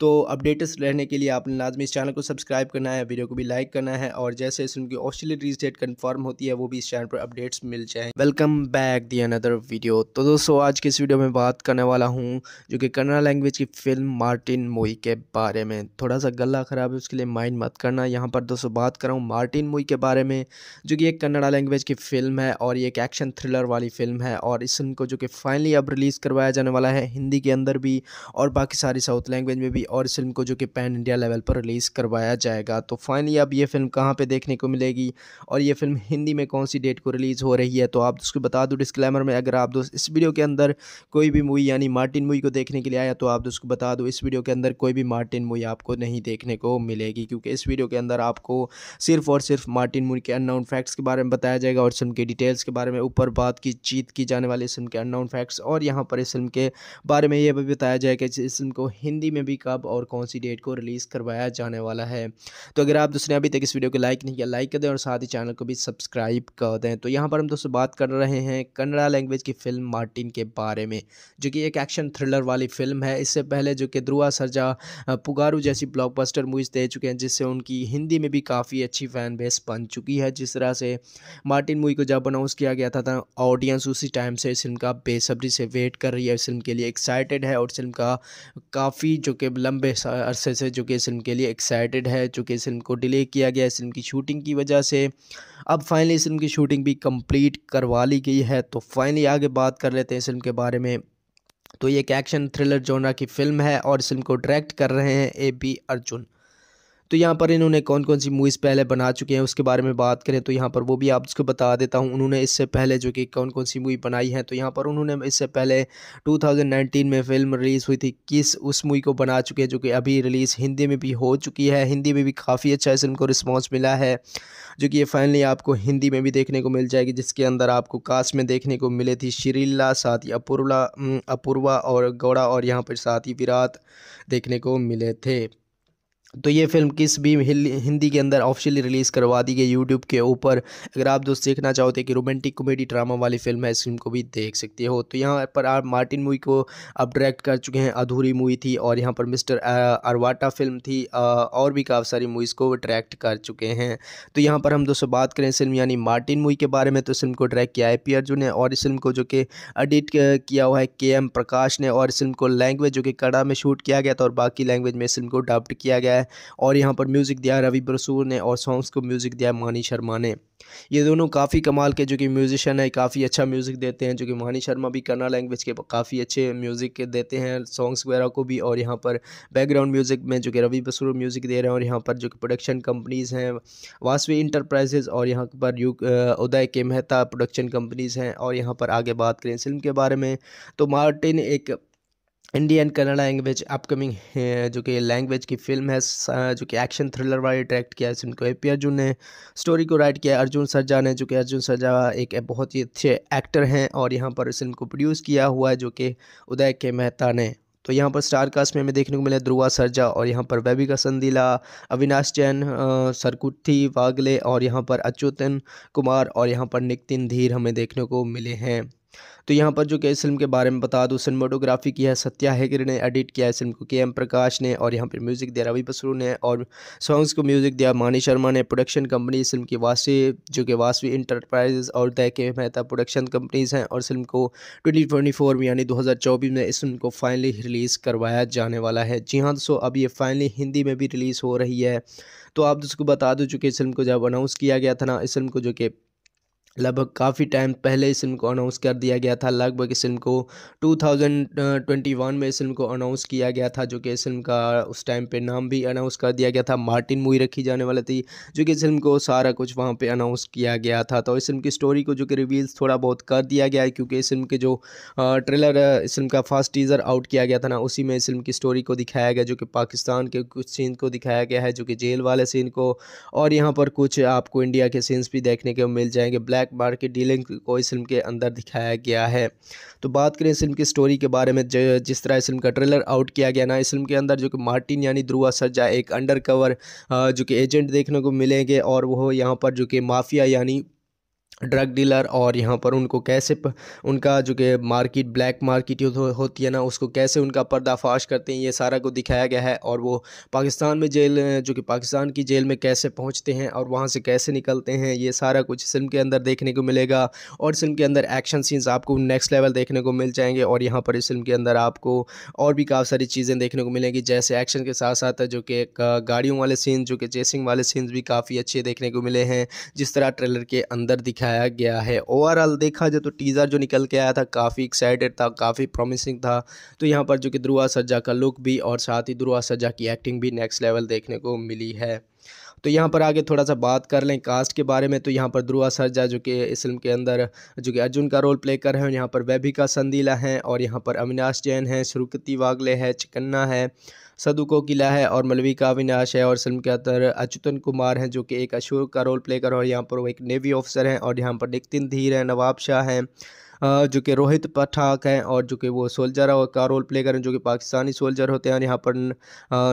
तो अपडेट्स रहने के लिए आपने लाजमी इस चैनल को सब्सक्राइब करना है वीडियो को भी लाइक करना है और जैसे जैसे उनकी ऑफिशियल रिलीज डेट कन्फर्म होती है वो भी इस चैनल पर अपडेट्स मिल जाए welcome back the another video तो दोस्तों आज के इस वीडियो में बात करने वाला हूँ जो कि कन्नड़ा लैंग्वेज की फिल्म मार्टिन मोई के बारे में थोड़ा सा गला ख़राब है उसके लिए माइंड मत करना यहाँ पर दोस्तों बात कर रहा हूँ मार्टिन मोई के बारे में जो कि एक कन्नड़ा लैंग्वेज की फिल्म है और ये एक एक्शन थ्रिलर वाली फिल्म है और इस फिल्म को जो कि फाइनली अब रिलीज़ करवाया जाने वाला है हिंदी के अंदर भी और बाकी सारी साउथ लैंग्वेज में भी और इस फिल्म को जो कि पैन इंडिया लेवल पर रिलीज़ करवाया जाएगा तो फाइनली अब ये फिल्म कहाँ पे देखने को मिलेगी और ये फिल्म हिंदी में कौन सी डेट को रिलीज़ हो रही है तो आप उसको बता दो डिस्क्लेमर में अगर आप दोस्त इस वीडियो के अंदर कोई भी मूवी यानी मार्टिन मूवी को देखने के लिए आया तो आप उसको बता दो इस वीडियो के अंदर कोई भी मार्टिन मूवी आपको नहीं देखने को मिलेगी क्योंकि इस वीडियो के अंदर आपको सिर्फ और सिर्फ मार्टिन मूवी के अननाउन फैक्ट्स के बारे में बताया जाएगा और फिल्म के डिटेल्स के बारे में ऊपर बात की जीत की जाने वाली फिल्म के अननाउन फैक्ट्स और यहाँ पर इस फिल्म के बारे में ये भी बताया जाएगा कि इस फिल्म को हिंदी में भी कब कब और कौन सी डेट को रिलीज़ करवाया जाने वाला है तो अगर आप दोस्तों ने अभी तक इस वीडियो को लाइक नहीं किया लाइक कर दें और साथ ही चैनल को भी सब्सक्राइब कर दें तो यहाँ पर हम दोस्तों बात कर रहे हैं कन्नड़ा लैंग्वेज की फ़िल्म मार्टिन के बारे में जो कि एक एक्शन थ्रिलर वाली फिल्म है इससे पहले जो कि ध्रुआ सरजा पुगारू जैसी ब्लॉकबस्टर मूवीज़ दे चुके हैं जिससे उनकी हिंदी में भी काफ़ी अच्छी फ़ैन बेस बन चुकी है जिस तरह से मार्टिन मूवी को जब अनाउंस किया गया था ऑडियंस उसी टाइम से इस फिल्म का बेसब्री से वेट कर रही है फिल्म के लिए एक्साइटेड है और फिल्म का काफ़ी जो कि लंबे अरसे से जो कि इस फिल्म के लिए एक्साइटेड है चूँकि इस फिल्म को डिले किया गया इस फिल्म की शूटिंग की वजह से अब फाइनली इस फिल्म की शूटिंग भी कंप्लीट करवा ली गई है तो फाइनली आगे बात कर लेते हैं इस फिल्म के बारे में तो ये एक एक्शन थ्रिलर जोनरा की फिल्म है और इस फिल्म को डायरेक्ट कर रहे हैं ए बी अर्जुन तो यहाँ पर इन्होंने कौन कौन सी मूवीज़ पहले बना चुके हैं उसके बारे में बात करें तो यहाँ पर वो भी आप उसको बता देता हूँ उन्होंने इससे पहले जो कि कौन कौन सी मूवी बनाई है तो यहाँ पर उन्होंने इससे पहले टू में फिल्म रिलीज़ हुई थी किस उस मूवी को बना चुके हैं जो कि अभी रिलीज़ हिंदी में भी हो चुकी है हिंदी में भी काफ़ी अच्छा इस उनको को रिस्पॉन्स मिला है जो कि ये फाइनली आपको हिंदी में भी देखने को मिल जाएगी जिसके अंदर आपको कास्ट में देखने को मिले थी श्रीला साथ ही अपूर्वा अपूर्वा और गौड़ा और यहाँ पर साथ ही विराट देखने को मिले थे तो ये फिल्म किस भी हिंदी के अंदर ऑफिशियली रिलीज़ करवा दी गई यूट्यूब के ऊपर अगर आप दोस्त देखना चाहते कि रोमांटिक कॉमेडी ड्रामा वाली फिल्म है इस फिल्म को भी देख सकते हो तो यहाँ पर आप मार्टिन मूवी को अब डायरेक्ट कर चुके हैं अधूरी मूवी थी और यहाँ पर मिस्टर अरवाटा फिल्म थी और भी काफ़ी सारी मूवीज़ को डायरेक्ट कर चुके हैं तो यहाँ पर हम दोस्तों बात करें फिल्म यानी मार्टिन मूवी के बारे में तो फिल्म को डायरेक्ट किया है पी अर्जुन ने और इस फिल्म को जो कि एडिट किया हुआ है के एम प्रकाश ने और इस फिल्म को लैंग्वेज जो कि कड़ा में शूट किया गया था और बाकी लैंग्वेज में इस फिल्म को अडाप्ट किया गया है है और यहाँ पर म्यूज़िक दिया है रवि बसूर ने और सॉन्ग्स को म्यूज़िक दिया है मानी शर्मा ने ये दोनों काफ़ी कमाल के जो कि म्यूज़िशन है काफ़ी अच्छा म्यूज़िक देते हैं जो कि मानी शर्मा भी कन्ना लैंग्वेज के काफ़ी अच्छे म्यूज़िक देते हैं सॉन्ग्स वगैरह को भी और यहाँ पर बैकग्राउंड म्यूज़िक में जो कि रवि बसूर म्यूज़िक दे रहे हैं और यहाँ पर जो कि प्रोडक्शन कंपनीज़ हैं वासवी इंटरप्राइजेज़ और यहाँ पर यू उदय के मेहता प्रोडक्शन कंपनीज़ हैं और यहाँ पर आगे बात करें फिल्म के बारे में तो मार्टिन एक इंडियन कन्नड़ लैंग्वेज अपकमिंग जो कि लैंग्वेज की फिल्म है जो कि एक्शन थ्रिलर वाली डायरेक्ट किया है फिल्म को ए पी अर्जुन ने स्टोरी को राइट किया अर्जुन सरजा ने जो कि अर्जुन सरजा एक बहुत ही अच्छे एक्टर हैं और यहाँ पर इस फिल्म को प्रोड्यूस किया हुआ है जो कि उदय के मेहता ने तो यहाँ पर स्टार कास्ट में हमें देखने को मिले ध्रुआ सरजा और यहाँ पर वैबिका संदीला अविनाश जैन सरकुट्ठी वागले और यहाँ पर अच्युतन कुमार और यहाँ पर नितिन धीर हमें देखने को मिले हैं तो यहाँ पर जो कि इस फिल्म के बारे में बता दूँ सिनेमाटोग्राफी की है सत्या हैगर ने एडिट किया इस फिल्म को के एम प्रकाश ने और यहाँ पर म्यूज़िक दिया रवि बसरू ने और सॉन्ग्स को म्यूज़िक दिया मानी शर्मा ने प्रोडक्शन कंपनी इस फिल्म की वासी जो कि वासवी इंटरप्राइजेज और तय के मेहता प्रोडक्शन कंपनीज़ हैं और फिल्म को ट्वेंटी ट्वेंटी फोर में यानी दो हज़ार चौबीस में इस फिल्म को फाइनली रिलीज़ करवाया जाने वाला है जी हाँ दोस्तों अब ये फाइनली हिंदी में भी रिलीज़ हो रही है तो आप दोस्तों को बता दो चूँकि इस फिल्म को जब अनाउंस किया गया था ना इस फिल्म को जो कि लगभग काफ़ी टाइम पहले इस फिल्म को अनाउंस कर दिया गया था लगभग इस फिल्म को 2021 में इस फिल्म को अनाउंस किया गया था जो कि इस फिल्म का उस टाइम पे नाम भी अनाउंस कर दिया गया था मार्टिन मूवी रखी जाने वाली थी जो कि इस फिल्म को सारा कुछ वहाँ पे अनाउंस किया गया था तो इस फिल्म की स्टोरी को जो कि रिवील्स थोड़ा बहुत कर दिया गया है क्योंकि इस फिल्म के जो ट्रेलर इस फिल्म का फर्स्ट टीज़र आउट किया गया था ना उसी में इस फिल्म की स्टोरी को दिखाया गया जो कि पाकिस्तान के कुछ सीन को दिखाया गया है जो कि जेल वाले सीन को और यहाँ पर कुछ आपको इंडिया के सीन्स भी देखने को मिल जाएंगे ब्लैक ब्लैक मार्केट डीलिंग को इस फिल्म के अंदर दिखाया गया है तो बात करें इस फिल्म की स्टोरी के बारे में जिस तरह इस फिल्म का ट्रेलर आउट किया गया ना इस फिल्म के अंदर जो कि मार्टिन यानी ध्रुवा सर्जा एक अंडर जो कि एजेंट देखने को मिलेंगे और वो यहाँ पर जो कि माफिया यानी ड्रग डीलर और यहाँ पर उनको कैसे प, उनका जो कि मार्केट ब्लैक मार्केट हो, होती है ना उसको कैसे उनका पर्दाफाश करते हैं ये सारा को दिखाया गया है और वो पाकिस्तान में जेल जो कि पाकिस्तान की जेल में कैसे पहुँचते हैं और वहाँ से कैसे निकलते हैं ये सारा कुछ फिल्म के अंदर देखने को मिलेगा और फिल्म के अंदर एक्शन सीन्स आपको नेक्स्ट लेवल देखने को मिल जाएंगे और यहाँ पर इस फिल्म के अंदर आपको और भी काफ़ी सारी चीज़ें देखने को मिलेंगी जैसे एक्शन के साथ साथ जो कि गाड़ियों वाले सीन जो कि चेसिंग वाले सीन्स भी काफ़ी अच्छे देखने को मिले हैं जिस तरह ट्रेलर के अंदर दिखा दिखाया गया है ओवरऑल देखा जाए तो टीज़र जो निकल के आया था काफ़ी एक्साइटेड था काफ़ी प्रॉमिसिंग था तो यहाँ पर जो कि ध्रुआ सज्जा का लुक भी और साथ ही ध्रुआ सज्जा की एक्टिंग भी नेक्स्ट लेवल देखने को मिली है तो यहाँ पर आगे थोड़ा सा बात कर लें कास्ट के बारे में तो यहाँ पर ध्रुआ सरजा जो कि इस फिल्म के अंदर जो कि अर्जुन का रोल प्ले कर रहे हैं यहाँ पर वैभिका संदीला हैं और यहाँ पर अविनाश जैन हैं श्रुकृति वागले है चिकन्ना है सदुको किला है और मलवी का विनाश है और फिल्म के अंदर अच्युतन कुमार हैं जो कि एक अशोक का रोल प्ले कर और यहाँ पर वो एक नेवी ऑफिसर हैं और यहाँ पर नितिन धीर हैं नवाब शाह हैं जो कि रोहित पठाक हैं और जो कि वो सोल्जर है का रोल प्ले करें जो कि पाकिस्तानी सोल्जर होते हैं और यहाँ पर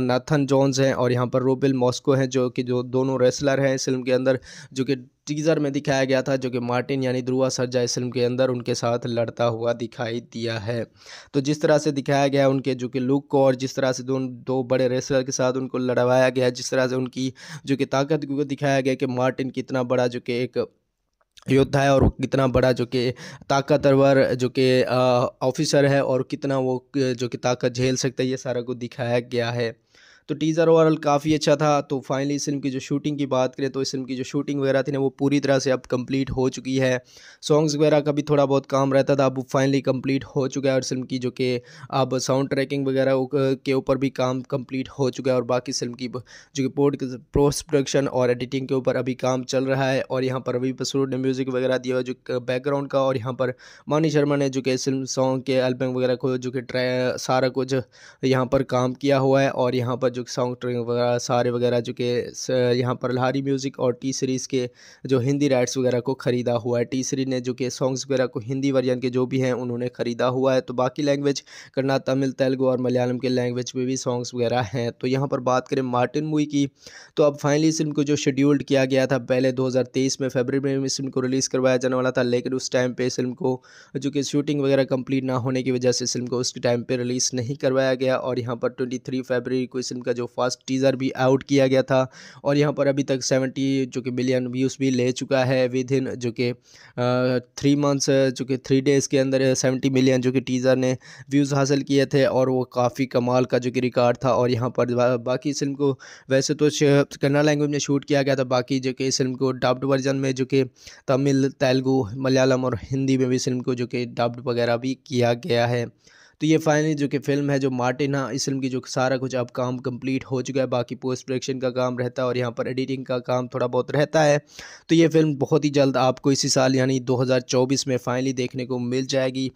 नाथन जॉन्स हैं और यहाँ पर रोबिल मॉस्को हैं जो कि जो दोनों रेसलर हैं इस फिल्म के अंदर जो कि टीजर में दिखाया गया था जो कि मार्टिन यानी ध्रुवा सरजा इस फिल्म के अंदर उनके साथ लड़ता हुआ दिखाई दिया है तो जिस तरह से दिखाया गया उनके जो कि लुक को और जिस तरह से दोनों दो बड़े रेसलर के साथ उनको लड़वाया गया जिस तरह से उनकी जो कि ताकत को दिखाया गया कि मार्टिन कितना बड़ा जो कि एक योद्धा है और कितना बड़ा जो कि ताकतवर जो कि ऑफिसर है और कितना वो जो कि ताकत झेल सकता है ये सारा कुछ दिखाया गया है तो टीज़र ओवरऑल काफ़ी अच्छा था तो फाइनली इस फिल्म की जो शूटिंग की बात करें तो इस फिल्म की जो शूटिंग वगैरह थी ना वो पूरी तरह से अब कंप्लीट हो चुकी है सॉन्ग्स वगैरह का भी थोड़ा बहुत काम रहता था अब फाइनली कंप्लीट हो चुका है और फिल्म की जो कि अब साउंड ट्रैकिंग वगैरह के ऊपर भी काम कम्प्लीट हो चुका है और बाकी फिल्म की जो कि पोस्ट प्रोडक्शन और एडिटिंग के ऊपर अभी काम चल रहा है और यहाँ पर रवि बसरूर ने म्यूज़िक वगैरह दिया हुआ जो बैकग्राउंड का और यहाँ पर मानी शर्मा ने जो कि फिल्म सॉन्ग के एल्बम वगैरह को जो कि सारा कुछ यहाँ पर काम किया हुआ है और यहाँ पर जो जो कि साउंड ट्रैक वगैरह सारे वगैरह जो कि यहाँ पर लहारी म्यूज़िक और टी सीरीज़ के जो हिंदी राइट्स वगैरह को ख़रीदा हुआ है टी सीरीज ने जो कि सॉन्ग्स वगैरह को हिंदी वर्जन के जो भी हैं उन्होंने ख़रीदा हुआ है तो बाकी लैंग्वेज करना तमिल तेलुगू और मलयालम के लैंग्वेज में भी सॉन्ग्स वगैरह हैं तो यहाँ पर बात करें मार्टिन मूवी की तो अब फाइनली फिल्म को जो शेड्यूल्ड किया गया था पहले दो में फेबर में इस फिल्म को रिलीज़ करवाया जाने वाला था लेकिन उस टाइम पर फिल्म को जो कि शूटिंग वगैरह कंप्लीट ना होने की वजह से फिल्म को उस टाइम पर रिलीज़ नहीं करवाया गया और यहाँ पर ट्वेंटी फरवरी को इस फिल्म का जो फर्स्ट टीज़र भी आउट किया गया था और यहाँ पर अभी तक सेवेंटी जो कि मिलियन व्यूज़ भी ले चुका है विद इन जो कि थ्री मंथ्स जो कि थ्री डेज़ के अंदर सेवेंटी मिलियन जो कि टीज़र ने व्यूज़ हासिल किए थे और वो काफ़ी कमाल का जो कि रिकॉर्ड था और यहाँ पर बा, बाकी फिल्म को वैसे तो कन्नड़ लैंग्वेज में शूट किया गया था बाकी जो कि इस फिल्म को डब्ड वर्जन में जो कि तमिल तेलुगू मलयालम और हिंदी में भी फिल्म को जो कि डब्ड वगैरह भी किया गया है तो ये फाइनली जो कि फिल्म है जो मार्टिन हाँ इस फिल्म की जो सारा कुछ अब काम कंप्लीट हो चुका है बाकी पोस्ट प्रोडक्शन का काम रहता है और यहाँ पर एडिटिंग का काम थोड़ा बहुत रहता है तो ये फिल्म बहुत ही जल्द आपको इसी साल यानी 2024 में फाइनली देखने को मिल जाएगी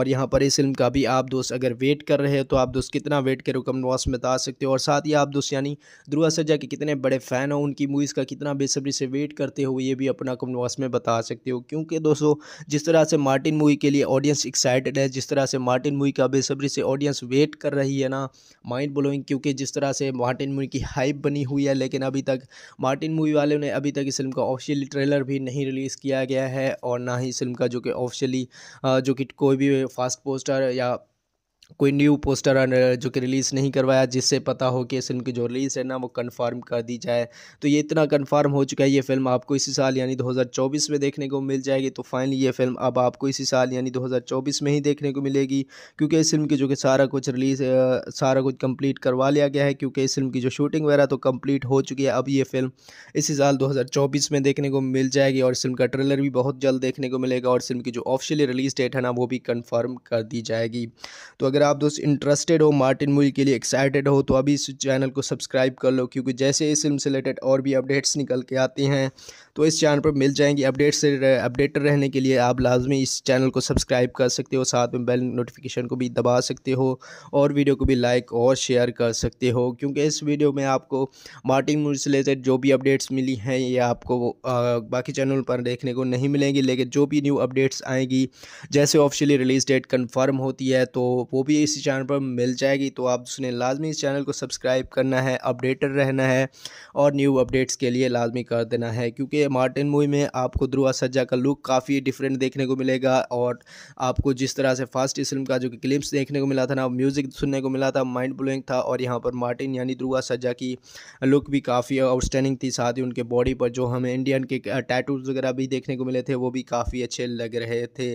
और यहाँ पर इस फिल्म का भी आप दोस्त अगर वेट कर रहे हो तो आप दोस्त कितना वेट करो कम बॉक्स में बता सकते हो और साथ ही आप दोस्त यानी ध्रुआ सज्जा के कितने बड़े फ़ैन हो उनकी मूवीज़ का कितना बेसब्री से वेट करते हो ये भी अपना कम बॉक्स में बता सकते हो क्योंकि दोस्तों जिस तरह से मार्टिन मूवी के लिए ऑडियंस एक्साइटेड है जिस तरह से मार्टिन मूवी का बेसब्री से ऑडियंस वेट कर रही है ना माइंड ब्लोइंग क्योंकि जिस तरह से मार्टिन मूवी की हाइप बनी हुई है लेकिन अभी तक मार्टिन मूवी वालों ने अभी तक इस फिल्म का ऑफिशियली ट्रेलर भी नहीं रिलीज़ किया गया है और ना ही इस फिल्म का जो कि ऑफिशियली जो कि कोई भी फास्ट पोस्टर या कोई न्यू पोस्टर जो कि रिलीज़ नहीं करवाया जिससे पता हो कि इस फिल्म की जो रिलीज़ है ना वो कंफर्म कर दी जाए तो ये इतना कंफर्म हो चुका है ये फिल्म आपको इसी साल यानी 2024 में देखने को मिल जाएगी तो फाइनली ये फिल्म अब आपको इसी साल यानी 2024 में ही देखने को मिलेगी क्योंकि इस फिल्म की जो कि सारा कुछ रिलीज़ सारा कुछ कम्प्लीट करवा लिया गया है क्योंकि इस फिल्म की जो शूटिंग वगैरह तो कम्प्लीट हो चुकी है अब ये फिल्म इसी साल दो में देखने को मिल जाएगी और फिल्म का ट्रेलर भी बहुत जल्द देखने को मिलेगा और फिल्म की जो ऑफिशियली रिलीज़ डेट है ना वो भी कन्फर्म कर दी जाएगी तो अगर अगर आप दोस्त इंटरेस्टेड हो मार्टिन मूवी के लिए एक्साइटेड हो तो अभी इस चैनल को सब्सक्राइब कर लो क्योंकि जैसे इस फिल्म से रिलेटेड और भी अपडेट्स निकल के आती हैं तो इस चैनल पर मिल जाएंगी अपडेट से अपडेटेड रहने के लिए आप लाजमी इस चैनल को सब्सक्राइब कर सकते हो साथ में बेल नोटिफिकेशन को भी दबा सकते हो और वीडियो को भी लाइक और शेयर कर सकते हो क्योंकि इस वीडियो में आपको मार्टिन मूवी से रिलेटेड जो भी अपडेट्स मिली हैं ये आपको बाकी चैनल पर देखने को नहीं मिलेंगी लेकिन जो भी न्यू अपडेट्स आएंगी जैसे ऑफिशियली रिलीज़ डेट कन्फर्म होती है तो वो भी इसी चैनल पर मिल जाएगी तो आप उसने लाजमी इस चैनल को सब्सक्राइब करना है अपडेटेड रहना है और न्यू अपडेट्स के लिए लाजमी कर देना है क्योंकि मार्टिन मूवी में आपको ध्रुआ सज्जा का लुक काफ़ी डिफरेंट देखने को मिलेगा और आपको जिस तरह से फास्ट इस फिल्म का जो क्लिप्स देखने को मिला था ना म्यूज़िक सुनने को मिला था माइंड ब्लोइंग था और यहाँ पर मार्टिन यानी ध्रुआ सज्जा की लुक भी काफ़ी आउटस्टैंडिंग थी साथ ही उनके बॉडी पर जो हमें इंडियन के टैटूज वगैरह भी देखने को मिले थे वो भी काफ़ी अच्छे लग रहे थे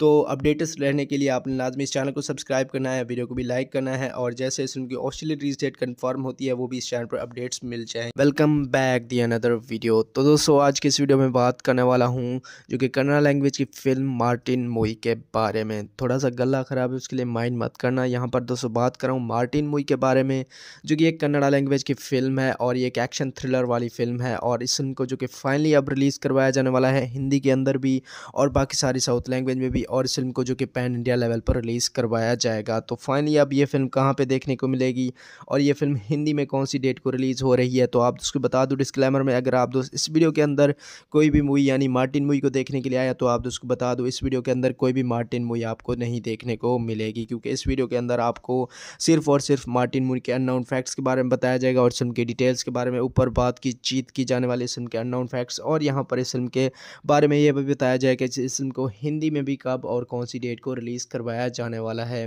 तो अपडेट्स रहने के लिए आपने लाजमी इस चैनल को सब्सक्राइब करना है वीडियो को भी लाइक करना है और जैसे जैसे उनकी ऑस्ट्रेलियन रिलीज डेट कन्फर्म होती है वो भी इस चैनल पर अपडेट्स मिल जाए welcome back the another video तो दोस्तों आज के इस वीडियो में बात करने वाला हूँ जो कि कन्नड़ा लैंग्वेज की फिल्म मार्टिन मोई के बारे में थोड़ा सा गला ख़राब है उसके लिए माइंड मत करना यहाँ पर दोस्तों बात कर रहा हूँ मार्टिन मोई के बारे में जो कि एक कन्नड़ा लैंग्वेज की फिल्म है और ये एक एक्शन थ्रिलर वाली फिल्म है और इस फिल्म को जो कि फाइनली अब रिलीज़ करवाया जाने वाला है हिंदी के अंदर भी और बाकी सारी साउथ लैंग्वेज में भी और इस फिल्म को जो कि पैन इंडिया लेवल पर रिलीज़ करवाया जाएगा तो फाइनली अब ये फिल्म कहाँ पे देखने को मिलेगी और ये फिल्म हिंदी में कौन सी डेट को रिलीज़ हो रही है तो आप उसको बता दो डिस्क्लेमर में अगर आप दोस्त इस वीडियो के अंदर कोई भी मूवी यानी मार्टिन मूवी को देखने के लिए आया तो आप दोस्त को बता दो इस वीडियो के अंदर कोई भी मार्टिन मूवी आपको नहीं देखने को मिलेगी क्योंकि इस वीडियो के अंदर आपको सिर्फ और सिर्फ मार्टिन मूवी के अननाउन फैक्ट्स के बारे में बताया जाएगा और फिल्म के डिटेल्स के बारे में ऊपर बात की जीत की जाने वाली फिल्म के अननाउन फैक्ट्स और यहाँ पर इस फिल्म के बारे में ये भी बताया जाएगा कि इस फिल्म को हिंदी में भी काफ़ी कब और कौन सी डेट को रिलीज़ करवाया जाने वाला है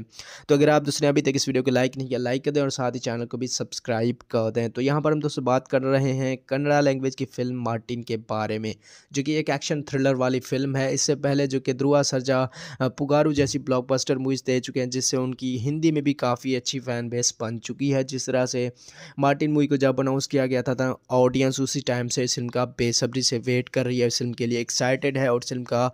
तो अगर आप दोस्तों ने अभी तक इस वीडियो को लाइक नहीं किया लाइक कर दें और साथ ही चैनल को भी सब्सक्राइब कर दें तो यहाँ पर हम दोस्तों बात कर रहे हैं कन्नड़ा लैंग्वेज की फ़िल्म मार्टिन के बारे में जो कि एक एक्शन थ्रिलर वाली फिल्म है इससे पहले जो कि ध्रुआ सरजा पुगारू जैसी ब्लॉकबस्टर मूवीज़ दे चुके हैं जिससे उनकी हिंदी में भी काफ़ी अच्छी फ़ैन बेस बन चुकी है जिस तरह से मार्टिन मूवी को जब अनाउंस किया गया था ऑडियंस उसी टाइम से इस फिल्म का बेसब्री से वेट कर रही है इस फिल्म के लिए एक्साइटेड है और फिल्म का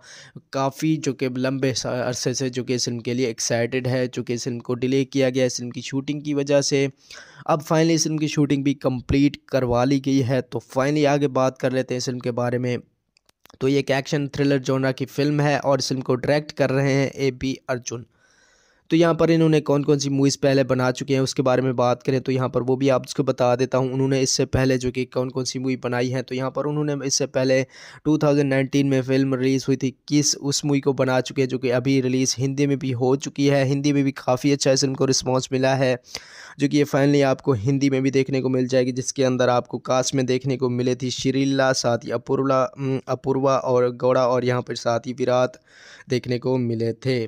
काफ़ी जो कि लंबे अरसे से जो कि इस फिल्म के लिए एक्साइटेड है चूँकि इस फिल्म को डिले किया गया इस फिल्म की शूटिंग की वजह से अब फाइनली इस फिल्म की शूटिंग भी कंप्लीट करवा ली गई है तो फाइनली आगे बात कर लेते हैं इस फिल्म के बारे में तो ये एक एक्शन थ्रिलर जोनरा की फिल्म है और इस फिल्म को डायरेक्ट कर रहे हैं ए बी अर्जुन तो यहाँ पर इन्होंने कौन कौन सी मूवीज़ पहले बना चुके हैं उसके बारे में बात करें तो यहाँ पर वो भी आपको बता देता हूँ उन्होंने इससे पहले जो कि कौन कौन सी मूवी बनाई है तो यहाँ पर उन्होंने इससे पहले 2019 में फिल्म रिलीज़ हुई थी किस उस मूवी को बना चुके हैं जो कि अभी रिलीज़ हिंदी में भी हो चुकी है हिंदी में भी काफ़ी अच्छा इस फिल्म को रिस्पॉन्स मिला है जो कि ये फाइनली आपको हिंदी में भी देखने को मिल जाएगी जिसके अंदर आपको कास्ट में देखने को मिले थी श्रीला साथ ही अपूर्वा अपूर्वा और गौड़ा और यहाँ पर साथ ही विराट देखने को मिले थे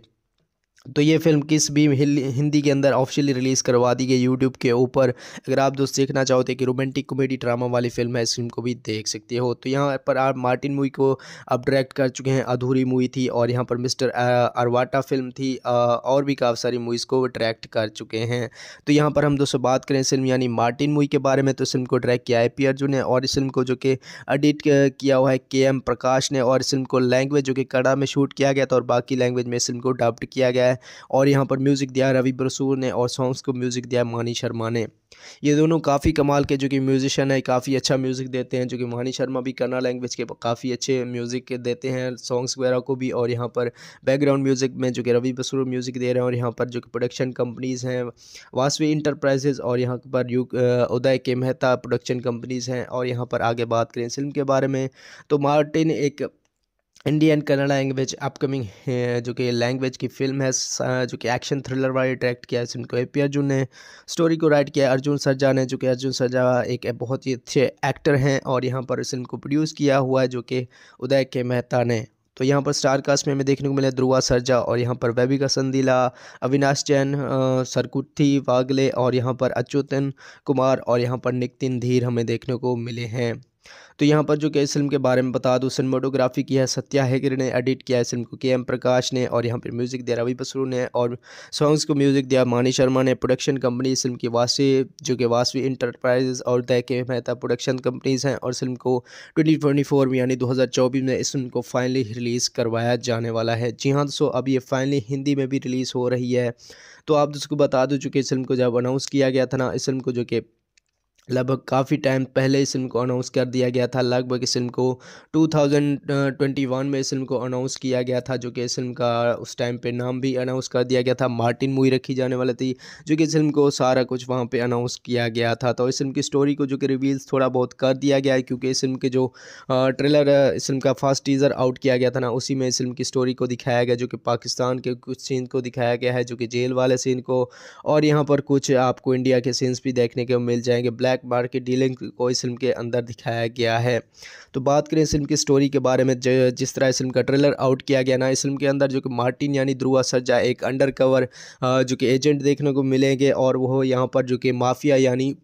तो ये फिल्म किस भी हिंदी के अंदर ऑफिशियली रिलीज़ करवा दी गई यूट्यूब के ऊपर अगर आप दोस्त देखना चाहते कि रोमांटिक कॉमेडी ड्रामा वाली फिल्म है इस फिल्म को भी देख सकते हो तो यहाँ पर आप मार्टिन मूवी को अब डायरेक्ट कर चुके हैं अधूरी मूवी थी और यहाँ पर मिस्टर अरवाटा फिल्म थी और भी काफ़ी सारी मूवीज़ को डायरेक्ट कर चुके हैं तो यहाँ पर हम दोस्तों बात करें फिल्म यानी मार्टिन मूवी के बारे में तो फिल्म को डायरेक्ट किया है पी अर्जुन ने और इस फिल्म को जो कि एडिट किया हुआ है के एम प्रकाश ने और इस फिल्म को लैंग्वेज जो कि कड़ा में शूट किया गया था और बाकी लैंग्वेज में इस फिल्म को डब्ड किया गया है और यहाँ पर म्यूज़िक दिया रवि बसूर ने और सॉन्ग्स को म्यूज़िक दिया मानी शर्मा ने ये दोनों काफ़ी कमाल के जो कि म्यूज़िशन है काफ़ी अच्छा म्यूज़िक देते हैं जो कि मानी शर्मा भी कन्ना लैंग्वेज के काफ़ी अच्छे म्यूज़िक देते हैं सॉन्ग्स वगैरह को भी और यहाँ पर बैकग्राउंड म्यूज़िक में जो कि रवि बसूर म्यूज़िक दे रहे हैं और यहाँ पर जो कि प्रोडक्शन कंपनीज़ हैं वासवी इंटरप्राइजेज़ और यहाँ पर यू उदय के मेहता प्रोडक्शन कंपनीज़ हैं और यहाँ पर आगे बात करें फिल्म के बारे में तो मार्टिन एक इंडियन कन्नड़ा लैंग्वेज अपकमिंग जो कि लैंग्वेज की फिल्म है जो कि एक्शन थ्रिलर वाली डायरेक्ट किया है जिनको को ए पी अर्जुन ने स्टोरी को राइट किया अर्जुन सरजा ने जो कि अर्जुन सरजा एक बहुत ही अच्छे एक्टर हैं और यहाँ पर इस फिल्म को प्रोड्यूस किया हुआ है जो कि उदय के मेहता ने तो यहाँ पर स्टार कास्ट में हमें देखने को मिला ध्रुआ सरजा और यहाँ पर वैबिका संदीला अविनाश जैन सरकुट्ठी वागले और यहाँ पर अच्युतन कुमार और यहाँ पर नितिन धीर हमें देखने को मिले हैं तो यहाँ पर जो कि इस फिल्म के बारे में बता दूँ सिनेमाटोग्राफी की है सत्या हैगर ने एडिट किया इस फिल्म को के एम प्रकाश ने और यहाँ पर म्यूज़िक दिया रवि बसरू ने और सॉन्ग्स को म्यूज़िक दिया मानी शर्मा ने प्रोडक्शन कंपनी इस फिल्म की वासी जो कि वासवी इंटरप्राइजेज और तय के मेहता प्रोडक्शन कंपनीज़ हैं और फिल्म को ट्वेंटी में यानी दो में इस फिल्म को फाइनली रिलीज़ करवाया जाने वाला है जी हाँ दोस्तों अब ये फाइनली हिंदी में भी रिलीज़ हो रही है तो आप दोस्तों को बता दो चुके इस फिल्म को जब अनाउंस किया गया था ना इस फिल्म को जो कि लगभग काफ़ी टाइम पहले इस फिल्म को अनाउंस कर दिया गया था लगभग इस फिल्म को 2021 uh, में इस फिल्म को अनाउंस किया गया था जो कि इस फिल्म का उस टाइम पे नाम भी अनाउंस कर दिया गया था मार्टिन मूवी रखी जाने वाली थी जो कि इस फिल्म को सारा कुछ वहाँ पे अनाउंस किया गया था तो इस फिल्म की स्टोरी को जो कि रिवील्स थोड़ा बहुत कर दिया गया है क्योंकि इस फिल्म के जो ट्रेलर uh, इस फिल्म का फर्स्ट टीज़र आउट किया गया था ना उसी में इस फिल्म की स्टोरी को दिखाया गया जो कि पाकिस्तान के कुछ सीन को दिखाया गया है जो कि जेल वाले सीन को और यहाँ पर कुछ आपको इंडिया के सीन्स भी देखने को मिल जाएंगे ब्लैक ब्लैक बार की डीलिंग को इस फिल्म के अंदर दिखाया गया है तो बात करें इस फिल्म की स्टोरी के बारे में जिस तरह इस फिल्म का ट्रेलर आउट किया गया ना इस फिल्म के अंदर जो कि मार्टिन यानी ध्रुआ सर्जा एक अंडर जो कि एजेंट देखने को मिलेंगे और वह यहाँ पर जो कि माफिया यानी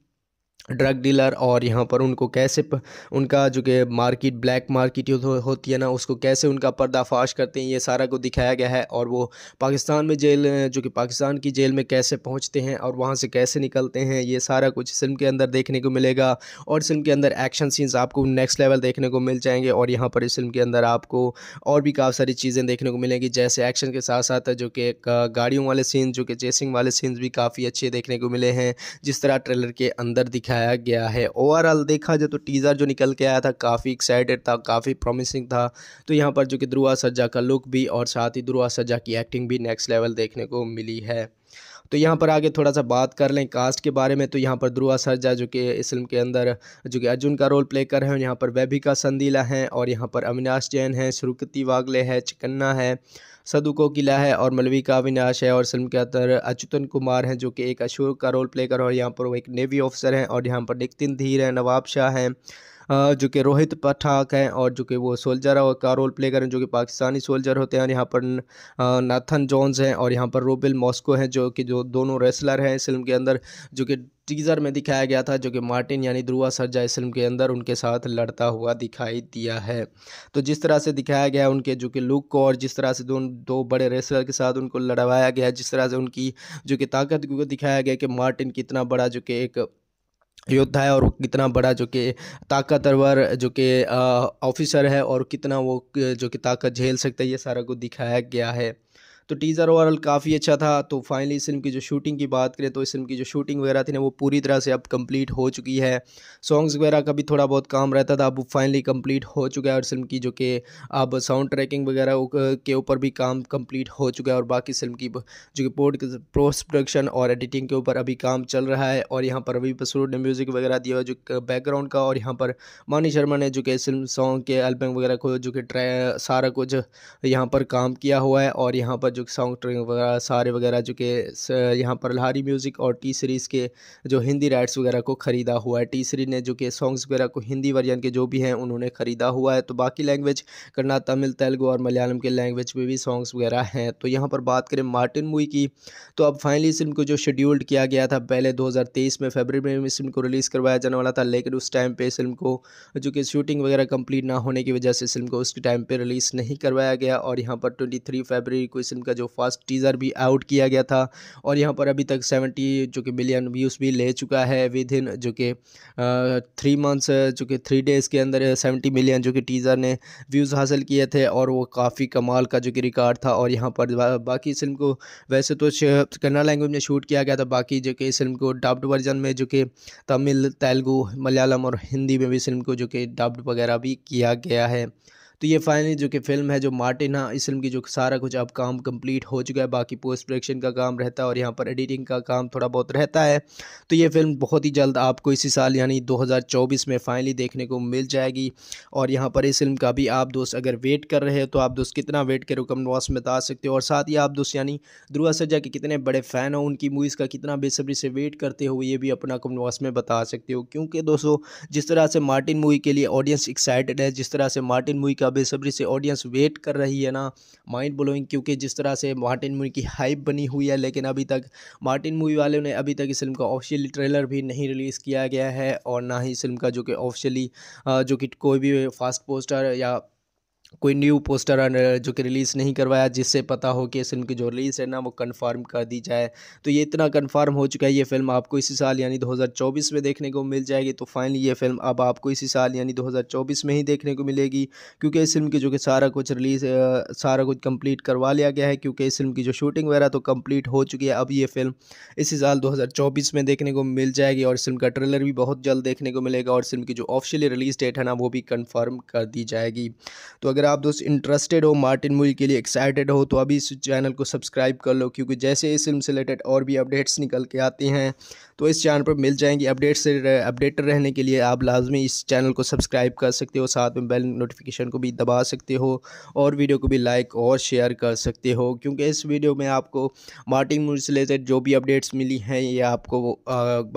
ड्रग डीलर और यहाँ पर उनको कैसे प, उनका जो कि मार्केट ब्लैक मार्केट हो, होती है ना उसको कैसे उनका पर्दाफाश करते हैं ये सारा को दिखाया गया है और वो पाकिस्तान में जेल जो कि पाकिस्तान की जेल में कैसे पहुँचते हैं और वहाँ से कैसे निकलते हैं ये सारा कुछ फिल्म के अंदर देखने को मिलेगा और फिल्म के अंदर एक्शन सीन्स आपको नेक्स्ट लेवल देखने को मिल जाएंगे और यहाँ पर इस फिल्म के अंदर आपको और भी काफ़ी सारी चीज़ें देखने को मिलेंगी जैसे एक्शन के साथ साथ जो कि गाड़ियों वाले सीन जो कि चेसिंग वाले सीन्स भी काफ़ी अच्छे देखने को मिले हैं जिस तरह ट्रेलर के अंदर दिखाया दिखाया गया है ओवरऑल देखा जाए तो टीज़र जो निकल के आया था काफ़ी एक्साइटेड था काफ़ी प्रॉमिसिंग था तो यहाँ पर जो कि ध्रुआ सज्जा का लुक भी और साथ ही ध्रुआ सज्जा की एक्टिंग भी नेक्स्ट लेवल देखने को मिली है तो यहाँ पर आगे थोड़ा सा बात कर लें कास्ट के बारे में तो यहाँ पर ध्रुआ सरजा जो कि इस फिल्म के अंदर जो कि अर्जुन का रोल प्ले कर रहे हैं यहाँ पर वैभिका संदीला हैं और यहाँ पर अविनाश जैन हैं श्रुकति वागले है चिकन्ना है सदु किला है और मलविका अविनाश है और फिल्म के अंदर अच्युतन कुमार हैं जो कि एक अशोक का रोल प्ले कर रहे हैं यहाँ पर वो एक नेवी ऑफिसर हैं और यहाँ पर नितिन धीर हैं नवाब शाह हैं जो कि रोहित पठाक हैं और जो कि वो सोल्जर और का रोल प्ले करें जो कि पाकिस्तानी सोल्जर होते हैं और यहाँ पर नाथन जॉन्स हैं और यहाँ पर रोबिल मॉस्को हैं जो कि जो दोनों रेसलर हैं इस फिल्म के अंदर जो कि टीज़र में दिखाया गया था जो कि मार्टिन यानी ध्रुआ सरजा इस फिल्म के अंदर उनके साथ लड़ता हुआ दिखाई दिया है तो जिस तरह से दिखाया गया उनके जो कि लुक को और जिस तरह से दोनों दो बड़े रेसलर के साथ उनको लड़वाया गया जिस तरह से उनकी जो कि ताकत को दिखाया गया कि मार्टिन कितना बड़ा जो कि एक योद्धा है और कितना बड़ा जो कि ताकतवर जो कि ऑफिसर है और कितना वो जो कि ताकत झेल सकता है ये सारा कुछ दिखाया गया है तो टीज़र ओवरऑल काफ़ी अच्छा था तो फाइनली इस फिल्म की जो शूटिंग की बात करें तो इस फिल्म की जो शूटिंग वगैरह थी ना वो पूरी तरह से अब कंप्लीट हो चुकी है सॉन्ग्स वगैरह का भी थोड़ा बहुत काम रहता था अब फाइनली कंप्लीट हो चुका है और फिल्म की जो कि अब साउंड ट्रैकिंग वगैरह के ऊपर भी काम कम्प्लीट हो चुका है और बाकी फिल्म की जो कि पोर्ट पोस्ट प्रोडक्शन और एडिटिंग के ऊपर अभी काम चल रहा है और यहाँ पर रवि बसूर ने म्यूज़िक वगैरह दिया जो बैकग्राउंड का और यहाँ पर मानी शर्मा ने जो कि फिल्म सॉन्ग के एल्बम वगैरह को जो कि सारा कुछ यहाँ पर काम किया हुआ है और यहाँ पर जो साउंड ट्रिंग वगैरह सारे वगैरह जो कि यहाँ पर लहारी म्यूज़िक और टी सीरीज़ के जो हिंदी राइट्स वगैरह को ख़रीदा हुआ है टी सीरीज ने जो कि सॉन्ग्स वगैरह को हिंदी वर्जन के जो भी हैं उन्होंने ख़रीदा हुआ है तो बाकी लैंग्वेज करना तमिल तेलुगु और मलयालम के लैंग्वेज में भी सॉन्ग्स वगैरह हैं तो यहाँ पर बात करें मार्टिन मूवी की तो अब फाइनली इस फिल्म को जो शेड्यूल्ड किया गया था पहले दो में फेबर में इस फिल्म को रिलीज़ करवाया जाने वाला था लेकिन उस टाइम पर इस फिल्म को जो कि शूटिंग वगैरह कम्प्लीट ना होने की वजह से इस फिल्म को उसके टाइम पर रिलीज़ नहीं करवाया गया और यहाँ पर ट्वेंटी थ्री फरवरी को इस फिल्म का जो फर्स्ट टीज़र भी आउट किया गया था और यहाँ पर अभी तक सेवेंटी जो कि बिलियन व्यूज़ भी ले चुका है विद इन जो कि थ्री मंथ्स जो कि थ्री डेज़ के अंदर सेवेंटी मिलियन जो कि टीज़र ने व्यूज़ हासिल किए थे और वो काफ़ी कमाल का जो कि रिकॉर्ड था और यहाँ पर बा, बाकी इस फिल्म को वैसे तो कन्नड़ लैंग्वेज में शूट किया गया था बाकी जो कि इस फिल्म को डब्ड वर्जन में जो कि तमिल तेलुगू मलयालम और हिंदी में भी फिल्म को जो कि डब्ड वगैरह भी किया गया है तो ये फाइनली जो कि फिल्म है जो मार्टिन है हाँ, इस फिल्म की जो सारा कुछ अब काम कंप्लीट हो चुका है बाकी पोस्ट प्रोडक्शन का काम रहता है और यहाँ पर एडिटिंग का काम थोड़ा बहुत रहता है तो ये फिल्म बहुत ही जल्द आपको इसी साल यानी 2024 में फाइनली देखने को मिल जाएगी और यहाँ पर इस फिल्म का भी आप दोस्त अगर वेट कर रहे हो तो आप दोस्त कितना वेट करो कम वॉस में बता सकते हो और साथ ही आप दोस्त यानी ध्रुआ सजा के कितने बड़े फ़ैन हो उनकी मूवीज़ का कितना बेसब्री से वेट करते हो ये भी अपना कम वॉस में बता सकते हो क्योंकि दोस्तों जिस तरह से मार्टिन मूवी के लिए ऑडियंस एक्साइटेड है जिस तरह से मार्टिन मूवी का बेसब्री से ऑडियंस वेट कर रही है ना माइंड ब्लोइंग क्योंकि जिस तरह से मार्टिन मूवी की हाइप बनी हुई है लेकिन अभी तक मार्टिन मूवी वालों ने अभी तक इस फिल्म का ऑफिशियली ट्रेलर भी नहीं रिलीज़ किया गया है और ना ही इस फिल्म का जो कि ऑफिशियली जो कि कोई भी फास्ट पोस्टर या कोई न्यू पोस्टर जो कि रिलीज़ नहीं करवाया जिससे पता हो कि इस फिल्म की जो रिलीज़ है ना वो कंफर्म कर दी जाए तो ये इतना कंफर्म हो चुका है ये फिल्म आपको इसी साल यानी 2024 में देखने को मिल जाएगी तो फाइनली ये फिल्म अब आपको इसी साल यानी 2024 में ही देखने को मिलेगी क्योंकि इस फिल्म की जो कि सारा कुछ रिलीज़ सारा कुछ कंप्लीट करवा लिया गया है क्योंकि इस फिल्म की जो शूटिंग वगैरह तो कंप्लीट हो चुकी है अब ये फिल्म इसी साल दो में देखने को मिल जाएगी और फिल्म का ट्रेलर भी बहुत जल्द देखने को मिलेगा और फिल्म की जो ऑफिशियली रिलीज़ डेट है ना वो भी कन्फर्म कर दी जाएगी तो अगर अगर आप दोस्त इंटरेस्टेड हो मार्टिन मूवी के लिए एक्साइटेड हो तो अभी इस चैनल को सब्सक्राइब कर लो क्योंकि जैसे इस फिल्म से रिलेटेड और भी अपडेट्स निकल के आती हैं तो इस चैनल पर मिल जाएंगी अपडेट से अपडेटेड रहने के लिए आप लाजमी इस चैनल को सब्सक्राइब कर सकते हो साथ में बेल नोटिफिकेशन को भी दबा सकते हो और वीडियो को भी लाइक और शेयर कर सकते हो क्योंकि इस वीडियो में आपको मार्टिन मूवी से रिलेटेड जो भी अपडेट्स मिली हैं ये आपको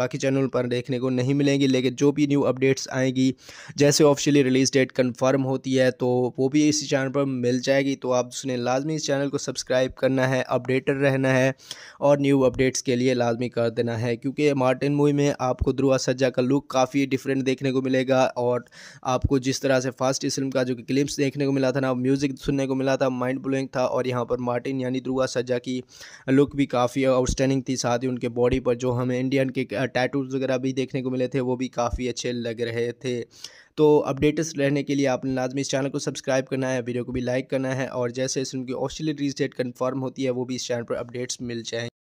बाकी चैनल पर देखने को नहीं मिलेंगी लेकिन जो भी न्यू अपडेट्स आएंगी जैसे ऑफिशियली रिलीज़ डेट कन्फर्म होती है तो वो भी भी इसी चैनल पर मिल जाएगी तो आप उसने लाजमी इस चैनल को सब्सक्राइब करना है अपडेटेड रहना है और न्यू अपडेट्स के लिए लाजमी कर देना है क्योंकि मार्टिन मूवी में आपको द्रुआ सज्जा का लुक काफ़ी डिफरेंट देखने को मिलेगा और आपको जिस तरह से फास्ट इस फिल्म का जो कि क्लिप्स देखने को मिला था ना म्यूज़िक सुनने को मिला था माइंड ब्लोइंग था और यहाँ पर मार्टिन यानी द्रुआ सज्जा की लुक भी काफ़ी आउटस्टैंडिंग थी साथ ही उनके बॉडी पर जो हमें इंडियन के टैटूज वगैरह भी देखने को मिले थे वो भी काफ़ी अच्छे लग रहे थे तो अपडेट्स रहने के लिए आपने लाजमी इस चैनल को सब्सक्राइब करना है वीडियो को भी लाइक करना है और जैसे उनकी ऑस्ट्रेलिया रिलीज डेट कन्फर्म होती है वो भी इस चैनल पर अपडेट्स मिल जाएंगे